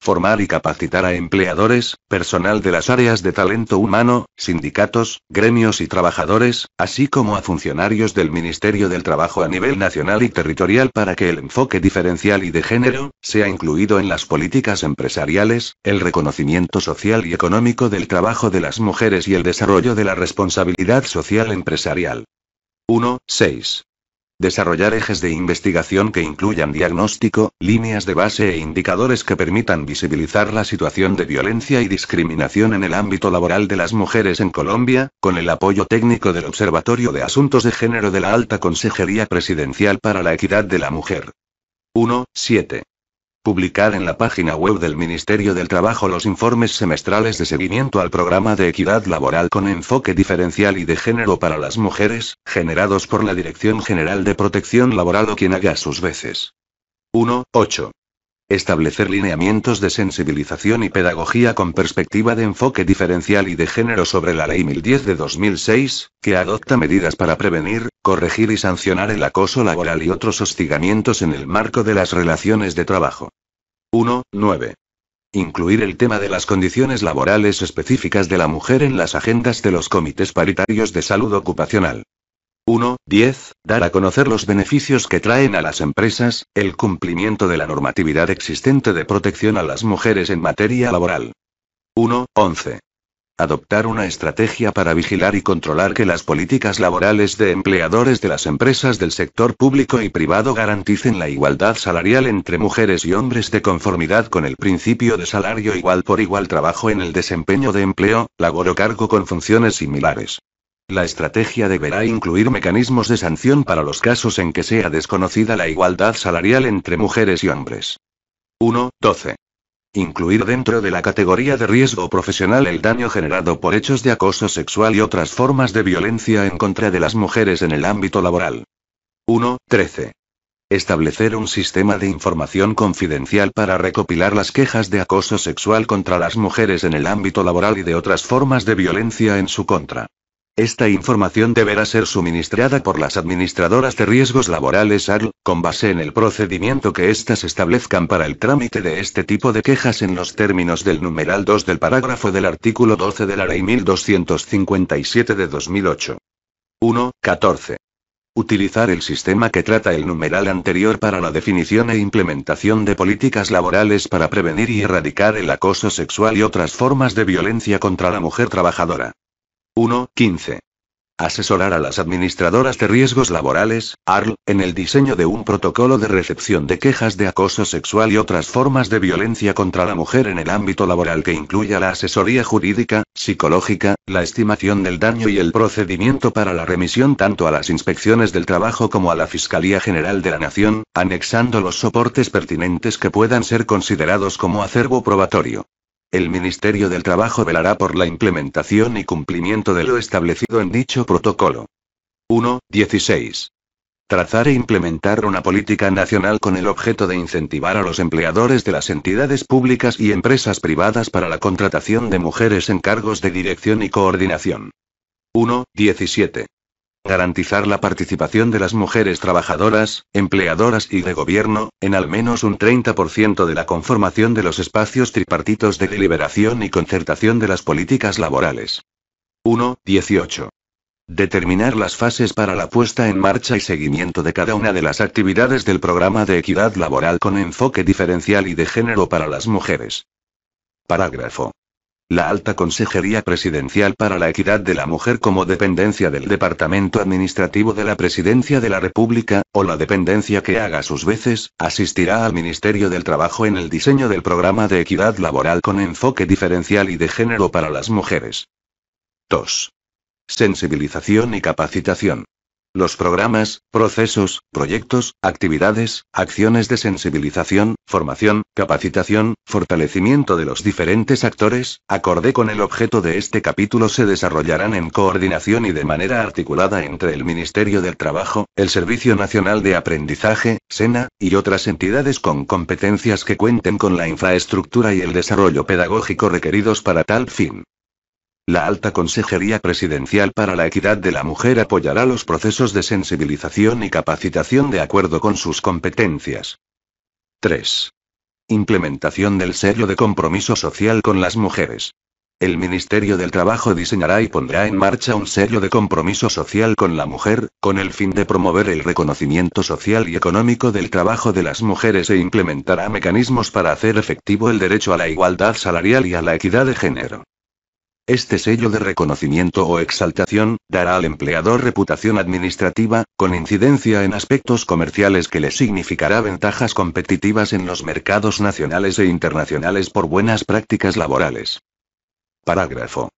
formar y capacitar a empleadores, personal de las áreas de talento humano, sindicatos, gremios y trabajadores, así como a funcionarios del Ministerio del Trabajo a nivel nacional y territorial para que el enfoque diferencial y de género sea incluido en las políticas empresariales, el reconocimiento social y económico del trabajo de las mujeres y el desarrollo de la responsabilidad social empresarial. 1.6 Desarrollar ejes de investigación que incluyan diagnóstico, líneas de base e indicadores que permitan visibilizar la situación de violencia y discriminación en el ámbito laboral de las mujeres en Colombia, con el apoyo técnico del Observatorio de Asuntos de Género de la Alta Consejería Presidencial para la Equidad de la Mujer. 1.7 Publicar en la página web del Ministerio del Trabajo los informes semestrales de seguimiento al programa de equidad laboral con enfoque diferencial y de género para las mujeres, generados por la Dirección General de Protección Laboral o quien haga sus veces. 1.8 Establecer lineamientos de sensibilización y pedagogía con perspectiva de enfoque diferencial y de género sobre la Ley 1010 de 2006, que adopta medidas para prevenir, corregir y sancionar el acoso laboral y otros hostigamientos en el marco de las relaciones de trabajo. 1.9 Incluir el tema de las condiciones laborales específicas de la mujer en las agendas de los comités paritarios de salud ocupacional. 1, 10, dar a conocer los beneficios que traen a las empresas, el cumplimiento de la normatividad existente de protección a las mujeres en materia laboral. 1, 11. Adoptar una estrategia para vigilar y controlar que las políticas laborales de empleadores de las empresas del sector público y privado garanticen la igualdad salarial entre mujeres y hombres de conformidad con el principio de salario igual por igual trabajo en el desempeño de empleo, labor o cargo con funciones similares. La estrategia deberá incluir mecanismos de sanción para los casos en que sea desconocida la igualdad salarial entre mujeres y hombres. 112 Incluir dentro de la categoría de riesgo profesional el daño generado por hechos de acoso sexual y otras formas de violencia en contra de las mujeres en el ámbito laboral. 113 Establecer un sistema de información confidencial para recopilar las quejas de acoso sexual contra las mujeres en el ámbito laboral y de otras formas de violencia en su contra. Esta información deberá ser suministrada por las administradoras de riesgos laborales ARL, con base en el procedimiento que éstas establezcan para el trámite de este tipo de quejas en los términos del numeral 2 del parágrafo del artículo 12 de la Ley 1257 de 2008. 1.14. Utilizar el sistema que trata el numeral anterior para la definición e implementación de políticas laborales para prevenir y erradicar el acoso sexual y otras formas de violencia contra la mujer trabajadora. 1.15. Asesorar a las administradoras de riesgos laborales, ARL, en el diseño de un protocolo de recepción de quejas de acoso sexual y otras formas de violencia contra la mujer en el ámbito laboral que incluya la asesoría jurídica, psicológica, la estimación del daño y el procedimiento para la remisión tanto a las inspecciones del trabajo como a la Fiscalía General de la Nación, anexando los soportes pertinentes que puedan ser considerados como acervo probatorio. El Ministerio del Trabajo velará por la implementación y cumplimiento de lo establecido en dicho protocolo. 1.16. Trazar e implementar una política nacional con el objeto de incentivar a los empleadores de las entidades públicas y empresas privadas para la contratación de mujeres en cargos de dirección y coordinación. 1.17 garantizar la participación de las mujeres trabajadoras, empleadoras y de gobierno, en al menos un 30% de la conformación de los espacios tripartitos de deliberación y concertación de las políticas laborales. 1.18. Determinar las fases para la puesta en marcha y seguimiento de cada una de las actividades del programa de equidad laboral con enfoque diferencial y de género para las mujeres. Parágrafo. La Alta Consejería Presidencial para la Equidad de la Mujer como dependencia del Departamento Administrativo de la Presidencia de la República, o la dependencia que haga sus veces, asistirá al Ministerio del Trabajo en el diseño del programa de equidad laboral con enfoque diferencial y de género para las mujeres. 2. Sensibilización y capacitación. Los programas, procesos, proyectos, actividades, acciones de sensibilización, formación, capacitación, fortalecimiento de los diferentes actores, acorde con el objeto de este capítulo, se desarrollarán en coordinación y de manera articulada entre el Ministerio del Trabajo, el Servicio Nacional de Aprendizaje, SENA, y otras entidades con competencias que cuenten con la infraestructura y el desarrollo pedagógico requeridos para tal fin. La Alta Consejería Presidencial para la Equidad de la Mujer apoyará los procesos de sensibilización y capacitación de acuerdo con sus competencias. 3. Implementación del sello de compromiso social con las mujeres. El Ministerio del Trabajo diseñará y pondrá en marcha un sello de compromiso social con la mujer, con el fin de promover el reconocimiento social y económico del trabajo de las mujeres e implementará mecanismos para hacer efectivo el derecho a la igualdad salarial y a la equidad de género. Este sello de reconocimiento o exaltación, dará al empleador reputación administrativa, con incidencia en aspectos comerciales que le significará ventajas competitivas en los mercados nacionales e internacionales por buenas prácticas laborales. Parágrafo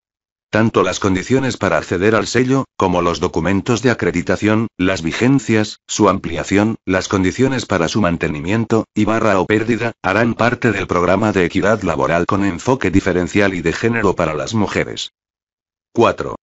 tanto las condiciones para acceder al sello, como los documentos de acreditación, las vigencias, su ampliación, las condiciones para su mantenimiento, y barra o pérdida, harán parte del programa de equidad laboral con enfoque diferencial y de género para las mujeres. 4.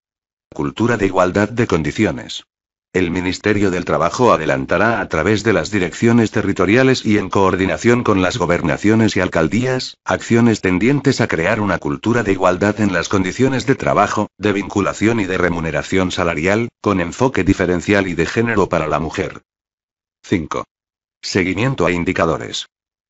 Cultura de igualdad de condiciones. El Ministerio del Trabajo adelantará a través de las direcciones territoriales y en coordinación con las gobernaciones y alcaldías, acciones tendientes a crear una cultura de igualdad en las condiciones de trabajo, de vinculación y de remuneración salarial, con enfoque diferencial y de género para la mujer. 5. Seguimiento a indicadores.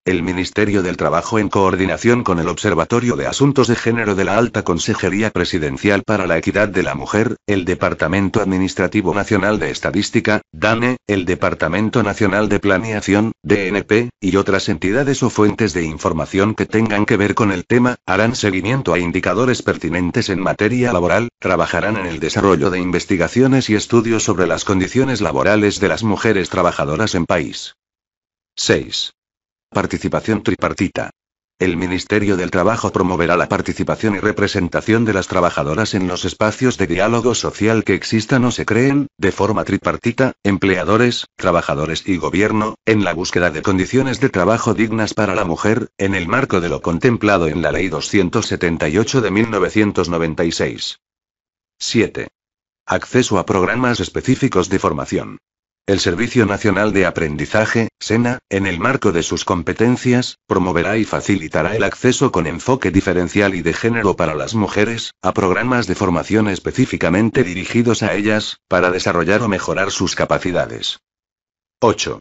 El Ministerio del Trabajo en coordinación con el Observatorio de Asuntos de Género de la Alta Consejería Presidencial para la Equidad de la Mujer, el Departamento Administrativo Nacional de Estadística, DANE, el Departamento Nacional de Planeación, DNP, y otras entidades o fuentes de información que tengan que ver con el tema, harán seguimiento a indicadores pertinentes en materia laboral, trabajarán en el desarrollo de investigaciones y estudios sobre las condiciones laborales de las mujeres trabajadoras en país. 6 participación tripartita. El Ministerio del Trabajo promoverá la participación y representación de las trabajadoras en los espacios de diálogo social que existan o se creen, de forma tripartita, empleadores, trabajadores y gobierno, en la búsqueda de condiciones de trabajo dignas para la mujer, en el marco de lo contemplado en la Ley 278 de 1996. 7. Acceso a programas específicos de formación. El Servicio Nacional de Aprendizaje, SENA, en el marco de sus competencias, promoverá y facilitará el acceso con enfoque diferencial y de género para las mujeres, a programas de formación específicamente dirigidos a ellas, para desarrollar o mejorar sus capacidades. 8.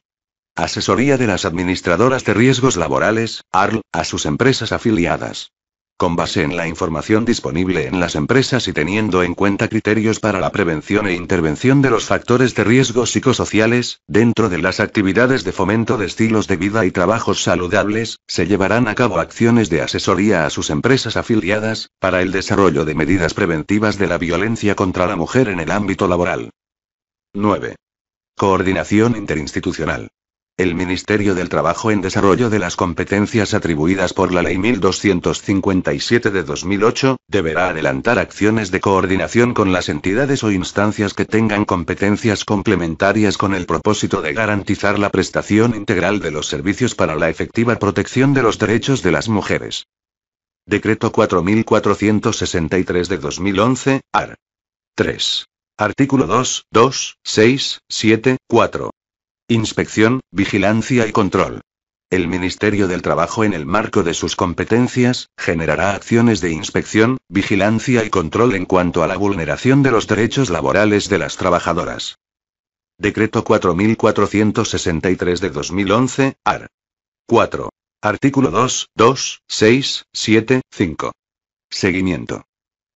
Asesoría de las Administradoras de Riesgos Laborales, ARL, a sus empresas afiliadas con base en la información disponible en las empresas y teniendo en cuenta criterios para la prevención e intervención de los factores de riesgo psicosociales, dentro de las actividades de fomento de estilos de vida y trabajos saludables, se llevarán a cabo acciones de asesoría a sus empresas afiliadas, para el desarrollo de medidas preventivas de la violencia contra la mujer en el ámbito laboral. 9. Coordinación interinstitucional. El Ministerio del Trabajo en desarrollo de las competencias atribuidas por la Ley 1257 de 2008, deberá adelantar acciones de coordinación con las entidades o instancias que tengan competencias complementarias con el propósito de garantizar la prestación integral de los servicios para la efectiva protección de los derechos de las mujeres. Decreto 4463 de 2011, AR. 3. Artículo 2, 2, 6, 7, 4. Inspección, vigilancia y control. El Ministerio del Trabajo en el marco de sus competencias, generará acciones de inspección, vigilancia y control en cuanto a la vulneración de los derechos laborales de las trabajadoras. Decreto 4463 de 2011, AR. 4. Artículo 2, 2, 6, 7, 5. Seguimiento.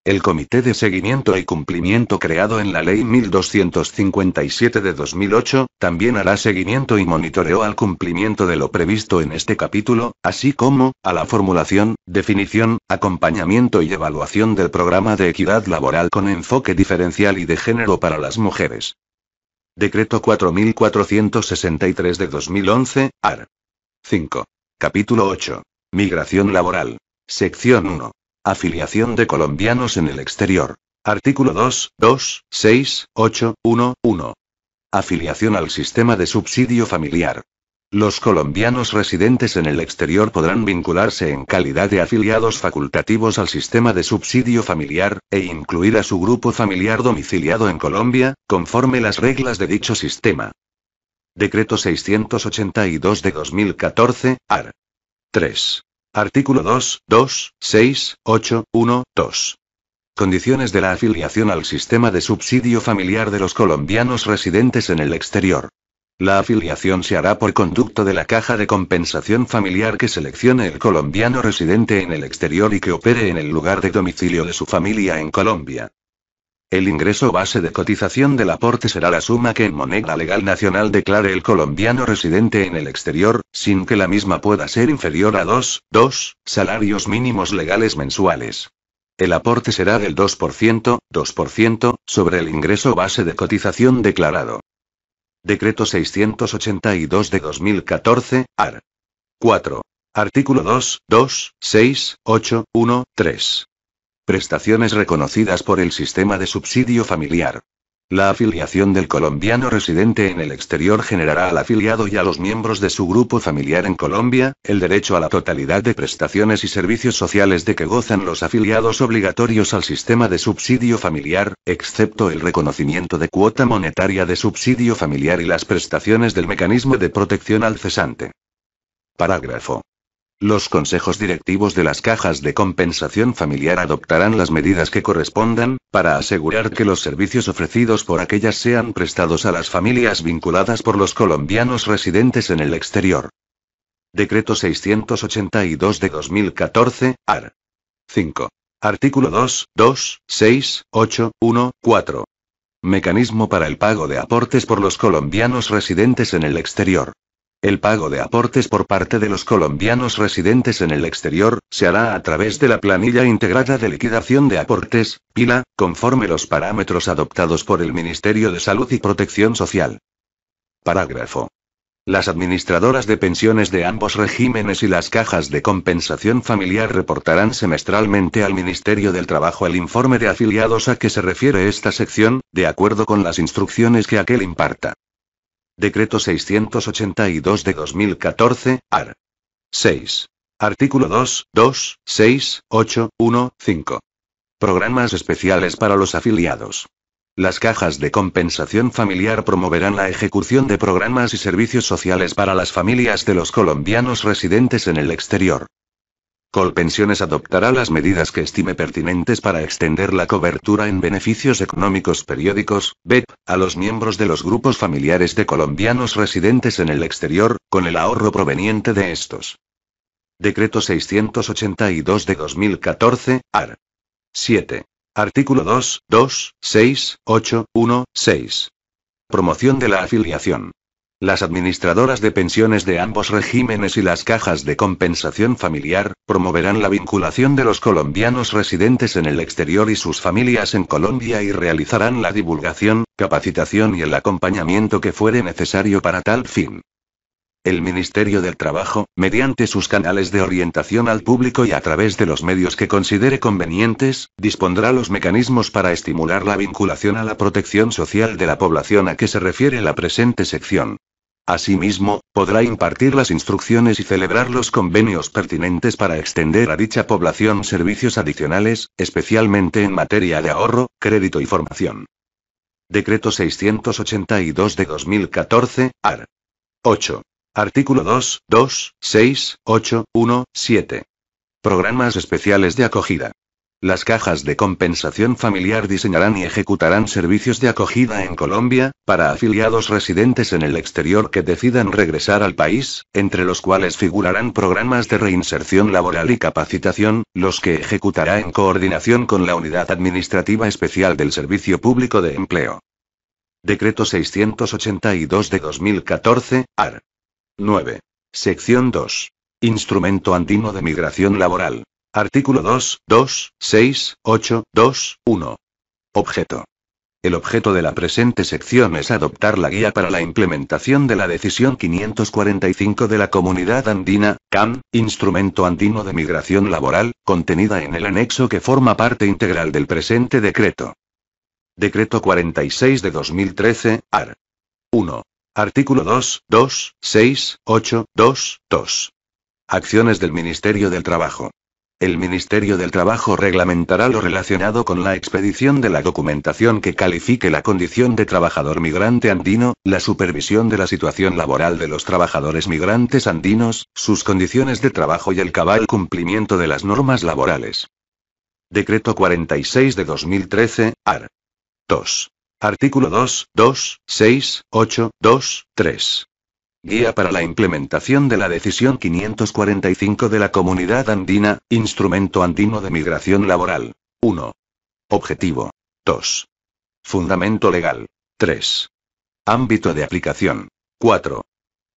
El Comité de Seguimiento y Cumplimiento creado en la Ley 1257 de 2008, también hará seguimiento y monitoreo al cumplimiento de lo previsto en este capítulo, así como, a la formulación, definición, acompañamiento y evaluación del programa de equidad laboral con enfoque diferencial y de género para las mujeres. Decreto 4463 de 2011, AR. 5. Capítulo 8. Migración laboral. Sección 1. Afiliación de colombianos en el exterior. Artículo 2, 2, 6, 8, 1, 1. Afiliación al sistema de subsidio familiar. Los colombianos residentes en el exterior podrán vincularse en calidad de afiliados facultativos al sistema de subsidio familiar, e incluir a su grupo familiar domiciliado en Colombia, conforme las reglas de dicho sistema. Decreto 682 de 2014, AR. 3. Artículo 2, 2, 6, 8, 1, 2. Condiciones de la afiliación al sistema de subsidio familiar de los colombianos residentes en el exterior. La afiliación se hará por conducto de la caja de compensación familiar que seleccione el colombiano residente en el exterior y que opere en el lugar de domicilio de su familia en Colombia. El ingreso base de cotización del aporte será la suma que en moneda legal nacional declare el colombiano residente en el exterior, sin que la misma pueda ser inferior a 2, 2 salarios mínimos legales mensuales. El aporte será del 2%, 2%, sobre el ingreso base de cotización declarado. Decreto 682 de 2014, AR. 4. Artículo 2, 2, 6, 8, 1, 3. Prestaciones reconocidas por el sistema de subsidio familiar. La afiliación del colombiano residente en el exterior generará al afiliado y a los miembros de su grupo familiar en Colombia, el derecho a la totalidad de prestaciones y servicios sociales de que gozan los afiliados obligatorios al sistema de subsidio familiar, excepto el reconocimiento de cuota monetaria de subsidio familiar y las prestaciones del mecanismo de protección al cesante. Parágrafo los consejos directivos de las cajas de compensación familiar adoptarán las medidas que correspondan, para asegurar que los servicios ofrecidos por aquellas sean prestados a las familias vinculadas por los colombianos residentes en el exterior. Decreto 682 de 2014, AR. 5. Artículo 2, 2, 6, 8, 1, 4. Mecanismo para el pago de aportes por los colombianos residentes en el exterior. El pago de aportes por parte de los colombianos residentes en el exterior se hará a través de la planilla integrada de liquidación de aportes, PILA, conforme los parámetros adoptados por el Ministerio de Salud y Protección Social. Parágrafo. Las administradoras de pensiones de ambos regímenes y las cajas de compensación familiar reportarán semestralmente al Ministerio del Trabajo el informe de afiliados a que se refiere esta sección, de acuerdo con las instrucciones que aquel imparta. Decreto 682 de 2014, AR. 6. Artículo 2, 2, 6, 8, 1, 5. Programas especiales para los afiliados. Las cajas de compensación familiar promoverán la ejecución de programas y servicios sociales para las familias de los colombianos residentes en el exterior. Colpensiones adoptará las medidas que estime pertinentes para extender la cobertura en beneficios económicos periódicos, BEP, a los miembros de los grupos familiares de colombianos residentes en el exterior, con el ahorro proveniente de estos. Decreto 682 de 2014, AR. 7. Artículo 2, 2, 6, 8, 1, 6. Promoción de la afiliación las administradoras de pensiones de ambos regímenes y las cajas de compensación familiar, promoverán la vinculación de los colombianos residentes en el exterior y sus familias en Colombia y realizarán la divulgación, capacitación y el acompañamiento que fuere necesario para tal fin. El Ministerio del Trabajo, mediante sus canales de orientación al público y a través de los medios que considere convenientes, dispondrá los mecanismos para estimular la vinculación a la protección social de la población a que se refiere la presente sección. Asimismo, podrá impartir las instrucciones y celebrar los convenios pertinentes para extender a dicha población servicios adicionales, especialmente en materia de ahorro, crédito y formación. Decreto 682 de 2014, AR. 8. Artículo 2, 2, 6, 8, 1, 7. Programas especiales de acogida. Las cajas de compensación familiar diseñarán y ejecutarán servicios de acogida en Colombia, para afiliados residentes en el exterior que decidan regresar al país, entre los cuales figurarán programas de reinserción laboral y capacitación, los que ejecutará en coordinación con la Unidad Administrativa Especial del Servicio Público de Empleo. Decreto 682 de 2014, AR. 9. Sección 2. Instrumento Andino de Migración Laboral. Artículo 2, 2, 6, 8, 2, 1. Objeto. El objeto de la presente sección es adoptar la guía para la implementación de la decisión 545 de la Comunidad Andina, CAM, Instrumento Andino de Migración Laboral, contenida en el anexo que forma parte integral del presente decreto. Decreto 46 de 2013, AR. 1. Artículo 2, 2, 6, 8, 2, 2. Acciones del Ministerio del Trabajo. El Ministerio del Trabajo reglamentará lo relacionado con la expedición de la documentación que califique la condición de trabajador migrante andino, la supervisión de la situación laboral de los trabajadores migrantes andinos, sus condiciones de trabajo y el cabal cumplimiento de las normas laborales. Decreto 46 de 2013, AR. 2. Artículo 2, 2, 6, 8, 2, 3. Guía para la implementación de la Decisión 545 de la Comunidad Andina, Instrumento Andino de Migración Laboral. 1. Objetivo. 2. Fundamento legal. 3. Ámbito de aplicación. 4.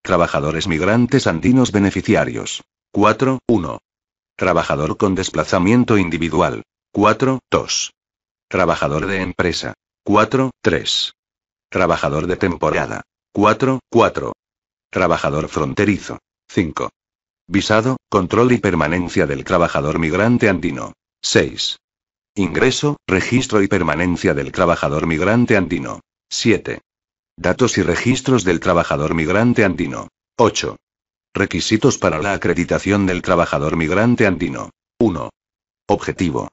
Trabajadores migrantes andinos beneficiarios. 4. 1. Trabajador con desplazamiento individual. 4. 2. Trabajador de empresa. 4. 3. Trabajador de temporada. 4. 4. Trabajador fronterizo. 5. Visado, control y permanencia del trabajador migrante andino. 6. Ingreso, registro y permanencia del trabajador migrante andino. 7. Datos y registros del trabajador migrante andino. 8. Requisitos para la acreditación del trabajador migrante andino. 1. Objetivo.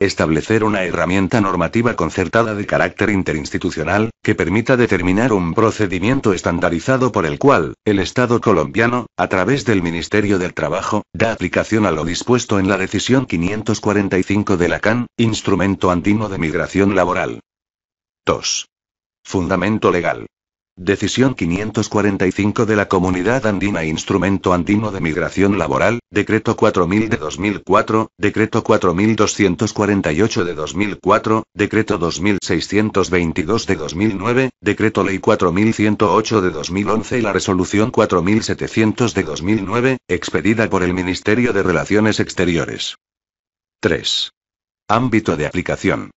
Establecer una herramienta normativa concertada de carácter interinstitucional, que permita determinar un procedimiento estandarizado por el cual, el Estado colombiano, a través del Ministerio del Trabajo, da aplicación a lo dispuesto en la decisión 545 de la CAN, Instrumento Andino de Migración Laboral. 2. Fundamento legal. Decisión 545 de la Comunidad Andina Instrumento Andino de Migración Laboral, Decreto 4000 de 2004, Decreto 4248 de 2004, Decreto 2622 de 2009, Decreto Ley 4108 de 2011 y la Resolución 4700 de 2009, expedida por el Ministerio de Relaciones Exteriores. 3. Ámbito de aplicación.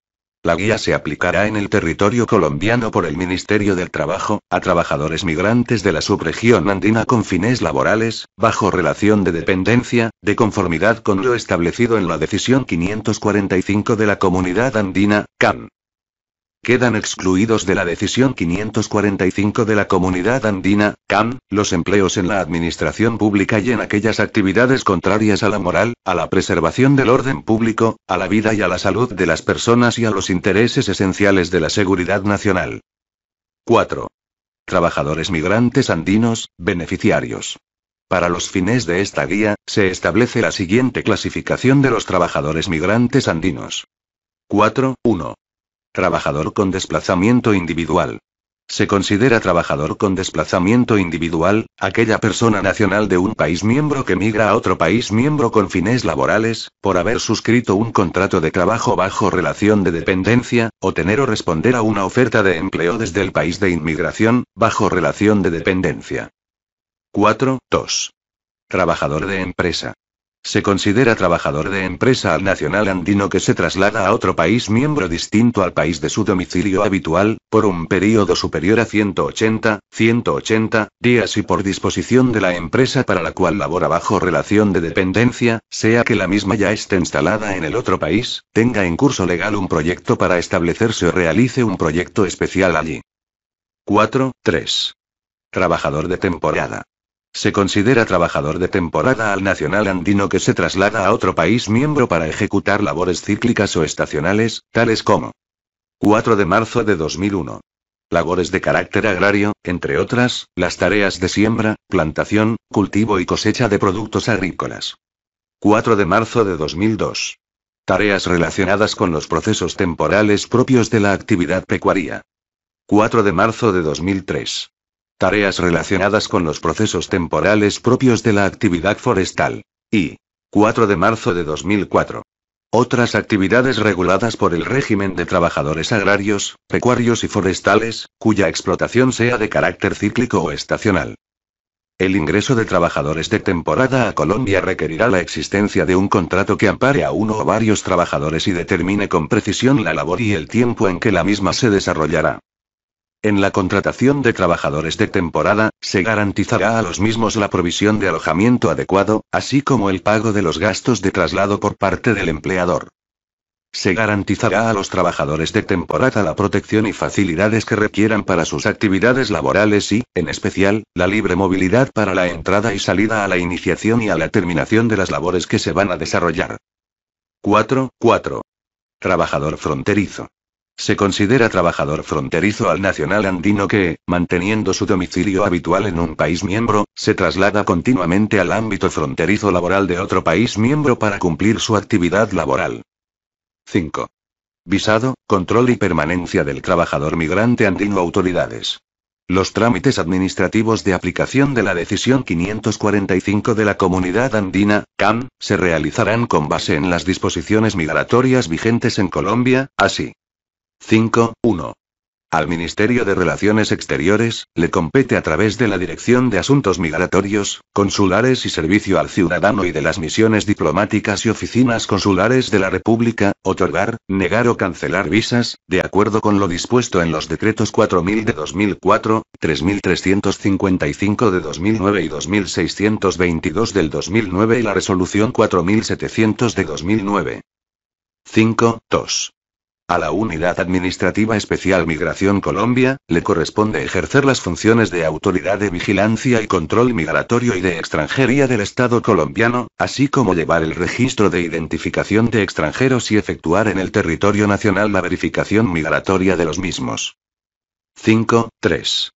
La guía se aplicará en el territorio colombiano por el Ministerio del Trabajo, a trabajadores migrantes de la subregión andina con fines laborales, bajo relación de dependencia, de conformidad con lo establecido en la Decisión 545 de la Comunidad Andina, CAN. Quedan excluidos de la decisión 545 de la Comunidad Andina, CAM, los empleos en la administración pública y en aquellas actividades contrarias a la moral, a la preservación del orden público, a la vida y a la salud de las personas y a los intereses esenciales de la seguridad nacional. 4. Trabajadores migrantes andinos, beneficiarios. Para los fines de esta guía, se establece la siguiente clasificación de los trabajadores migrantes andinos. 4.1. Trabajador con desplazamiento individual. Se considera trabajador con desplazamiento individual, aquella persona nacional de un país miembro que migra a otro país miembro con fines laborales, por haber suscrito un contrato de trabajo bajo relación de dependencia, o tener o responder a una oferta de empleo desde el país de inmigración, bajo relación de dependencia. 4. 2. Trabajador de empresa. Se considera trabajador de empresa nacional andino que se traslada a otro país miembro distinto al país de su domicilio habitual, por un periodo superior a 180, 180 días y por disposición de la empresa para la cual labora bajo relación de dependencia, sea que la misma ya esté instalada en el otro país, tenga en curso legal un proyecto para establecerse o realice un proyecto especial allí. 4. Trabajador de temporada. Se considera trabajador de temporada al nacional andino que se traslada a otro país miembro para ejecutar labores cíclicas o estacionales, tales como 4 de marzo de 2001. Labores de carácter agrario, entre otras, las tareas de siembra, plantación, cultivo y cosecha de productos agrícolas. 4 de marzo de 2002. Tareas relacionadas con los procesos temporales propios de la actividad pecuaria. 4 de marzo de 2003 tareas relacionadas con los procesos temporales propios de la actividad forestal. Y 4 de marzo de 2004. Otras actividades reguladas por el régimen de trabajadores agrarios, pecuarios y forestales, cuya explotación sea de carácter cíclico o estacional. El ingreso de trabajadores de temporada a Colombia requerirá la existencia de un contrato que ampare a uno o varios trabajadores y determine con precisión la labor y el tiempo en que la misma se desarrollará. En la contratación de trabajadores de temporada, se garantizará a los mismos la provisión de alojamiento adecuado, así como el pago de los gastos de traslado por parte del empleador. Se garantizará a los trabajadores de temporada la protección y facilidades que requieran para sus actividades laborales y, en especial, la libre movilidad para la entrada y salida a la iniciación y a la terminación de las labores que se van a desarrollar. 4. 4. Trabajador fronterizo. Se considera trabajador fronterizo al nacional andino que, manteniendo su domicilio habitual en un país miembro, se traslada continuamente al ámbito fronterizo laboral de otro país miembro para cumplir su actividad laboral. 5. Visado, control y permanencia del trabajador migrante andino autoridades. Los trámites administrativos de aplicación de la decisión 545 de la Comunidad Andina, CAM, se realizarán con base en las disposiciones migratorias vigentes en Colombia, así 5.1. Al Ministerio de Relaciones Exteriores, le compete a través de la Dirección de Asuntos Migratorios, Consulares y Servicio al Ciudadano y de las Misiones Diplomáticas y Oficinas Consulares de la República, otorgar, negar o cancelar visas, de acuerdo con lo dispuesto en los decretos 4000 de 2004, 3355 de 2009 y 2622 del 2009 y la resolución 4700 de 2009. 5.2. A la Unidad Administrativa Especial Migración Colombia, le corresponde ejercer las funciones de autoridad de vigilancia y control migratorio y de extranjería del Estado colombiano, así como llevar el registro de identificación de extranjeros y efectuar en el territorio nacional la verificación migratoria de los mismos. 5. 3.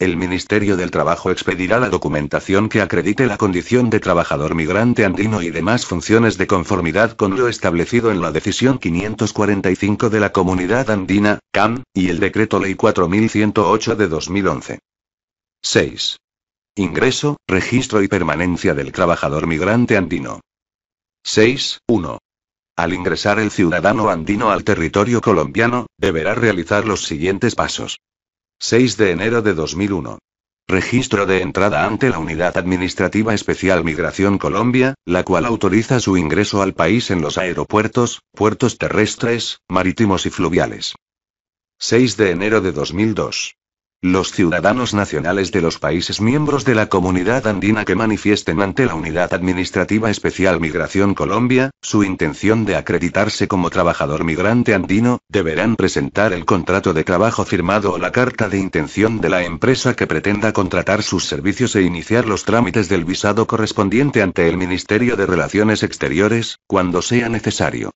El Ministerio del Trabajo expedirá la documentación que acredite la condición de trabajador migrante andino y demás funciones de conformidad con lo establecido en la Decisión 545 de la Comunidad Andina, CAM, y el Decreto Ley 4108 de 2011. 6. Ingreso, registro y permanencia del trabajador migrante andino. 6.1. Al ingresar el ciudadano andino al territorio colombiano, deberá realizar los siguientes pasos. 6 de enero de 2001. Registro de entrada ante la Unidad Administrativa Especial Migración Colombia, la cual autoriza su ingreso al país en los aeropuertos, puertos terrestres, marítimos y fluviales. 6 de enero de 2002. Los ciudadanos nacionales de los países miembros de la comunidad andina que manifiesten ante la Unidad Administrativa Especial Migración Colombia, su intención de acreditarse como trabajador migrante andino, deberán presentar el contrato de trabajo firmado o la carta de intención de la empresa que pretenda contratar sus servicios e iniciar los trámites del visado correspondiente ante el Ministerio de Relaciones Exteriores, cuando sea necesario.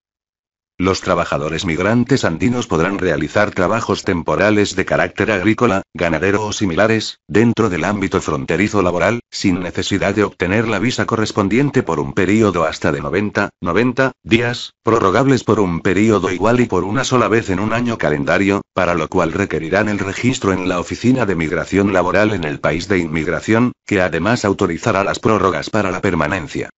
Los trabajadores migrantes andinos podrán realizar trabajos temporales de carácter agrícola, ganadero o similares, dentro del ámbito fronterizo laboral, sin necesidad de obtener la visa correspondiente por un periodo hasta de 90, 90 días, prorrogables por un periodo igual y por una sola vez en un año calendario, para lo cual requerirán el registro en la Oficina de Migración Laboral en el país de inmigración, que además autorizará las prórrogas para la permanencia.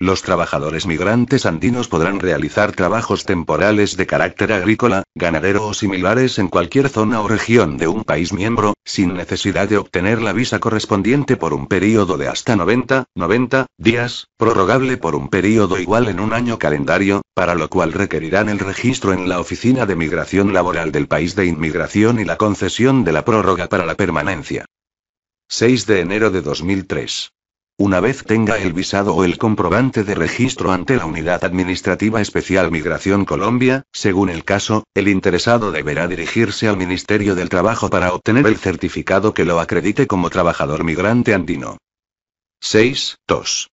Los trabajadores migrantes andinos podrán realizar trabajos temporales de carácter agrícola, ganadero o similares en cualquier zona o región de un país miembro, sin necesidad de obtener la visa correspondiente por un período de hasta 90, 90 días, prorrogable por un período igual en un año calendario, para lo cual requerirán el registro en la Oficina de Migración Laboral del país de inmigración y la concesión de la prórroga para la permanencia. 6 de enero de 2003. Una vez tenga el visado o el comprobante de registro ante la Unidad Administrativa Especial Migración Colombia, según el caso, el interesado deberá dirigirse al Ministerio del Trabajo para obtener el certificado que lo acredite como trabajador migrante andino. 6. 2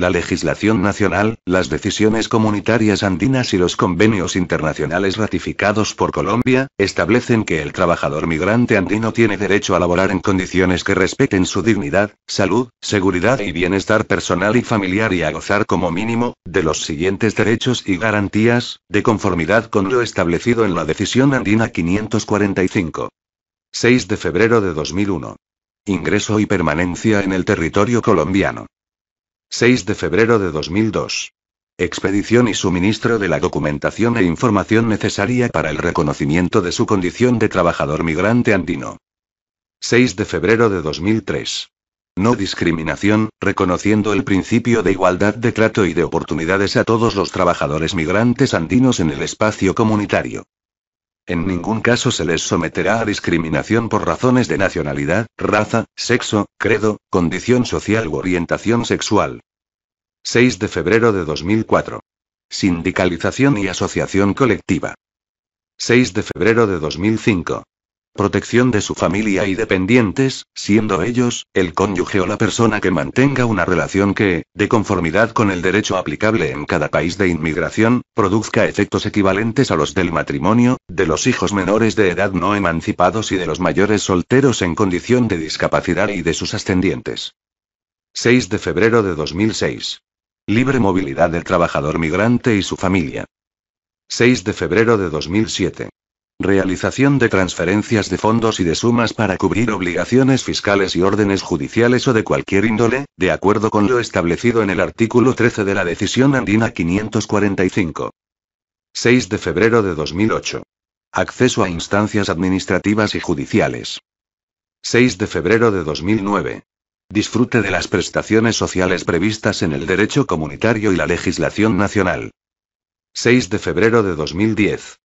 la legislación nacional, las decisiones comunitarias andinas y los convenios internacionales ratificados por Colombia, establecen que el trabajador migrante andino tiene derecho a laborar en condiciones que respeten su dignidad, salud, seguridad y bienestar personal y familiar y a gozar como mínimo, de los siguientes derechos y garantías, de conformidad con lo establecido en la decisión andina 545. 6 de febrero de 2001. Ingreso y permanencia en el territorio colombiano. 6 de febrero de 2002. Expedición y suministro de la documentación e información necesaria para el reconocimiento de su condición de trabajador migrante andino. 6 de febrero de 2003. No discriminación, reconociendo el principio de igualdad de trato y de oportunidades a todos los trabajadores migrantes andinos en el espacio comunitario. En ningún caso se les someterá a discriminación por razones de nacionalidad, raza, sexo, credo, condición social u orientación sexual. 6 de febrero de 2004. Sindicalización y asociación colectiva. 6 de febrero de 2005 protección de su familia y dependientes, siendo ellos, el cónyuge o la persona que mantenga una relación que, de conformidad con el derecho aplicable en cada país de inmigración, produzca efectos equivalentes a los del matrimonio, de los hijos menores de edad no emancipados y de los mayores solteros en condición de discapacidad y de sus ascendientes. 6 de febrero de 2006. Libre movilidad del trabajador migrante y su familia. 6 de febrero de 2007. Realización de transferencias de fondos y de sumas para cubrir obligaciones fiscales y órdenes judiciales o de cualquier índole, de acuerdo con lo establecido en el artículo 13 de la Decisión Andina 545. 6 de febrero de 2008. Acceso a instancias administrativas y judiciales. 6 de febrero de 2009. Disfrute de las prestaciones sociales previstas en el derecho comunitario y la legislación nacional. 6 de febrero de 2010.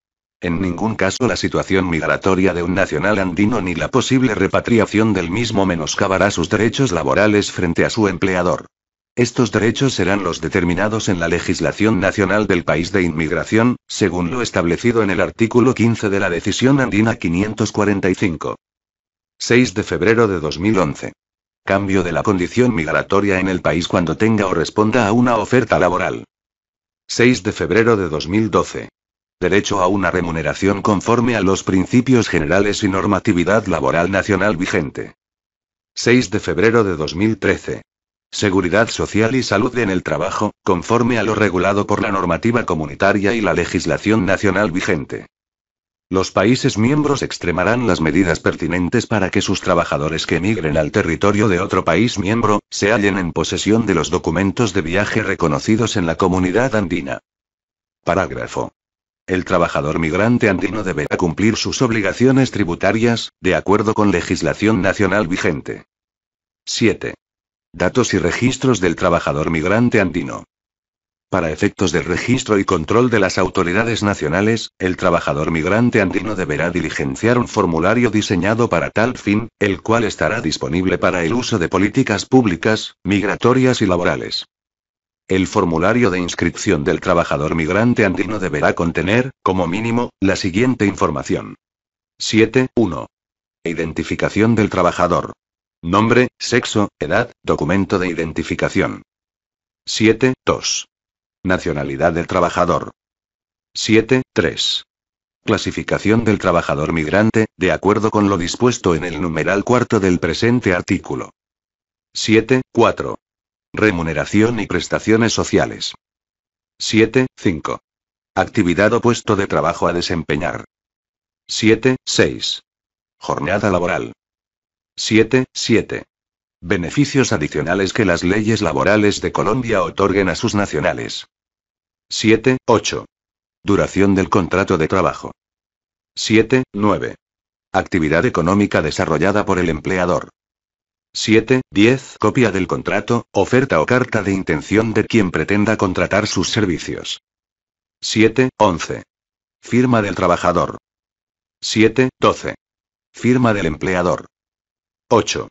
En ningún caso la situación migratoria de un nacional andino ni la posible repatriación del mismo menoscabará sus derechos laborales frente a su empleador. Estos derechos serán los determinados en la legislación nacional del país de inmigración, según lo establecido en el artículo 15 de la Decisión Andina 545. 6 de febrero de 2011. Cambio de la condición migratoria en el país cuando tenga o responda a una oferta laboral. 6 de febrero de 2012. Derecho a una remuneración conforme a los principios generales y normatividad laboral nacional vigente. 6 de febrero de 2013. Seguridad social y salud en el trabajo, conforme a lo regulado por la normativa comunitaria y la legislación nacional vigente. Los países miembros extremarán las medidas pertinentes para que sus trabajadores que emigren al territorio de otro país miembro, se hallen en posesión de los documentos de viaje reconocidos en la comunidad andina. Parágrafo. El trabajador migrante andino deberá cumplir sus obligaciones tributarias, de acuerdo con legislación nacional vigente. 7. Datos y registros del trabajador migrante andino. Para efectos de registro y control de las autoridades nacionales, el trabajador migrante andino deberá diligenciar un formulario diseñado para tal fin, el cual estará disponible para el uso de políticas públicas, migratorias y laborales. El formulario de inscripción del trabajador migrante andino deberá contener, como mínimo, la siguiente información. 7.1. Identificación del trabajador. Nombre, sexo, edad, documento de identificación. 7.2. Nacionalidad del trabajador. 7.3. Clasificación del trabajador migrante, de acuerdo con lo dispuesto en el numeral cuarto del presente artículo. 7.4. Remuneración y prestaciones sociales. 7.5. Actividad o puesto de trabajo a desempeñar. 7.6. Jornada laboral. 7.7. Beneficios adicionales que las leyes laborales de Colombia otorguen a sus nacionales. 7.8. Duración del contrato de trabajo. 7.9. Actividad económica desarrollada por el empleador. 7, copia del contrato, oferta o carta de intención de quien pretenda contratar sus servicios. 7, 11. Firma del trabajador. 7, 12. Firma del empleador. 8.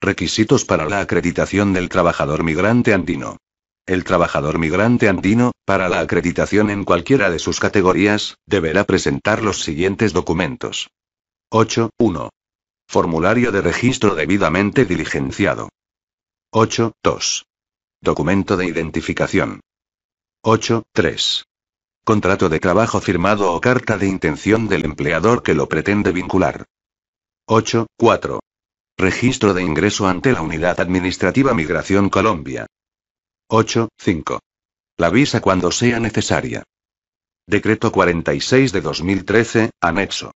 Requisitos para la acreditación del trabajador migrante andino. El trabajador migrante andino, para la acreditación en cualquiera de sus categorías, deberá presentar los siguientes documentos. 8, Formulario de registro debidamente diligenciado. 8.2. Documento de identificación. 8.3. Contrato de trabajo firmado o carta de intención del empleador que lo pretende vincular. 8.4. Registro de ingreso ante la Unidad Administrativa Migración Colombia. 8.5. La visa cuando sea necesaria. Decreto 46 de 2013, anexo.